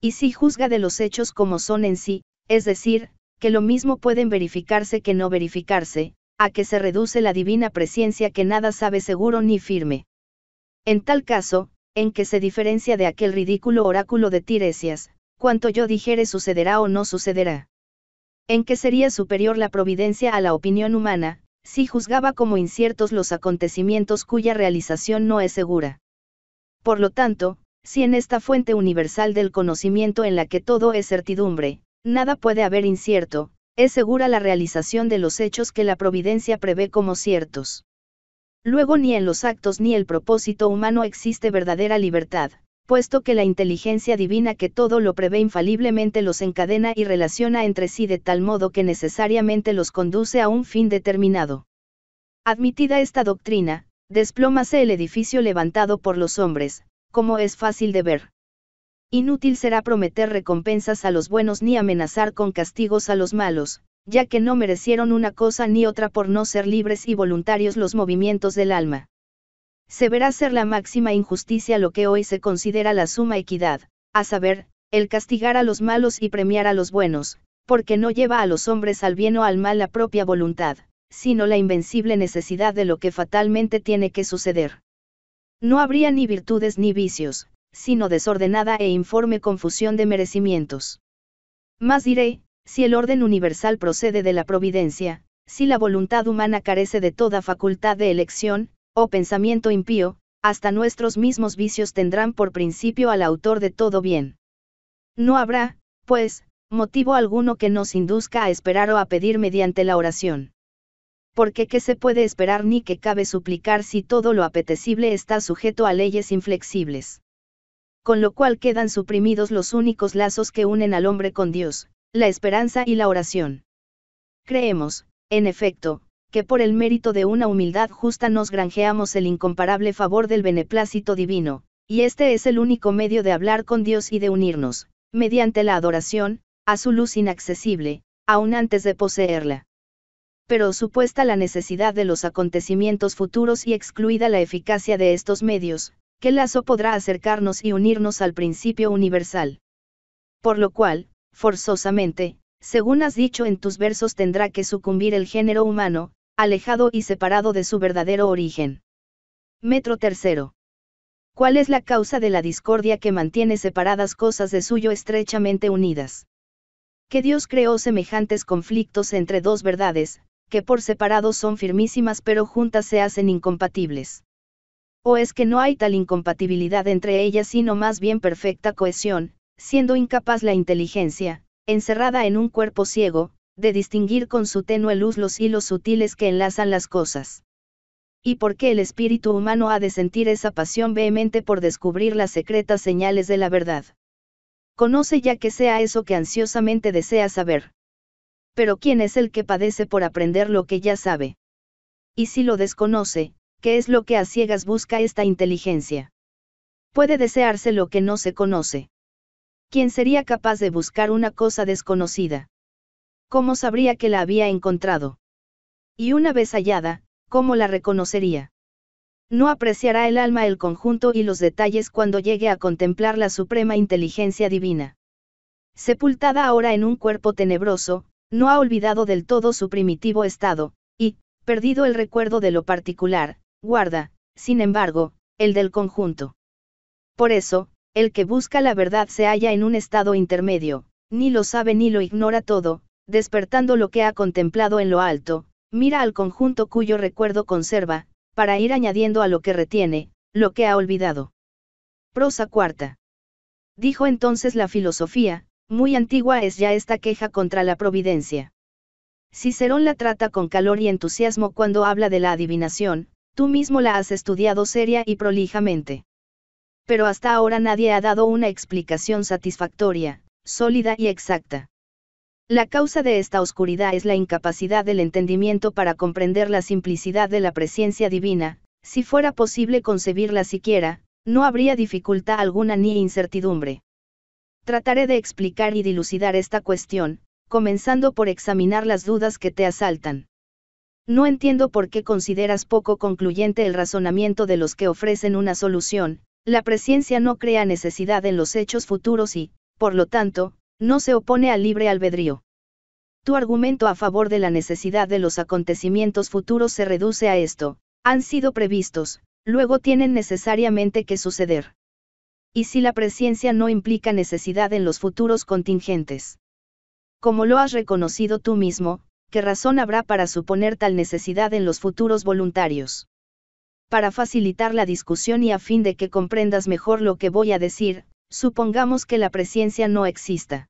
Y si juzga de los hechos como son en sí, es decir, que lo mismo pueden verificarse que no verificarse, a que se reduce la divina presencia que nada sabe seguro ni firme. En tal caso, en que se diferencia de aquel ridículo oráculo de Tiresias, cuanto yo dijere sucederá o no sucederá. ¿En qué sería superior la providencia a la opinión humana, si juzgaba como inciertos los acontecimientos cuya realización no es segura? Por lo tanto, si en esta fuente universal del conocimiento en la que todo es certidumbre, nada puede haber incierto, es segura la realización de los hechos que la providencia prevé como ciertos. Luego ni en los actos ni el propósito humano existe verdadera libertad, puesto que la inteligencia divina que todo lo prevé infaliblemente los encadena y relaciona entre sí de tal modo que necesariamente los conduce a un fin determinado. Admitida esta doctrina, desplómase el edificio levantado por los hombres, como es fácil de ver. Inútil será prometer recompensas a los buenos ni amenazar con castigos a los malos, ya que no merecieron una cosa ni otra por no ser libres y voluntarios los movimientos del alma se verá ser la máxima injusticia lo que hoy se considera la suma equidad, a saber, el castigar a los malos y premiar a los buenos, porque no lleva a los hombres al bien o al mal la propia voluntad, sino la invencible necesidad de lo que fatalmente tiene que suceder. No habría ni virtudes ni vicios, sino desordenada e informe confusión de merecimientos. Más diré, si el orden universal procede de la providencia, si la voluntad humana carece de toda facultad de elección, o pensamiento impío, hasta nuestros mismos vicios tendrán por principio al autor de todo bien. No habrá, pues, motivo alguno que nos induzca a esperar o a pedir mediante la oración. Porque qué se puede esperar ni qué cabe suplicar si todo lo apetecible está sujeto a leyes inflexibles. Con lo cual quedan suprimidos los únicos lazos que unen al hombre con Dios, la esperanza y la oración. Creemos, en efecto, que por el mérito de una humildad justa nos granjeamos el incomparable favor del beneplácito divino, y este es el único medio de hablar con Dios y de unirnos, mediante la adoración, a su luz inaccesible, aún antes de poseerla. Pero supuesta la necesidad de los acontecimientos futuros y excluida la eficacia de estos medios, ¿qué lazo podrá acercarnos y unirnos al principio universal? Por lo cual, forzosamente, según has dicho en tus versos tendrá que sucumbir el género humano, alejado y separado de su verdadero origen. Metro tercero. ¿Cuál es la causa de la discordia que mantiene separadas cosas de suyo estrechamente unidas? Que Dios creó semejantes conflictos entre dos verdades, que por separado son firmísimas pero juntas se hacen incompatibles. ¿O es que no hay tal incompatibilidad entre ellas sino más bien perfecta cohesión, siendo incapaz la inteligencia, encerrada en un cuerpo ciego, de distinguir con su tenue luz los hilos sutiles que enlazan las cosas. ¿Y por qué el espíritu humano ha de sentir esa pasión vehemente por descubrir las secretas señales de la verdad? Conoce ya que sea eso que ansiosamente desea saber. Pero ¿quién es el que padece por aprender lo que ya sabe? Y si lo desconoce, ¿qué es lo que a ciegas busca esta inteligencia? Puede desearse lo que no se conoce. ¿Quién sería capaz de buscar una cosa desconocida? ¿Cómo sabría que la había encontrado? Y una vez hallada, ¿cómo la reconocería? No apreciará el alma el conjunto y los detalles cuando llegue a contemplar la suprema inteligencia divina. Sepultada ahora en un cuerpo tenebroso, no ha olvidado del todo su primitivo estado, y, perdido el recuerdo de lo particular, guarda, sin embargo, el del conjunto. Por eso, el que busca la verdad se halla en un estado intermedio, ni lo sabe ni lo ignora todo, despertando lo que ha contemplado en lo alto, mira al conjunto cuyo recuerdo conserva, para ir añadiendo a lo que retiene, lo que ha olvidado. Prosa cuarta. Dijo entonces la filosofía, muy antigua es ya esta queja contra la providencia. Cicerón la trata con calor y entusiasmo cuando habla de la adivinación, tú mismo la has estudiado seria y prolijamente. Pero hasta ahora nadie ha dado una explicación satisfactoria, sólida y exacta. La causa de esta oscuridad es la incapacidad del entendimiento para comprender la simplicidad de la presencia divina, si fuera posible concebirla siquiera, no habría dificultad alguna ni incertidumbre. Trataré de explicar y dilucidar esta cuestión, comenzando por examinar las dudas que te asaltan. No entiendo por qué consideras poco concluyente el razonamiento de los que ofrecen una solución, la presencia no crea necesidad en los hechos futuros y, por lo tanto, no se opone al libre albedrío. Tu argumento a favor de la necesidad de los acontecimientos futuros se reduce a esto, han sido previstos, luego tienen necesariamente que suceder. Y si la presencia no implica necesidad en los futuros contingentes. Como lo has reconocido tú mismo, ¿qué razón habrá para suponer tal necesidad en los futuros voluntarios? Para facilitar la discusión y a fin de que comprendas mejor lo que voy a decir, supongamos que la presencia no exista.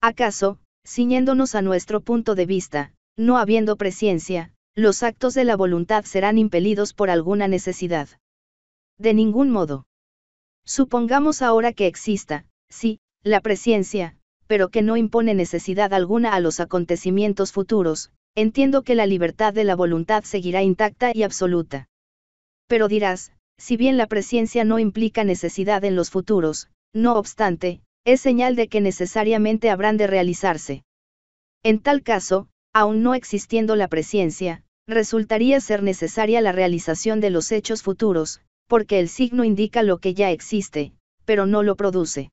¿Acaso, ciñéndonos a nuestro punto de vista, no habiendo presencia, los actos de la voluntad serán impelidos por alguna necesidad? De ningún modo. Supongamos ahora que exista, sí, la presencia, pero que no impone necesidad alguna a los acontecimientos futuros, entiendo que la libertad de la voluntad seguirá intacta y absoluta. Pero dirás, si bien la presencia no implica necesidad en los futuros, no obstante, es señal de que necesariamente habrán de realizarse. En tal caso, aún no existiendo la presencia, resultaría ser necesaria la realización de los hechos futuros, porque el signo indica lo que ya existe, pero no lo produce.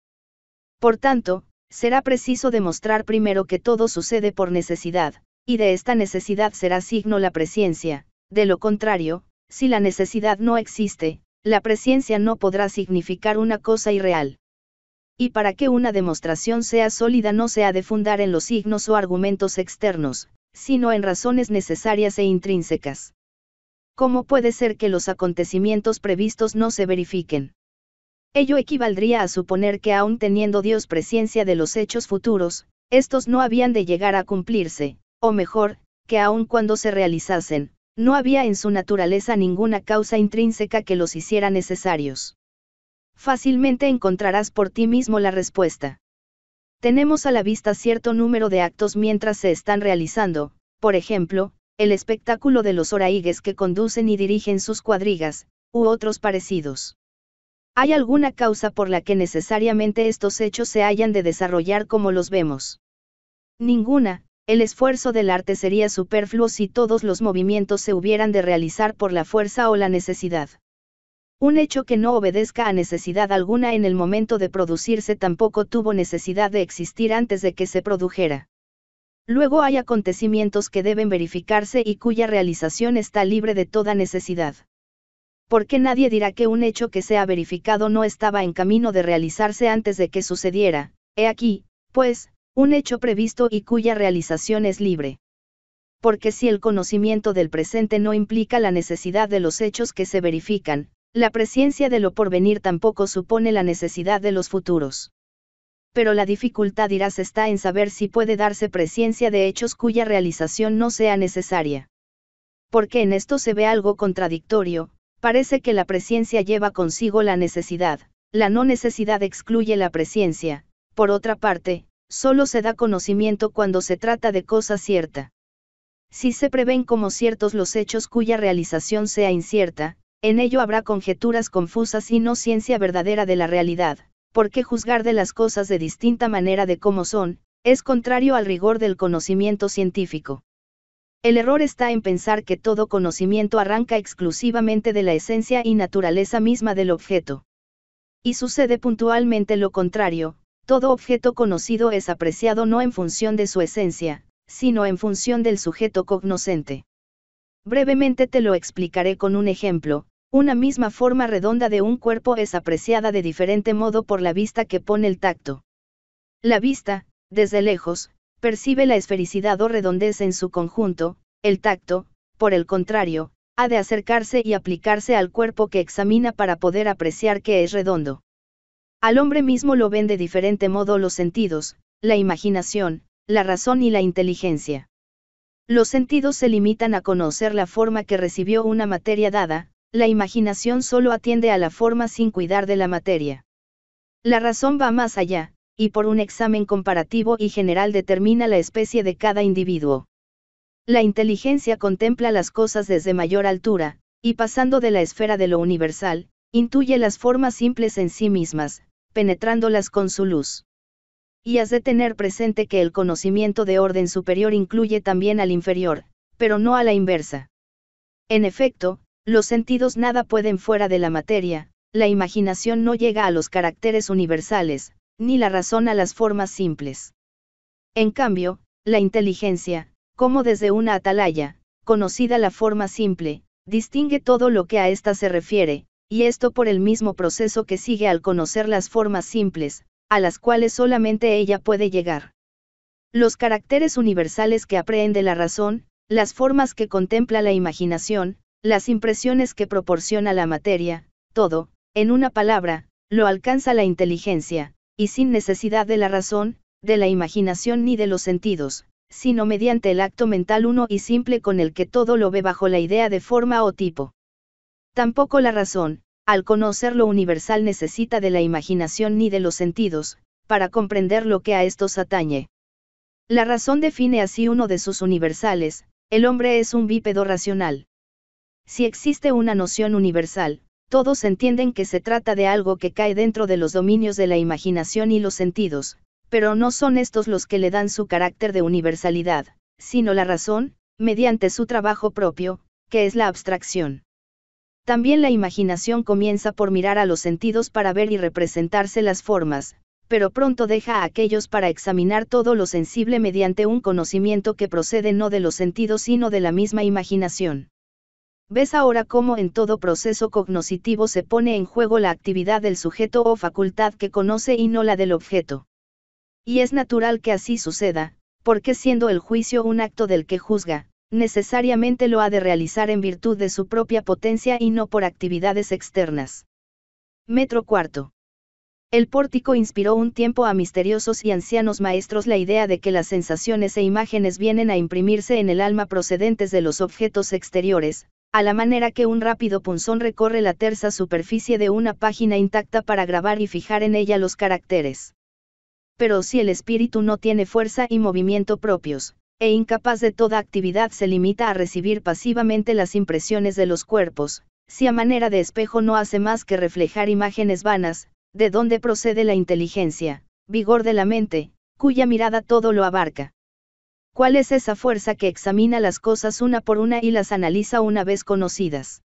Por tanto, será preciso demostrar primero que todo sucede por necesidad, y de esta necesidad será signo la presencia, de lo contrario, si la necesidad no existe, la presencia no podrá significar una cosa irreal. Y para que una demostración sea sólida no se ha de fundar en los signos o argumentos externos, sino en razones necesarias e intrínsecas. ¿Cómo puede ser que los acontecimientos previstos no se verifiquen? Ello equivaldría a suponer que aun teniendo Dios presencia de los hechos futuros, estos no habían de llegar a cumplirse, o mejor, que aun cuando se realizasen, no había en su naturaleza ninguna causa intrínseca que los hiciera necesarios. Fácilmente encontrarás por ti mismo la respuesta. Tenemos a la vista cierto número de actos mientras se están realizando, por ejemplo, el espectáculo de los oraígues que conducen y dirigen sus cuadrigas, u otros parecidos. ¿Hay alguna causa por la que necesariamente estos hechos se hayan de desarrollar como los vemos? Ninguna, el esfuerzo del arte sería superfluo si todos los movimientos se hubieran de realizar por la fuerza o la necesidad. Un hecho que no obedezca a necesidad alguna en el momento de producirse tampoco tuvo necesidad de existir antes de que se produjera. Luego hay acontecimientos que deben verificarse y cuya realización está libre de toda necesidad. Porque nadie dirá que un hecho que sea ha verificado no estaba en camino de realizarse antes de que sucediera? He aquí, pues, un hecho previsto y cuya realización es libre. Porque si el conocimiento del presente no implica la necesidad de los hechos que se verifican, la presencia de lo porvenir tampoco supone la necesidad de los futuros. Pero la dificultad irás está en saber si puede darse presencia de hechos cuya realización no sea necesaria. Porque en esto se ve algo contradictorio, parece que la presencia lleva consigo la necesidad, la no necesidad excluye la presencia, por otra parte, solo se da conocimiento cuando se trata de cosa cierta. Si se prevén como ciertos los hechos cuya realización sea incierta, en ello habrá conjeturas confusas y no ciencia verdadera de la realidad, porque juzgar de las cosas de distinta manera de cómo son, es contrario al rigor del conocimiento científico. El error está en pensar que todo conocimiento arranca exclusivamente de la esencia y naturaleza misma del objeto. Y sucede puntualmente lo contrario, todo objeto conocido es apreciado no en función de su esencia, sino en función del sujeto cognoscente. Brevemente te lo explicaré con un ejemplo, una misma forma redonda de un cuerpo es apreciada de diferente modo por la vista que pone el tacto. La vista, desde lejos, percibe la esfericidad o redondez en su conjunto, el tacto, por el contrario, ha de acercarse y aplicarse al cuerpo que examina para poder apreciar que es redondo. Al hombre mismo lo ven de diferente modo los sentidos, la imaginación, la razón y la inteligencia. Los sentidos se limitan a conocer la forma que recibió una materia dada, la imaginación solo atiende a la forma sin cuidar de la materia. La razón va más allá, y por un examen comparativo y general determina la especie de cada individuo. La inteligencia contempla las cosas desde mayor altura, y pasando de la esfera de lo universal, Intuye las formas simples en sí mismas, penetrándolas con su luz. Y has de tener presente que el conocimiento de orden superior incluye también al inferior, pero no a la inversa. En efecto, los sentidos nada pueden fuera de la materia, la imaginación no llega a los caracteres universales, ni la razón a las formas simples. En cambio, la inteligencia, como desde una atalaya, conocida la forma simple, distingue todo lo que a ésta se refiere, y esto por el mismo proceso que sigue al conocer las formas simples, a las cuales solamente ella puede llegar. Los caracteres universales que aprehende la razón, las formas que contempla la imaginación, las impresiones que proporciona la materia, todo, en una palabra, lo alcanza la inteligencia, y sin necesidad de la razón, de la imaginación ni de los sentidos, sino mediante el acto mental uno y simple con el que todo lo ve bajo la idea de forma o tipo. Tampoco la razón, al conocer lo universal necesita de la imaginación ni de los sentidos, para comprender lo que a estos atañe. La razón define así uno de sus universales, el hombre es un bípedo racional. Si existe una noción universal, todos entienden que se trata de algo que cae dentro de los dominios de la imaginación y los sentidos, pero no son estos los que le dan su carácter de universalidad, sino la razón, mediante su trabajo propio, que es la abstracción. También la imaginación comienza por mirar a los sentidos para ver y representarse las formas, pero pronto deja a aquellos para examinar todo lo sensible mediante un conocimiento que procede no de los sentidos sino de la misma imaginación. Ves ahora cómo en todo proceso cognoscitivo se pone en juego la actividad del sujeto o facultad que conoce y no la del objeto. Y es natural que así suceda, porque siendo el juicio un acto del que juzga, necesariamente lo ha de realizar en virtud de su propia potencia y no por actividades externas. Metro cuarto. El pórtico inspiró un tiempo a misteriosos y ancianos maestros la idea de que las sensaciones e imágenes vienen a imprimirse en el alma procedentes de los objetos exteriores, a la manera que un rápido punzón recorre la tersa superficie de una página intacta para grabar y fijar en ella los caracteres. Pero si el espíritu no tiene fuerza y movimiento propios, e incapaz de toda actividad se limita a recibir pasivamente las impresiones de los cuerpos, si a manera de espejo no hace más que reflejar imágenes vanas, de dónde procede la inteligencia, vigor de la mente, cuya mirada todo lo abarca. ¿Cuál es esa fuerza que examina las cosas una por una y las analiza una vez conocidas?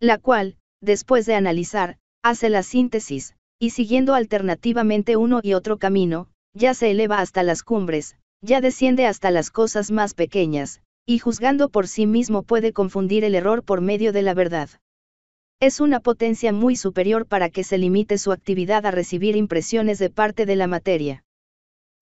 La cual, después de analizar, hace la síntesis, y siguiendo alternativamente uno y otro camino, ya se eleva hasta las cumbres, ya desciende hasta las cosas más pequeñas, y juzgando por sí mismo puede confundir el error por medio de la verdad. Es una potencia muy superior para que se limite su actividad a recibir impresiones de parte de la materia.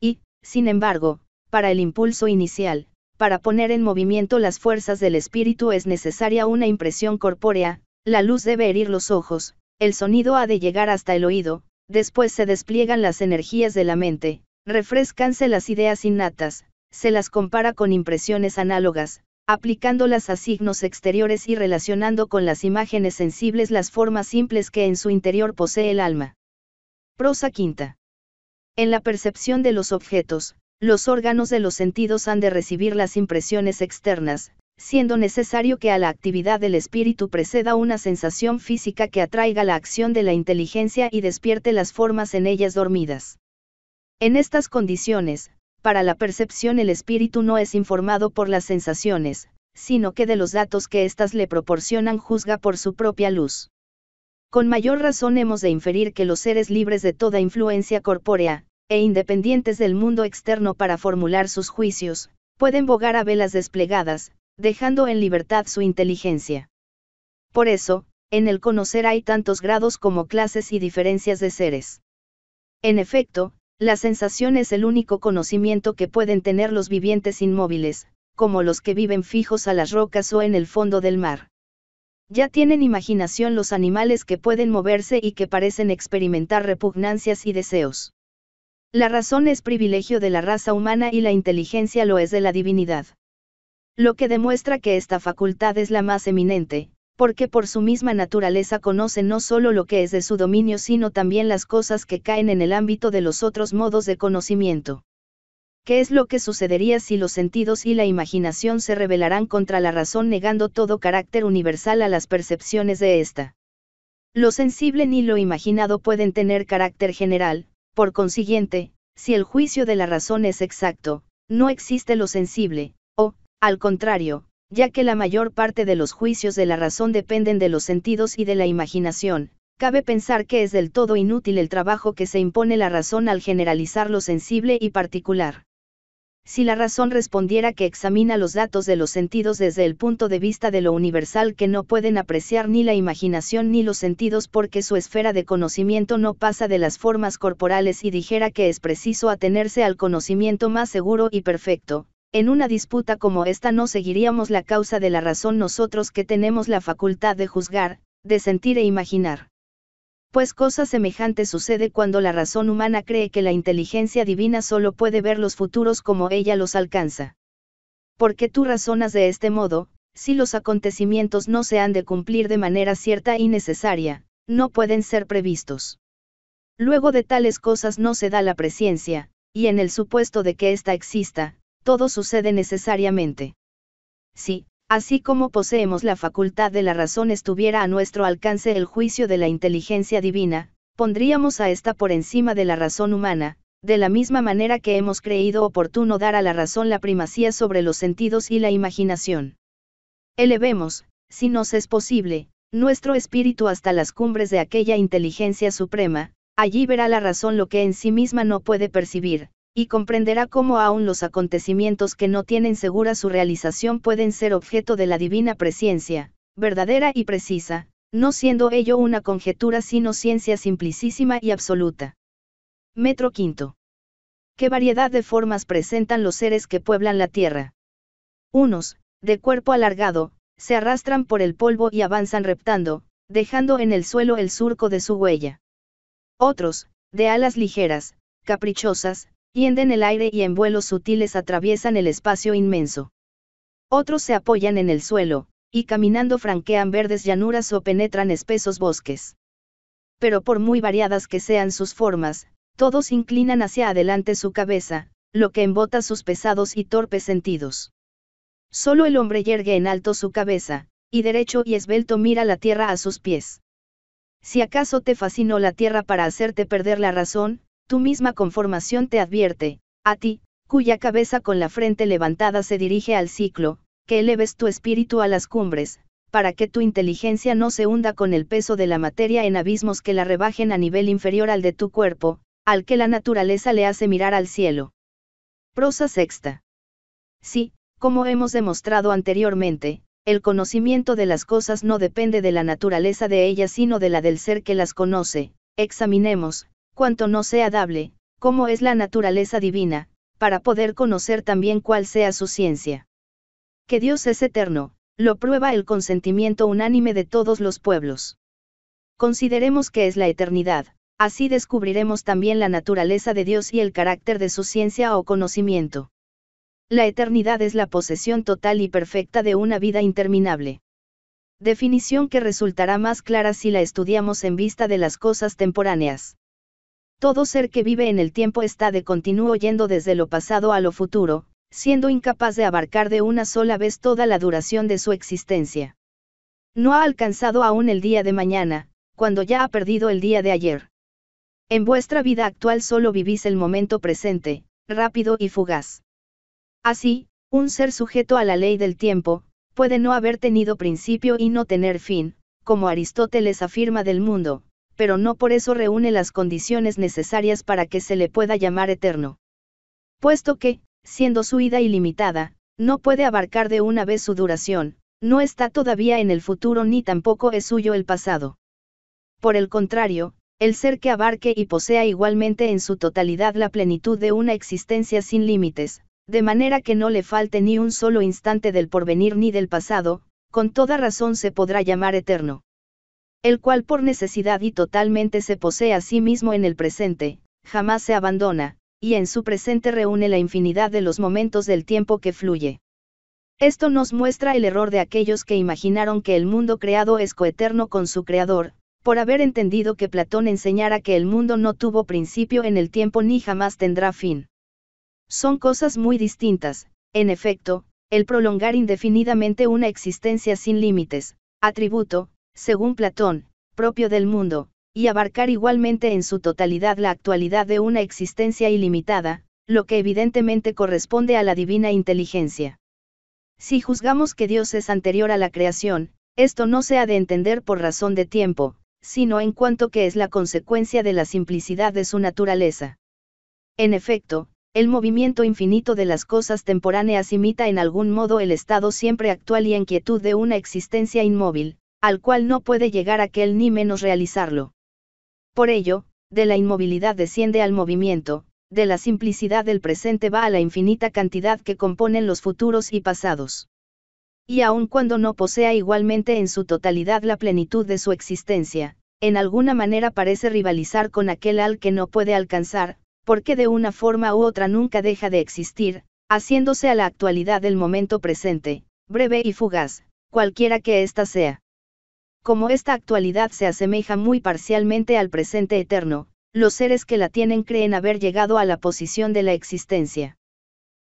Y, sin embargo, para el impulso inicial, para poner en movimiento las fuerzas del espíritu es necesaria una impresión corpórea, la luz debe herir los ojos, el sonido ha de llegar hasta el oído, después se despliegan las energías de la mente, Refrescanse las ideas innatas, se las compara con impresiones análogas, aplicándolas a signos exteriores y relacionando con las imágenes sensibles las formas simples que en su interior posee el alma. Prosa quinta. En la percepción de los objetos, los órganos de los sentidos han de recibir las impresiones externas, siendo necesario que a la actividad del espíritu preceda una sensación física que atraiga la acción de la inteligencia y despierte las formas en ellas dormidas. En estas condiciones, para la percepción el espíritu no es informado por las sensaciones, sino que de los datos que éstas le proporcionan juzga por su propia luz. Con mayor razón hemos de inferir que los seres libres de toda influencia corpórea, e independientes del mundo externo para formular sus juicios, pueden bogar a velas desplegadas, dejando en libertad su inteligencia. Por eso, en el conocer hay tantos grados como clases y diferencias de seres. En efecto, la sensación es el único conocimiento que pueden tener los vivientes inmóviles, como los que viven fijos a las rocas o en el fondo del mar. Ya tienen imaginación los animales que pueden moverse y que parecen experimentar repugnancias y deseos. La razón es privilegio de la raza humana y la inteligencia lo es de la divinidad. Lo que demuestra que esta facultad es la más eminente, porque por su misma naturaleza conoce no solo lo que es de su dominio, sino también las cosas que caen en el ámbito de los otros modos de conocimiento. ¿Qué es lo que sucedería si los sentidos y la imaginación se rebelarán contra la razón negando todo carácter universal a las percepciones de ésta? Lo sensible ni lo imaginado pueden tener carácter general, por consiguiente, si el juicio de la razón es exacto, no existe lo sensible, o, al contrario, ya que la mayor parte de los juicios de la razón dependen de los sentidos y de la imaginación, cabe pensar que es del todo inútil el trabajo que se impone la razón al generalizar lo sensible y particular. Si la razón respondiera que examina los datos de los sentidos desde el punto de vista de lo universal que no pueden apreciar ni la imaginación ni los sentidos porque su esfera de conocimiento no pasa de las formas corporales y dijera que es preciso atenerse al conocimiento más seguro y perfecto, en una disputa como esta no seguiríamos la causa de la razón nosotros que tenemos la facultad de juzgar, de sentir e imaginar. Pues cosa semejante sucede cuando la razón humana cree que la inteligencia divina solo puede ver los futuros como ella los alcanza. Porque tú razonas de este modo, si los acontecimientos no se han de cumplir de manera cierta y necesaria, no pueden ser previstos. Luego de tales cosas no se da la presciencia, y en el supuesto de que ésta exista, todo sucede necesariamente. Si, así como poseemos la facultad de la razón, estuviera a nuestro alcance el juicio de la inteligencia divina, pondríamos a esta por encima de la razón humana, de la misma manera que hemos creído oportuno dar a la razón la primacía sobre los sentidos y la imaginación. Elevemos, si nos es posible, nuestro espíritu hasta las cumbres de aquella inteligencia suprema, allí verá la razón lo que en sí misma no puede percibir, y comprenderá cómo aún los acontecimientos que no tienen segura su realización pueden ser objeto de la divina presciencia, verdadera y precisa, no siendo ello una conjetura sino ciencia simplicísima y absoluta. Metro quinto. ¿Qué variedad de formas presentan los seres que pueblan la tierra? Unos, de cuerpo alargado, se arrastran por el polvo y avanzan reptando, dejando en el suelo el surco de su huella. Otros, de alas ligeras, caprichosas, Tienden el aire y en vuelos sutiles atraviesan el espacio inmenso. Otros se apoyan en el suelo, y caminando franquean verdes llanuras o penetran espesos bosques. Pero por muy variadas que sean sus formas, todos inclinan hacia adelante su cabeza, lo que embota sus pesados y torpes sentidos. Solo el hombre yergue en alto su cabeza, y derecho y esbelto mira la tierra a sus pies. Si acaso te fascinó la tierra para hacerte perder la razón, tu misma conformación te advierte, a ti, cuya cabeza con la frente levantada se dirige al ciclo, que eleves tu espíritu a las cumbres, para que tu inteligencia no se hunda con el peso de la materia en abismos que la rebajen a nivel inferior al de tu cuerpo, al que la naturaleza le hace mirar al cielo. Prosa sexta. Sí, como hemos demostrado anteriormente, el conocimiento de las cosas no depende de la naturaleza de ellas sino de la del ser que las conoce. Examinemos, cuanto no sea dable, cómo es la naturaleza divina, para poder conocer también cuál sea su ciencia. Que Dios es eterno, lo prueba el consentimiento unánime de todos los pueblos. Consideremos que es la eternidad, así descubriremos también la naturaleza de Dios y el carácter de su ciencia o conocimiento. La eternidad es la posesión total y perfecta de una vida interminable. Definición que resultará más clara si la estudiamos en vista de las cosas temporáneas. Todo ser que vive en el tiempo está de continuo yendo desde lo pasado a lo futuro, siendo incapaz de abarcar de una sola vez toda la duración de su existencia. No ha alcanzado aún el día de mañana, cuando ya ha perdido el día de ayer. En vuestra vida actual solo vivís el momento presente, rápido y fugaz. Así, un ser sujeto a la ley del tiempo, puede no haber tenido principio y no tener fin, como Aristóteles afirma del mundo, pero no por eso reúne las condiciones necesarias para que se le pueda llamar eterno. Puesto que, siendo su ida ilimitada, no puede abarcar de una vez su duración, no está todavía en el futuro ni tampoco es suyo el pasado. Por el contrario, el ser que abarque y posea igualmente en su totalidad la plenitud de una existencia sin límites, de manera que no le falte ni un solo instante del porvenir ni del pasado, con toda razón se podrá llamar eterno el cual por necesidad y totalmente se posee a sí mismo en el presente, jamás se abandona, y en su presente reúne la infinidad de los momentos del tiempo que fluye. Esto nos muestra el error de aquellos que imaginaron que el mundo creado es coeterno con su creador, por haber entendido que Platón enseñara que el mundo no tuvo principio en el tiempo ni jamás tendrá fin. Son cosas muy distintas, en efecto, el prolongar indefinidamente una existencia sin límites, atributo, según Platón, propio del mundo, y abarcar igualmente en su totalidad la actualidad de una existencia ilimitada, lo que evidentemente corresponde a la divina inteligencia. Si juzgamos que Dios es anterior a la creación, esto no se ha de entender por razón de tiempo, sino en cuanto que es la consecuencia de la simplicidad de su naturaleza. En efecto, el movimiento infinito de las cosas temporáneas imita en algún modo el estado siempre actual y en quietud de una existencia inmóvil, al cual no puede llegar aquel ni menos realizarlo. Por ello, de la inmovilidad desciende al movimiento, de la simplicidad del presente va a la infinita cantidad que componen los futuros y pasados. Y aun cuando no posea igualmente en su totalidad la plenitud de su existencia, en alguna manera parece rivalizar con aquel al que no puede alcanzar, porque de una forma u otra nunca deja de existir, haciéndose a la actualidad del momento presente, breve y fugaz, cualquiera que ésta sea. Como esta actualidad se asemeja muy parcialmente al presente eterno, los seres que la tienen creen haber llegado a la posición de la existencia.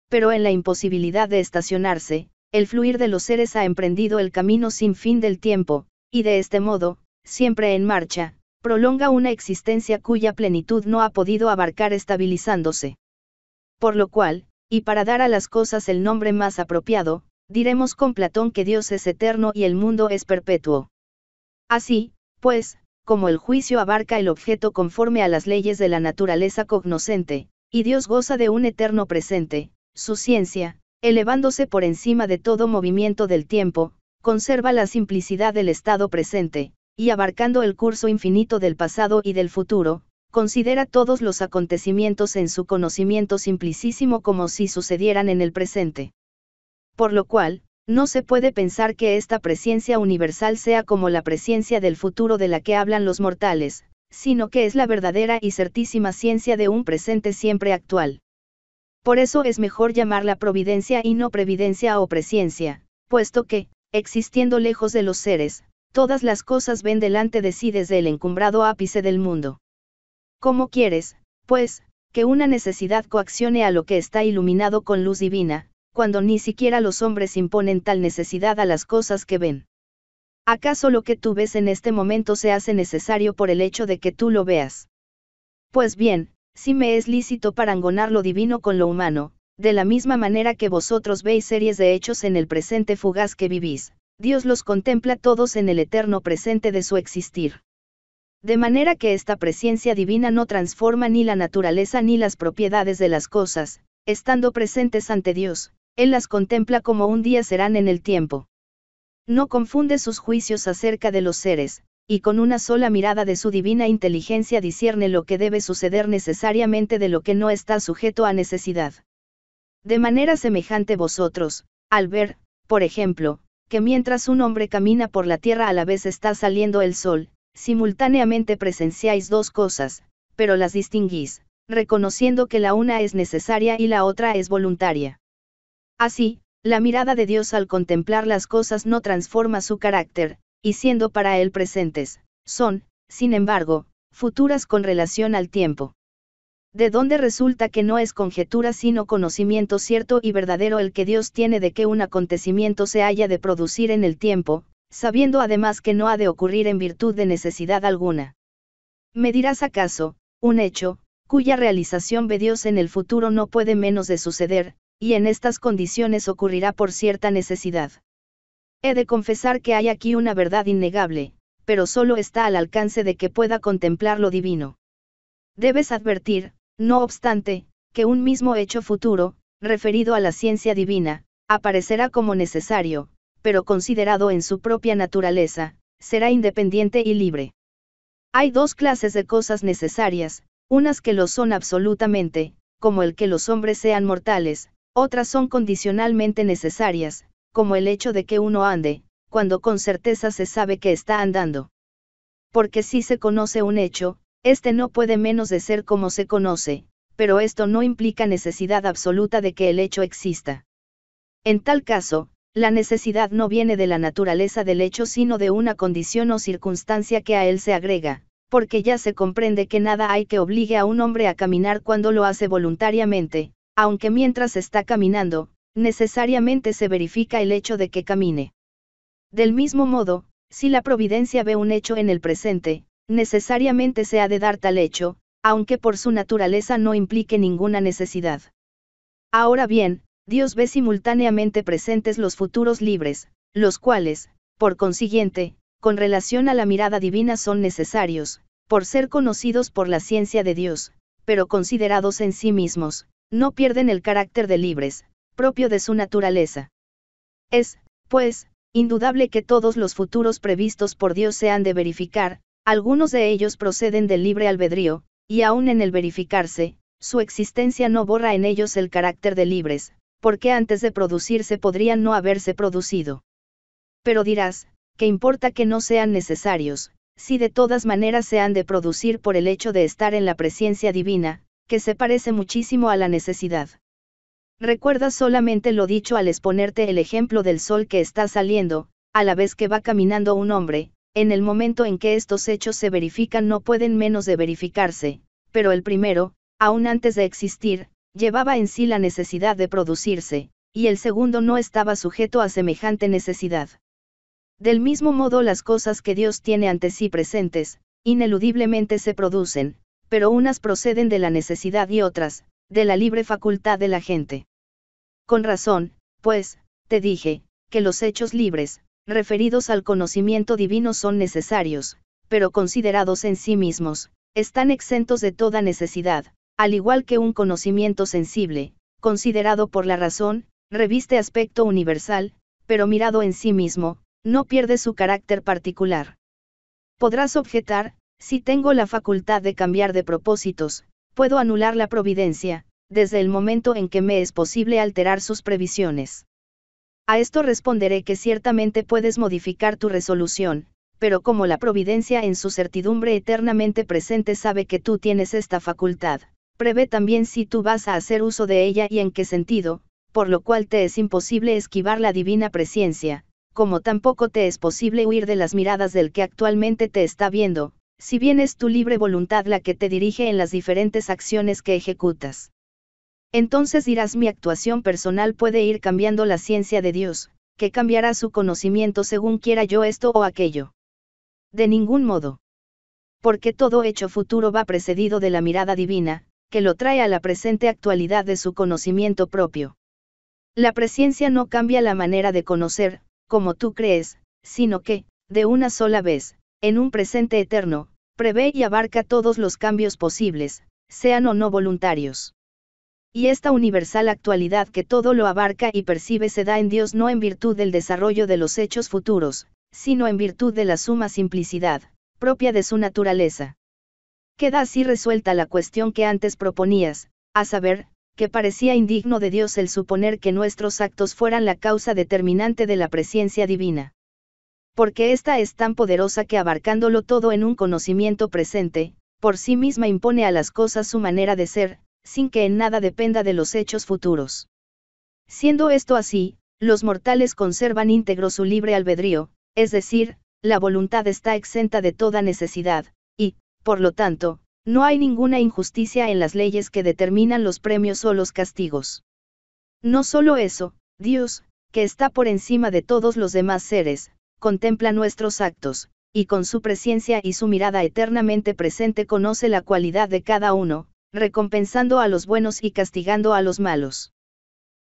Pero en la imposibilidad de estacionarse, el fluir de los seres ha emprendido el camino sin fin del tiempo, y de este modo, siempre en marcha, prolonga una existencia cuya plenitud no ha podido abarcar estabilizándose. Por lo cual, y para dar a las cosas el nombre más apropiado, diremos con Platón que Dios es eterno y el mundo es perpetuo. Así, pues, como el juicio abarca el objeto conforme a las leyes de la naturaleza cognoscente, y Dios goza de un eterno presente, su ciencia, elevándose por encima de todo movimiento del tiempo, conserva la simplicidad del estado presente, y abarcando el curso infinito del pasado y del futuro, considera todos los acontecimientos en su conocimiento simplicísimo como si sucedieran en el presente. Por lo cual, no se puede pensar que esta presencia universal sea como la presencia del futuro de la que hablan los mortales, sino que es la verdadera y certísima ciencia de un presente siempre actual. Por eso es mejor llamarla providencia y no previdencia o presciencia, puesto que, existiendo lejos de los seres, todas las cosas ven delante de sí desde el encumbrado ápice del mundo. ¿Cómo quieres, pues, que una necesidad coaccione a lo que está iluminado con luz divina, cuando ni siquiera los hombres imponen tal necesidad a las cosas que ven. ¿Acaso lo que tú ves en este momento se hace necesario por el hecho de que tú lo veas? Pues bien, si me es lícito parangonar lo divino con lo humano, de la misma manera que vosotros veis series de hechos en el presente fugaz que vivís, Dios los contempla todos en el eterno presente de su existir. De manera que esta presencia divina no transforma ni la naturaleza ni las propiedades de las cosas, estando presentes ante Dios, él las contempla como un día serán en el tiempo. No confunde sus juicios acerca de los seres, y con una sola mirada de su divina inteligencia discierne lo que debe suceder necesariamente de lo que no está sujeto a necesidad. De manera semejante vosotros, al ver, por ejemplo, que mientras un hombre camina por la tierra a la vez está saliendo el sol, simultáneamente presenciáis dos cosas, pero las distinguís, reconociendo que la una es necesaria y la otra es voluntaria. Así, la mirada de Dios al contemplar las cosas no transforma su carácter, y siendo para él presentes, son, sin embargo, futuras con relación al tiempo. De donde resulta que no es conjetura sino conocimiento cierto y verdadero el que Dios tiene de que un acontecimiento se haya de producir en el tiempo, sabiendo además que no ha de ocurrir en virtud de necesidad alguna. ¿Me dirás acaso, un hecho, cuya realización ve Dios en el futuro no puede menos de suceder, y en estas condiciones ocurrirá por cierta necesidad. He de confesar que hay aquí una verdad innegable, pero solo está al alcance de que pueda contemplar lo divino. Debes advertir, no obstante, que un mismo hecho futuro, referido a la ciencia divina, aparecerá como necesario, pero considerado en su propia naturaleza, será independiente y libre. Hay dos clases de cosas necesarias, unas que lo son absolutamente, como el que los hombres sean mortales, otras son condicionalmente necesarias, como el hecho de que uno ande, cuando con certeza se sabe que está andando. Porque si se conoce un hecho, este no puede menos de ser como se conoce, pero esto no implica necesidad absoluta de que el hecho exista. En tal caso, la necesidad no viene de la naturaleza del hecho sino de una condición o circunstancia que a él se agrega, porque ya se comprende que nada hay que obligue a un hombre a caminar cuando lo hace voluntariamente, aunque mientras está caminando, necesariamente se verifica el hecho de que camine. Del mismo modo, si la providencia ve un hecho en el presente, necesariamente se ha de dar tal hecho, aunque por su naturaleza no implique ninguna necesidad. Ahora bien, Dios ve simultáneamente presentes los futuros libres, los cuales, por consiguiente, con relación a la mirada divina son necesarios, por ser conocidos por la ciencia de Dios, pero considerados en sí mismos, no pierden el carácter de libres, propio de su naturaleza. Es, pues, indudable que todos los futuros previstos por Dios se han de verificar, algunos de ellos proceden del libre albedrío, y aún en el verificarse, su existencia no borra en ellos el carácter de libres, porque antes de producirse podrían no haberse producido. Pero dirás, que importa que no sean necesarios, si de todas maneras se han de producir por el hecho de estar en la presencia divina, que se parece muchísimo a la necesidad. Recuerda solamente lo dicho al exponerte el ejemplo del sol que está saliendo, a la vez que va caminando un hombre, en el momento en que estos hechos se verifican no pueden menos de verificarse, pero el primero, aún antes de existir, llevaba en sí la necesidad de producirse, y el segundo no estaba sujeto a semejante necesidad. Del mismo modo las cosas que Dios tiene ante sí presentes, ineludiblemente se producen, pero unas proceden de la necesidad y otras, de la libre facultad de la gente. Con razón, pues, te dije, que los hechos libres, referidos al conocimiento divino son necesarios, pero considerados en sí mismos, están exentos de toda necesidad, al igual que un conocimiento sensible, considerado por la razón, reviste aspecto universal, pero mirado en sí mismo, no pierde su carácter particular. Podrás objetar, si tengo la facultad de cambiar de propósitos, puedo anular la providencia, desde el momento en que me es posible alterar sus previsiones. A esto responderé que ciertamente puedes modificar tu resolución, pero como la providencia en su certidumbre eternamente presente sabe que tú tienes esta facultad, prevé también si tú vas a hacer uso de ella y en qué sentido, por lo cual te es imposible esquivar la divina presencia, como tampoco te es posible huir de las miradas del que actualmente te está viendo, si bien es tu libre voluntad la que te dirige en las diferentes acciones que ejecutas. Entonces dirás mi actuación personal puede ir cambiando la ciencia de Dios, que cambiará su conocimiento según quiera yo esto o aquello. De ningún modo. Porque todo hecho futuro va precedido de la mirada divina, que lo trae a la presente actualidad de su conocimiento propio. La presencia no cambia la manera de conocer, como tú crees, sino que, de una sola vez, en un presente eterno, prevé y abarca todos los cambios posibles, sean o no voluntarios. Y esta universal actualidad que todo lo abarca y percibe se da en Dios no en virtud del desarrollo de los hechos futuros, sino en virtud de la suma simplicidad, propia de su naturaleza. Queda así resuelta la cuestión que antes proponías, a saber, que parecía indigno de Dios el suponer que nuestros actos fueran la causa determinante de la presencia divina porque ésta es tan poderosa que abarcándolo todo en un conocimiento presente, por sí misma impone a las cosas su manera de ser, sin que en nada dependa de los hechos futuros. Siendo esto así, los mortales conservan íntegro su libre albedrío, es decir, la voluntad está exenta de toda necesidad, y, por lo tanto, no hay ninguna injusticia en las leyes que determinan los premios o los castigos. No solo eso, Dios, que está por encima de todos los demás seres, contempla nuestros actos, y con su presencia y su mirada eternamente presente conoce la cualidad de cada uno, recompensando a los buenos y castigando a los malos.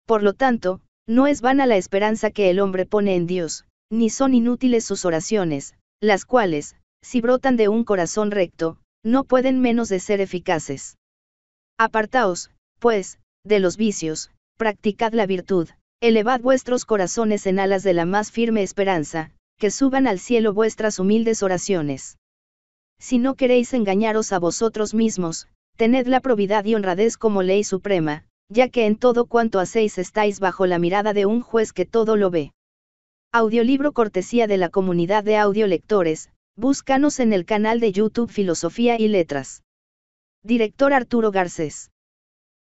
Por lo tanto, no es vana la esperanza que el hombre pone en Dios, ni son inútiles sus oraciones, las cuales, si brotan de un corazón recto, no pueden menos de ser eficaces. Apartaos, pues, de los vicios, practicad la virtud, elevad vuestros corazones en alas de la más firme esperanza, que suban al cielo vuestras humildes oraciones. Si no queréis engañaros a vosotros mismos, tened la probidad y honradez como ley suprema, ya que en todo cuanto hacéis estáis bajo la mirada de un juez que todo lo ve. Audiolibro cortesía de la comunidad de audiolectores, búscanos en el canal de YouTube Filosofía y Letras. Director Arturo Garcés.